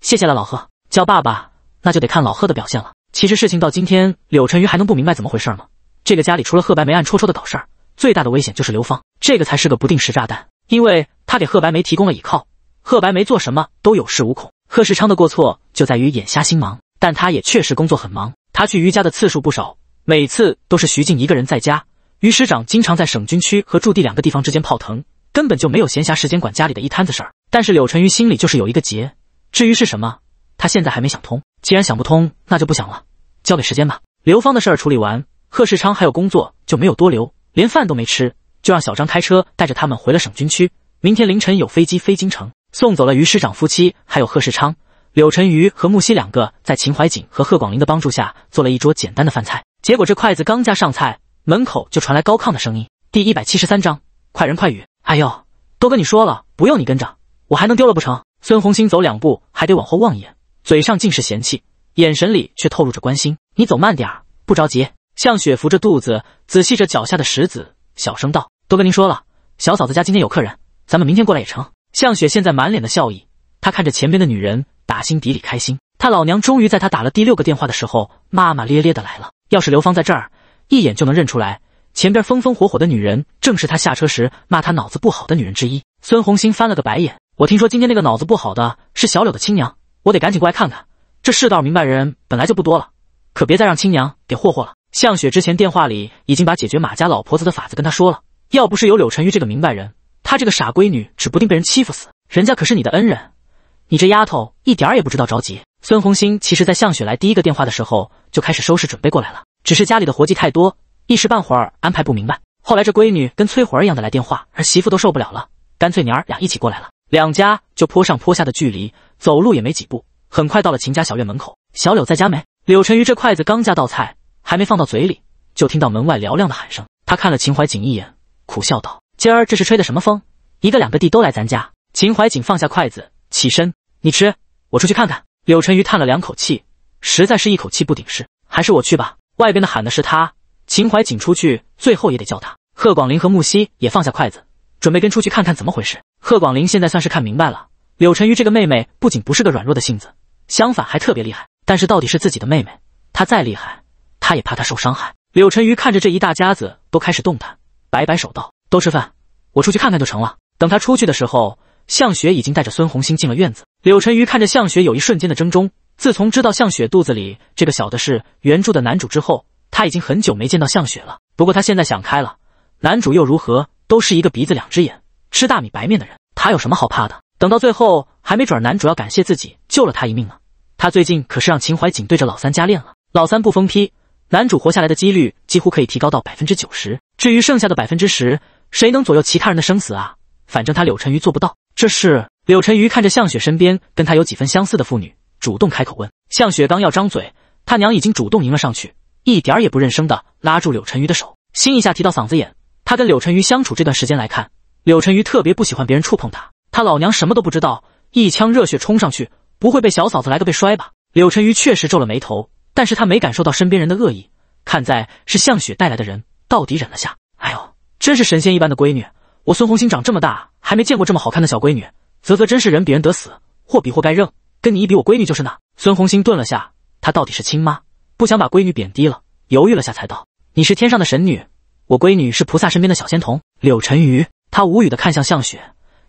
谢谢了，老贺，叫爸爸那就得看老贺的表现了。其实事情到今天，柳晨鱼还能不明白怎么回事吗？这个家里除了贺白梅暗戳戳的搞事儿，最大的危险就是刘芳，这个才是个不定时炸弹，因为他给贺白梅提供了依靠，贺白梅做什么都有恃无恐。贺世昌的过错就在于眼瞎心盲，但他也确实工作很忙，他去余家的次数不少。每次都是徐静一个人在家，于师长经常在省军区和驻地两个地方之间泡腾，根本就没有闲暇时间管家里的一摊子事儿。但是柳晨瑜心里就是有一个结，至于是什么，他现在还没想通。既然想不通，那就不想了，交给时间吧。刘芳的事儿处理完，贺世昌还有工作，就没有多留，连饭都没吃，就让小张开车带着他们回了省军区。明天凌晨有飞机飞京城。送走了于师长夫妻，还有贺世昌、柳晨瑜和木西两个，在秦怀瑾和贺广林的帮助下，做了一桌简单的饭菜。结果这筷子刚夹上菜，门口就传来高亢的声音。第一百七十三章快人快语。哎呦，都跟你说了，不用你跟着，我还能丢了不成？孙红星走两步还得往后望一眼，嘴上尽是嫌弃，眼神里却透露着关心。你走慢点儿，不着急。向雪扶着肚子，仔细着脚下的石子，小声道：“都跟您说了，小嫂子家今天有客人，咱们明天过来也成。”向雪现在满脸的笑意，她看着前边的女人，打心底里开心。她老娘终于在她打了第六个电话的时候，骂骂咧咧的来了。要是刘芳在这儿，一眼就能认出来，前边风风火火的女人正是他下车时骂他脑子不好的女人之一。孙红星翻了个白眼，我听说今天那个脑子不好的是小柳的亲娘，我得赶紧过来看看。这世道明白人本来就不多了，可别再让亲娘给霍霍了。向雪之前电话里已经把解决马家老婆子的法子跟他说了，要不是有柳沉玉这个明白人，他这个傻闺女指不定被人欺负死。人家可是你的恩人，你这丫头一点也不知道着急。孙红星其实，在向雪来第一个电话的时候就开始收拾准备过来了，只是家里的活计太多，一时半会儿安排不明白。后来这闺女跟催魂儿一样的来电话，儿媳妇都受不了了，干脆娘儿俩一起过来了。两家就坡上坡下的距离，走路也没几步，很快到了秦家小院门口。小柳在家没？柳沉鱼这筷子刚夹到菜，还没放到嘴里，就听到门外嘹亮的喊声。他看了秦怀瑾一眼，苦笑道：“今儿这是吹的什么风？一个两个地都来咱家。”秦怀瑾放下筷子，起身：“你吃，我出去看看。”柳沉鱼叹了口气，实在是一口气不顶事，还是我去吧。外边的喊的是他，秦怀瑾出去，最后也得叫他。贺广林和木西也放下筷子，准备跟出去看看怎么回事。贺广林现在算是看明白了，柳沉鱼这个妹妹不仅不是个软弱的性子，相反还特别厉害。但是到底是自己的妹妹，她再厉害，他也怕她受伤害。柳沉鱼看着这一大家子都开始动弹，摆摆手道：“都吃饭，我出去看看就成了。”等他出去的时候，向雪已经带着孙红星进了院子。柳沉鱼看着向雪，有一瞬间的怔忡。自从知道向雪肚子里这个小的是原著的男主之后，他已经很久没见到向雪了。不过他现在想开了，男主又如何，都是一个鼻子两只眼，吃大米白面的人，他有什么好怕的？等到最后，还没准男主要感谢自己救了他一命呢。他最近可是让秦淮景对着老三加练了，老三不疯批，男主活下来的几率几乎可以提高到百分之九十。至于剩下的百分之十，谁能左右其他人的生死啊？反正他柳沉鱼做不到。这是。柳沉鱼看着向雪身边跟她有几分相似的妇女，主动开口问向雪。刚要张嘴，他娘已经主动迎了上去，一点儿也不认生的拉住柳沉鱼的手，心一下提到嗓子眼。他跟柳沉鱼相处这段时间来看，柳沉鱼特别不喜欢别人触碰他。他老娘什么都不知道，一腔热血冲上去，不会被小嫂子来个被摔吧？柳沉鱼确实皱了眉头，但是他没感受到身边人的恶意。看在是向雪带来的人，到底忍了下。哎呦，真是神仙一般的闺女！我孙红星长这么大还没见过这么好看的小闺女。啧啧，真是人比人得死，货比货该扔。跟你一比，我闺女就是那。孙红星顿了下，她到底是亲妈，不想把闺女贬低了，犹豫了下才道：“你是天上的神女，我闺女是菩萨身边的小仙童。”柳沉鱼他无语的看向向雪：“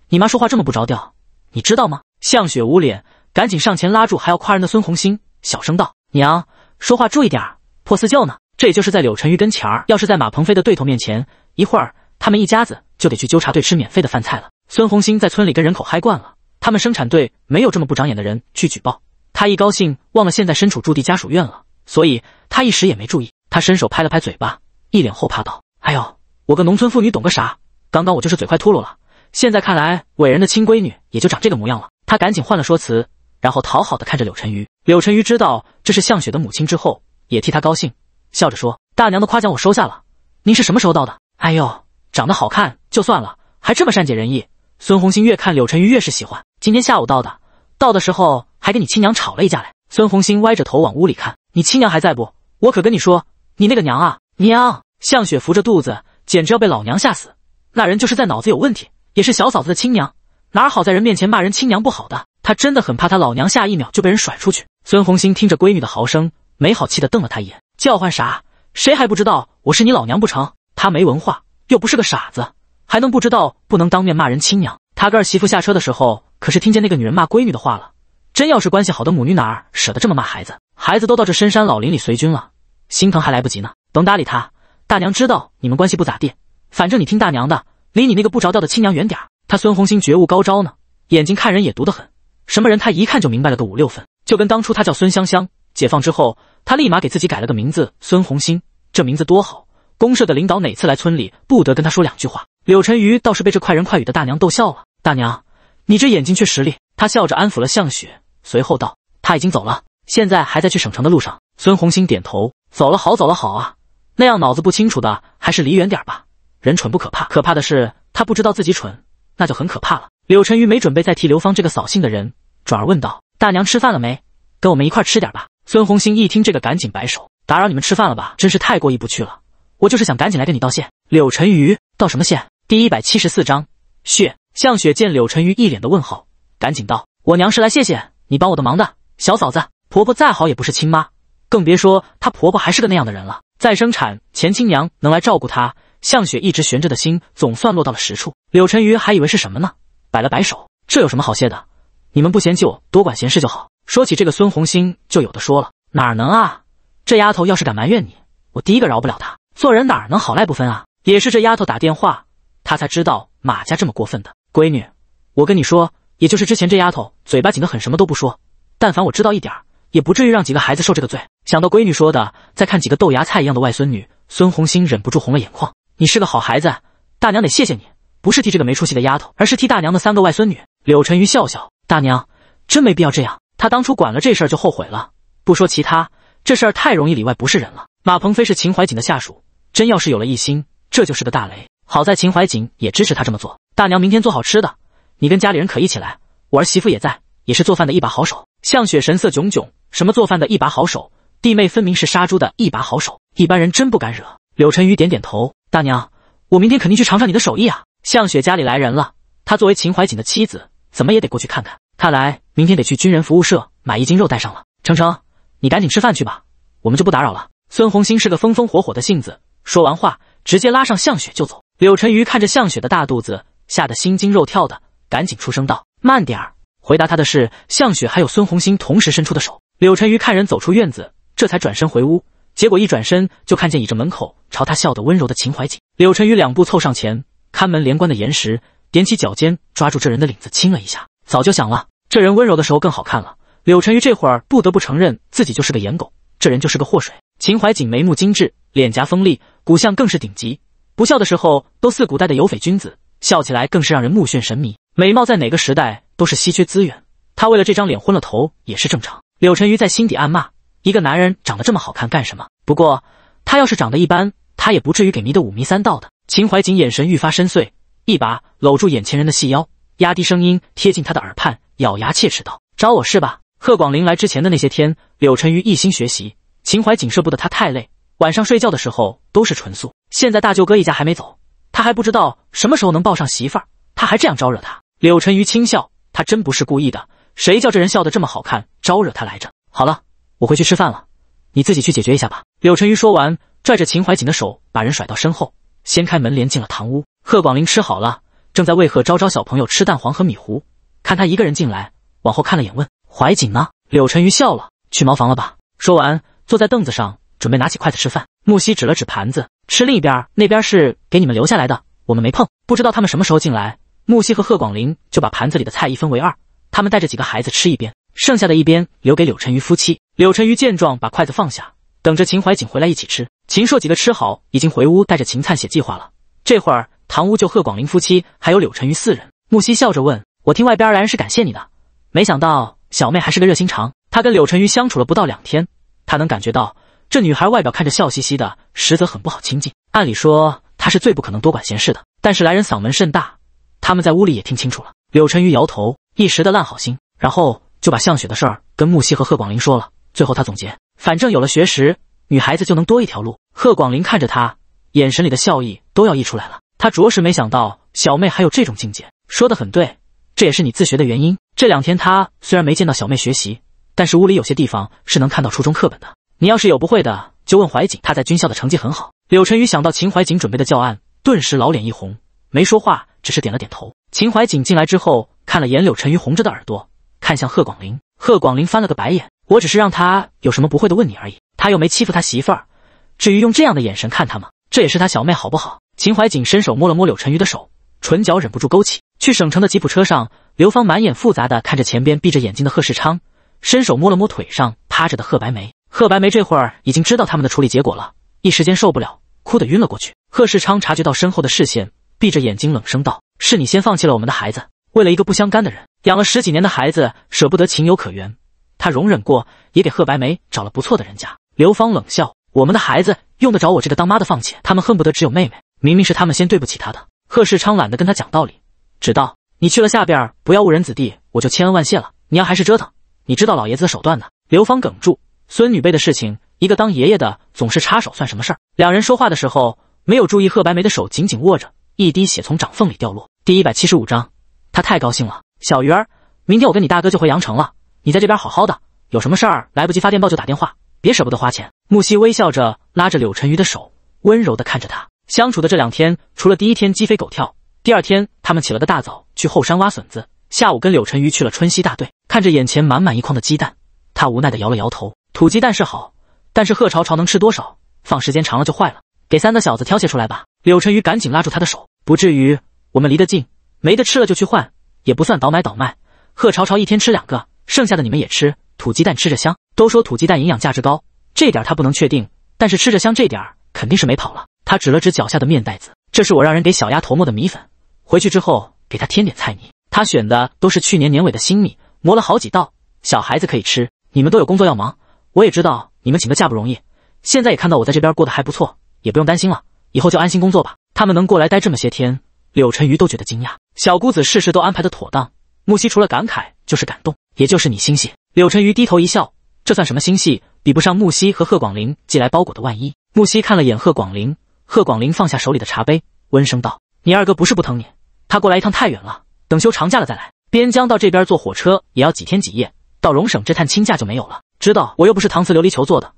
你妈说话这么不着调，你知道吗？”向雪捂脸，赶紧上前拉住还要夸人的孙红星，小声道：“娘说话注意点儿，破四旧呢。这也就是在柳沉鱼跟前儿，要是在马鹏飞的对头面前，一会儿他们一家子就得去纠察队吃免费的饭菜了。”孙红星在村里跟人口嗨惯了，他们生产队没有这么不长眼的人去举报他。一高兴忘了现在身处驻地家属院了，所以他一时也没注意。他伸手拍了拍嘴巴，一脸后怕道：“哎呦，我个农村妇女懂个啥？刚刚我就是嘴快秃噜了。现在看来，伟人的亲闺女也就长这个模样了。”他赶紧换了说辞，然后讨好的看着柳晨瑜。柳晨瑜知道这是向雪的母亲之后，也替她高兴，笑着说：“大娘的夸奖我收下了。您是什么时候到的？哎呦，长得好看就算了，还这么善解人意。”孙红星越看柳晨瑜越是喜欢。今天下午到的，到的时候还跟你亲娘吵了一架嘞。孙红星歪着头往屋里看，你亲娘还在不？我可跟你说，你那个娘啊，娘向雪扶着肚子，简直要被老娘吓死。那人就是在脑子有问题，也是小嫂子的亲娘，哪儿好在人面前骂人亲娘不好的？她真的很怕她老娘下一秒就被人甩出去。孙红星听着闺女的嚎声，没好气的瞪了她一眼，叫唤啥？谁还不知道我是你老娘不成？她没文化，又不是个傻子。还能不知道不能当面骂人亲娘？他跟儿媳妇下车的时候，可是听见那个女人骂闺女的话了。真要是关系好的母女，哪儿舍得这么骂孩子？孩子都到这深山老林里随军了，心疼还来不及呢。甭搭理他，大娘知道你们关系不咋地，反正你听大娘的，离你那个不着调的亲娘远点儿。他孙红星觉悟高超呢，眼睛看人也毒得很，什么人他一看就明白了个五六分。就跟当初他叫孙香香，解放之后他立马给自己改了个名字孙红星，这名字多好！公社的领导哪次来村里不得跟他说两句话？柳沉鱼倒是被这快人快语的大娘逗笑了。大娘，你这眼睛却实力。他笑着安抚了向雪，随后道：“他已经走了，现在还在去省城的路上。”孙红星点头：“走了好，走了好啊。那样脑子不清楚的，还是离远点吧。人蠢不可怕，可怕的是他不知道自己蠢，那就很可怕了。”柳沉鱼没准备再提刘芳这个扫兴的人，转而问道：“大娘吃饭了没？跟我们一块吃点吧。”孙红星一听这个，赶紧摆手：“打扰你们吃饭了吧？真是太过意不去了。我就是想赶紧来跟你道谢。”柳沉鱼道：“什么谢？”第一百七十四章，血。向雪见柳沉鱼一脸的问号，赶紧道：“我娘是来谢谢你帮我的忙的，小嫂子。婆婆再好也不是亲妈，更别说她婆婆还是个那样的人了。再生产前亲娘能来照顾她，向雪一直悬着的心总算落到了实处。柳沉鱼还以为是什么呢，摆了摆手：这有什么好谢的？你们不嫌弃我多管闲事就好。说起这个孙红星就有的说了，哪能啊？这丫头要是敢埋怨你，我第一个饶不了她。做人哪能好赖不分啊？也是这丫头打电话。”他才知道马家这么过分的闺女，我跟你说，也就是之前这丫头嘴巴紧得很，什么都不说。但凡我知道一点儿，也不至于让几个孩子受这个罪。想到闺女说的，再看几个豆芽菜一样的外孙女，孙红星忍不住红了眼眶。你是个好孩子，大娘得谢谢你，不是替这个没出息的丫头，而是替大娘的三个外孙女。柳沉鱼笑笑，大娘真没必要这样。他当初管了这事儿就后悔了，不说其他，这事儿太容易里外不是人了。马鹏飞是秦怀瑾的下属，真要是有了异心，这就是个大雷。好在秦怀瑾也支持他这么做。大娘，明天做好吃的，你跟家里人可一起来。我儿媳妇也在，也是做饭的一把好手。向雪神色炯炯，什么做饭的一把好手，弟妹分明是杀猪的一把好手，一般人真不敢惹。柳晨宇点点头，大娘，我明天肯定去尝尝你的手艺啊。向雪家里来人了，她作为秦怀瑾的妻子，怎么也得过去看看。看来明天得去军人服务社买一斤肉带上了。程程，你赶紧吃饭去吧，我们就不打扰了。孙红星是个风风火火的性子，说完话直接拉上向雪就走。柳沉鱼看着向雪的大肚子，吓得心惊肉跳的，赶紧出声道：“慢点儿！”回答他的是向雪还有孙红星同时伸出的手。柳沉鱼看人走出院子，这才转身回屋，结果一转身就看见倚着门口朝他笑得温柔的秦怀瑾。柳沉鱼两步凑上前，看门连关的严实，踮起脚尖抓住这人的领子亲了一下。早就想了，这人温柔的时候更好看了。柳沉鱼这会儿不得不承认自己就是个颜狗，这人就是个祸水。秦怀瑾眉目精致，脸颊锋利，骨相更是顶级。不笑的时候都似古代的有匪君子，笑起来更是让人目眩神迷。美貌在哪个时代都是稀缺资源，他为了这张脸昏了头也是正常。柳沉鱼在心底暗骂：一个男人长得这么好看干什么？不过他要是长得一般，他也不至于给迷得五迷三道的。秦怀瑾眼神愈发深邃，一把搂住眼前人的细腰，压低声音贴近他的耳畔，咬牙切齿道：“找我是吧？”贺广林来之前的那些天，柳沉鱼一心学习，秦怀瑾舍不得他太累。晚上睡觉的时候都是纯素。现在大舅哥一家还没走，他还不知道什么时候能抱上媳妇儿。他还这样招惹他？柳沉鱼轻笑，他真不是故意的，谁叫这人笑得这么好看，招惹他来着。好了，我回去吃饭了，你自己去解决一下吧。柳沉鱼说完，拽着秦怀瑾的手，把人甩到身后，掀开门帘进了堂屋。贺广林吃好了，正在喂贺昭昭小朋友吃蛋黄和米糊，看他一个人进来，往后看了眼，问：“怀瑾呢？”柳沉鱼笑了：“去茅房了吧？”说完，坐在凳子上。准备拿起筷子吃饭，木西指了指盘子，吃另一边，那边是给你们留下来的，我们没碰，不知道他们什么时候进来。木西和贺广林就把盘子里的菜一分为二，他们带着几个孩子吃一边，剩下的一边留给柳晨瑜夫妻。柳晨瑜见状，把筷子放下，等着秦怀瑾回来一起吃。秦硕几个吃好，已经回屋带着秦灿写计划了。这会儿堂屋就贺广林夫妻还有柳晨瑜四人。木西笑着问：“我听外边来人是感谢你的，没想到小妹还是个热心肠。她跟柳晨瑜相处了不到两天，她能感觉到。”这女孩外表看着笑嘻嘻的，实则很不好亲近。按理说她是最不可能多管闲事的，但是来人嗓门甚大，他们在屋里也听清楚了。柳沉鱼摇头，一时的烂好心，然后就把向雪的事儿跟木熙和贺广林说了。最后他总结：反正有了学识，女孩子就能多一条路。贺广林看着他，眼神里的笑意都要溢出来了。他着实没想到小妹还有这种境界，说的很对，这也是你自学的原因。这两天他虽然没见到小妹学习，但是屋里有些地方是能看到初中课本的。你要是有不会的，就问怀瑾，他在军校的成绩很好。柳晨宇想到秦怀瑾准备的教案，顿时老脸一红，没说话，只是点了点头。秦怀瑾进来之后，看了眼柳晨宇红着的耳朵，看向贺广林，贺广林翻了个白眼，我只是让他有什么不会的问你而已，他又没欺负他媳妇儿。至于用这样的眼神看他吗？这也是他小妹好不好？秦怀瑾伸手摸了摸柳晨宇的手，唇角忍不住勾起。去省城的吉普车上，刘芳满眼复杂的看着前边闭着眼睛的贺世昌，伸手摸了摸腿上趴着的贺白梅。贺白梅这会儿已经知道他们的处理结果了，一时间受不了，哭得晕了过去。贺世昌察觉到身后的视线，闭着眼睛冷声道：“是你先放弃了我们的孩子，为了一个不相干的人，养了十几年的孩子，舍不得情有可原。他容忍过，也给贺白梅找了不错的人家。”刘芳冷笑：“我们的孩子用得着我这个当妈的放弃？他们恨不得只有妹妹，明明是他们先对不起他的。”贺世昌懒得跟他讲道理，只道：“你去了下边，不要误人子弟，我就千恩万谢了。你要还是折腾，你知道老爷子的手段的。”刘芳哽住。孙女辈的事情，一个当爷爷的总是插手，算什么事儿？两人说话的时候，没有注意贺白梅的手紧紧握着，一滴血从掌缝里掉落。第一百七十五章，他太高兴了。小鱼儿，明天我跟你大哥就回阳城了，你在这边好好的，有什么事儿来不及发电报就打电话，别舍不得花钱。木西微笑着拉着柳晨瑜的手，温柔的看着他。相处的这两天，除了第一天鸡飞狗跳，第二天他们起了个大早去后山挖笋子，下午跟柳晨瑜去了春溪大队，看着眼前满满一筐的鸡蛋，他无奈的摇了摇头。土鸡蛋是好，但是贺朝朝能吃多少？放时间长了就坏了。给三个小子挑些出来吧。柳晨宇赶紧拉住他的手，不至于。我们离得近，没得吃了就去换，也不算倒买倒卖。贺朝朝一天吃两个，剩下的你们也吃。土鸡蛋吃着香，都说土鸡蛋营养价值高，这点他不能确定，但是吃着香这点儿肯定是没跑了。他指了指脚下的面袋子，这是我让人给小丫头磨的米粉，回去之后给她添点菜泥。她选的都是去年年尾的新米，磨了好几道，小孩子可以吃。你们都有工作要忙。我也知道你们请的假不容易，现在也看到我在这边过得还不错，也不用担心了。以后就安心工作吧。他们能过来待这么些天，柳沉鱼都觉得惊讶。小姑子事事都安排的妥当，木西除了感慨就是感动，也就是你心细。柳沉鱼低头一笑，这算什么心细？比不上木西和贺广林寄来包裹的万一。木西看了眼贺广林，贺广林放下手里的茶杯，温声道：“你二哥不是不疼你，他过来一趟太远了，等休长假了再来。边疆到这边坐火车也要几天几夜，到荣省这探亲假就没有了。”知道我又不是搪瓷琉璃球做的，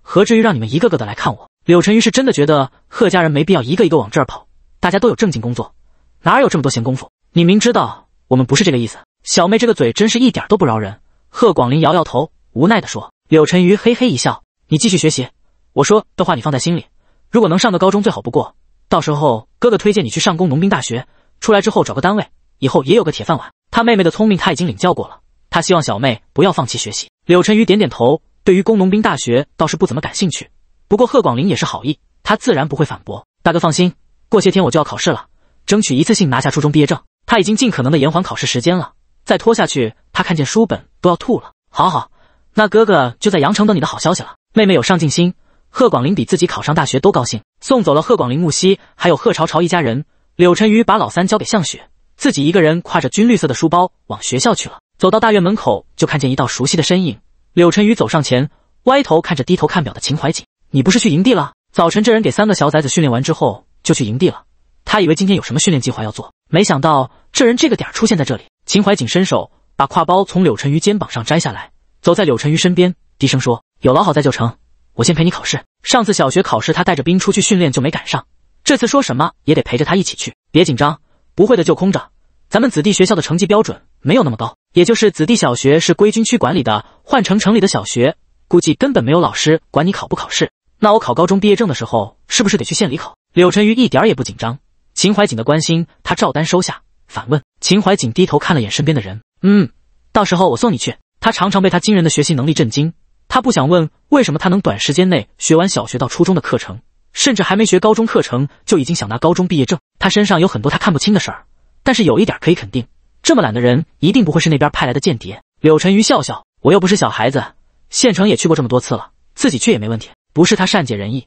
何至于让你们一个个的来看我？柳沉鱼是真的觉得贺家人没必要一个一个往这儿跑，大家都有正经工作，哪有这么多闲工夫？你明知道我们不是这个意思，小妹这个嘴真是一点都不饶人。贺广林摇摇头，无奈地说。柳沉鱼嘿嘿一笑，你继续学习，我说的话你放在心里。如果能上个高中最好不过，到时候哥哥推荐你去上工农兵大学，出来之后找个单位，以后也有个铁饭碗。他妹妹的聪明他已经领教过了。他希望小妹不要放弃学习。柳晨宇点点头，对于工农兵大学倒是不怎么感兴趣。不过贺广林也是好意，他自然不会反驳。大哥放心，过些天我就要考试了，争取一次性拿下初中毕业证。他已经尽可能的延缓考试时间了，再拖下去，他看见书本都要吐了。好好，那哥哥就在阳城等你的好消息了。妹妹有上进心，贺广林比自己考上大学都高兴。送走了贺广林、木西还有贺朝朝一家人，柳晨宇把老三交给向雪，自己一个人挎着军绿色的书包往学校去了。走到大院门口，就看见一道熟悉的身影。柳晨宇走上前，歪头看着低头看表的秦怀瑾：“你不是去营地了？早晨这人给三个小崽子训练完之后，就去营地了。他以为今天有什么训练计划要做，没想到这人这个点儿出现在这里。”秦怀瑾伸手把挎包从柳晨宇肩膀上摘下来，走在柳晨宇身边，低声说：“有老好在就成，我先陪你考试。上次小学考试，他带着兵出去训练就没赶上，这次说什么也得陪着他一起去。别紧张，不会的就空着。咱们子弟学校的成绩标准。”没有那么高，也就是子弟小学是归军区管理的。换成城里的小学，估计根本没有老师管你考不考试。那我考高中毕业证的时候，是不是得去县里考？柳沉鱼一点儿也不紧张，秦怀瑾的关心他照单收下，反问秦怀瑾低头看了眼身边的人：“嗯，到时候我送你去。”他常常被他惊人的学习能力震惊。他不想问为什么他能短时间内学完小学到初中的课程，甚至还没学高中课程就已经想拿高中毕业证。他身上有很多他看不清的事儿，但是有一点可以肯定。这么懒的人一定不会是那边派来的间谍。柳晨瑜笑笑：“我又不是小孩子，县城也去过这么多次了，自己去也没问题。不是他善解人意，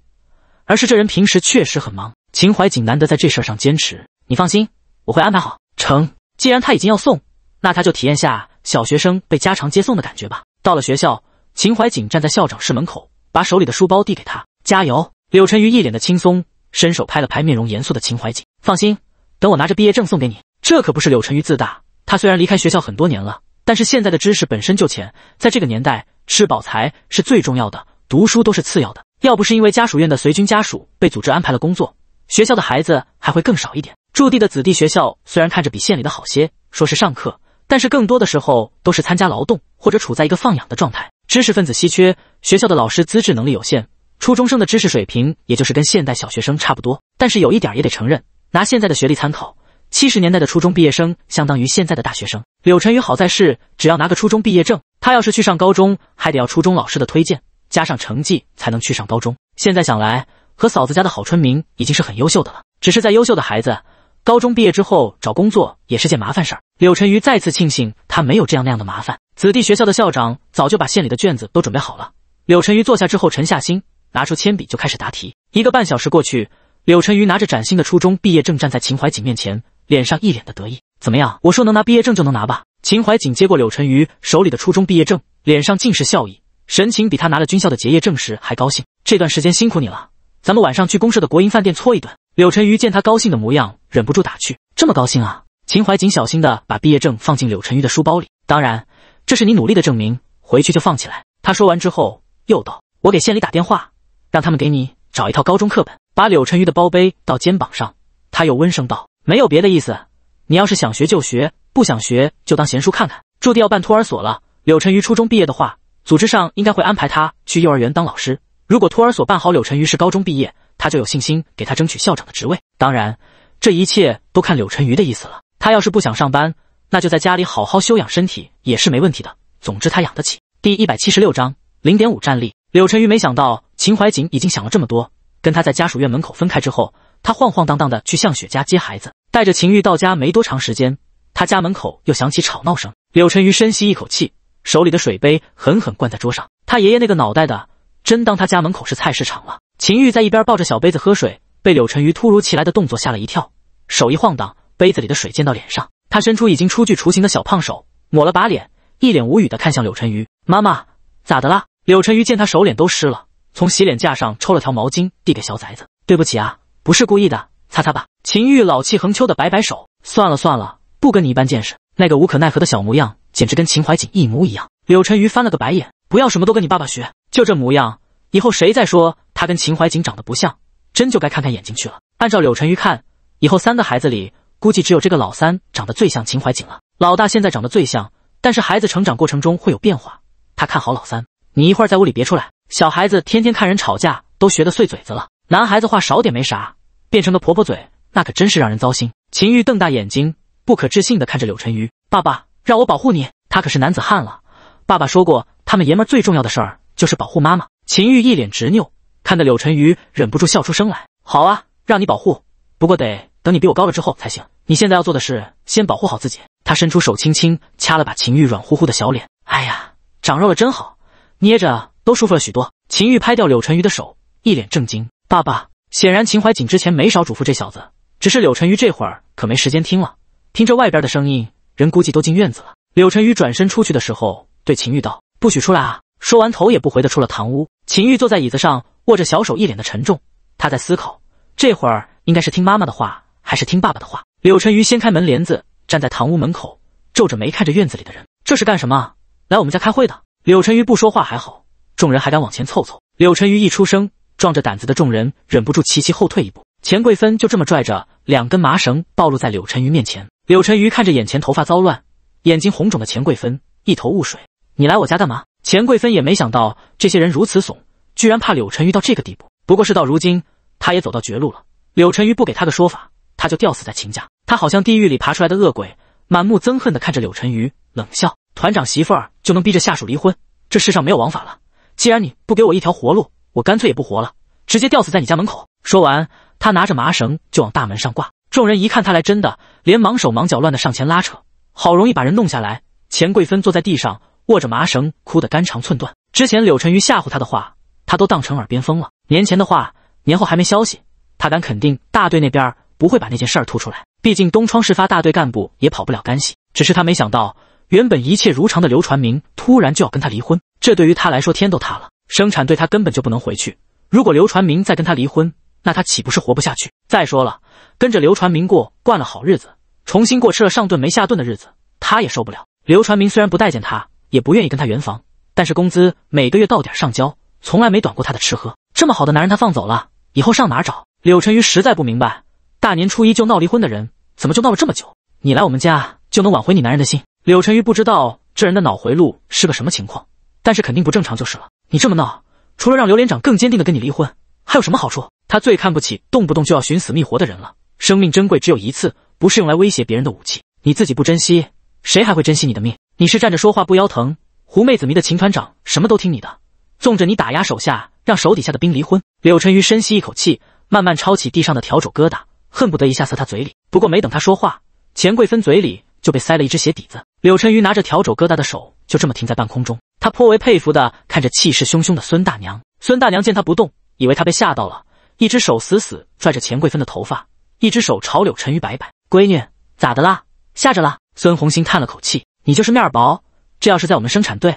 而是这人平时确实很忙。”秦怀瑾难得在这事儿上坚持，你放心，我会安排好。成，既然他已经要送，那他就体验下小学生被家长接送的感觉吧。到了学校，秦怀瑾站在校长室门口，把手里的书包递给他：“加油！”柳晨瑜一脸的轻松，伸手拍了拍面容严肃的秦怀瑾：“放心，等我拿着毕业证送给你。”这可不是柳晨瑜自大。他虽然离开学校很多年了，但是现在的知识本身就浅，在这个年代，吃饱才是最重要的，读书都是次要的。要不是因为家属院的随军家属被组织安排了工作，学校的孩子还会更少一点。驻地的子弟学校虽然看着比县里的好些，说是上课，但是更多的时候都是参加劳动或者处在一个放养的状态。知识分子稀缺，学校的老师资质能力有限，初中生的知识水平也就是跟现代小学生差不多。但是有一点也得承认，拿现在的学历参考。七十年代的初中毕业生相当于现在的大学生。柳晨宇好在是只要拿个初中毕业证，他要是去上高中还得要初中老师的推荐，加上成绩才能去上高中。现在想来，和嫂子家的郝春明已经是很优秀的了。只是在优秀的孩子，高中毕业之后找工作也是件麻烦事儿。柳晨宇再次庆幸他没有这样那样的麻烦。子弟学校的校长早就把县里的卷子都准备好了。柳晨宇坐下之后沉下心，拿出铅笔就开始答题。一个半小时过去，柳晨宇拿着崭新的初中毕业证站在秦怀瑾面前。脸上一脸的得意，怎么样？我说能拿毕业证就能拿吧。秦怀瑾接过柳晨瑜手里的初中毕业证，脸上尽是笑意，神情比他拿了军校的结业证时还高兴。这段时间辛苦你了，咱们晚上去公社的国营饭店搓一顿。柳晨瑜见他高兴的模样，忍不住打趣：“这么高兴啊？”秦怀瑾小心的把毕业证放进柳晨瑜的书包里，当然，这是你努力的证明，回去就放起来。他说完之后又道：“我给县里打电话，让他们给你找一套高中课本。”把柳晨瑜的包背到肩膀上，他又温声道。没有别的意思，你要是想学就学，不想学就当闲书看看。驻地要办托儿所了，柳晨瑜初中毕业的话，组织上应该会安排他去幼儿园当老师。如果托儿所办好，柳晨瑜是高中毕业，他就有信心给他争取校长的职位。当然，这一切都看柳晨瑜的意思了。他要是不想上班，那就在家里好好休养身体也是没问题的。总之，他养得起。第一百七十六章零点五战力。柳晨瑜没想到秦怀瑾已经想了这么多，跟他在家属院门口分开之后。他晃晃荡荡的去向雪家接孩子，带着秦玉到家没多长时间，他家门口又响起吵闹声。柳晨瑜深吸一口气，手里的水杯狠狠灌在桌上。他爷爷那个脑袋的，真当他家门口是菜市场了。秦玉在一边抱着小杯子喝水，被柳晨瑜突如其来的动作吓了一跳，手一晃荡，杯子里的水溅到脸上。他伸出已经初具雏形的小胖手，抹了把脸，一脸无语的看向柳晨瑜：“妈妈，咋的啦？”柳晨瑜见他手脸都湿了，从洗脸架上抽了条毛巾递给小崽子：“对不起啊。”不是故意的，擦擦吧。秦玉老气横秋的摆摆手，算了算了，不跟你一般见识。那个无可奈何的小模样，简直跟秦怀瑾一模一样。柳晨瑜翻了个白眼，不要什么都跟你爸爸学，就这模样，以后谁再说他跟秦怀瑾长得不像，真就该看看眼睛去了。按照柳晨瑜看，以后三个孩子里，估计只有这个老三长得最像秦怀瑾了。老大现在长得最像，但是孩子成长过程中会有变化，他看好老三。你一会儿在屋里别出来，小孩子天天看人吵架，都学得碎嘴子了。男孩子话少点没啥，变成个婆婆嘴，那可真是让人糟心。秦玉瞪大眼睛，不可置信地看着柳晨瑜：“爸爸让我保护你，他可是男子汉了。爸爸说过，他们爷们最重要的事儿就是保护妈妈。”秦玉一脸执拗，看得柳晨瑜忍不住笑出声来。好啊，让你保护，不过得等你比我高了之后才行。你现在要做的是先保护好自己。他伸出手，轻轻掐了把秦玉软乎乎的小脸。哎呀，长肉了真好，捏着都舒服了许多。秦玉拍掉柳晨瑜的手，一脸震惊。爸爸显然秦怀瑾之前没少嘱咐这小子，只是柳晨瑜这会儿可没时间听了。听着外边的声音，人估计都进院子了。柳晨瑜转身出去的时候，对秦玉道：“不许出来啊！”说完，头也不回的出了堂屋。秦玉坐在椅子上，握着小手，一脸的沉重。他在思考，这会儿应该是听妈妈的话，还是听爸爸的话？柳晨瑜掀开门帘子，站在堂屋门口，皱着眉看着院子里的人，这是干什么？来我们家开会的？柳晨瑜不说话还好，众人还敢往前凑凑。柳晨瑜一出声。壮着胆子的众人忍不住齐齐后退一步，钱桂芬就这么拽着两根麻绳暴露在柳沉瑜面前。柳沉瑜看着眼前头发糟乱、眼睛红肿的钱桂芬，一头雾水：“你来我家干嘛？”钱桂芬也没想到这些人如此怂，居然怕柳沉瑜到这个地步。不过事到如今，他也走到绝路了。柳沉瑜不给他个说法，他就吊死在秦家。他好像地狱里爬出来的恶鬼，满目憎恨的看着柳沉瑜，冷笑：“团长媳妇儿就能逼着下属离婚？这世上没有王法了！既然你不给我一条活路，”我干脆也不活了，直接吊死在你家门口。说完，他拿着麻绳就往大门上挂。众人一看他来真的，连忙手忙脚乱的上前拉扯，好容易把人弄下来。钱贵芬坐在地上，握着麻绳，哭得肝肠寸断。之前柳晨瑜吓唬他的话，他都当成耳边风了。年前的话，年后还没消息，他敢肯定大队那边儿不会把那件事儿吐出来，毕竟东窗事发，大队干部也跑不了干系。只是他没想到，原本一切如常的刘传明突然就要跟他离婚，这对于他来说，天都塌了。生产队他根本就不能回去。如果刘传明再跟他离婚，那他岂不是活不下去？再说了，跟着刘传明过惯了好日子，重新过吃了上顿没下顿的日子，他也受不了。刘传明虽然不待见他，也不愿意跟他圆房，但是工资每个月到点上交，从来没短过他的吃喝。这么好的男人，他放走了以后上哪找？柳晨瑜实在不明白，大年初一就闹离婚的人，怎么就闹了这么久？你来我们家就能挽回你男人的心？柳晨瑜不知道这人的脑回路是个什么情况，但是肯定不正常就是了。你这么闹，除了让刘连长更坚定的跟你离婚，还有什么好处？他最看不起动不动就要寻死觅活的人了。生命珍贵，只有一次，不是用来威胁别人的武器。你自己不珍惜，谁还会珍惜你的命？你是站着说话不腰疼，狐媚子迷的秦团长，什么都听你的，纵着你打压手下，让手底下的兵离婚。柳晨瑜深吸一口气，慢慢抄起地上的笤帚疙瘩，恨不得一下塞他嘴里。不过没等他说话，钱贵芬嘴里就被塞了一只鞋底子。柳晨瑜拿着笤帚疙瘩的手就这么停在半空中。他颇为佩服的看着气势汹汹的孙大娘。孙大娘见他不动，以为他被吓到了，一只手死死拽着钱桂芬的头发，一只手朝柳沉鱼摆摆：“闺女，咋的啦？吓着啦？”孙红星叹了口气：“你就是面儿薄，这要是在我们生产队，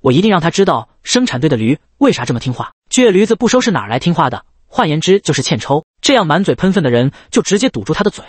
我一定让他知道生产队的驴为啥这么听话。倔驴子不收拾哪来听话的？换言之，就是欠抽。这样满嘴喷粪的人，就直接堵住他的嘴，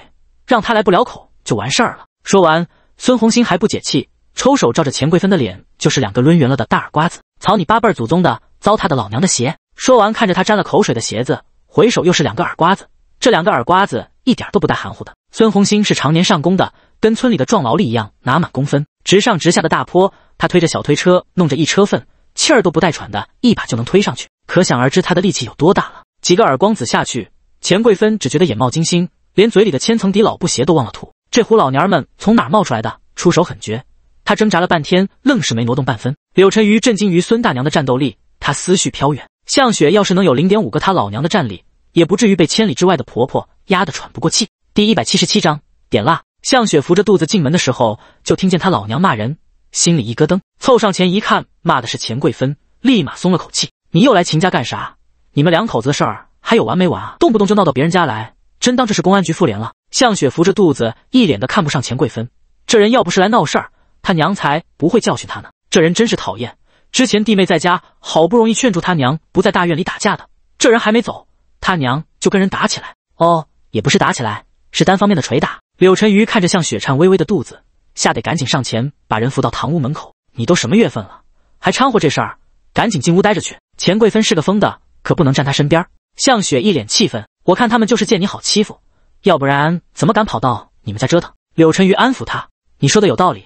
让他来不了口，就完事儿了。”说完，孙红星还不解气。抽手照着钱贵芬的脸就是两个抡圆了的大耳瓜子，操你八辈儿祖宗的，糟蹋的老娘的鞋！说完，看着他沾了口水的鞋子，回手又是两个耳瓜子。这两个耳瓜子一点都不带含糊的。孙红星是常年上工的，跟村里的壮劳力一样，拿满工分。直上直下的大坡，他推着小推车弄着一车粪，气儿都不带喘的，一把就能推上去。可想而知他的力气有多大了。几个耳光子下去，钱贵芬只觉得眼冒金星，连嘴里的千层底老布鞋都忘了吐。这伙老娘们从哪儿冒出来的？出手很绝。他挣扎了半天，愣是没挪动半分。柳晨瑜震惊于孙大娘的战斗力，他思绪飘远。向雪要是能有零点五个他老娘的战力，也不至于被千里之外的婆婆压得喘不过气。第一百七十七章点蜡。向雪扶着肚子进门的时候，就听见他老娘骂人，心里一咯噔，凑上前一看，骂的是钱桂芬，立马松了口气。你又来秦家干啥？你们两口子的事儿还有完没完啊？动不动就闹到别人家来，真当这是公安局妇联了？向雪扶着肚子，一脸的看不上钱桂芬。这人要不是来闹事儿。他娘才不会教训他呢！这人真是讨厌。之前弟妹在家好不容易劝住他娘，不在大院里打架的，这人还没走，他娘就跟人打起来。哦，也不是打起来，是单方面的捶打。柳晨瑜看着向雪颤巍巍的肚子，吓得赶紧上前把人扶到堂屋门口。你都什么月份了，还掺和这事儿？赶紧进屋待着去。钱贵芬是个疯的，可不能站她身边。向雪一脸气愤，我看他们就是见你好欺负，要不然怎么敢跑到你们家折腾？柳晨瑜安抚他：“你说的有道理。”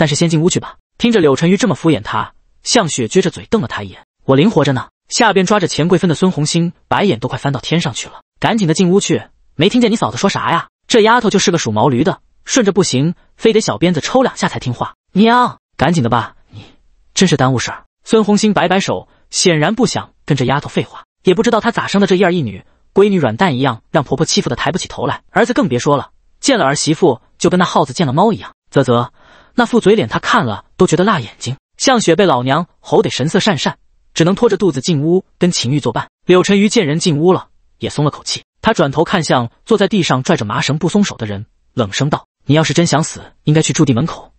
但是先进屋去吧。听着柳沉鱼这么敷衍他，向雪撅着嘴瞪了他一眼。我灵活着呢。下边抓着钱贵芬的孙红星，白眼都快翻到天上去了。赶紧的进屋去！没听见你嫂子说啥呀？这丫头就是个属毛驴的，顺着不行，非得小鞭子抽两下才听话。娘，赶紧的吧，你真是耽误事儿。孙红星摆摆手，显然不想跟这丫头废话。也不知道她咋生的这一儿一女，闺女软蛋一样，让婆婆欺负的抬不起头来。儿子更别说了，见了儿媳妇就跟那耗子见了猫一样。啧啧。那副嘴脸，他看了都觉得辣眼睛。向雪被老娘吼得神色讪讪，只能拖着肚子进屋跟秦玉作伴。柳晨瑜见人进屋了，也松了口气。他转头看向坐在地上拽着麻绳不松手的人，冷声道：“你要是真想死，应该去驻地门口，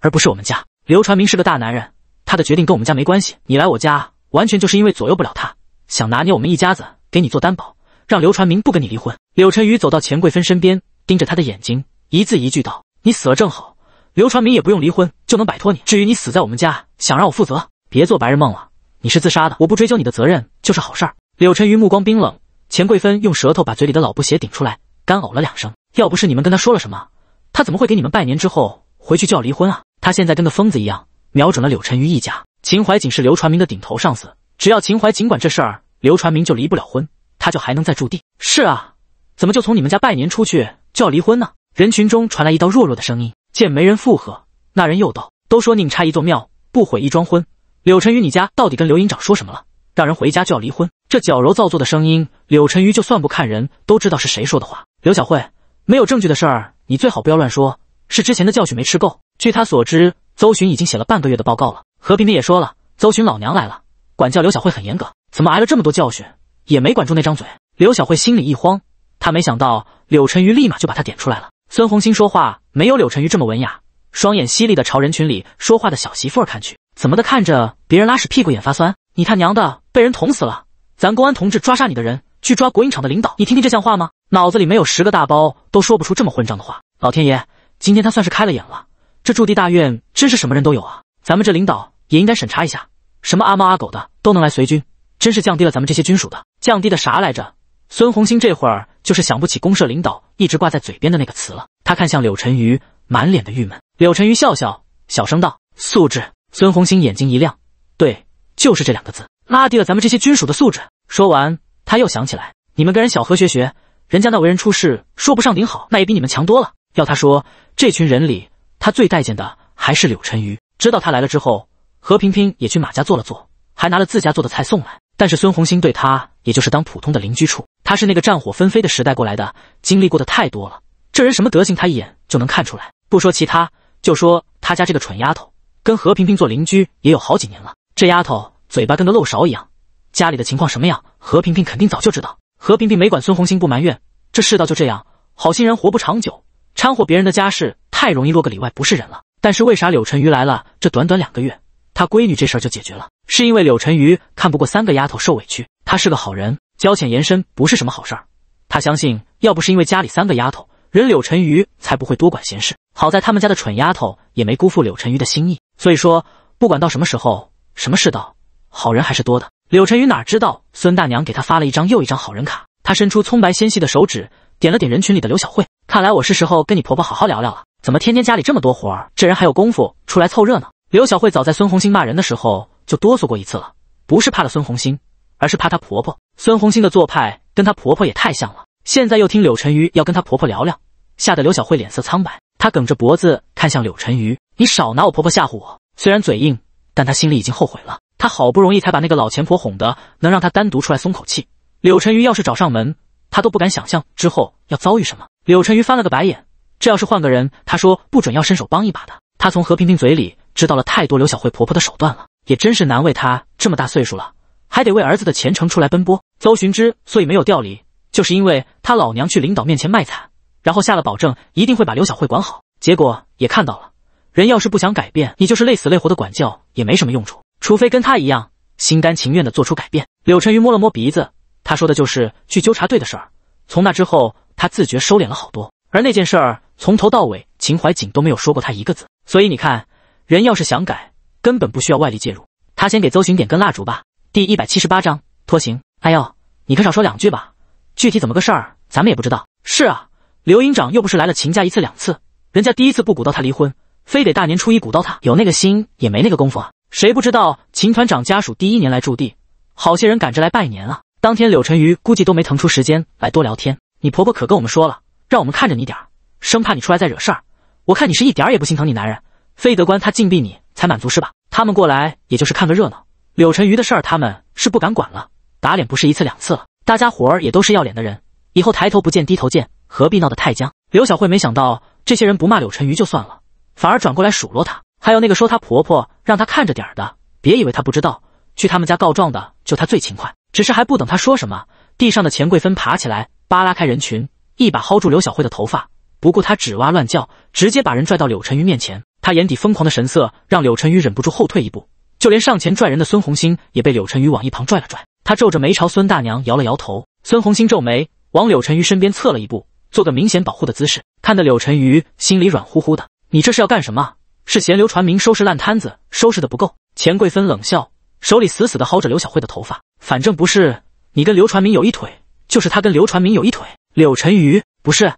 而不是我们家。”刘传明是个大男人，他的决定跟我们家没关系。你来我家完全就是因为左右不了他，想拿捏我们一家子，给你做担保，让刘传明不跟你离婚。柳晨宇走到钱桂芬身边，盯着他的眼睛，一字一句道：“你死了正好。”刘传明也不用离婚就能摆脱你。至于你死在我们家，想让我负责？别做白日梦了，你是自杀的，我不追究你的责任就是好事儿。柳晨瑜目光冰冷，钱桂芬用舌头把嘴里的老布鞋顶出来，干呕了两声。要不是你们跟他说了什么，他怎么会给你们拜年之后回去就要离婚啊？他现在跟个疯子一样，瞄准了柳晨瑜一家。秦怀瑾是刘传明的顶头上司，只要秦怀瑾管这事儿，刘传明就离不了婚，他就还能再驻地。是啊，怎么就从你们家拜年出去就要离婚呢？人群中传来一道弱弱的声音。见没人附和，那人又道：“都说宁拆一座庙，不毁一桩婚。柳晨宇，你家到底跟刘营长说什么了，让人回家就要离婚？”这矫揉造作的声音，柳晨宇就算不看人，都知道是谁说的话。刘小慧，没有证据的事儿，你最好不要乱说。是之前的教训没吃够？据他所知，邹寻已经写了半个月的报告了。何平萍也说了，邹寻老娘来了，管教刘小慧很严格，怎么挨了这么多教训，也没管住那张嘴？刘小慧心里一慌，她没想到柳晨宇立马就把他点出来了。孙红星说话没有柳晨瑜这么文雅，双眼犀利的朝人群里说话的小媳妇儿看去。怎么的，看着别人拉屎屁股眼发酸？你他娘的被人捅死了！咱公安同志抓杀你的人，去抓国营厂的领导。你听听这像话吗？脑子里没有十个大包都说不出这么混账的话。老天爷，今天他算是开了眼了。这驻地大院真是什么人都有啊！咱们这领导也应该审查一下，什么阿猫阿狗的都能来随军，真是降低了咱们这些军属的。降低的啥来着？孙红星这会儿。就是想不起公社领导一直挂在嘴边的那个词了。他看向柳晨瑜，满脸的郁闷。柳晨瑜笑笑，小声道：“素质。”孙红星眼睛一亮，对，就是这两个字，拉低了咱们这些军属的素质。说完，他又想起来，你们跟人小何学学，人家那为人处事说不上顶好，那也比你们强多了。要他说，这群人里，他最待见的还是柳晨瑜。知道他来了之后，何平平也去马家坐了坐，还拿了自家做的菜送来。但是孙红星对他，也就是当普通的邻居处。他是那个战火纷飞的时代过来的，经历过的太多了。这人什么德行，他一眼就能看出来。不说其他，就说他家这个蠢丫头，跟何平平做邻居也有好几年了。这丫头嘴巴跟个漏勺一样，家里的情况什么样，何平平肯定早就知道。何平平没管孙红星不埋怨，这世道就这样，好心人活不长久，掺和别人的家事太容易落个里外不是人了。但是为啥柳晨瑜来了这短短两个月，她闺女这事儿就解决了？是因为柳晨瑜看不过三个丫头受委屈，她是个好人。交浅言深不是什么好事儿。他相信，要不是因为家里三个丫头，人柳晨鱼才不会多管闲事。好在他们家的蠢丫头也没辜负柳晨鱼的心意。所以说，不管到什么时候、什么世道，好人还是多的。柳晨鱼哪知道孙大娘给她发了一张又一张好人卡？她伸出葱白纤细的手指，点了点人群里的刘小慧。看来我是时候跟你婆婆好好聊聊了。怎么天天家里这么多活儿？这人还有功夫出来凑热闹？刘小慧早在孙红星骂人的时候就哆嗦过一次了，不是怕了孙红星。而是怕她婆婆孙红星的做派跟她婆婆也太像了。现在又听柳晨瑜要跟她婆婆聊聊，吓得刘小慧脸色苍白。她梗着脖子看向柳晨瑜：“你少拿我婆婆吓唬我！”虽然嘴硬，但她心里已经后悔了。她好不容易才把那个老钱婆哄的能让她单独出来松口气。柳晨瑜要是找上门，她都不敢想象之后要遭遇什么。柳晨瑜翻了个白眼，这要是换个人，他说不准要伸手帮一把的。他从何萍萍嘴里知道了太多刘小慧婆婆的手段了，也真是难为她这么大岁数了。还得为儿子的前程出来奔波。邹寻之所以没有调离，就是因为他老娘去领导面前卖惨，然后下了保证，一定会把刘小慧管好。结果也看到了，人要是不想改变，你就是累死累活的管教也没什么用处，除非跟他一样心甘情愿的做出改变。柳晨瑜摸了摸鼻子，他说的就是去纠察队的事儿。从那之后，他自觉收敛了好多。而那件事儿从头到尾，秦怀瑾都没有说过他一个字。所以你看，人要是想改，根本不需要外力介入。他先给邹寻点根蜡烛吧。第一百七十八章拖行。哎呦，你可少说两句吧。具体怎么个事儿，咱们也不知道。是啊，刘营长又不是来了秦家一次两次，人家第一次不鼓捣他离婚，非得大年初一鼓捣他，有那个心也没那个功夫啊。谁不知道秦团长家属第一年来驻地，好些人赶着来拜年啊。当天柳晨瑜估计都没腾出时间来多聊天。你婆婆可跟我们说了，让我们看着你点儿，生怕你出来再惹事儿。我看你是一点儿也不心疼你男人，非得关他禁闭你才满足是吧？他们过来也就是看个热闹。柳沉鱼的事儿，他们是不敢管了，打脸不是一次两次了。大家伙儿也都是要脸的人，以后抬头不见低头见，何必闹得太僵？刘小慧没想到，这些人不骂柳沉鱼就算了，反而转过来数落她。还有那个说她婆婆让她看着点儿的，别以为她不知道，去他们家告状的就她最勤快。只是还不等她说什么，地上的钱贵芬爬起来，扒拉开人群，一把薅住刘小慧的头发，不顾她指哇乱叫，直接把人拽到柳沉鱼面前。她眼底疯狂的神色，让柳沉鱼忍不住后退一步。就连上前拽人的孙红星也被柳晨瑜往一旁拽了拽，他皱着眉朝孙大娘摇了摇头。孙红星皱眉往柳晨瑜身边侧了一步，做个明显保护的姿势，看得柳晨瑜心里软乎乎的。你这是要干什么？是嫌刘传明收拾烂摊子收拾的不够？钱桂芬冷笑，手里死死地薅着刘小慧的头发。反正不是你跟刘传明有一腿，就是他跟刘传明有一腿。柳晨瑜，不是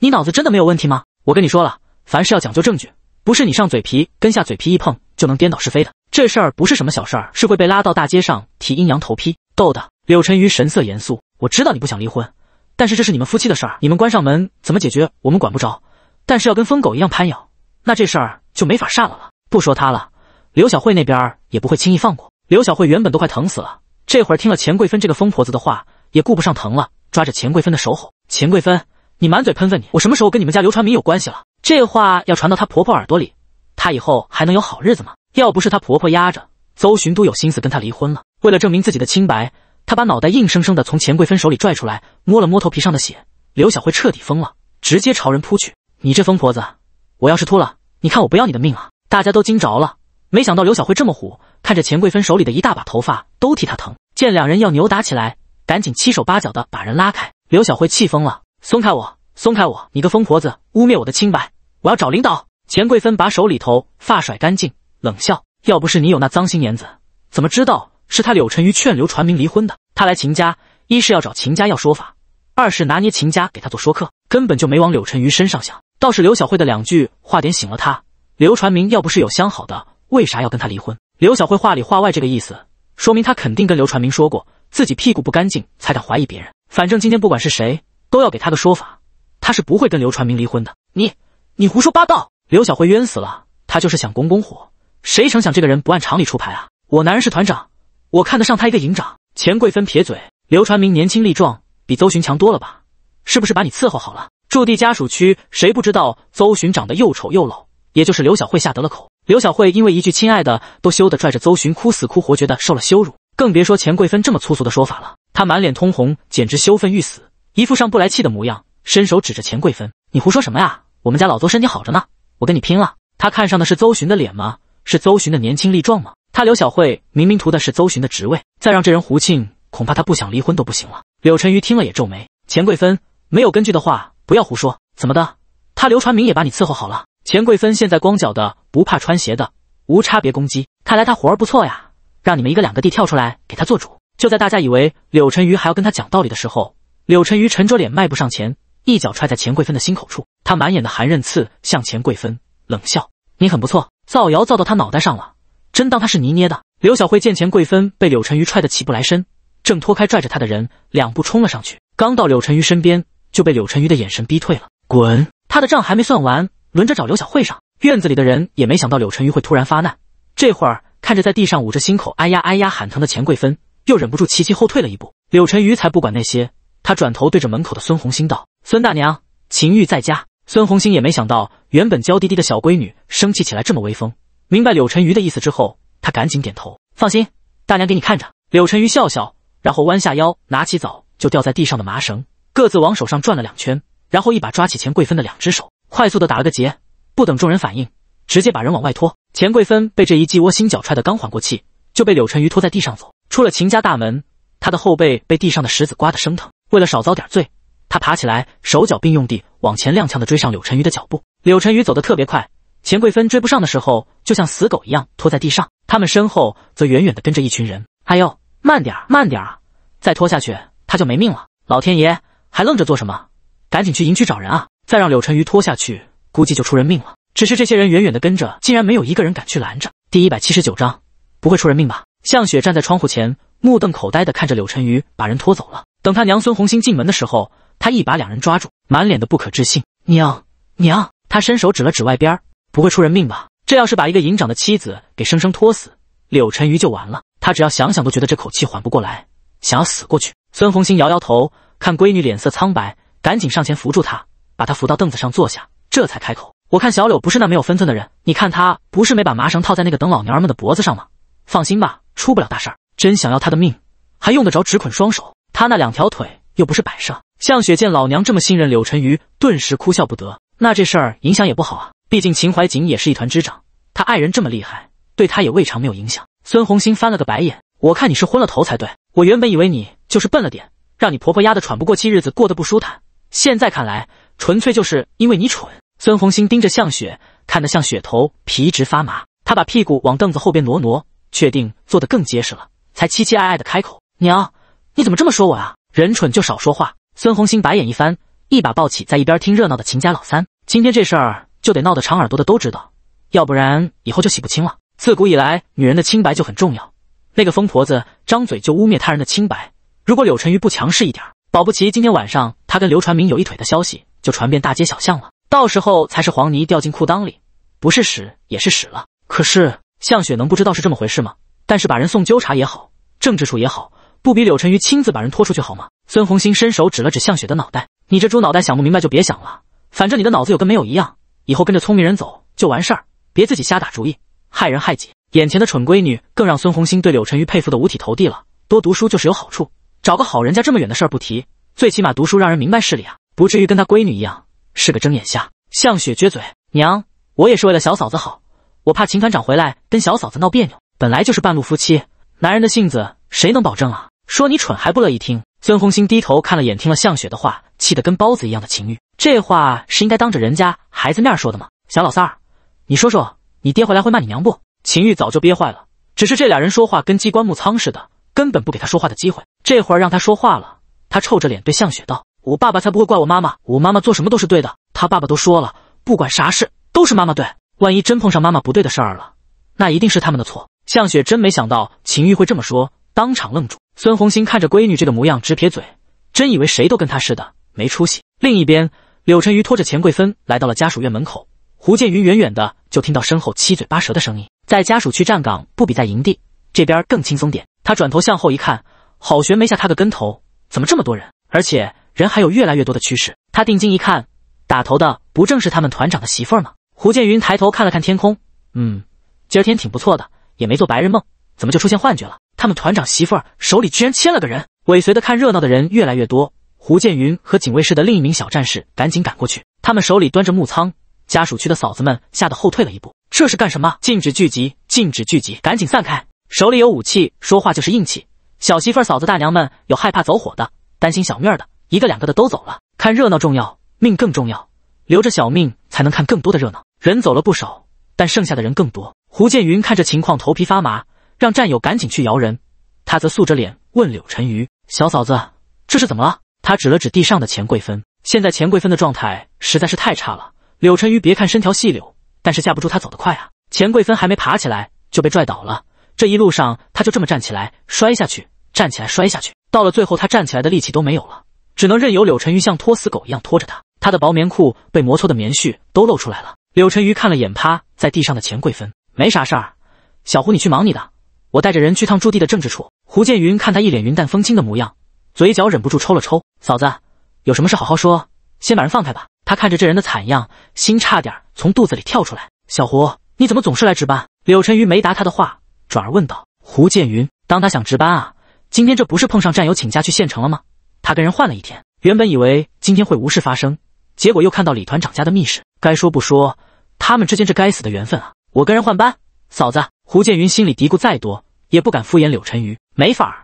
你脑子真的没有问题吗？我跟你说了，凡事要讲究证据，不是你上嘴皮跟下嘴皮一碰就能颠倒是非的。这事儿不是什么小事儿，是会被拉到大街上提阴阳头批。斗的。柳沉鱼神色严肃，我知道你不想离婚，但是这是你们夫妻的事儿，你们关上门怎么解决，我们管不着。但是要跟疯狗一样攀咬，那这事儿就没法善了了。不说他了，刘小慧那边也不会轻易放过。刘小慧原本都快疼死了，这会儿听了钱贵芬这个疯婆子的话，也顾不上疼了，抓着钱贵芬的手吼：“钱贵芬，你满嘴喷粪！你我什么时候跟你们家刘传明有关系了？这话要传到她婆婆耳朵里，她以后还能有好日子吗？”要不是她婆婆压着，邹寻都有心思跟她离婚了。为了证明自己的清白，她把脑袋硬生生的从钱贵芬手里拽出来，摸了摸头皮上的血。刘小慧彻底疯了，直接朝人扑去。你这疯婆子，我要是秃了，你看我不要你的命啊！大家都惊着了，没想到刘小慧这么虎，看着钱贵芬手里的一大把头发，都替她疼。见两人要扭打起来，赶紧七手八脚的把人拉开。刘小慧气疯了，松开我，松开我，你个疯婆子，污蔑我的清白，我要找领导。钱贵芬把手里头发甩干净。冷笑，要不是你有那脏心眼子，怎么知道是他柳沉瑜劝刘传明离婚的？他来秦家，一是要找秦家要说法，二是拿捏秦家给他做说客，根本就没往柳沉瑜身上想。倒是刘小慧的两句话点醒了他：刘传明要不是有相好的，为啥要跟他离婚？刘小慧话里话外这个意思，说明他肯定跟刘传明说过自己屁股不干净，才敢怀疑别人。反正今天不管是谁，都要给他个说法，他是不会跟刘传明离婚的。你你胡说八道！刘小慧冤死了，他就是想拱拱火。谁成想这个人不按常理出牌啊！我男人是团长，我看得上他一个营长。钱桂芬撇嘴，刘传明年轻力壮，比邹巡强多了吧？是不是把你伺候好了？驻地家属区谁不知道邹巡长得又丑又老？也就是刘小慧下得了口。刘小慧因为一句“亲爱的”都羞得拽着邹巡哭死哭活，觉得受了羞辱，更别说钱桂芬这么粗俗的说法了。他满脸通红，简直羞愤欲死，一副上不来气的模样，伸手指着钱桂芬：“你胡说什么呀？我们家老邹身体好着呢，我跟你拼了！”他看上的是邹巡的脸吗？是邹寻的年轻力壮吗？他刘小慧明明图的是邹寻的职位，再让这人胡庆，恐怕他不想离婚都不行了。柳沉瑜听了也皱眉。钱贵芬没有根据的话，不要胡说。怎么的？他刘传明也把你伺候好了？钱贵芬现在光脚的不怕穿鞋的，无差别攻击，看来他活儿不错呀。让你们一个两个地跳出来给他做主。就在大家以为柳晨瑜还要跟他讲道理的时候，柳沉瑜沉着脸迈步上前，一脚踹在钱贵芬的心口处。他满眼的寒刃刺向钱贵芬，冷笑。你很不错，造谣造到他脑袋上了，真当他是泥捏的？刘小慧见钱桂芬被柳晨瑜踹得起不来身，正脱开拽着他的人，两步冲了上去。刚到柳晨瑜身边，就被柳晨瑜的眼神逼退了。滚，他的账还没算完，轮着找刘小慧上。院子里的人也没想到柳晨瑜会突然发难，这会儿看着在地上捂着心口，哎呀哎呀喊疼的钱桂芬，又忍不住齐齐后退了一步。柳晨瑜才不管那些，他转头对着门口的孙红星道：“孙大娘，秦玉在家。”孙红星也没想到，原本娇滴滴的小闺女生气起来这么威风。明白柳晨瑜的意思之后，他赶紧点头，放心，大娘给你看着。柳晨瑜笑笑，然后弯下腰，拿起早就掉在地上的麻绳，各自往手上转了两圈，然后一把抓起钱桂芬的两只手，快速的打了个结，不等众人反应，直接把人往外拖。钱桂芬被这一记窝心脚踹的刚缓过气，就被柳晨瑜拖在地上走出了秦家大门，他的后背被地上的石子刮得生疼，为了少遭点罪。他爬起来，手脚并用地往前踉跄地追上柳晨宇的脚步。柳晨宇走得特别快，钱桂芬追不上的时候，就像死狗一样拖在地上。他们身后则远远地跟着一群人。哎呦，慢点儿，慢点儿啊！再拖下去他就没命了。老天爷，还愣着做什么？赶紧去营区找人啊！再让柳晨宇拖下去，估计就出人命了。只是这些人远远地跟着，竟然没有一个人敢去拦着。第一百七十九章，不会出人命吧？向雪站在窗户前，目瞪口呆地看着柳晨宇把人拖走了。等他娘孙红星进门的时候。他一把两人抓住，满脸的不可置信。娘娘，他伸手指了指外边儿，不会出人命吧？这要是把一个营长的妻子给生生拖死，柳晨瑜就完了。他只要想想都觉得这口气缓不过来，想要死过去。孙红星摇摇头，看闺女脸色苍白，赶紧上前扶住她，把她扶到凳子上坐下，这才开口：“我看小柳不是那没有分寸的人，你看他不是没把麻绳套在那个等老娘儿们的脖子上吗？放心吧，出不了大事儿。真想要他的命，还用得着只捆双手？他那两条腿又不是摆设。”向雪见老娘这么信任柳沉瑜，顿时哭笑不得。那这事儿影响也不好啊，毕竟秦怀瑾也是一团之长，他爱人这么厉害，对他也未尝没有影响。孙红星翻了个白眼，我看你是昏了头才对。我原本以为你就是笨了点，让你婆婆压得喘不过气，日子过得不舒坦。现在看来，纯粹就是因为你蠢。孙红星盯着向雪，看得向雪头皮直发麻。他把屁股往凳子后边挪挪，确定坐得更结实了，才期期艾艾地开口：“娘，你怎么这么说我啊？人蠢就少说话。”孙红星白眼一翻，一把抱起在一边听热闹的秦家老三。今天这事儿就得闹得长耳朵的都知道，要不然以后就洗不清了。自古以来，女人的清白就很重要。那个疯婆子张嘴就污蔑他人的清白，如果柳晨瑜不强势一点，保不齐今天晚上他跟刘传明有一腿的消息就传遍大街小巷了。到时候才是黄泥掉进裤裆里，不是屎也是屎了。可是向雪能不知道是这么回事吗？但是把人送纠察也好，政治处也好，不比柳晨瑜亲自把人拖出去好吗？孙红星伸手指了指向雪的脑袋：“你这猪脑袋想不明白就别想了，反正你的脑子有跟没有一样。以后跟着聪明人走就完事儿，别自己瞎打主意，害人害己。”眼前的蠢闺女更让孙红星对柳晨瑜佩服的五体投地了。多读书就是有好处，找个好人家这么远的事儿不提，最起码读书让人明白事理啊，不至于跟她闺女一样是个睁眼瞎。向雪撅嘴：“娘，我也是为了小嫂子好，我怕秦团长回来跟小嫂子闹别扭。本来就是半路夫妻，男人的性子谁能保证啊？说你蠢还不乐意听。”孙红星低头看了眼听了向雪的话，气得跟包子一样的秦玉。这话是应该当着人家孩子面说的吗？小老三儿，你说说，你爹回来会骂你娘不？秦玉早就憋坏了，只是这俩人说话跟机关木仓似的，根本不给他说话的机会。这会让他说话了，他臭着脸对向雪道：“我爸爸才不会怪我妈妈，我妈妈做什么都是对的。他爸爸都说了，不管啥事都是妈妈对。万一真碰上妈妈不对的事儿了，那一定是他们的错。”向雪真没想到秦玉会这么说，当场愣住。孙红星看着闺女这个模样，直撇嘴，真以为谁都跟他似的没出息。另一边，柳晨瑜拖着钱桂芬来到了家属院门口。胡建云远远的就听到身后七嘴八舌的声音。在家属区站岗不比在营地这边更轻松点？他转头向后一看，好悬没下他个跟头，怎么这么多人？而且人还有越来越多的趋势。他定睛一看，打头的不正是他们团长的媳妇吗？胡建云抬头看了看天空，嗯，今儿天挺不错的，也没做白日梦，怎么就出现幻觉了？他们团长媳妇儿手里居然牵了个人，尾随的看热闹的人越来越多。胡建云和警卫室的另一名小战士赶紧赶过去，他们手里端着木仓。家属区的嫂子们吓得后退了一步，这是干什么？禁止聚集，禁止聚集，赶紧散开！手里有武器，说话就是硬气。小媳妇、嫂子、大娘们有害怕走火的，担心小命儿的，一个两个的都走了。看热闹重要，命更重要，留着小命才能看更多的热闹。人走了不少，但剩下的人更多。胡建云看着情况，头皮发麻。让战友赶紧去摇人，他则素着脸问柳晨鱼：“小嫂子，这是怎么了？”他指了指地上的钱桂芬。现在钱桂芬的状态实在是太差了。柳晨鱼别看身条细柳，但是架不住他走得快啊。钱桂芬还没爬起来就被拽倒了。这一路上，他就这么站起来摔下去，站起来摔下去，到了最后，他站起来的力气都没有了，只能任由柳晨鱼像拖死狗一样拖着他。他的薄棉裤被磨搓的棉絮都露出来了。柳晨鱼看了眼趴在地上的钱桂芬，没啥事儿，小胡你去忙你的。我带着人去趟驻地的政治处。胡建云看他一脸云淡风轻的模样，嘴角忍不住抽了抽。嫂子，有什么事好好说，先把人放开吧。他看着这人的惨样，心差点从肚子里跳出来。小胡，你怎么总是来值班？柳晨瑜没答他的话，转而问道：“胡建云，当他想值班啊？今天这不是碰上战友请假去县城了吗？他跟人换了一天。原本以为今天会无事发生，结果又看到李团长家的密室。该说不说，他们之间这该死的缘分啊！我跟人换班，嫂子。”胡建云心里嘀咕再多，也不敢敷衍柳晨瑜。没法儿，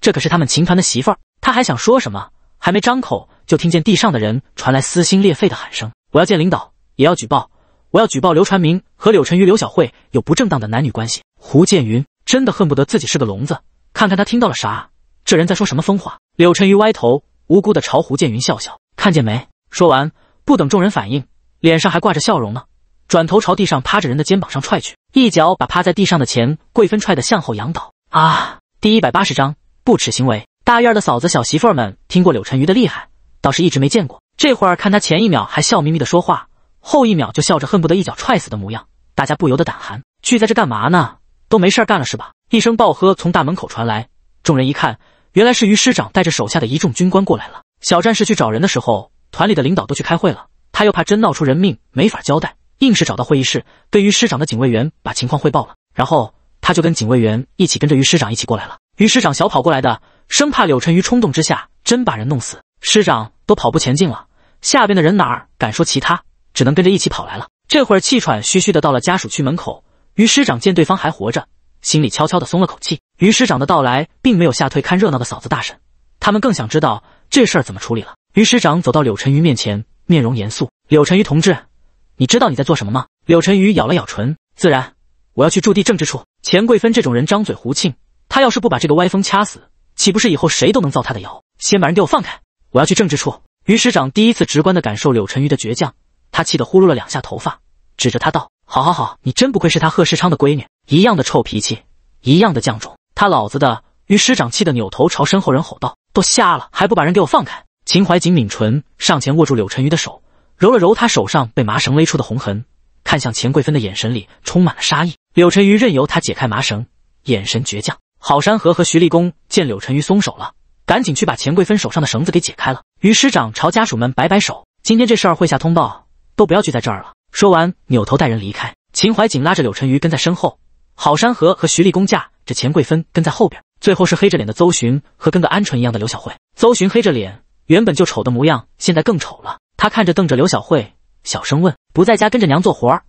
这可是他们秦团的媳妇儿。他还想说什么，还没张口，就听见地上的人传来撕心裂肺的喊声：“我要见领导，也要举报！我要举报刘传明和柳晨瑜、刘小慧有不正当的男女关系！”胡建云真的恨不得自己是个聋子，看看他听到了啥，这人在说什么疯话。柳晨瑜歪头，无辜的朝胡建云笑笑：“看见没？”说完，不等众人反应，脸上还挂着笑容呢。转头朝地上趴着人的肩膀上踹去，一脚把趴在地上的钱贵芬踹得向后仰倒。啊！第一百八十章不耻行为。大院的嫂子、小媳妇们听过柳沉鱼的厉害，倒是一直没见过。这会儿看他前一秒还笑眯眯的说话，后一秒就笑着恨不得一脚踹死的模样，大家不由得胆寒。聚在这干嘛呢？都没事儿干了是吧？一声暴喝从大门口传来，众人一看，原来是于师长带着手下的一众军官过来了。小战士去找人的时候，团里的领导都去开会了，他又怕真闹出人命，没法交代。硬是找到会议室，跟于师长的警卫员把情况汇报了，然后他就跟警卫员一起跟着于师长一起过来了。于师长小跑过来的，生怕柳晨瑜冲动之下真把人弄死。师长都跑步前进了，下边的人哪儿敢说其他，只能跟着一起跑来了。这会儿气喘吁吁的到了家属区门口，于师长见对方还活着，心里悄悄的松了口气。于师长的到来并没有吓退看热闹的嫂子大婶，他们更想知道这事儿怎么处理了。于师长走到柳晨瑜面前，面容严肃：“柳晨瑜同志。”你知道你在做什么吗？柳沉鱼咬了咬唇，自然，我要去驻地政治处。钱贵芬这种人张嘴胡庆，他要是不把这个歪风掐死，岂不是以后谁都能造他的谣？先把人给我放开，我要去政治处。于师长第一次直观的感受柳沉鱼的倔强，他气得呼噜了两下头发，指着她道：“好好好，你真不愧是他贺世昌的闺女，一样的臭脾气，一样的犟种。”他老子的！于师长气得扭头朝身后人吼道：“都瞎了，还不把人给我放开！”秦怀瑾抿唇上前握住柳沉鱼的手。揉了揉他手上被麻绳勒出的红痕，看向钱桂芬的眼神里充满了杀意。柳沉鱼任由他解开麻绳，眼神倔强。郝山河和徐立功见柳沉鱼松手了，赶紧去把钱桂芬手上的绳子给解开了。于师长朝家属们摆摆手：“今天这事儿会下通报，都不要聚在这儿了。”说完，扭头带人离开。秦怀瑾拉着柳沉鱼跟在身后，郝山河和徐立功架着钱桂芬跟在后边。最后是黑着脸的邹寻和跟个鹌鹑一样的刘小慧。邹寻黑着脸，原本就丑的模样，现在更丑了。他看着瞪着刘小慧，小声问：“不在家跟着娘做活儿，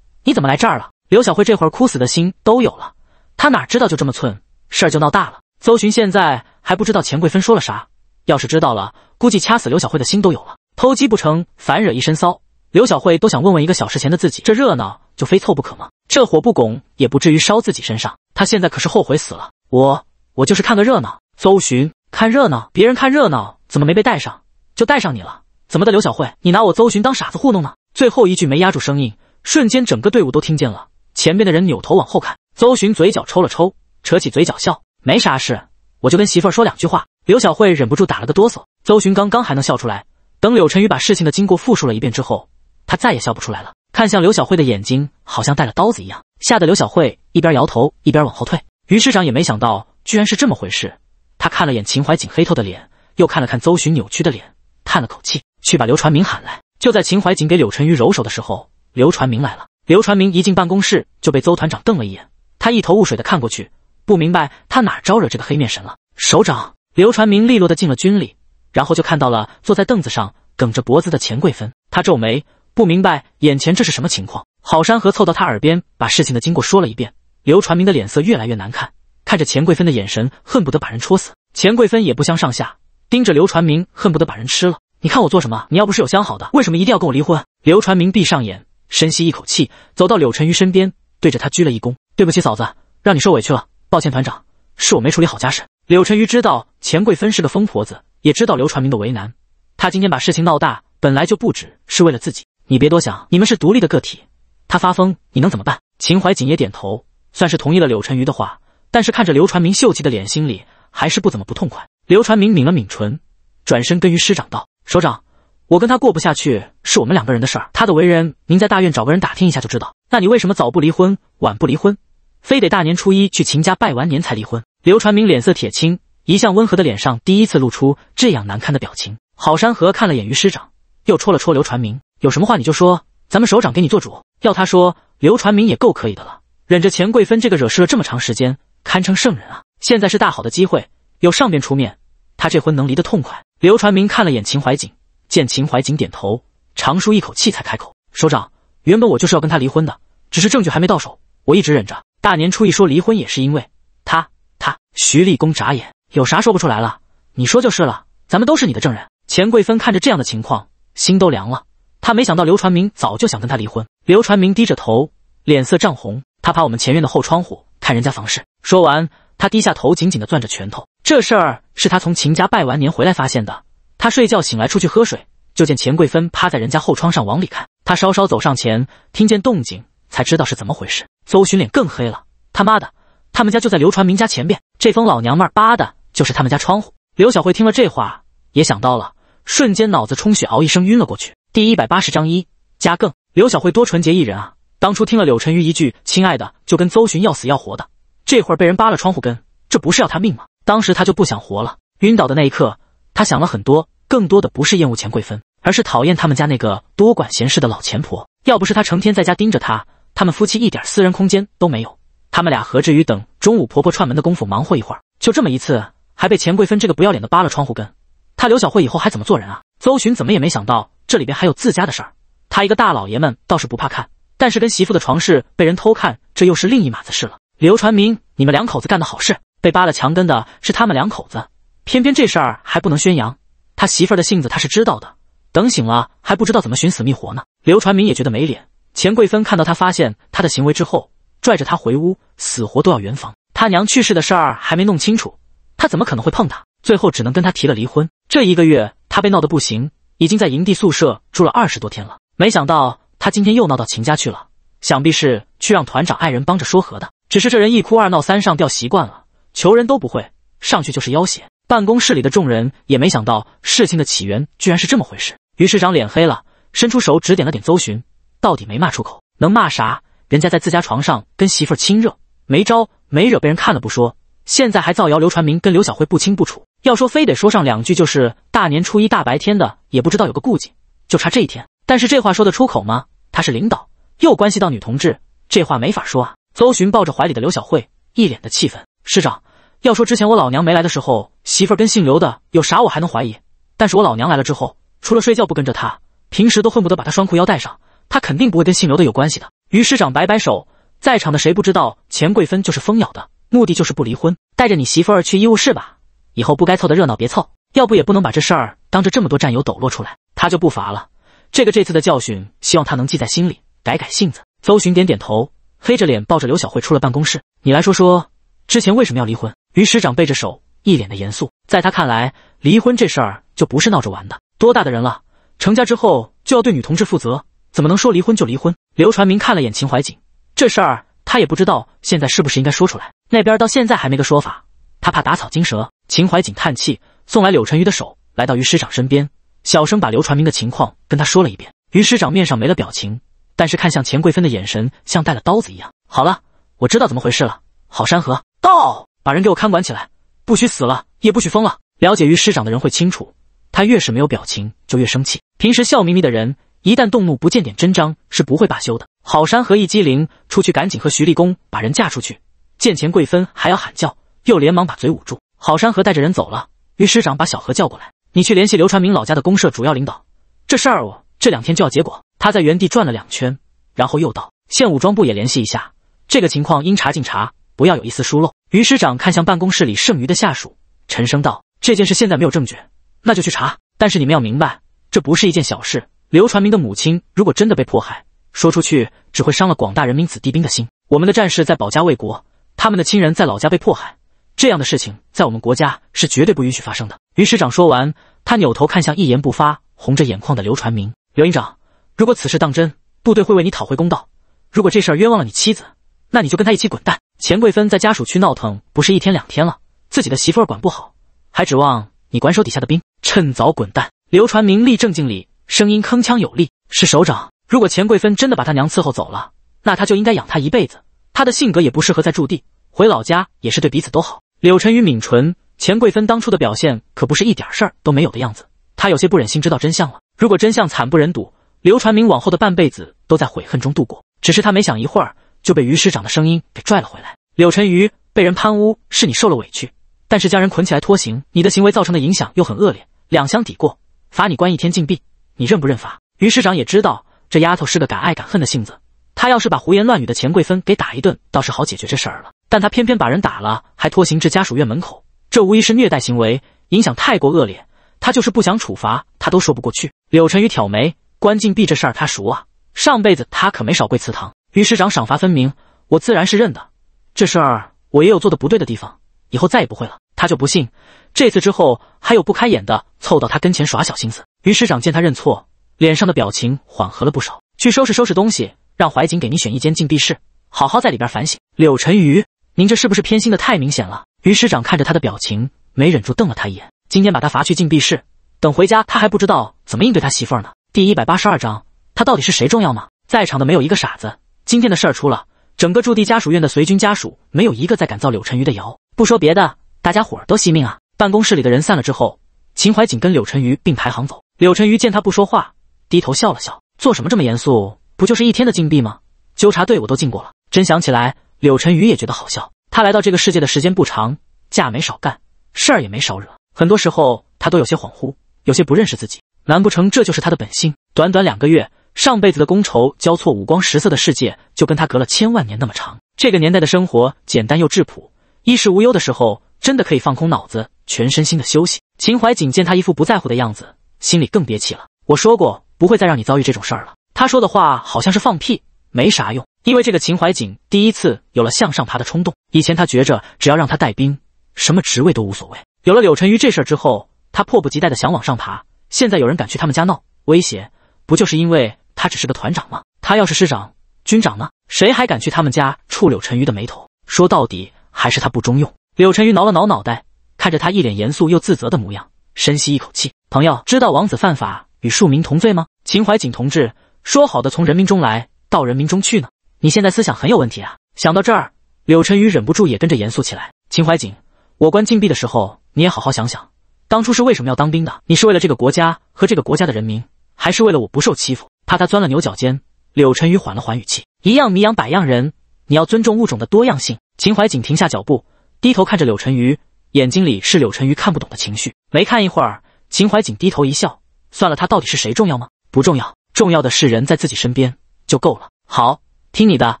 你怎么来这儿了？”刘小慧这会儿哭死的心都有了，她哪知道就这么寸事儿就闹大了。邹寻现在还不知道钱贵芬说了啥，要是知道了，估计掐死刘小慧的心都有了。偷鸡不成反惹一身骚，刘小慧都想问问一个小时前的自己，这热闹就非凑不可吗？这火不拱也不至于烧自己身上，她现在可是后悔死了。我我就是看个热闹，邹寻看热闹，别人看热闹怎么没被带上，就带上你了。怎么的，刘小慧，你拿我邹寻当傻子糊弄呢？最后一句没压住声音，瞬间整个队伍都听见了。前边的人扭头往后看，邹寻嘴角抽了抽，扯起嘴角笑，没啥事，我就跟媳妇儿说两句话。刘小慧忍不住打了个哆嗦。邹寻刚刚还能笑出来，等柳晨宇把事情的经过复述了一遍之后，他再也笑不出来了。看向刘小慧的眼睛好像带了刀子一样，吓得刘小慧一边摇头一边往后退。于师长也没想到居然是这么回事，他看了眼秦怀瑾黑透的脸，又看了看邹寻扭曲的脸，叹了口气。去把刘传明喊来。就在秦怀瑾给柳沉鱼揉手的时候，刘传明来了。刘传明一进办公室就被邹团长瞪了一眼，他一头雾水的看过去，不明白他哪招惹这个黑面神了。首长，刘传明利落的进了军里，然后就看到了坐在凳子上梗着脖子的钱桂芬。他皱眉，不明白眼前这是什么情况。郝山河凑到他耳边把事情的经过说了一遍。刘传明的脸色越来越难看，看着钱桂芬的眼神恨不得把人戳死。钱桂芬也不相上下，盯着刘传明恨不得把人吃了。你看我做什么？你要不是有相好的，为什么一定要跟我离婚？刘传明闭上眼，深吸一口气，走到柳沉瑜身边，对着他鞠了一躬：“对不起，嫂子，让你受委屈了。抱歉，团长，是我没处理好家事。”柳沉瑜知道钱贵芬是个疯婆子，也知道刘传明的为难。他今天把事情闹大，本来就不只是为了自己。你别多想，你们是独立的个体。她发疯，你能怎么办？秦怀瑾也点头，算是同意了柳沉瑜的话。但是看着刘传明秀气的脸，心里还是不怎么不痛快。刘传明抿了抿唇，转身跟于师长道。首长，我跟他过不下去，是我们两个人的事儿。他的为人，您在大院找个人打听一下就知道。那你为什么早不离婚，晚不离婚，非得大年初一去秦家拜完年才离婚？刘传明脸色铁青，一向温和的脸上第一次露出这样难看的表情。郝山河看了眼于师长，又戳了戳刘传明：“有什么话你就说，咱们首长给你做主。要他说，刘传明也够可以的了，忍着钱桂芬这个惹事了这么长时间，堪称圣人啊！现在是大好的机会，有上边出面，他这婚能离得痛快。”刘传明看了眼秦怀瑾，见秦怀瑾点头，长舒一口气，才开口：“首长，原本我就是要跟他离婚的，只是证据还没到手，我一直忍着。大年初一说离婚也是因为……他他。”徐立功眨眼，有啥说不出来了？你说就是了，咱们都是你的证人。钱桂芬看着这样的情况，心都凉了。他没想到刘传明早就想跟他离婚。刘传明低着头，脸色涨红，他爬我们前院的后窗户看人家房事。说完。他低下头，紧紧地攥着拳头。这事儿是他从秦家拜完年回来发现的。他睡觉醒来，出去喝水，就见钱桂芬趴在人家后窗上往里看。他稍稍走上前，听见动静，才知道是怎么回事。邹寻脸更黑了。他妈的，他们家就在刘传明家前边，这封老娘们儿扒的就是他们家窗户。刘小慧听了这话，也想到了，瞬间脑子充血，嗷一声晕了过去。第一百八十章一加更。刘小慧多纯洁一人啊！当初听了柳晨瑜一句“亲爱的”，就跟邹寻要死要活的。这会儿被人扒了窗户根，这不是要他命吗？当时他就不想活了。晕倒的那一刻，他想了很多，更多的不是厌恶钱桂芬，而是讨厌他们家那个多管闲事的老钱婆。要不是他成天在家盯着他，他们夫妻一点私人空间都没有。他们俩何至于等中午婆婆串门的功夫忙活一会儿？就这么一次，还被钱桂芬这个不要脸的扒了窗户根。他刘小慧以后还怎么做人啊？邹寻怎么也没想到这里边还有自家的事儿。他一个大老爷们倒是不怕看，但是跟媳妇的床事被人偷看，这又是另一码子事了。刘传明，你们两口子干的好事，被扒了墙根的是他们两口子，偏偏这事儿还不能宣扬。他媳妇儿的性子他是知道的，等醒了还不知道怎么寻死觅活呢。刘传明也觉得没脸。钱桂芬看到他发现他的行为之后，拽着他回屋，死活都要圆房。他娘去世的事儿还没弄清楚，他怎么可能会碰他？最后只能跟他提了离婚。这一个月他被闹得不行，已经在营地宿舍住了二十多天了。没想到他今天又闹到秦家去了，想必是去让团长爱人帮着说和的。只是这人一哭二闹三上吊习惯了，求人都不会，上去就是要挟。办公室里的众人也没想到事情的起源居然是这么回事。于市长脸黑了，伸出手指点了点邹寻，到底没骂出口，能骂啥？人家在自家床上跟媳妇亲热，没招没惹，被人看了不说，现在还造谣刘传明跟刘小慧不清不楚。要说非得说上两句，就是大年初一大白天的，也不知道有个顾忌，就差这一天。但是这话说得出口吗？他是领导，又关系到女同志，这话没法说啊。邹寻抱着怀里的刘小慧，一脸的气愤。师长，要说之前我老娘没来的时候，媳妇儿跟姓刘的有啥我还能怀疑，但是我老娘来了之后，除了睡觉不跟着他，平时都恨不得把他拴裤腰带上，他肯定不会跟姓刘的有关系的。于师长摆摆手，在场的谁不知道钱贵芬就是疯咬的目的就是不离婚，带着你媳妇儿去医务室吧，以后不该凑的热闹别凑，要不也不能把这事儿当着这么多战友抖落出来，他就不罚了。这个这次的教训，希望他能记在心里，改改性子。邹寻点点头。黑着脸抱着刘小慧出了办公室。你来说说，之前为什么要离婚？于师长背着手，一脸的严肃。在他看来，离婚这事儿就不是闹着玩的。多大的人了，成家之后就要对女同志负责，怎么能说离婚就离婚？刘传明看了眼秦怀瑾，这事儿他也不知道，现在是不是应该说出来？那边到现在还没个说法，他怕打草惊蛇。秦怀瑾叹气，送来柳晨瑜的手，来到于师长身边，小声把刘传明的情况跟他说了一遍。于师长面上没了表情。但是看向钱贵芬的眼神像带了刀子一样。好了，我知道怎么回事了。郝山河到，把人给我看管起来，不许死了，也不许疯了。了解于师长的人会清楚，他越是没有表情就越生气。平时笑眯眯的人，一旦动怒，不见点真章是不会罢休的。郝山河一激灵，出去赶紧和徐立功把人架出去。见钱贵芬还要喊叫，又连忙把嘴捂住。郝山河带着人走了。于师长把小何叫过来，你去联系刘传明老家的公社主要领导，这事儿我这两天就要结果。他在原地转了两圈，然后又道：“县武装部也联系一下，这个情况应查尽查，不要有一丝疏漏。”于师长看向办公室里剩余的下属，沉声道：“这件事现在没有证据，那就去查。但是你们要明白，这不是一件小事。刘传明的母亲如果真的被迫害，说出去只会伤了广大人民子弟兵的心。我们的战士在保家卫国，他们的亲人在老家被迫害，这样的事情在我们国家是绝对不允许发生的。”于师长说完，他扭头看向一言不发、红着眼眶的刘传明，刘营长。如果此事当真，部队会为你讨回公道；如果这事儿冤枉了你妻子，那你就跟她一起滚蛋。钱贵芬在家属区闹腾不是一天两天了，自己的媳妇管不好，还指望你管手底下的兵，趁早滚蛋。刘传明立正敬礼，声音铿锵有力：“是首长。如果钱贵芬真的把他娘伺候走了，那他就应该养她一辈子。他的性格也不适合在驻地，回老家也是对彼此都好。”柳晨宇抿唇，钱贵芬当初的表现可不是一点事儿都没有的样子，他有些不忍心知道真相了。如果真相惨不忍睹。刘传明往后的半辈子都在悔恨中度过，只是他没想一会儿就被于师长的声音给拽了回来。柳晨瑜被人贪污，是你受了委屈；但是将人捆起来拖行，你的行为造成的影响又很恶劣，两相抵过，罚你关一天禁闭。你认不认罚？于师长也知道这丫头是个敢爱敢恨的性子，他要是把胡言乱语的钱桂芬给打一顿，倒是好解决这事儿了。但他偏偏把人打了，还拖行至家属院门口，这无疑是虐待行为，影响太过恶劣。他就是不想处罚，他都说不过去。柳晨瑜挑眉。关禁闭这事儿他熟啊，上辈子他可没少跪祠堂。于师长赏罚分明，我自然是认的。这事儿我也有做的不对的地方，以后再也不会了。他就不信这次之后还有不开眼的凑到他跟前耍小心思。于师长见他认错，脸上的表情缓和了不少。去收拾收拾东西，让怀瑾给你选一间禁闭室，好好在里边反省。柳晨瑜，您这是不是偏心的太明显了？于师长看着他的表情，没忍住瞪了他一眼。今天把他罚去禁闭室，等回家他还不知道怎么应对他媳妇儿呢。第一百八十二章，他到底是谁重要吗？在场的没有一个傻子。今天的事儿出了，整个驻地家属院的随军家属没有一个在敢造柳沉鱼的谣。不说别的，大家伙儿都惜命啊。办公室里的人散了之后，秦怀瑾跟柳沉鱼并排行走。柳沉鱼见他不说话，低头笑了笑：“做什么这么严肃？不就是一天的禁闭吗？纠察队，我都进过了。”真想起来，柳沉鱼也觉得好笑。他来到这个世界的时间不长，架没少干，事儿也没少惹。很多时候，他都有些恍惚，有些不认识自己。难不成这就是他的本性？短短两个月，上辈子的觥筹交错、五光十色的世界，就跟他隔了千万年那么长。这个年代的生活简单又质朴，衣食无忧的时候，真的可以放空脑子，全身心的休息。秦怀瑾见他一副不在乎的样子，心里更憋气了。我说过不会再让你遭遇这种事儿了。他说的话好像是放屁，没啥用。因为这个，秦怀瑾第一次有了向上爬的冲动。以前他觉着只要让他带兵，什么职位都无所谓。有了柳沉瑜这事儿之后，他迫不及待的想往上爬。现在有人敢去他们家闹威胁，不就是因为他只是个团长吗？他要是师长、军长呢，谁还敢去他们家触柳沉鱼的眉头？说到底还是他不中用。柳沉鱼挠了挠脑袋，看着他一脸严肃又自责的模样，深吸一口气：“朋友，知道王子犯法与庶民同罪吗？”秦怀瑾同志说好的从人民中来到人民中去呢？你现在思想很有问题啊！想到这儿，柳沉鱼忍不住也跟着严肃起来：“秦怀瑾，我关禁闭的时候，你也好好想想。”当初是为什么要当兵的？你是为了这个国家和这个国家的人民，还是为了我不受欺负？怕他钻了牛角尖。柳晨瑜缓了缓语气，一样米养百样人，你要尊重物种的多样性。秦怀瑾停下脚步，低头看着柳晨瑜，眼睛里是柳晨瑜看不懂的情绪。没看一会儿，秦怀瑾低头一笑，算了，他到底是谁重要吗？不重要，重要的是人在自己身边就够了。好，听你的，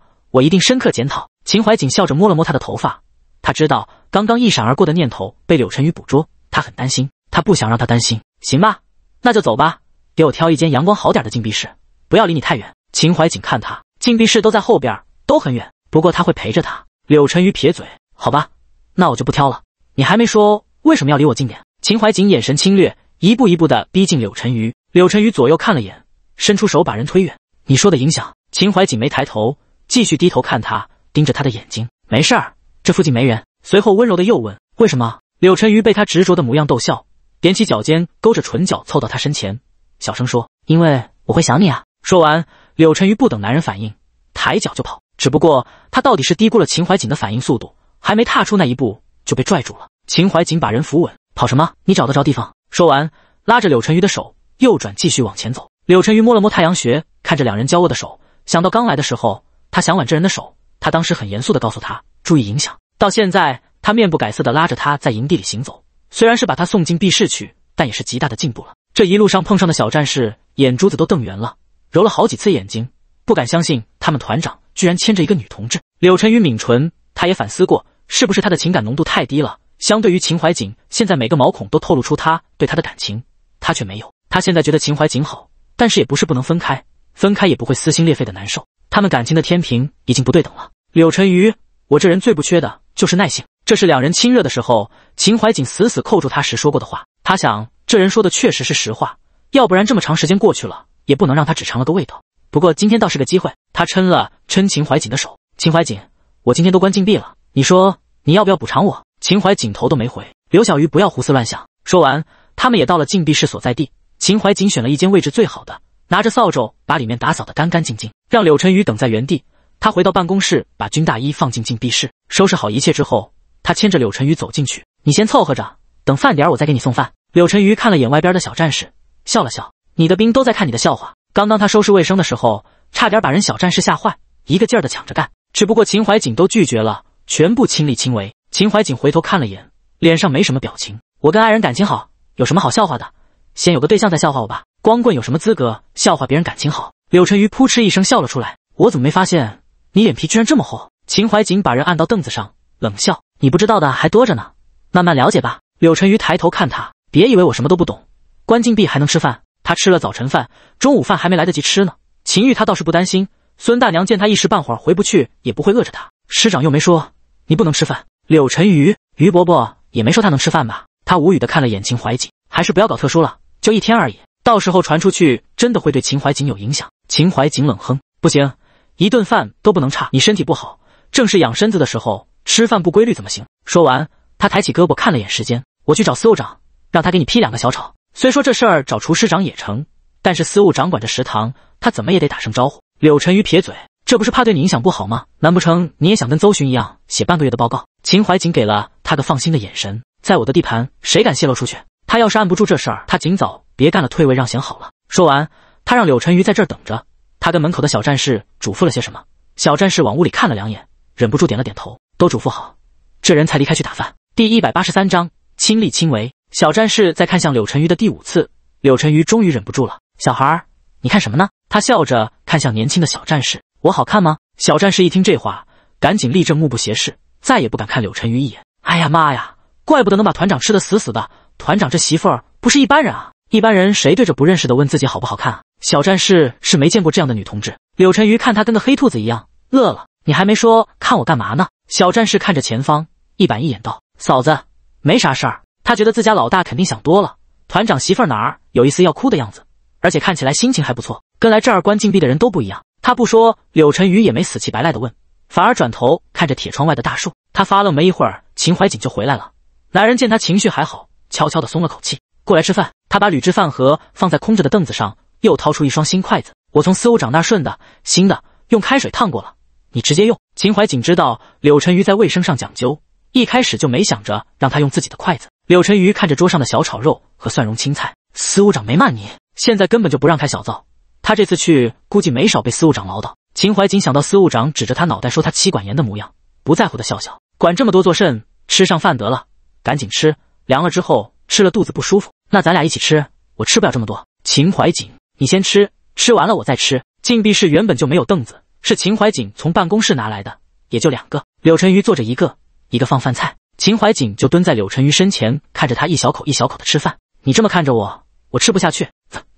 我一定深刻检讨。秦怀瑾笑着摸了摸他的头发，他知道刚刚一闪而过的念头被柳晨瑜捕捉。他很担心，他不想让他担心。行吧，那就走吧。给我挑一间阳光好点的禁闭室，不要离你太远。秦怀瑾看他禁闭室都在后边，都很远。不过他会陪着他。柳沉宇撇嘴，好吧，那我就不挑了。你还没说为什么要离我近点。秦怀瑾眼神侵略，一步一步的逼近柳沉鱼。柳沉鱼左右看了眼，伸出手把人推远。你说的影响？秦怀瑾没抬头，继续低头看他，盯着他的眼睛。没事儿，这附近没人。随后温柔的又问，为什么？柳沉鱼被他执着的模样逗笑，踮起脚尖，勾着唇角凑到他身前，小声说：“因为我会想你啊。”说完，柳沉鱼不等男人反应，抬脚就跑。只不过他到底是低估了秦怀瑾的反应速度，还没踏出那一步就被拽住了。秦怀瑾把人扶稳：“跑什么？你找得着地方？”说完，拉着柳沉鱼的手右转，继续往前走。柳沉鱼摸了摸太阳穴，看着两人交握的手，想到刚来的时候，他想挽这人的手，他当时很严肃的告诉他注意影响，到现在。他面不改色地拉着他在营地里行走，虽然是把他送进避世去，但也是极大的进步了。这一路上碰上的小战士眼珠子都瞪圆了，揉了好几次眼睛，不敢相信他们团长居然牵着一个女同志。柳晨瑜抿唇，他也反思过，是不是他的情感浓度太低了？相对于秦怀瑾，现在每个毛孔都透露出他对她的感情，他却没有。他现在觉得秦怀瑾好，但是也不是不能分开，分开也不会撕心裂肺的难受。他们感情的天平已经不对等了。柳晨瑜，我这人最不缺的就是耐性。这是两人亲热的时候，秦怀瑾死死扣住他时说过的话。他想，这人说的确实是实话，要不然这么长时间过去了，也不能让他只尝了个味道。不过今天倒是个机会，他抻了抻秦怀瑾的手。秦怀瑾，我今天都关禁闭了，你说你要不要补偿我？秦怀瑾头都没回。刘小鱼，不要胡思乱想。说完，他们也到了禁闭室所在地。秦怀瑾选了一间位置最好的，拿着扫帚把里面打扫的干干净净，让柳晨宇等在原地。他回到办公室，把军大衣放进禁闭室，收拾好一切之后。他牵着柳晨瑜走进去，你先凑合着，等饭点儿我再给你送饭。柳晨瑜看了眼外边的小战士，笑了笑：“你的兵都在看你的笑话。刚刚他收拾卫生的时候，差点把人小战士吓坏，一个劲儿的抢着干。只不过秦怀瑾都拒绝了，全部亲力亲为。”秦怀瑾回头看了眼，脸上没什么表情：“我跟爱人感情好，有什么好笑话的？先有个对象再笑话我吧，光棍有什么资格笑话别人感情好？”柳晨瑜扑哧一声笑了出来：“我怎么没发现你脸皮居然这么厚？”秦怀瑾把人按到凳子上，冷笑。你不知道的还多着呢，慢慢了解吧。柳沉鱼抬头看他，别以为我什么都不懂。关禁闭还能吃饭？他吃了早晨饭，中午饭还没来得及吃呢。秦玉他倒是不担心。孙大娘见他一时半会儿回不去，也不会饿着他。师长又没说你不能吃饭。柳沉鱼，于伯伯也没说他能吃饭吧？他无语的看了眼秦怀瑾，还是不要搞特殊了，就一天而已，到时候传出去真的会对秦怀瑾有影响。秦怀瑾冷哼，不行，一顿饭都不能差，你身体不好，正是养身子的时候。吃饭不规律怎么行？说完，他抬起胳膊看了眼时间，我去找司务长，让他给你批两个小炒。虽说这事儿找厨师长也成，但是司务长管着食堂，他怎么也得打声招呼。柳晨宇撇嘴，这不是怕对你影响不好吗？难不成你也想跟邹巡一样写半个月的报告？秦怀瑾给了他个放心的眼神，在我的地盘，谁敢泄露出去？他要是按不住这事儿，他尽早别干了，退位让贤好了。说完，他让柳晨宇在这儿等着，他跟门口的小战士嘱咐了些什么。小战士往屋里看了两眼，忍不住点了点头。都嘱咐好，这人才离开去打饭。第一百八十三章亲力亲为。小战士在看向柳沉鱼的第五次，柳沉鱼终于忍不住了：“小孩儿，你看什么呢？”他笑着看向年轻的小战士：“我好看吗？”小战士一听这话，赶紧立正，目不斜视，再也不敢看柳沉鱼一眼。哎呀妈呀，怪不得能把团长吃得死死的，团长这媳妇儿不是一般人啊！一般人谁对着不认识的问自己好不好看啊？小战士是没见过这样的女同志。柳沉鱼看他跟个黑兔子一样，乐了。你还没说看我干嘛呢？小战士看着前方，一板一眼道：“嫂子，没啥事儿。”他觉得自家老大肯定想多了。团长媳妇儿哪儿有一丝要哭的样子，而且看起来心情还不错，跟来这儿关禁闭的人都不一样。他不说，柳晨宇也没死气白赖的问，反而转头看着铁窗外的大树。他发愣没一会儿，秦怀瑾就回来了。男人见他情绪还好，悄悄的松了口气，过来吃饭。他把铝制饭盒放在空着的凳子上，又掏出一双新筷子。我从司务长那顺的，新的，用开水烫过了。你直接用。秦怀瑾知道柳晨鱼在卫生上讲究，一开始就没想着让他用自己的筷子。柳晨鱼看着桌上的小炒肉和蒜蓉青菜，司务长没骂你，现在根本就不让开小灶。他这次去估计没少被司务长唠叨。秦怀瑾想到司务长指着他脑袋说他妻管严的模样，不在乎的笑笑，管这么多做甚？吃上饭得了，赶紧吃，凉了之后吃了肚子不舒服。那咱俩一起吃，我吃不了这么多。秦怀瑾，你先吃，吃完了我再吃。禁闭室原本就没有凳子。是秦怀瑾从办公室拿来的，也就两个。柳沉鱼坐着一个一个放饭菜，秦怀瑾就蹲在柳沉鱼身前，看着他一小口一小口的吃饭。你这么看着我，我吃不下去。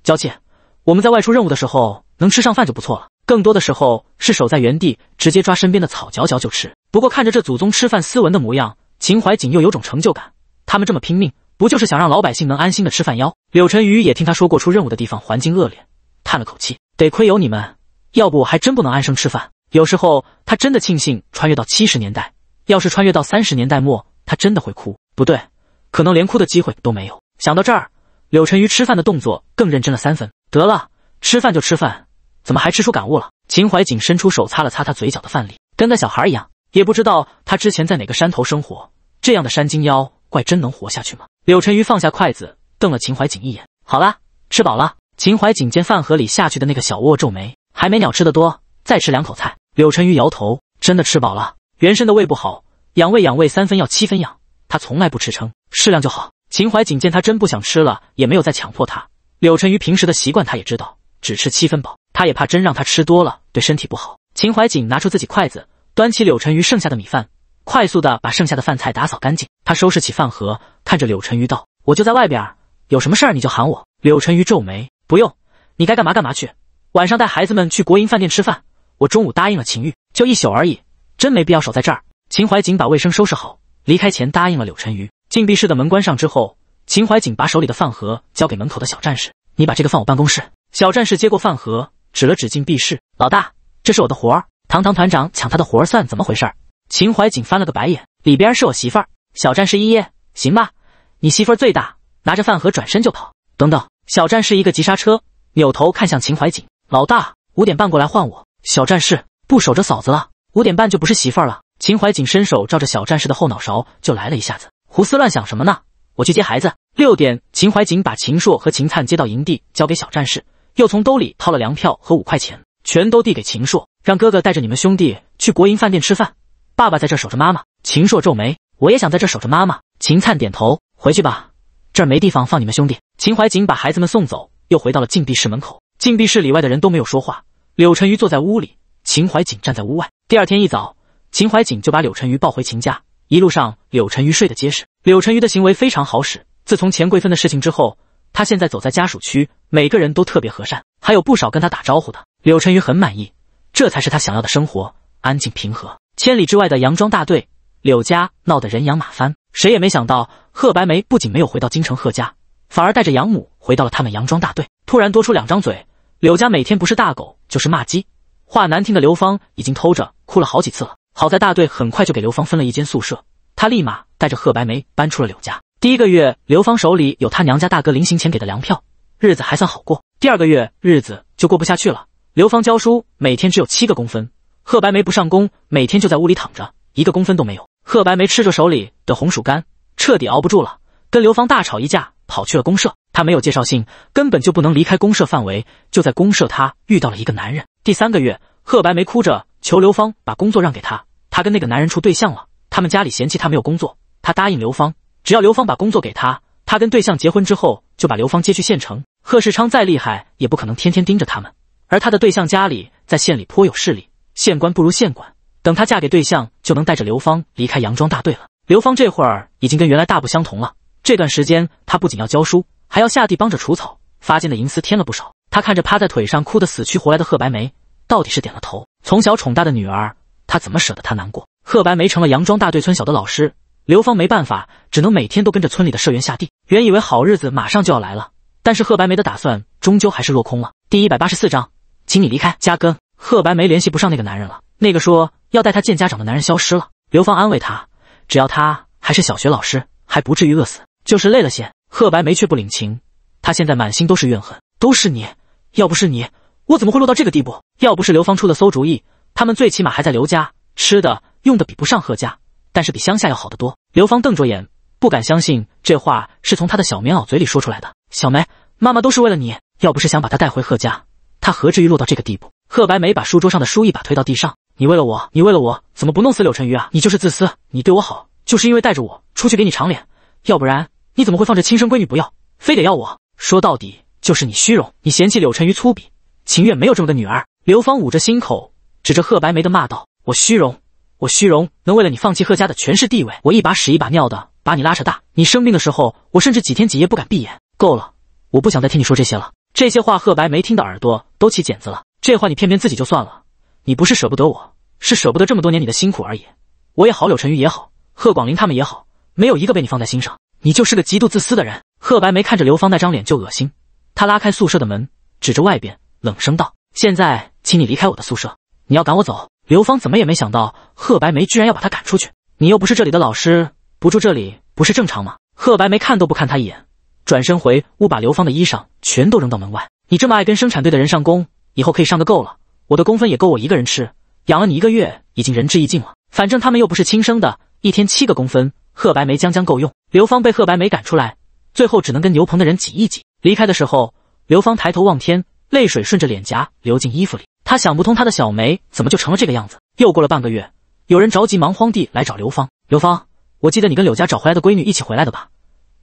娇气，我们在外出任务的时候能吃上饭就不错了，更多的时候是守在原地，直接抓身边的草嚼嚼就吃。不过看着这祖宗吃饭斯文的模样，秦怀瑾又有种成就感。他们这么拼命，不就是想让老百姓能安心的吃饭？腰？柳沉鱼也听他说过出任务的地方环境恶劣，叹了口气，得亏有你们。要不我还真不能安生吃饭。有时候他真的庆幸穿越到七十年代，要是穿越到三十年代末，他真的会哭。不对，可能连哭的机会都没有。想到这儿，柳沉鱼吃饭的动作更认真了三分。得了，吃饭就吃饭，怎么还吃出感悟了？秦怀瑾伸出手擦了擦他嘴角的饭粒，跟个小孩一样，也不知道他之前在哪个山头生活，这样的山精妖怪真能活下去吗？柳沉鱼放下筷子，瞪了秦怀瑾一眼。好啦，吃饱了。秦怀瑾见饭盒里下去的那个小窝，皱眉。还没鸟吃的多，再吃两口菜。柳沉鱼摇头，真的吃饱了。原身的胃不好，养胃养胃三分要七分养，他从来不吃撑，适量就好。秦怀瑾见他真不想吃了，也没有再强迫他。柳沉鱼平时的习惯他也知道，只吃七分饱，他也怕真让他吃多了对身体不好。秦怀瑾拿出自己筷子，端起柳沉鱼剩下的米饭，快速的把剩下的饭菜打扫干净。他收拾起饭盒，看着柳沉鱼道：“我就在外边，有什么事儿你就喊我。”柳沉鱼皱眉：“不用，你该干嘛干嘛去。”晚上带孩子们去国营饭店吃饭，我中午答应了秦玉，就一宿而已，真没必要守在这儿。秦怀瑾把卫生收拾好，离开前答应了柳沉瑜。禁闭室的门关上之后，秦怀瑾把手里的饭盒交给门口的小战士：“你把这个放我办公室。”小战士接过饭盒，指了指禁闭室：“老大，这是我的活儿。堂堂团长抢他的活儿，算怎么回事？”秦怀瑾翻了个白眼：“里边是我媳妇儿。”小战士一噎：“行吧，你媳妇儿最大。”拿着饭盒转身就跑。等等！小战士一个急刹车，扭头看向秦怀瑾。老大五点半过来换我，小战士不守着嫂子了，五点半就不是媳妇儿了。秦怀瑾伸手照着小战士的后脑勺就来了一下子，胡思乱想什么呢？我去接孩子。六点，秦怀瑾把秦硕和秦灿接到营地，交给小战士，又从兜里掏了粮票和五块钱，全都递给秦硕，让哥哥带着你们兄弟去国营饭店吃饭。爸爸在这守着妈妈。秦硕皱眉，我也想在这守着妈妈。秦灿点头，回去吧，这儿没地方放你们兄弟。秦怀瑾把孩子们送走，又回到了禁闭室门口。禁闭室里外的人都没有说话。柳沉鱼坐在屋里，秦怀瑾站在屋外。第二天一早，秦怀瑾就把柳沉鱼抱回秦家。一路上，柳沉鱼睡得结实。柳沉鱼的行为非常好使。自从钱桂芬的事情之后，他现在走在家属区，每个人都特别和善，还有不少跟他打招呼的。柳沉鱼很满意，这才是他想要的生活，安静平和。千里之外的杨庄大队，柳家闹得人仰马翻。谁也没想到，贺白梅不仅没有回到京城贺家，反而带着养母回到了他们杨庄大队。突然多出两张嘴，柳家每天不是大狗就是骂鸡，话难听的刘芳已经偷着哭了好几次了。好在大队很快就给刘芳分了一间宿舍，他立马带着贺白梅搬出了柳家。第一个月，刘芳手里有他娘家大哥临行前给的粮票，日子还算好过。第二个月，日子就过不下去了。刘芳教书，每天只有七个工分；贺白梅不上工，每天就在屋里躺着，一个工分都没有。贺白梅吃着手里的红薯干，彻底熬不住了，跟刘芳大吵一架，跑去了公社。他没有介绍信，根本就不能离开公社范围。就在公社，他遇到了一个男人。第三个月，贺白梅哭着求刘芳把工作让给她，她跟那个男人处对象了。他们家里嫌弃她没有工作，她答应刘芳，只要刘芳把工作给她，她跟对象结婚之后就把刘芳接去县城。贺世昌再厉害也不可能天天盯着他们，而他的对象家里在县里颇有势力，县官不如县管。等她嫁给对象，就能带着刘芳离开杨庄大队了。刘芳这会儿已经跟原来大不相同了，这段时间她不仅要教书。还要下地帮着除草，发现的银丝添了不少。他看着趴在腿上哭得死去活来的贺白梅，到底是点了头。从小宠大的女儿，他怎么舍得她难过？贺白梅成了杨庄大队村小的老师，刘芳没办法，只能每天都跟着村里的社员下地。原以为好日子马上就要来了，但是贺白梅的打算终究还是落空了。第一百八十四章，请你离开嘉庚。贺白梅联系不上那个男人了，那个说要带她见家长的男人消失了。刘芳安慰他，只要他还是小学老师，还不至于饿死，就是累了些。贺白梅却不领情，她现在满心都是怨恨，都是你。要不是你，我怎么会落到这个地步？要不是刘芳出的馊主意，他们最起码还在刘家，吃的用的比不上贺家，但是比乡下要好得多。刘芳瞪着眼，不敢相信这话是从他的小棉袄嘴里说出来的。小梅，妈妈都是为了你，要不是想把她带回贺家，她何至于落到这个地步？贺白梅把书桌上的书一把推到地上，你为了我，你为了我，怎么不弄死柳晨瑜啊？你就是自私，你对我好，就是因为带着我出去给你长脸，要不然。你怎么会放着亲生闺女不要，非得要我？说到底就是你虚荣，你嫌弃柳晨瑜粗鄙，情愿没有这么个女儿。刘芳捂着心口，指着贺白梅的骂道：“我虚荣，我虚荣，能为了你放弃贺家的权势地位？我一把屎一把尿的把你拉扯大，你生病的时候，我甚至几天几夜不敢闭眼。够了，我不想再听你说这些了。”这些话贺白梅听得耳朵都起茧子了。这话你骗骗自己就算了，你不是舍不得我，是舍不得这么多年你的辛苦而已。我也好，柳晨瑜也好，贺广林他们也好，没有一个被你放在心上。你就是个极度自私的人，贺白梅看着刘芳那张脸就恶心。她拉开宿舍的门，指着外边，冷声道：“现在，请你离开我的宿舍。你要赶我走？”刘芳怎么也没想到，贺白梅居然要把她赶出去。你又不是这里的老师，不住这里不是正常吗？贺白梅看都不看她一眼，转身回屋，把刘芳的衣裳全都扔到门外。你这么爱跟生产队的人上工，以后可以上个够了。我的工分也够我一个人吃，养了你一个月已经仁至义尽了。反正他们又不是亲生的，一天七个工分。贺白梅将将够用，刘芳被贺白梅赶出来，最后只能跟牛棚的人挤一挤。离开的时候，刘芳抬头望天，泪水顺着脸颊流进衣服里。他想不通他的小梅怎么就成了这个样子。又过了半个月，有人着急忙慌地来找刘芳。刘芳，我记得你跟柳家找回来的闺女一起回来的吧？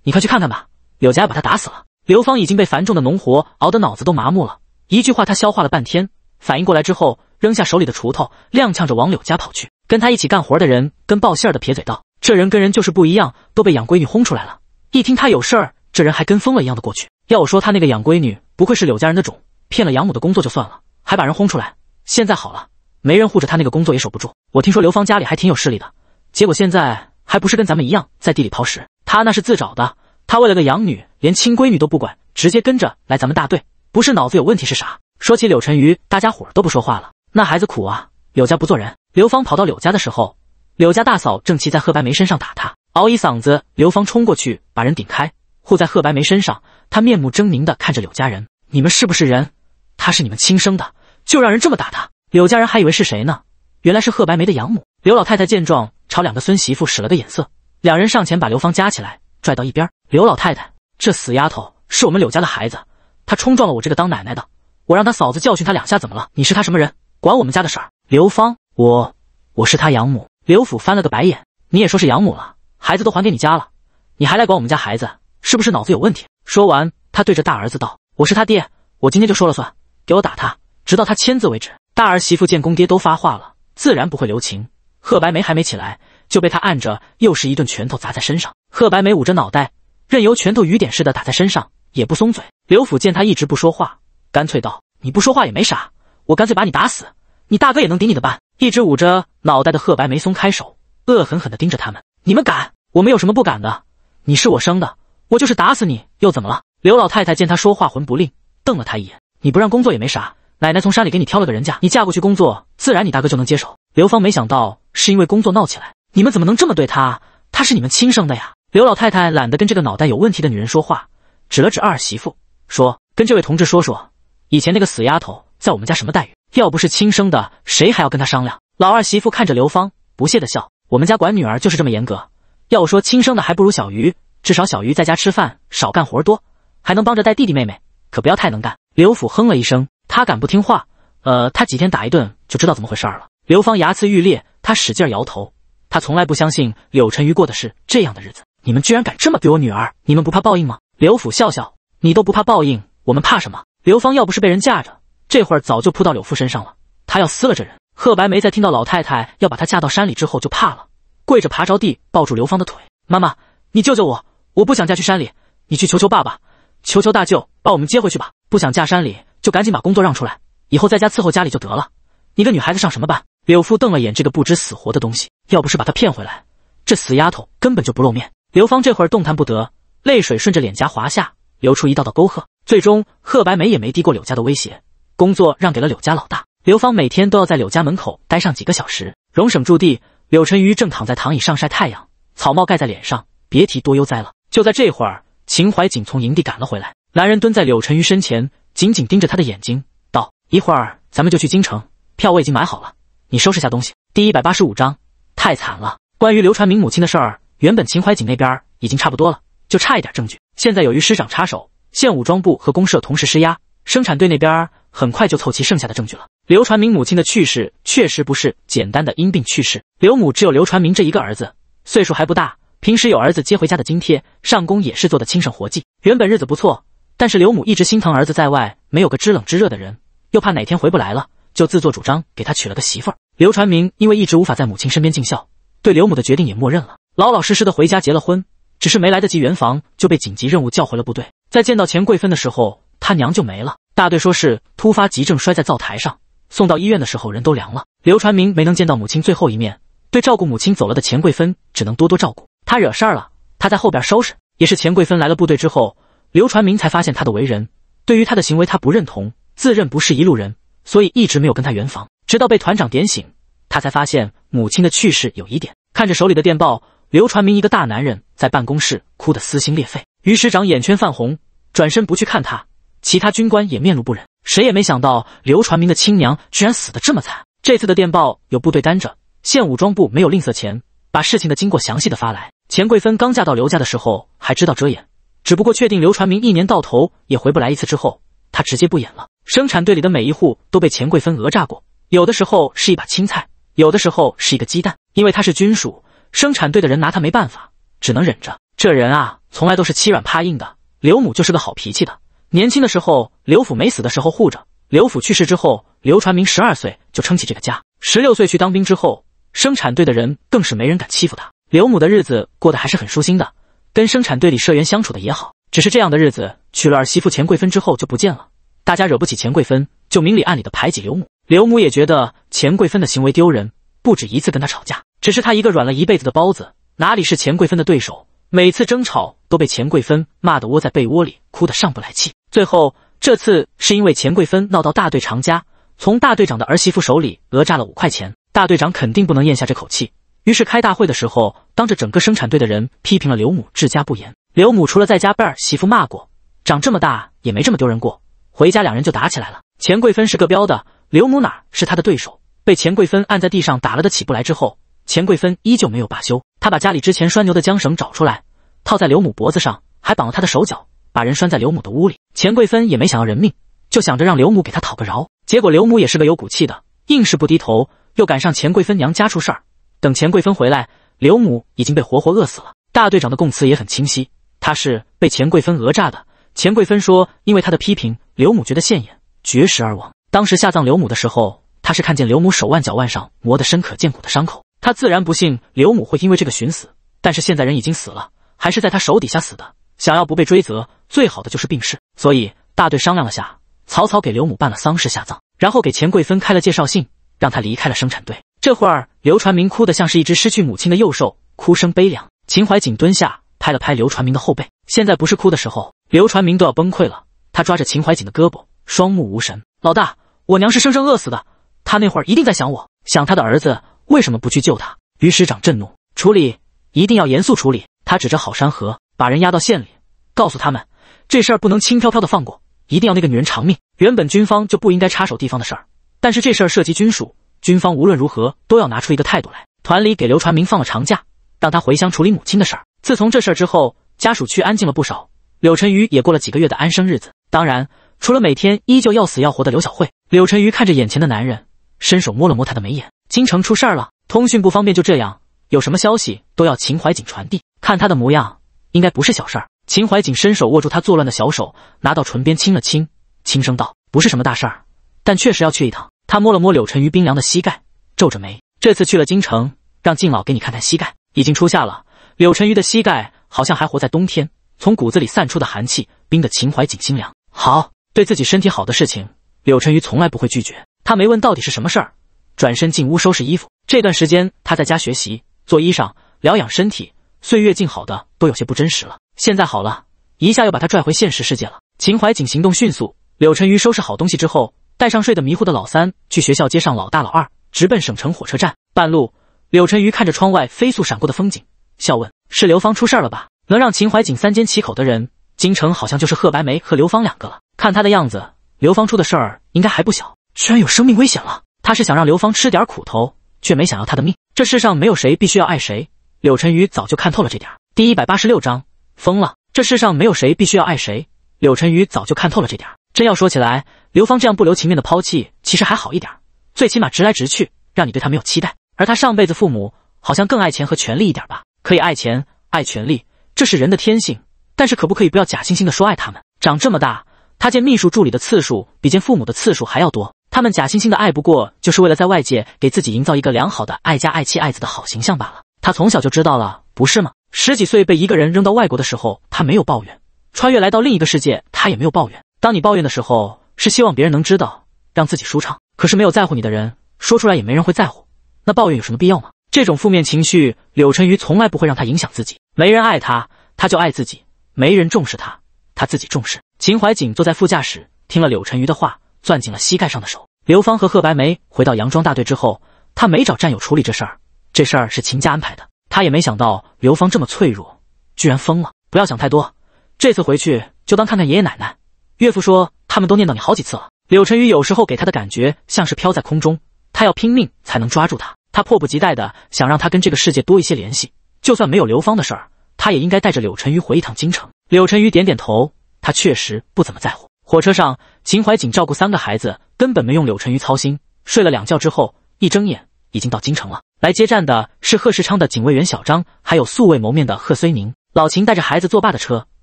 你快去看看吧，柳家要把她打死了。刘芳已经被繁重的农活熬得脑子都麻木了，一句话他消化了半天，反应过来之后，扔下手里的锄头，踉跄着往柳家跑去。跟他一起干活的人跟报信儿的撇嘴道。这人跟人就是不一样，都被养闺女轰出来了。一听他有事儿，这人还跟疯了一样的过去。要我说，他那个养闺女不愧是柳家人的种，骗了养母的工作就算了，还把人轰出来。现在好了，没人护着他，那个工作也守不住。我听说刘芳家里还挺有势力的，结果现在还不是跟咱们一样在地里刨食？他那是自找的，他为了个养女，连亲闺女都不管，直接跟着来咱们大队，不是脑子有问题是啥？说起柳晨瑜，大家伙都不说话了。那孩子苦啊，柳家不做人。刘芳跑到柳家的时候。柳家大嫂正骑在贺白梅身上打她，嗷一嗓子，刘芳冲过去把人顶开，护在贺白梅身上。她面目狰狞地看着柳家人：“你们是不是人？她是你们亲生的，就让人这么打她？”柳家人还以为是谁呢，原来是贺白梅的养母。刘老太太见状，朝两个孙媳妇使了个眼色，两人上前把刘芳夹起来，拽到一边。刘老太太：“这死丫头是我们柳家的孩子，她冲撞了我这个当奶奶的，我让她嫂子教训她两下，怎么了？你是她什么人？管我们家的事儿？”刘芳：“我我是她养母。”刘府翻了个白眼，你也说是养母了，孩子都还给你家了，你还来管我们家孩子，是不是脑子有问题？说完，他对着大儿子道：“我是他爹，我今天就说了算，给我打他，直到他签字为止。”大儿媳妇见公爹都发话了，自然不会留情。贺白梅还没起来，就被他按着，又是一顿拳头砸在身上。贺白梅捂着脑袋，任由拳头雨点似的打在身上，也不松嘴。刘府见他一直不说话，干脆道：“你不说话也没啥，我干脆把你打死，你大哥也能顶你的班。”一直捂着脑袋的贺白没松开手，恶狠狠地盯着他们：“你们敢？我们有什么不敢的？你是我生的，我就是打死你又怎么了？”刘老太太见他说话魂不吝，瞪了他一眼：“你不让工作也没啥，奶奶从山里给你挑了个人家，你嫁过去工作，自然你大哥就能接手。”刘芳没想到是因为工作闹起来，你们怎么能这么对他？他是你们亲生的呀！刘老太太懒得跟这个脑袋有问题的女人说话，指了指二媳妇，说：“跟这位同志说说，以前那个死丫头在我们家什么待遇？”要不是亲生的，谁还要跟他商量？老二媳妇看着刘芳，不屑地笑：“我们家管女儿就是这么严格。要说亲生的，还不如小鱼，至少小鱼在家吃饭少，干活多，还能帮着带弟弟妹妹。可不要太能干。”刘府哼了一声：“他敢不听话？呃，他几天打一顿就知道怎么回事了。”刘芳牙齿欲裂，他使劲摇头。他从来不相信柳晨瑜过的是这样的日子。你们居然敢这么对我女儿！你们不怕报应吗？刘府笑笑：“你都不怕报应，我们怕什么？”刘芳要不是被人架着。这会儿早就扑到柳父身上了，他要撕了这人。贺白梅在听到老太太要把她嫁到山里之后就怕了，跪着爬着地抱住刘芳的腿：“妈妈，你救救我！我不想嫁去山里，你去求求爸爸，求求大舅，把我们接回去吧！不想嫁山里，就赶紧把工作让出来，以后在家伺候家里就得了。你个女孩子上什么班？”柳父瞪了眼这个不知死活的东西，要不是把他骗回来，这死丫头根本就不露面。刘芳这会儿动弹不得，泪水顺着脸颊滑下，流出一道道沟壑。最终，贺白梅也没敌过柳家的威胁。工作让给了柳家老大刘芳，每天都要在柳家门口待上几个小时。荣省驻地，柳沉鱼正躺在躺椅上晒太阳，草帽盖在脸上，别提多悠哉了。就在这会儿，秦怀瑾从营地赶了回来，男人蹲在柳沉鱼身前，紧紧盯着他的眼睛，道：“一会儿咱们就去京城，票我已经买好了，你收拾下东西。”第一百八十五章太惨了。关于刘传明母亲的事儿，原本秦怀瑾那边已经差不多了，就差一点证据。现在由于师长插手，县武装部和公社同时施压。生产队那边很快就凑齐剩下的证据了。刘传明母亲的去世确实不是简单的因病去世。刘母只有刘传明这一个儿子，岁数还不大，平时有儿子接回家的津贴，上工也是做的轻省活计，原本日子不错。但是刘母一直心疼儿子在外没有个知冷知热的人，又怕哪天回不来了，就自作主张给他娶了个媳妇儿。刘传明因为一直无法在母亲身边尽孝，对刘母的决定也默认了，老老实实的回家结了婚，只是没来得及圆房就被紧急任务叫回了部队。在见到钱桂芬的时候。他娘就没了。大队说是突发急症，摔在灶台上，送到医院的时候人都凉了。刘传明没能见到母亲最后一面，对照顾母亲走了的钱桂芬只能多多照顾。他惹事儿了，他在后边收拾。也是钱桂芬来了部队之后，刘传明才发现他的为人，对于他的行为他不认同，自认不是一路人，所以一直没有跟他圆房。直到被团长点醒，他才发现母亲的去世有疑点。看着手里的电报，刘传明一个大男人在办公室哭得撕心裂肺。于师长眼圈泛红，转身不去看他。其他军官也面露不忍，谁也没想到刘传明的亲娘居然死得这么惨。这次的电报有部队担着，县武装部没有吝啬钱，把事情的经过详细的发来。钱桂芬刚嫁到刘家的时候还知道遮掩，只不过确定刘传明一年到头也回不来一次之后，她直接不演了。生产队里的每一户都被钱桂芬讹诈过，有的时候是一把青菜，有的时候是一个鸡蛋，因为他是军属，生产队的人拿他没办法，只能忍着。这人啊，从来都是欺软怕硬的。刘母就是个好脾气的。年轻的时候，刘府没死的时候护着刘府去世之后，刘传明十二岁就撑起这个家，十六岁去当兵之后，生产队的人更是没人敢欺负他。刘母的日子过得还是很舒心的，跟生产队里社员相处的也好。只是这样的日子，娶了儿媳妇钱桂芬之后就不见了，大家惹不起钱桂芬，就明里暗里的排挤刘母。刘母也觉得钱桂芬的行为丢人，不止一次跟他吵架。只是他一个软了一辈子的包子，哪里是钱桂芬的对手？每次争吵都被钱桂芬骂得窝在被窝里哭得上不来气。最后，这次是因为钱桂芬闹到大队长家，从大队长的儿媳妇手里讹诈了五块钱，大队长肯定不能咽下这口气，于是开大会的时候，当着整个生产队的人批评了刘母治家不严。刘母除了在家被儿媳妇骂过，长这么大也没这么丢人过，回家两人就打起来了。钱桂芬是个彪的，刘母哪是她的对手？被钱桂芬按在地上打了的起不来之后，钱桂芬依旧没有罢休，她把家里之前拴牛的缰绳找出来，套在刘母脖子上，还绑了他的手脚。把人拴在刘母的屋里，钱贵芬也没想要人命，就想着让刘母给他讨个饶。结果刘母也是个有骨气的，硬是不低头。又赶上钱贵芬娘家出事儿，等钱贵芬回来，刘母已经被活活饿死了。大队长的供词也很清晰，他是被钱贵芬讹诈的。钱贵芬说，因为他的批评，刘母觉得现眼，绝食而亡。当时下葬刘母的时候，他是看见刘母手腕、脚腕上磨得深可见骨的伤口，他自然不信刘母会因为这个寻死。但是现在人已经死了，还是在他手底下死的。想要不被追责，最好的就是病逝。所以大队商量了下，草草给刘母办了丧事下葬，然后给钱桂芬开了介绍信，让她离开了生产队。这会儿刘传明哭得像是一只失去母亲的幼兽，哭声悲凉。秦怀瑾蹲下，拍了拍刘传明的后背：“现在不是哭的时候。”刘传明都要崩溃了，他抓着秦怀瑾的胳膊，双目无神：“老大，我娘是生生饿死的，她那会儿一定在想我，想他的儿子为什么不去救他。”于师长震怒：“处理一定要严肃处理！”他指着郝山河。把人押到县里，告诉他们这事儿不能轻飘飘的放过，一定要那个女人偿命。原本军方就不应该插手地方的事儿，但是这事儿涉及军属，军方无论如何都要拿出一个态度来。团里给刘传明放了长假，让他回乡处理母亲的事儿。自从这事儿之后，家属区安静了不少。柳晨瑜也过了几个月的安生日子，当然，除了每天依旧要死要活的刘小慧。柳晨瑜看着眼前的男人，伸手摸了摸他的眉眼。京城出事儿了，通讯不方便，就这样，有什么消息都要秦怀瑾传递。看他的模样。应该不是小事儿。秦怀瑾伸手握住他作乱的小手，拿到唇边亲了亲，轻声道：“不是什么大事儿，但确实要去一趟。”他摸了摸柳沉鱼冰凉的膝盖，皱着眉。这次去了京城，让靳老给你看看膝盖。已经初夏了，柳沉鱼的膝盖好像还活在冬天，从骨子里散出的寒气，冰得秦怀瑾心凉。好，对自己身体好的事情，柳沉鱼从来不会拒绝。他没问到底是什么事儿，转身进屋收拾衣服。这段时间他在家学习做衣裳，疗养身体。岁月静好的都有些不真实了，现在好了，一下又把他拽回现实世界了。秦怀瑾行动迅速，柳沉鱼收拾好东西之后，带上睡得迷糊的老三，去学校接上老大老二，直奔省城火车站。半路，柳沉鱼看着窗外飞速闪过的风景，笑问：“是刘芳出事了吧？能让秦怀瑾三缄其口的人，京城好像就是贺白梅和刘芳两个了。看他的样子，刘芳出的事儿应该还不小，居然有生命危险了。他是想让刘芳吃点苦头，却没想要他的命。这世上没有谁必须要爱谁。”柳晨宇早就看透了这点。第一百八十六章，疯了。这世上没有谁必须要爱谁。柳晨宇早就看透了这点。真要说起来，刘芳这样不留情面的抛弃，其实还好一点，最起码直来直去，让你对她没有期待。而他上辈子父母好像更爱钱和权力一点吧？可以爱钱，爱权力，这是人的天性。但是可不可以不要假惺惺的说爱他们？长这么大，他见秘书助理的次数比见父母的次数还要多。他们假惺惺的爱，不过就是为了在外界给自己营造一个良好的爱家、爱妻、爱子的好形象罢了。他从小就知道了，不是吗？十几岁被一个人扔到外国的时候，他没有抱怨；穿越来到另一个世界，他也没有抱怨。当你抱怨的时候，是希望别人能知道，让自己舒畅。可是没有在乎你的人，说出来也没人会在乎。那抱怨有什么必要吗？这种负面情绪，柳晨瑜从来不会让他影响自己。没人爱他，他就爱自己；没人重视他，他自己重视。秦怀瑾坐在副驾驶，听了柳晨瑜的话，攥紧了膝盖上的手。刘芳和贺白梅回到杨庄大队之后，他没找战友处理这事儿。这事儿是秦家安排的，他也没想到刘芳这么脆弱，居然疯了。不要想太多，这次回去就当看看爷爷奶奶。岳父说他们都念叨你好几次了。柳晨宇有时候给他的感觉像是飘在空中，他要拼命才能抓住他。他迫不及待的想让他跟这个世界多一些联系。就算没有刘芳的事儿，他也应该带着柳晨宇回一趟京城。柳晨宇点点头，他确实不怎么在乎。火车上，秦怀瑾照顾三个孩子，根本没用柳晨宇操心。睡了两觉之后，一睁眼已经到京城了。来接站的是贺世昌的警卫员小张，还有素未谋面的贺虽宁。老秦带着孩子坐爸的车，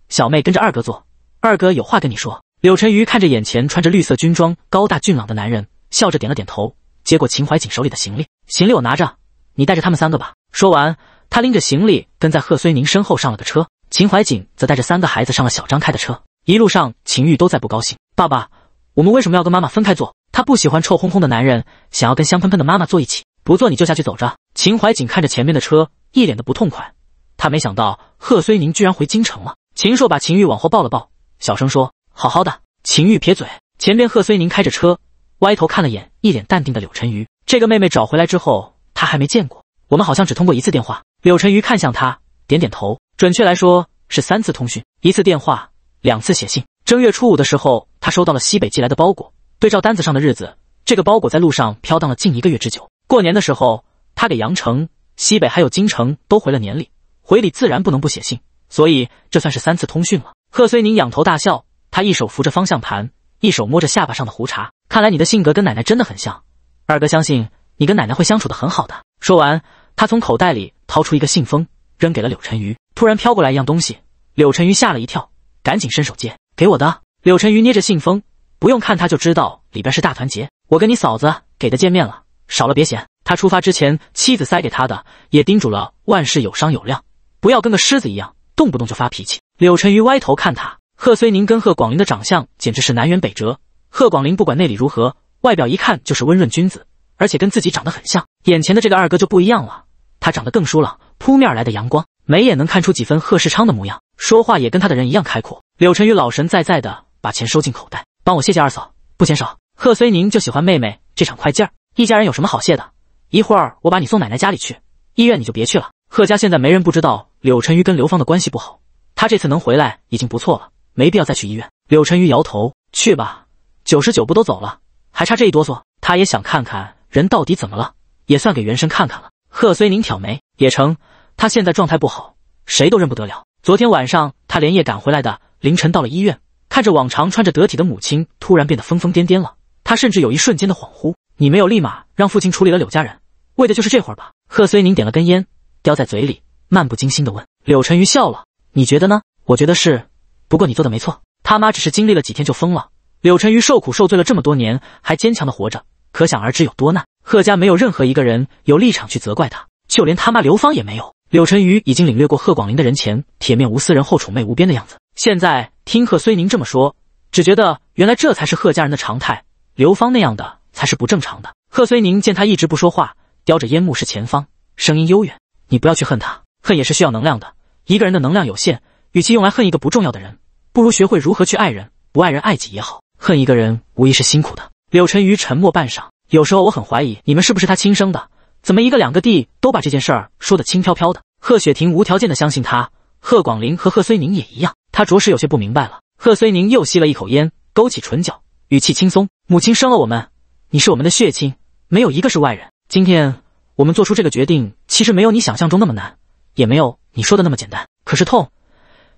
小妹跟着二哥坐。二哥有话跟你说。柳晨瑜看着眼前穿着绿色军装、高大俊朗的男人，笑着点了点头，接过秦怀瑾手里的行李，行李我拿着，你带着他们三个吧。说完，他拎着行李跟在贺虽宁身后上了个车。秦怀瑾则带着三个孩子上了小张开的车。一路上，秦玉都在不高兴。爸爸，我们为什么要跟妈妈分开坐？他不喜欢臭烘烘的男人，想要跟香喷喷的妈妈坐一起。不坐你就下去走着。秦怀瑾看着前面的车，一脸的不痛快。他没想到贺虽宁居然回京城了。秦硕把秦玉往后抱了抱，小声说：“好好的。”秦玉撇嘴。前边贺虽宁开着车，歪头看了眼一脸淡定的柳晨瑜。这个妹妹找回来之后，他还没见过。我们好像只通过一次电话。柳晨瑜看向他，点点头。准确来说是三次通讯，一次电话，两次写信。正月初五的时候，他收到了西北寄来的包裹，对照单子上的日子，这个包裹在路上飘荡了近一个月之久。过年的时候，他给阳城、西北还有京城都回了年礼，回礼自然不能不写信，所以这算是三次通讯了。贺虽宁仰头大笑，他一手扶着方向盘，一手摸着下巴上的胡茬，看来你的性格跟奶奶真的很像。二哥相信你跟奶奶会相处的很好的。说完，他从口袋里掏出一个信封，扔给了柳晨瑜。突然飘过来一样东西，柳晨瑜吓了一跳，赶紧伸手接。给我的。柳晨瑜捏着信封，不用看他就知道里边是大团结。我跟你嫂子给的见面了。少了别嫌，他出发之前妻子塞给他的，也叮嘱了万事有商有量，不要跟个狮子一样，动不动就发脾气。柳沉鱼歪头看他，贺虽宁跟贺广林的长相简直是南辕北辙。贺广林不管内里如何，外表一看就是温润君子，而且跟自己长得很像。眼前的这个二哥就不一样了，他长得更疏朗，扑面而来的阳光，眉眼能看出几分贺世昌的模样，说话也跟他的人一样开阔。柳沉鱼老神在在的把钱收进口袋，帮我谢谢二嫂，不嫌少。贺虽宁就喜欢妹妹这场快劲儿。一家人有什么好谢的？一会儿我把你送奶奶家里去，医院你就别去了。贺家现在没人不知道柳晨瑜跟刘芳的关系不好，他这次能回来已经不错了，没必要再去医院。柳晨瑜摇头：“去吧，九十九步都走了，还差这一哆嗦。他也想看看人到底怎么了，也算给元神看看了。”贺虽宁挑眉：“也成，他现在状态不好，谁都认不得了。昨天晚上他连夜赶回来的，凌晨到了医院，看着往常穿着得体的母亲突然变得疯疯癫癫了，他甚至有一瞬间的恍惚。”你没有立马让父亲处理了柳家人，为的就是这会儿吧？贺虽宁点了根烟，叼在嘴里，漫不经心地问。柳晨瑜笑了：“你觉得呢？”“我觉得是，不过你做的没错。他妈只是经历了几天就疯了。柳晨瑜受苦受罪了这么多年，还坚强的活着，可想而知有多难。贺家没有任何一个人有立场去责怪他，就连他妈刘芳也没有。柳晨瑜已经领略过贺广林的人前铁面无私，人后宠妹无边的样子，现在听贺虽宁这么说，只觉得原来这才是贺家人的常态。刘芳那样的……才是不正常的。贺虽宁见他一直不说话，叼着烟，目视前方，声音悠远：“你不要去恨他，恨也是需要能量的。一个人的能量有限，与其用来恨一个不重要的人，不如学会如何去爱人，不爱人爱己也好。恨一个人无疑是辛苦的。”柳晨瑜沉默半晌，有时候我很怀疑你们是不是他亲生的，怎么一个两个弟都把这件事儿说得轻飘飘的？贺雪婷无条件的相信他，贺广林和贺随宁也一样，他着实有些不明白了。贺随宁又吸了一口烟，勾起唇角，语气轻松：“母亲生了我们。”你是我们的血亲，没有一个是外人。今天我们做出这个决定，其实没有你想象中那么难，也没有你说的那么简单。可是痛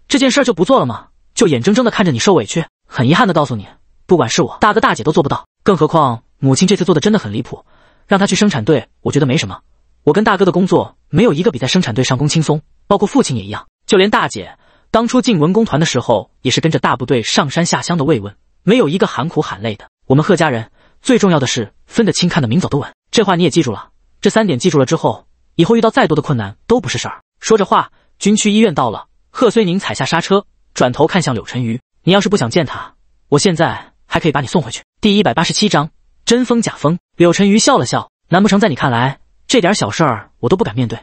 这件事就不做了吗？就眼睁睁的看着你受委屈？很遗憾的告诉你，不管是我大哥、大姐都做不到，更何况母亲这次做的真的很离谱。让她去生产队，我觉得没什么。我跟大哥的工作没有一个比在生产队上工轻松，包括父亲也一样。就连大姐当初进文工团的时候，也是跟着大部队上山下乡的慰问，没有一个喊苦喊累的。我们贺家人。最重要的是分得清、看得明、走得稳，这话你也记住了。这三点记住了之后，以后遇到再多的困难都不是事儿。说着话，军区医院到了，贺虽宁踩下刹车，转头看向柳晨瑜：“你要是不想见他，我现在还可以把你送回去。”第一百八十七章真疯假疯。柳晨瑜笑了笑：“难不成在你看来，这点小事儿我都不敢面对？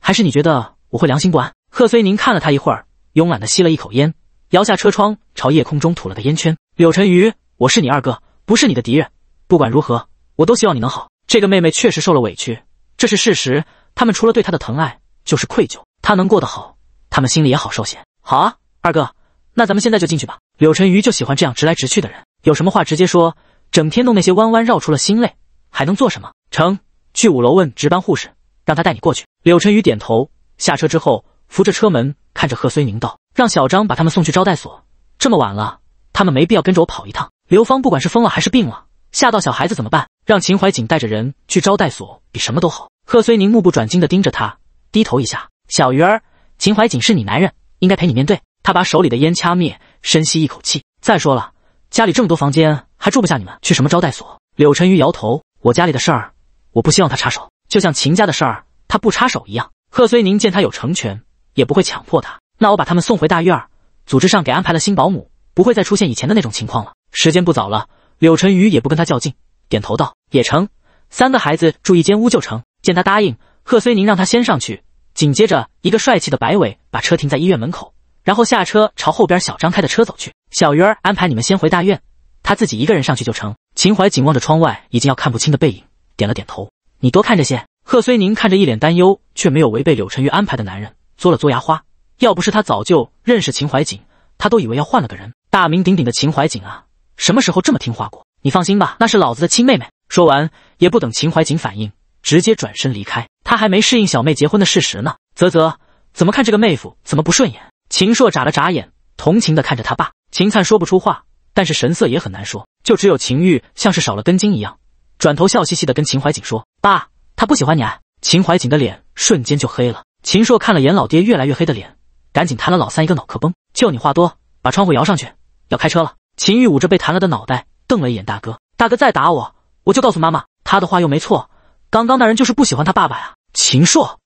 还是你觉得我会良心不安？”贺虽宁看了他一会儿，慵懒的吸了一口烟，摇下车窗，朝夜空中吐了个烟圈。柳晨瑜，我是你二哥，不是你的敌人。”不管如何，我都希望你能好。这个妹妹确实受了委屈，这是事实。他们除了对她的疼爱，就是愧疚。她能过得好，他们心里也好受些。好啊，二哥，那咱们现在就进去吧。柳晨宇就喜欢这样直来直去的人，有什么话直接说，整天弄那些弯弯绕，除了心累还能做什么？成，去五楼问值班护士，让他带你过去。柳晨宇点头，下车之后扶着车门，看着贺虽宁道：“让小张把他们送去招待所。这么晚了，他们没必要跟着我跑一趟。刘芳不管是疯了还是病了。”吓到小孩子怎么办？让秦怀瑾带着人去招待所，比什么都好。贺虽宁目不转睛地盯着他，低头一下。小鱼儿，秦怀瑾是你男人，应该陪你面对。他把手里的烟掐灭，深吸一口气。再说了，家里这么多房间，还住不下你们，去什么招待所？柳沉鱼摇头。我家里的事儿，我不希望他插手，就像秦家的事儿，他不插手一样。贺虽宁见他有成全，也不会强迫他。那我把他们送回大院。组织上给安排了新保姆，不会再出现以前的那种情况了。时间不早了。柳沉鱼也不跟他较劲，点头道：“也成，三个孩子住一间屋就成。”见他答应，贺虽宁让他先上去。紧接着，一个帅气的白尾把车停在医院门口，然后下车朝后边小张开的车走去。小鱼儿安排你们先回大院，他自己一个人上去就成。秦淮瑾望着窗外已经要看不清的背影，点了点头：“你多看着些。”贺虽宁看着一脸担忧却没有违背柳沉鱼安排的男人，嘬了嘬牙花。要不是他早就认识秦淮瑾，他都以为要换了个人。大名鼎鼎的秦淮瑾啊！什么时候这么听话过？你放心吧，那是老子的亲妹妹。说完，也不等秦怀瑾反应，直接转身离开。他还没适应小妹结婚的事实呢。啧啧，怎么看这个妹夫怎么不顺眼？秦硕眨了眨眼，同情的看着他爸。秦灿说不出话，但是神色也很难说。就只有秦玉像是少了根筋一样，转头笑嘻嘻的跟秦怀瑾说：“爸，他不喜欢你。”秦怀瑾的脸瞬间就黑了。秦硕看了眼老爹越来越黑的脸，赶紧弹了老三一个脑壳崩。就你话多，把窗户摇上去，要开车了。秦玉捂着被弹了的脑袋，瞪了一眼大哥。大哥再打我，我就告诉妈妈。他的话又没错。刚刚那人就是不喜欢他爸爸呀。秦硕，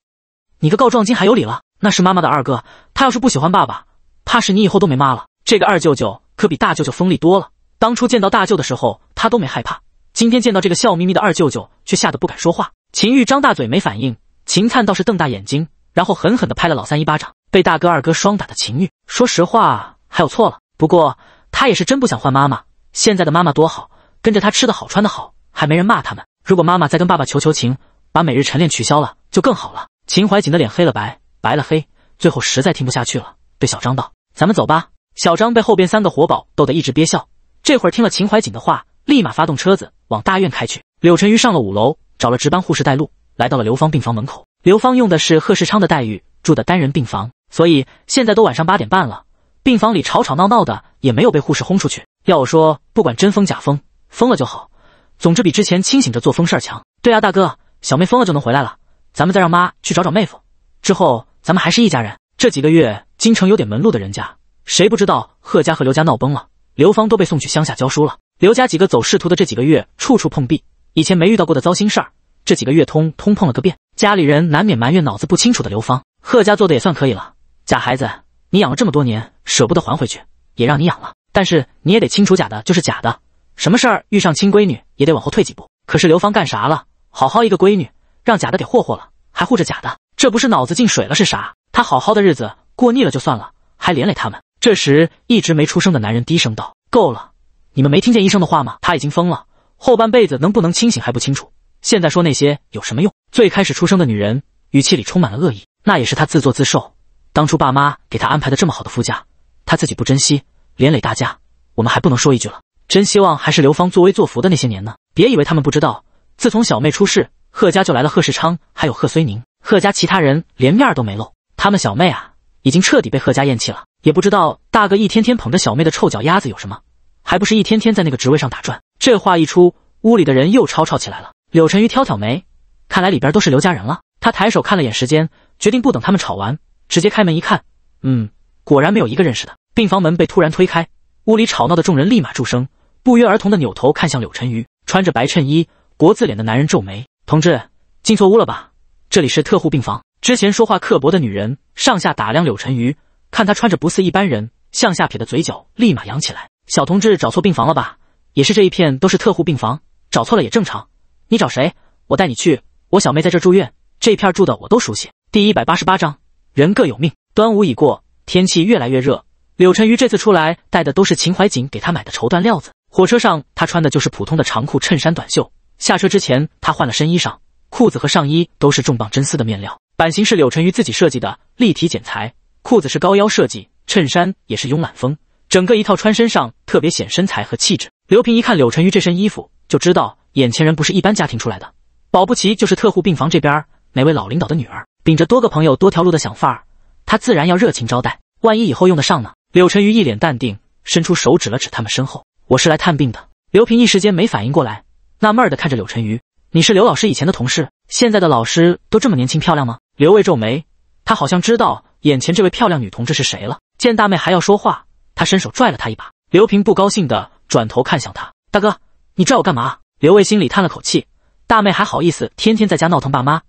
你个告状精还有理了？那是妈妈的二哥，他要是不喜欢爸爸，怕是你以后都没妈了。这个二舅舅可比大舅舅锋利多了。当初见到大舅的时候，他都没害怕。今天见到这个笑眯眯的二舅舅，却吓得不敢说话。秦玉张大嘴没反应，秦灿倒是瞪大眼睛，然后狠狠地拍了老三一巴掌。被大哥二哥双打的秦玉，说实话还有错了。不过。他也是真不想换妈妈，现在的妈妈多好，跟着他吃的好，穿的好，还没人骂他们。如果妈妈再跟爸爸求求情，把每日晨练取消了，就更好了。秦怀瑾的脸黑了白，白了黑，最后实在听不下去了，对小张道：“咱们走吧。”小张被后边三个活宝逗得一直憋笑，这会儿听了秦怀瑾的话，立马发动车子往大院开去。柳晨瑜上了五楼，找了值班护士带路，来到了刘芳病房门口。刘芳用的是贺世昌的待遇，住的单人病房，所以现在都晚上八点半了。病房里吵吵闹闹的，也没有被护士轰出去。要我说，不管真疯假疯，疯了就好。总之比之前清醒着做疯事儿强。对啊，大哥，小妹疯了就能回来了。咱们再让妈去找找妹夫，之后咱们还是一家人。这几个月，京城有点门路的人家，谁不知道贺家和刘家闹崩了，刘芳都被送去乡下教书了。刘家几个走仕途的这几个月，处处碰壁，以前没遇到过的糟心事儿，这几个月通通碰了个遍。家里人难免埋怨脑子不清楚的刘芳，贺家做的也算可以了。假孩子。你养了这么多年，舍不得还回去，也让你养了。但是你也得清楚，假的就是假的。什么事儿遇上亲闺女也得往后退几步。可是刘芳干啥了？好好一个闺女，让假的给霍霍了，还护着假的，这不是脑子进水了是啥？她好好的日子过腻了就算了，还连累他们。这时，一直没出声的男人低声道：“够了，你们没听见医生的话吗？他已经疯了，后半辈子能不能清醒还不清楚。现在说那些有什么用？”最开始出声的女人语气里充满了恶意：“那也是她自作自受。”当初爸妈给他安排的这么好的夫家，他自己不珍惜，连累大家，我们还不能说一句了。真希望还是刘芳作威作福的那些年呢。别以为他们不知道，自从小妹出事，贺家就来了贺世昌，还有贺虽宁，贺家其他人连面都没露。他们小妹啊，已经彻底被贺家厌弃了。也不知道大哥一天天捧着小妹的臭脚丫子有什么，还不是一天天在那个职位上打转。这话一出，屋里的人又吵吵起来了。柳沉鱼挑挑眉，看来里边都是刘家人了。他抬手看了眼时间，决定不等他们吵完。直接开门一看，嗯，果然没有一个认识的。病房门被突然推开，屋里吵闹的众人立马住声，不约而同的扭头看向柳晨瑜。穿着白衬衣、国字脸的男人皱眉：“同志，进错屋了吧？这里是特护病房。”之前说话刻薄的女人上下打量柳晨瑜，看他穿着不似一般人，向下撇的嘴角立马扬起来：“小同志找错病房了吧？也是这一片都是特护病房，找错了也正常。你找谁？我带你去。我小妹在这住院，这片住的我都熟悉。”第一百八十八章。人各有命，端午已过，天气越来越热。柳沉鱼这次出来带的都是秦怀瑾给她买的绸缎料子。火车上她穿的就是普通的长裤、衬衫、短袖。下车之前她换了身衣裳，裤子和上衣都是重磅真丝的面料，版型是柳沉鱼自己设计的立体剪裁，裤子是高腰设计，衬衫也是慵懒风，整个一套穿身上特别显身材和气质。刘平一看柳沉鱼这身衣服，就知道眼前人不是一般家庭出来的，保不齐就是特护病房这边哪位老领导的女儿。秉着多个朋友多条路的想法儿，他自然要热情招待。万一以后用得上呢？柳晨瑜一脸淡定，伸出手指了指他们身后：“我是来探病的。”刘平一时间没反应过来，纳闷的看着柳晨瑜：“你是刘老师以前的同事，现在的老师都这么年轻漂亮吗？”刘卫皱眉，他好像知道眼前这位漂亮女同志是谁了。见大妹还要说话，他伸手拽了她一把。刘平不高兴的转头看向他：“大哥，你拽我干嘛？”刘卫心里叹了口气，大妹还好意思天天在家闹腾爸妈。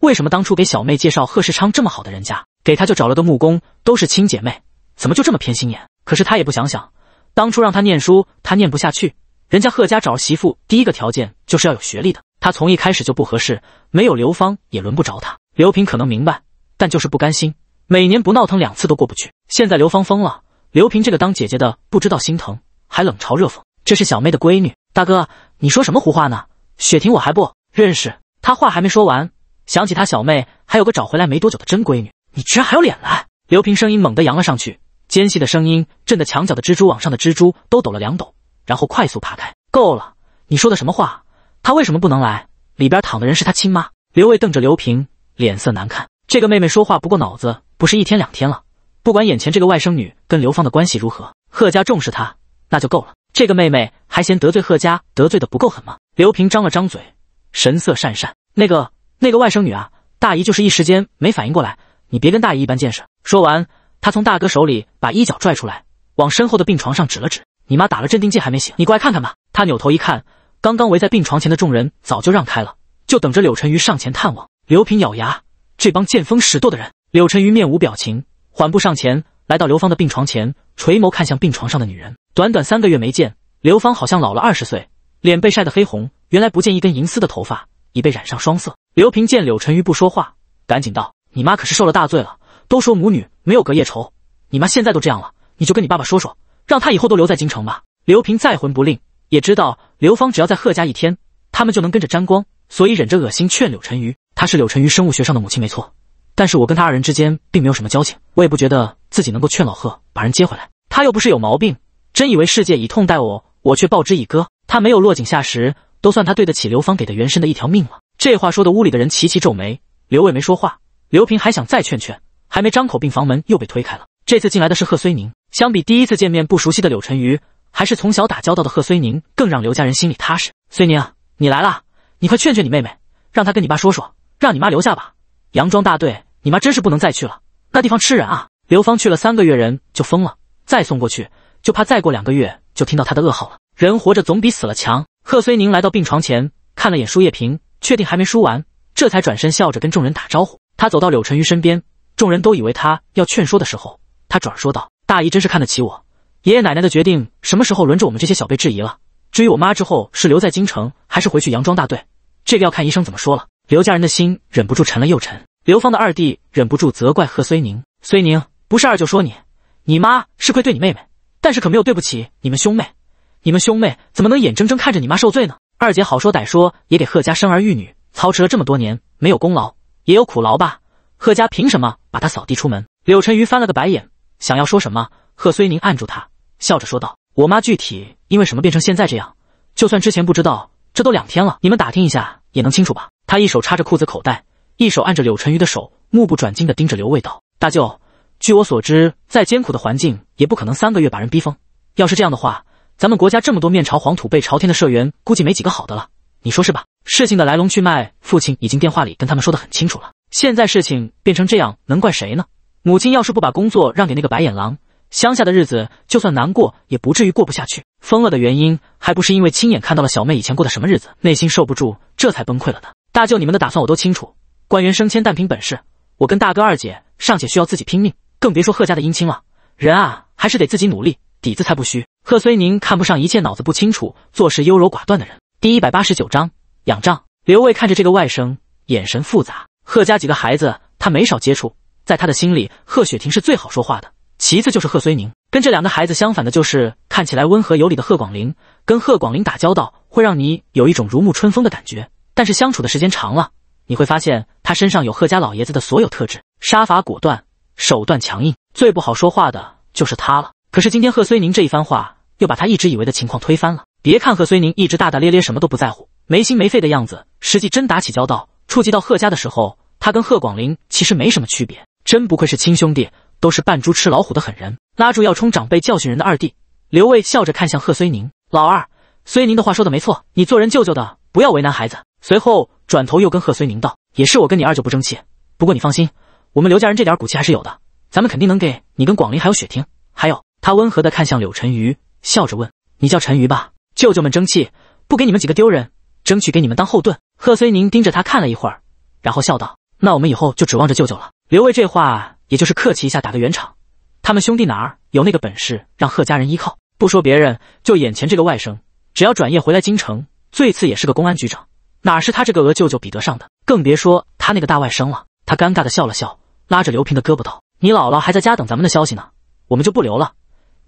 为什么当初给小妹介绍贺世昌这么好的人家，给她就找了个木工，都是亲姐妹，怎么就这么偏心眼？可是他也不想想，当初让他念书，他念不下去。人家贺家找媳妇，第一个条件就是要有学历的，他从一开始就不合适，没有刘芳也轮不着他。刘平可能明白，但就是不甘心，每年不闹腾两次都过不去。现在刘芳疯了，刘平这个当姐姐的不知道心疼，还冷嘲热讽。这是小妹的闺女，大哥，你说什么胡话呢？雪婷我还不认识。他话还没说完。想起他小妹还有个找回来没多久的真闺女，你居然还有脸来！刘平声音猛地扬了上去，尖细的声音震得墙角的蜘蛛网上的蜘蛛都抖了两抖，然后快速爬开。够了！你说的什么话？她为什么不能来？里边躺的人是她亲妈。刘卫瞪着刘平，脸色难看。这个妹妹说话不过脑子，不是一天两天了。不管眼前这个外甥女跟刘芳的关系如何，贺家重视她，那就够了。这个妹妹还嫌得罪贺家得罪的不够狠吗？刘平张了张嘴，神色讪讪。那个。那个外甥女啊，大姨就是一时间没反应过来，你别跟大姨一般见识。说完，他从大哥手里把衣角拽出来，往身后的病床上指了指：“你妈打了镇定剂还没醒，你过来看看吧。”他扭头一看，刚刚围在病床前的众人早就让开了，就等着柳晨瑜上前探望。刘平咬牙：“这帮见风使舵的人！”柳晨瑜面无表情，缓步上前，来到刘芳的病床前，垂眸看向病床上的女人。短短三个月没见，刘芳好像老了二十岁，脸被晒得黑红，原来不见一根银丝的头发已被染上双色。刘平见柳沉鱼不说话，赶紧道：“你妈可是受了大罪了。都说母女没有隔夜仇，你妈现在都这样了，你就跟你爸爸说说，让他以后都留在京城吧。”刘平再魂不吝，也知道刘芳只要在贺家一天，他们就能跟着沾光，所以忍着恶心劝柳沉鱼：“她是柳沉鱼生物学上的母亲没错，但是我跟她二人之间并没有什么交情，我也不觉得自己能够劝老贺把人接回来。他又不是有毛病，真以为世界以痛待我，我却报之以歌。他没有落井下石，都算他对得起刘芳给的原身的一条命了。”这话说的，屋里的人齐齐皱眉。刘卫没说话，刘平还想再劝劝，还没张口，病房门又被推开了。这次进来的是贺绥宁。相比第一次见面不熟悉的柳晨瑜，还是从小打交道的贺绥宁更让刘家人心里踏实。绥宁，你来了，你快劝劝你妹妹，让她跟你爸说说，让你妈留下吧。杨庄大队，你妈真是不能再去了，那地方吃人啊！刘芳去了三个月，人就疯了，再送过去，就怕再过两个月就听到她的噩耗了。人活着总比死了强。贺绥宁来到病床前，看了眼输液瓶。确定还没输完，这才转身笑着跟众人打招呼。他走到柳晨瑜身边，众人都以为他要劝说的时候，他转而说道：“大姨真是看得起我，爷爷奶奶的决定什么时候轮着我们这些小辈质疑了？至于我妈之后是留在京城还是回去佯装大队，这个要看医生怎么说了。”刘家人的心忍不住沉了又沉。刘芳的二弟忍不住责怪贺绥宁：“绥宁，不是二舅说你，你妈是愧对你妹妹，但是可没有对不起你们兄妹。你们兄妹怎么能眼睁睁看着你妈受罪呢？”二姐好说歹说也给贺家生儿育女操持了这么多年，没有功劳也有苦劳吧？贺家凭什么把她扫地出门？柳晨鱼翻了个白眼，想要说什么，贺虽宁按住他，笑着说道：“我妈具体因为什么变成现在这样，就算之前不知道，这都两天了，你们打听一下也能清楚吧？”他一手插着裤子口袋，一手按着柳晨鱼的手，目不转睛地盯着刘卫道：“大舅，据我所知，再艰苦的环境也不可能三个月把人逼疯，要是这样的话。”咱们国家这么多面朝黄土背朝天的社员，估计没几个好的了，你说是吧？事情的来龙去脉，父亲已经电话里跟他们说得很清楚了。现在事情变成这样，能怪谁呢？母亲要是不把工作让给那个白眼狼，乡下的日子就算难过，也不至于过不下去。疯了的原因，还不是因为亲眼看到了小妹以前过的什么日子，内心受不住，这才崩溃了的。大舅，你们的打算我都清楚。官员升迁但凭本事，我跟大哥、二姐尚且需要自己拼命，更别说贺家的姻亲了。人啊，还是得自己努力，底子才不虚。贺虽宁看不上一切脑子不清楚、做事优柔寡断的人。第一百八十九章，仰仗刘卫看着这个外甥，眼神复杂。贺家几个孩子，他没少接触，在他的心里，贺雪婷是最好说话的，其次就是贺虽宁。跟这两个孩子相反的，就是看起来温和有礼的贺广林。跟贺广林打交道，会让你有一种如沐春风的感觉。但是相处的时间长了，你会发现他身上有贺家老爷子的所有特质：杀伐果断、手段强硬。最不好说话的就是他了。可是今天贺虽宁这一番话。又把他一直以为的情况推翻了。别看贺绥宁一直大大咧咧，什么都不在乎，没心没肺的样子，实际真打起交道，触及到贺家的时候，他跟贺广林其实没什么区别。真不愧是亲兄弟，都是扮猪吃老虎的狠人。拉住要冲长辈教训人的二弟刘卫，笑着看向贺绥宁：“老二，绥宁的话说的没错，你做人舅舅的，不要为难孩子。”随后转头又跟贺绥宁道：“也是我跟你二舅不争气，不过你放心，我们刘家人这点骨气还是有的，咱们肯定能给你跟广林还有雪婷。还有，他温和的看向柳晨瑜。”笑着问：“你叫陈瑜吧？舅舅们争气，不给你们几个丢人，争取给你们当后盾。”贺虽宁盯着他看了一会儿，然后笑道：“那我们以后就指望着舅舅了。”刘卫这话也就是客气一下，打个圆场。他们兄弟哪儿有那个本事让贺家人依靠？不说别人，就眼前这个外甥，只要转业回来京城，最次也是个公安局长，哪是他这个鹅舅舅比得上的？更别说他那个大外甥了。他尴尬的笑了笑，拉着刘平的胳膊道：“你姥姥还在家等咱们的消息呢，我们就不留了。”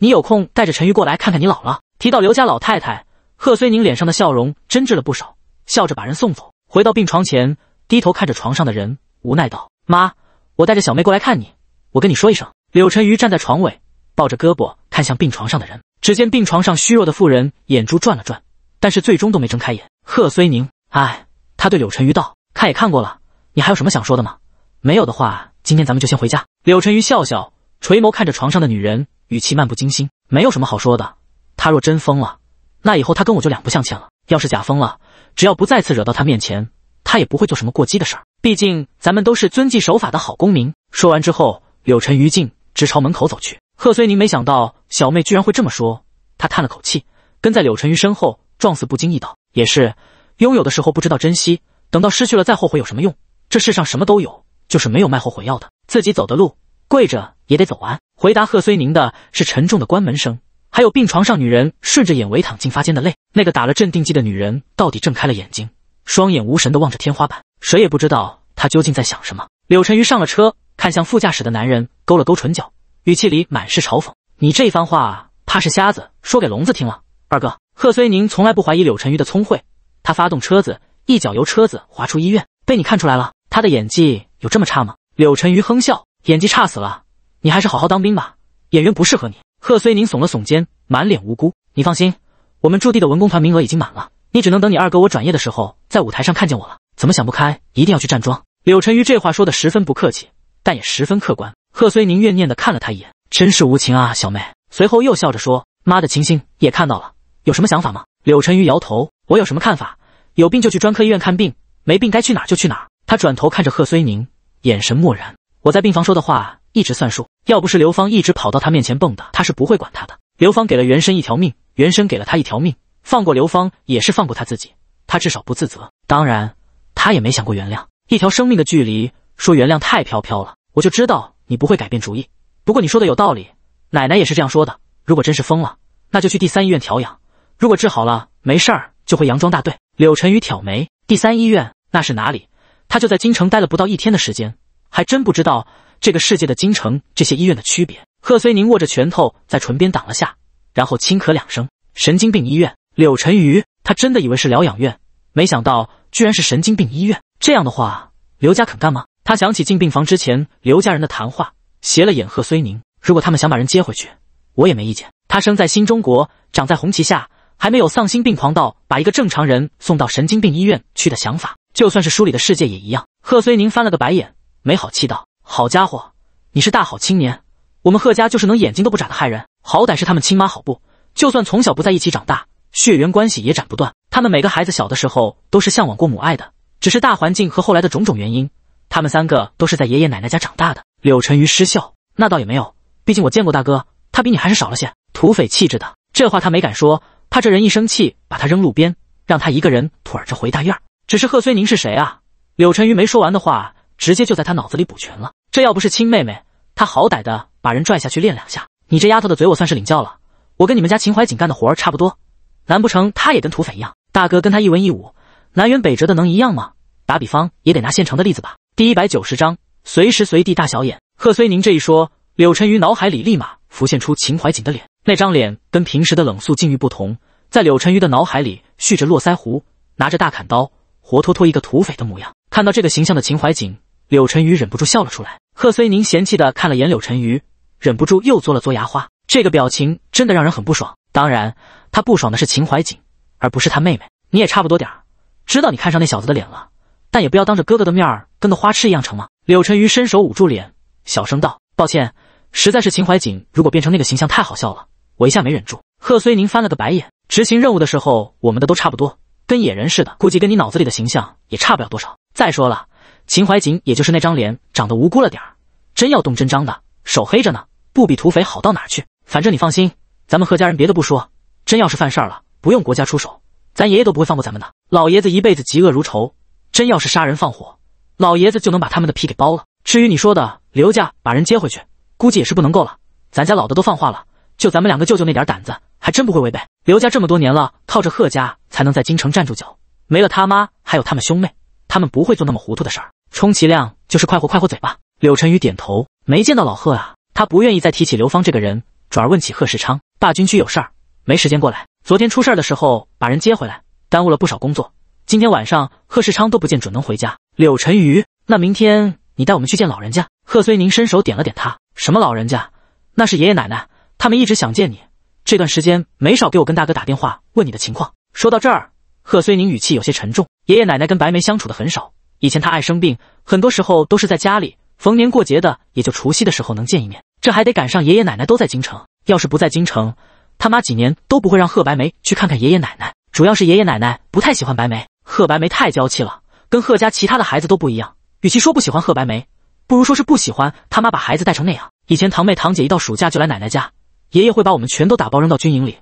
你有空带着陈瑜过来看看你姥姥。提到刘家老太太，贺虽宁脸上的笑容真挚了不少，笑着把人送走。回到病床前，低头看着床上的人，无奈道：“妈，我带着小妹过来看你，我跟你说一声。”柳晨瑜站在床尾，抱着胳膊看向病床上的人，只见病床上虚弱的妇人眼珠转了转，但是最终都没睁开眼。贺虽宁，哎，他对柳晨瑜道：“看也看过了，你还有什么想说的吗？没有的话，今天咱们就先回家。”柳晨瑜笑笑，垂眸看着床上的女人。语气漫不经心，没有什么好说的。他若真疯了，那以后他跟我就两不相欠了；要是假疯了，只要不再次惹到他面前，他也不会做什么过激的事儿。毕竟咱们都是遵纪守法的好公民。说完之后，柳晨于静直朝门口走去。贺虽宁没想到小妹居然会这么说，他叹了口气，跟在柳晨于身后，状似不经意道：“也是，拥有的时候不知道珍惜，等到失去了再后悔有什么用？这世上什么都有，就是没有卖后悔药的。自己走的路，跪着也得走完。”回答贺虽宁的是沉重的关门声，还有病床上女人顺着眼尾淌进发间的泪。那个打了镇定剂的女人到底睁开了眼睛，双眼无神的望着天花板，谁也不知道她究竟在想什么。柳晨瑜上了车，看向副驾驶的男人，勾了勾唇角，语气里满是嘲讽：“你这一番话，怕是瞎子说给聋子听了。”二哥贺虽宁从来不怀疑柳晨瑜的聪慧，他发动车子，一脚油，车子滑出医院。被你看出来了，他的演技有这么差吗？柳晨瑜哼笑，演技差死了。你还是好好当兵吧，演员不适合你。贺虽宁耸了耸肩，满脸无辜。你放心，我们驻地的文工团名额已经满了，你只能等你二哥我转业的时候，在舞台上看见我了。怎么想不开，一定要去站桩？柳晨瑜这话说的十分不客气，但也十分客观。贺虽宁怨念的看了他一眼，真是无情啊，小妹。随后又笑着说：“妈的，情形也看到了，有什么想法吗？”柳晨瑜摇头：“我有什么看法？有病就去专科医院看病，没病该去哪儿就去哪儿。”他转头看着贺虽宁，眼神漠然：“我在病房说的话。”一直算数，要不是刘芳一直跑到他面前蹦跶，他是不会管他的。刘芳给了原身一条命，原身给了他一条命，放过刘芳也是放过他自己，他至少不自责。当然，他也没想过原谅。一条生命的距离，说原谅太飘飘了。我就知道你不会改变主意。不过你说的有道理，奶奶也是这样说的。如果真是疯了，那就去第三医院调养；如果治好了，没事儿，就回杨庄大队。柳晨宇挑眉，第三医院那是哪里？他就在京城待了不到一天的时间，还真不知道。这个世界的京城，这些医院的区别。贺虽宁握着拳头在唇边挡了下，然后轻咳两声。神经病医院，柳晨瑜，他真的以为是疗养院，没想到居然是神经病医院。这样的话，刘家肯干吗？他想起进病房之前刘家人的谈话，斜了眼贺虽宁。如果他们想把人接回去，我也没意见。他生在新中国，长在红旗下，还没有丧心病狂到把一个正常人送到神经病医院去的想法。就算是书里的世界也一样。贺虽宁翻了个白眼，没好气道。好家伙，你是大好青年，我们贺家就是能眼睛都不眨的害人，好歹是他们亲妈好不？就算从小不在一起长大，血缘关系也斩不断。他们每个孩子小的时候都是向往过母爱的，只是大环境和后来的种种原因，他们三个都是在爷爷奶奶家长大的。柳沉鱼失笑，那倒也没有，毕竟我见过大哥，他比你还是少了些土匪气质的。这话他没敢说，怕这人一生气把他扔路边，让他一个人腿着回大院。只是贺虽宁是谁啊？柳沉鱼没说完的话。直接就在他脑子里补全了。这要不是亲妹妹，他好歹的把人拽下去练两下。你这丫头的嘴，我算是领教了。我跟你们家秦怀瑾干的活儿差不多，难不成他也跟土匪一样？大哥跟他一文一武，南辕北辙的能一样吗？打比方也得拿现成的例子吧。第一百九十章随时随地大小眼。贺虽宁这一说，柳沉鱼脑海里立马浮现出秦怀瑾的脸。那张脸跟平时的冷肃境遇不同，在柳沉鱼的脑海里蓄着络腮胡，拿着大砍刀，活脱脱一个土匪的模样。看到这个形象的秦怀瑾。柳晨瑜忍不住笑了出来，贺虽宁嫌弃的看了眼柳晨瑜，忍不住又嘬了嘬牙花，这个表情真的让人很不爽。当然，他不爽的是秦怀瑾，而不是他妹妹。你也差不多点儿，知道你看上那小子的脸了，但也不要当着哥哥的面儿跟个花痴一样，成吗？柳晨瑜伸手捂住脸，小声道：“抱歉，实在是秦怀瑾，如果变成那个形象太好笑了，我一下没忍住。”贺虽宁翻了个白眼，执行任务的时候，我们的都差不多，跟野人似的，估计跟你脑子里的形象也差不了多少。再说了。秦怀瑾，也就是那张脸长得无辜了点儿，真要动真章的，手黑着呢，不比土匪好到哪去。反正你放心，咱们贺家人别的不说，真要是犯事儿了，不用国家出手，咱爷爷都不会放过咱们的。老爷子一辈子嫉恶如仇，真要是杀人放火，老爷子就能把他们的皮给剥了。至于你说的刘家把人接回去，估计也是不能够了。咱家老的都放话了，就咱们两个舅舅那点胆子，还真不会违背。刘家这么多年了，靠着贺家才能在京城站住脚，没了他妈还有他们兄妹，他们不会做那么糊涂的事儿。充其量就是快活快活嘴巴。柳晨宇点头，没见到老贺啊。他不愿意再提起刘芳这个人，转而问起贺世昌：“大军区有事儿，没时间过来。昨天出事儿的时候把人接回来，耽误了不少工作。今天晚上贺世昌都不见，准能回家。”柳晨宇，那明天你带我们去见老人家。贺虽宁伸手点了点他：“什么老人家？那是爷爷奶奶，他们一直想见你。这段时间没少给我跟大哥打电话问你的情况。”说到这儿，贺虽宁语气有些沉重：“爷爷奶奶跟白梅相处的很少。”以前他爱生病，很多时候都是在家里。逢年过节的，也就除夕的时候能见一面，这还得赶上爷爷奶奶都在京城。要是不在京城，他妈几年都不会让贺白梅去看看爷爷奶奶。主要是爷爷奶奶不太喜欢白梅，贺白梅太娇气了，跟贺家其他的孩子都不一样。与其说不喜欢贺白梅，不如说是不喜欢他妈把孩子带成那样。以前堂妹、堂姐一到暑假就来奶奶家，爷爷会把我们全都打包扔到军营里，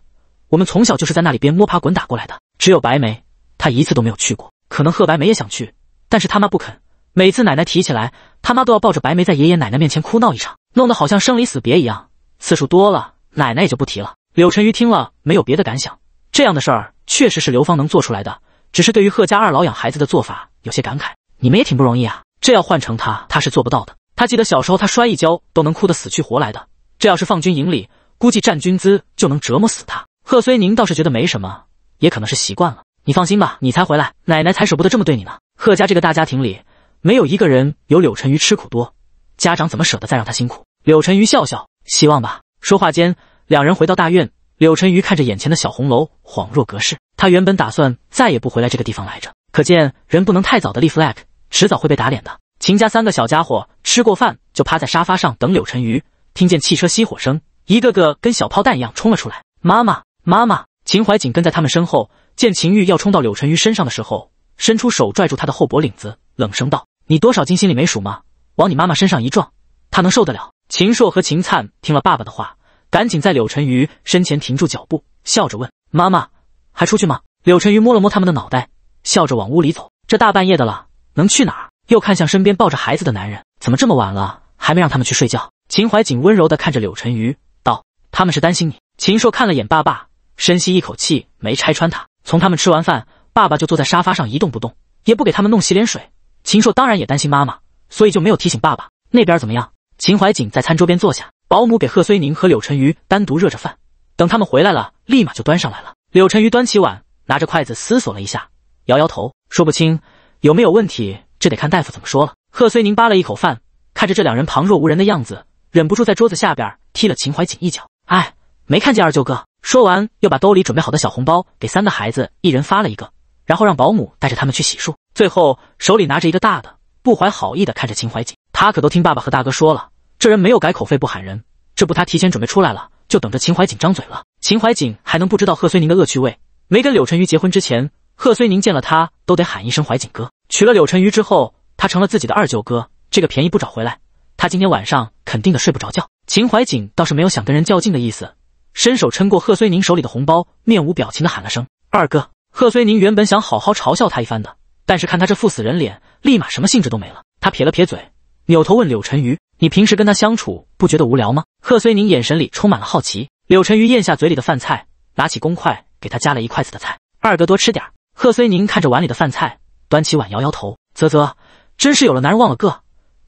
我们从小就是在那里边摸爬滚打过来的。只有白梅，她一次都没有去过。可能贺白梅也想去。但是他妈不肯，每次奶奶提起来，他妈都要抱着白梅在爷爷奶奶面前哭闹一场，弄得好像生离死别一样。次数多了，奶奶也就不提了。柳晨瑜听了没有别的感想，这样的事儿确实是刘芳能做出来的。只是对于贺家二老养孩子的做法有些感慨，你们也挺不容易啊。这要换成他，他是做不到的。他记得小时候他摔一跤都能哭得死去活来的，这要是放军营里，估计站军姿就能折磨死他。贺虽宁倒是觉得没什么，也可能是习惯了。你放心吧，你才回来，奶奶才舍不得这么对你呢。贺家这个大家庭里，没有一个人有柳晨鱼吃苦多，家长怎么舍得再让他辛苦？柳晨鱼笑笑，希望吧。说话间，两人回到大院。柳晨鱼看着眼前的小红楼，恍若隔世。他原本打算再也不回来这个地方来着，可见人不能太早的立 flag，迟早会被打脸的。秦家三个小家伙吃过饭就趴在沙发上等柳晨鱼，听见汽车熄火声，一个个跟小炮弹一样冲了出来。妈妈，妈妈！秦怀瑾跟在他们身后，见秦玉要冲到柳晨鱼身上的时候。伸出手拽住他的后脖领子，冷声道：“你多少斤心里没数吗？往你妈妈身上一撞，她能受得了？”秦硕和秦灿听了爸爸的话，赶紧在柳晨瑜身前停住脚步，笑着问：“妈妈还出去吗？”柳晨瑜摸了摸他们的脑袋，笑着往屋里走。这大半夜的了，能去哪儿？又看向身边抱着孩子的男人，怎么这么晚了还没让他们去睡觉？秦怀瑾温柔地看着柳晨瑜道：“他们是担心你。”秦硕看了眼爸爸，深吸一口气，没拆穿他。从他们吃完饭。爸爸就坐在沙发上一动不动，也不给他们弄洗脸水。秦硕当然也担心妈妈，所以就没有提醒爸爸那边怎么样。秦怀瑾在餐桌边坐下，保姆给贺虽宁和柳晨瑜单独热着饭，等他们回来了，立马就端上来了。柳晨瑜端起碗，拿着筷子思索了一下，摇摇头，说不清有没有问题，这得看大夫怎么说了。贺虽宁扒了一口饭，看着这两人旁若无人的样子，忍不住在桌子下边踢了秦怀瑾一脚。哎，没看见二舅哥。说完，又把兜里准备好的小红包给三个孩子一人发了一个。然后让保姆带着他们去洗漱，最后手里拿着一个大的，不怀好意的看着秦怀瑾。他可都听爸爸和大哥说了，这人没有改口费不喊人。这不，他提前准备出来了，就等着秦怀瑾张嘴了。秦怀瑾还能不知道贺虽宁的恶趣味？没跟柳晨瑜结婚之前，贺虽宁见了他都得喊一声怀瑾哥；娶了柳晨瑜之后，他成了自己的二舅哥。这个便宜不找回来，他今天晚上肯定的睡不着觉。秦怀瑾倒是没有想跟人较劲的意思，伸手撑过贺虽宁手里的红包，面无表情的喊了声：“二哥。”贺虽宁原本想好好嘲笑他一番的，但是看他这副死人脸，立马什么兴致都没了。他撇了撇嘴，扭头问柳晨瑜：“你平时跟他相处，不觉得无聊吗？”贺虽宁眼神里充满了好奇。柳晨瑜咽下嘴里的饭菜，拿起公筷给他夹了一筷子的菜：“二哥多吃点。”贺虽宁看着碗里的饭菜，端起碗摇摇头：“啧啧，真是有了男人忘了哥，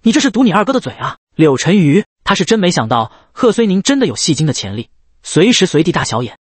你这是堵你二哥的嘴啊！”柳晨瑜。”他是真没想到贺虽宁真的有戏精的潜力，随时随地大小眼。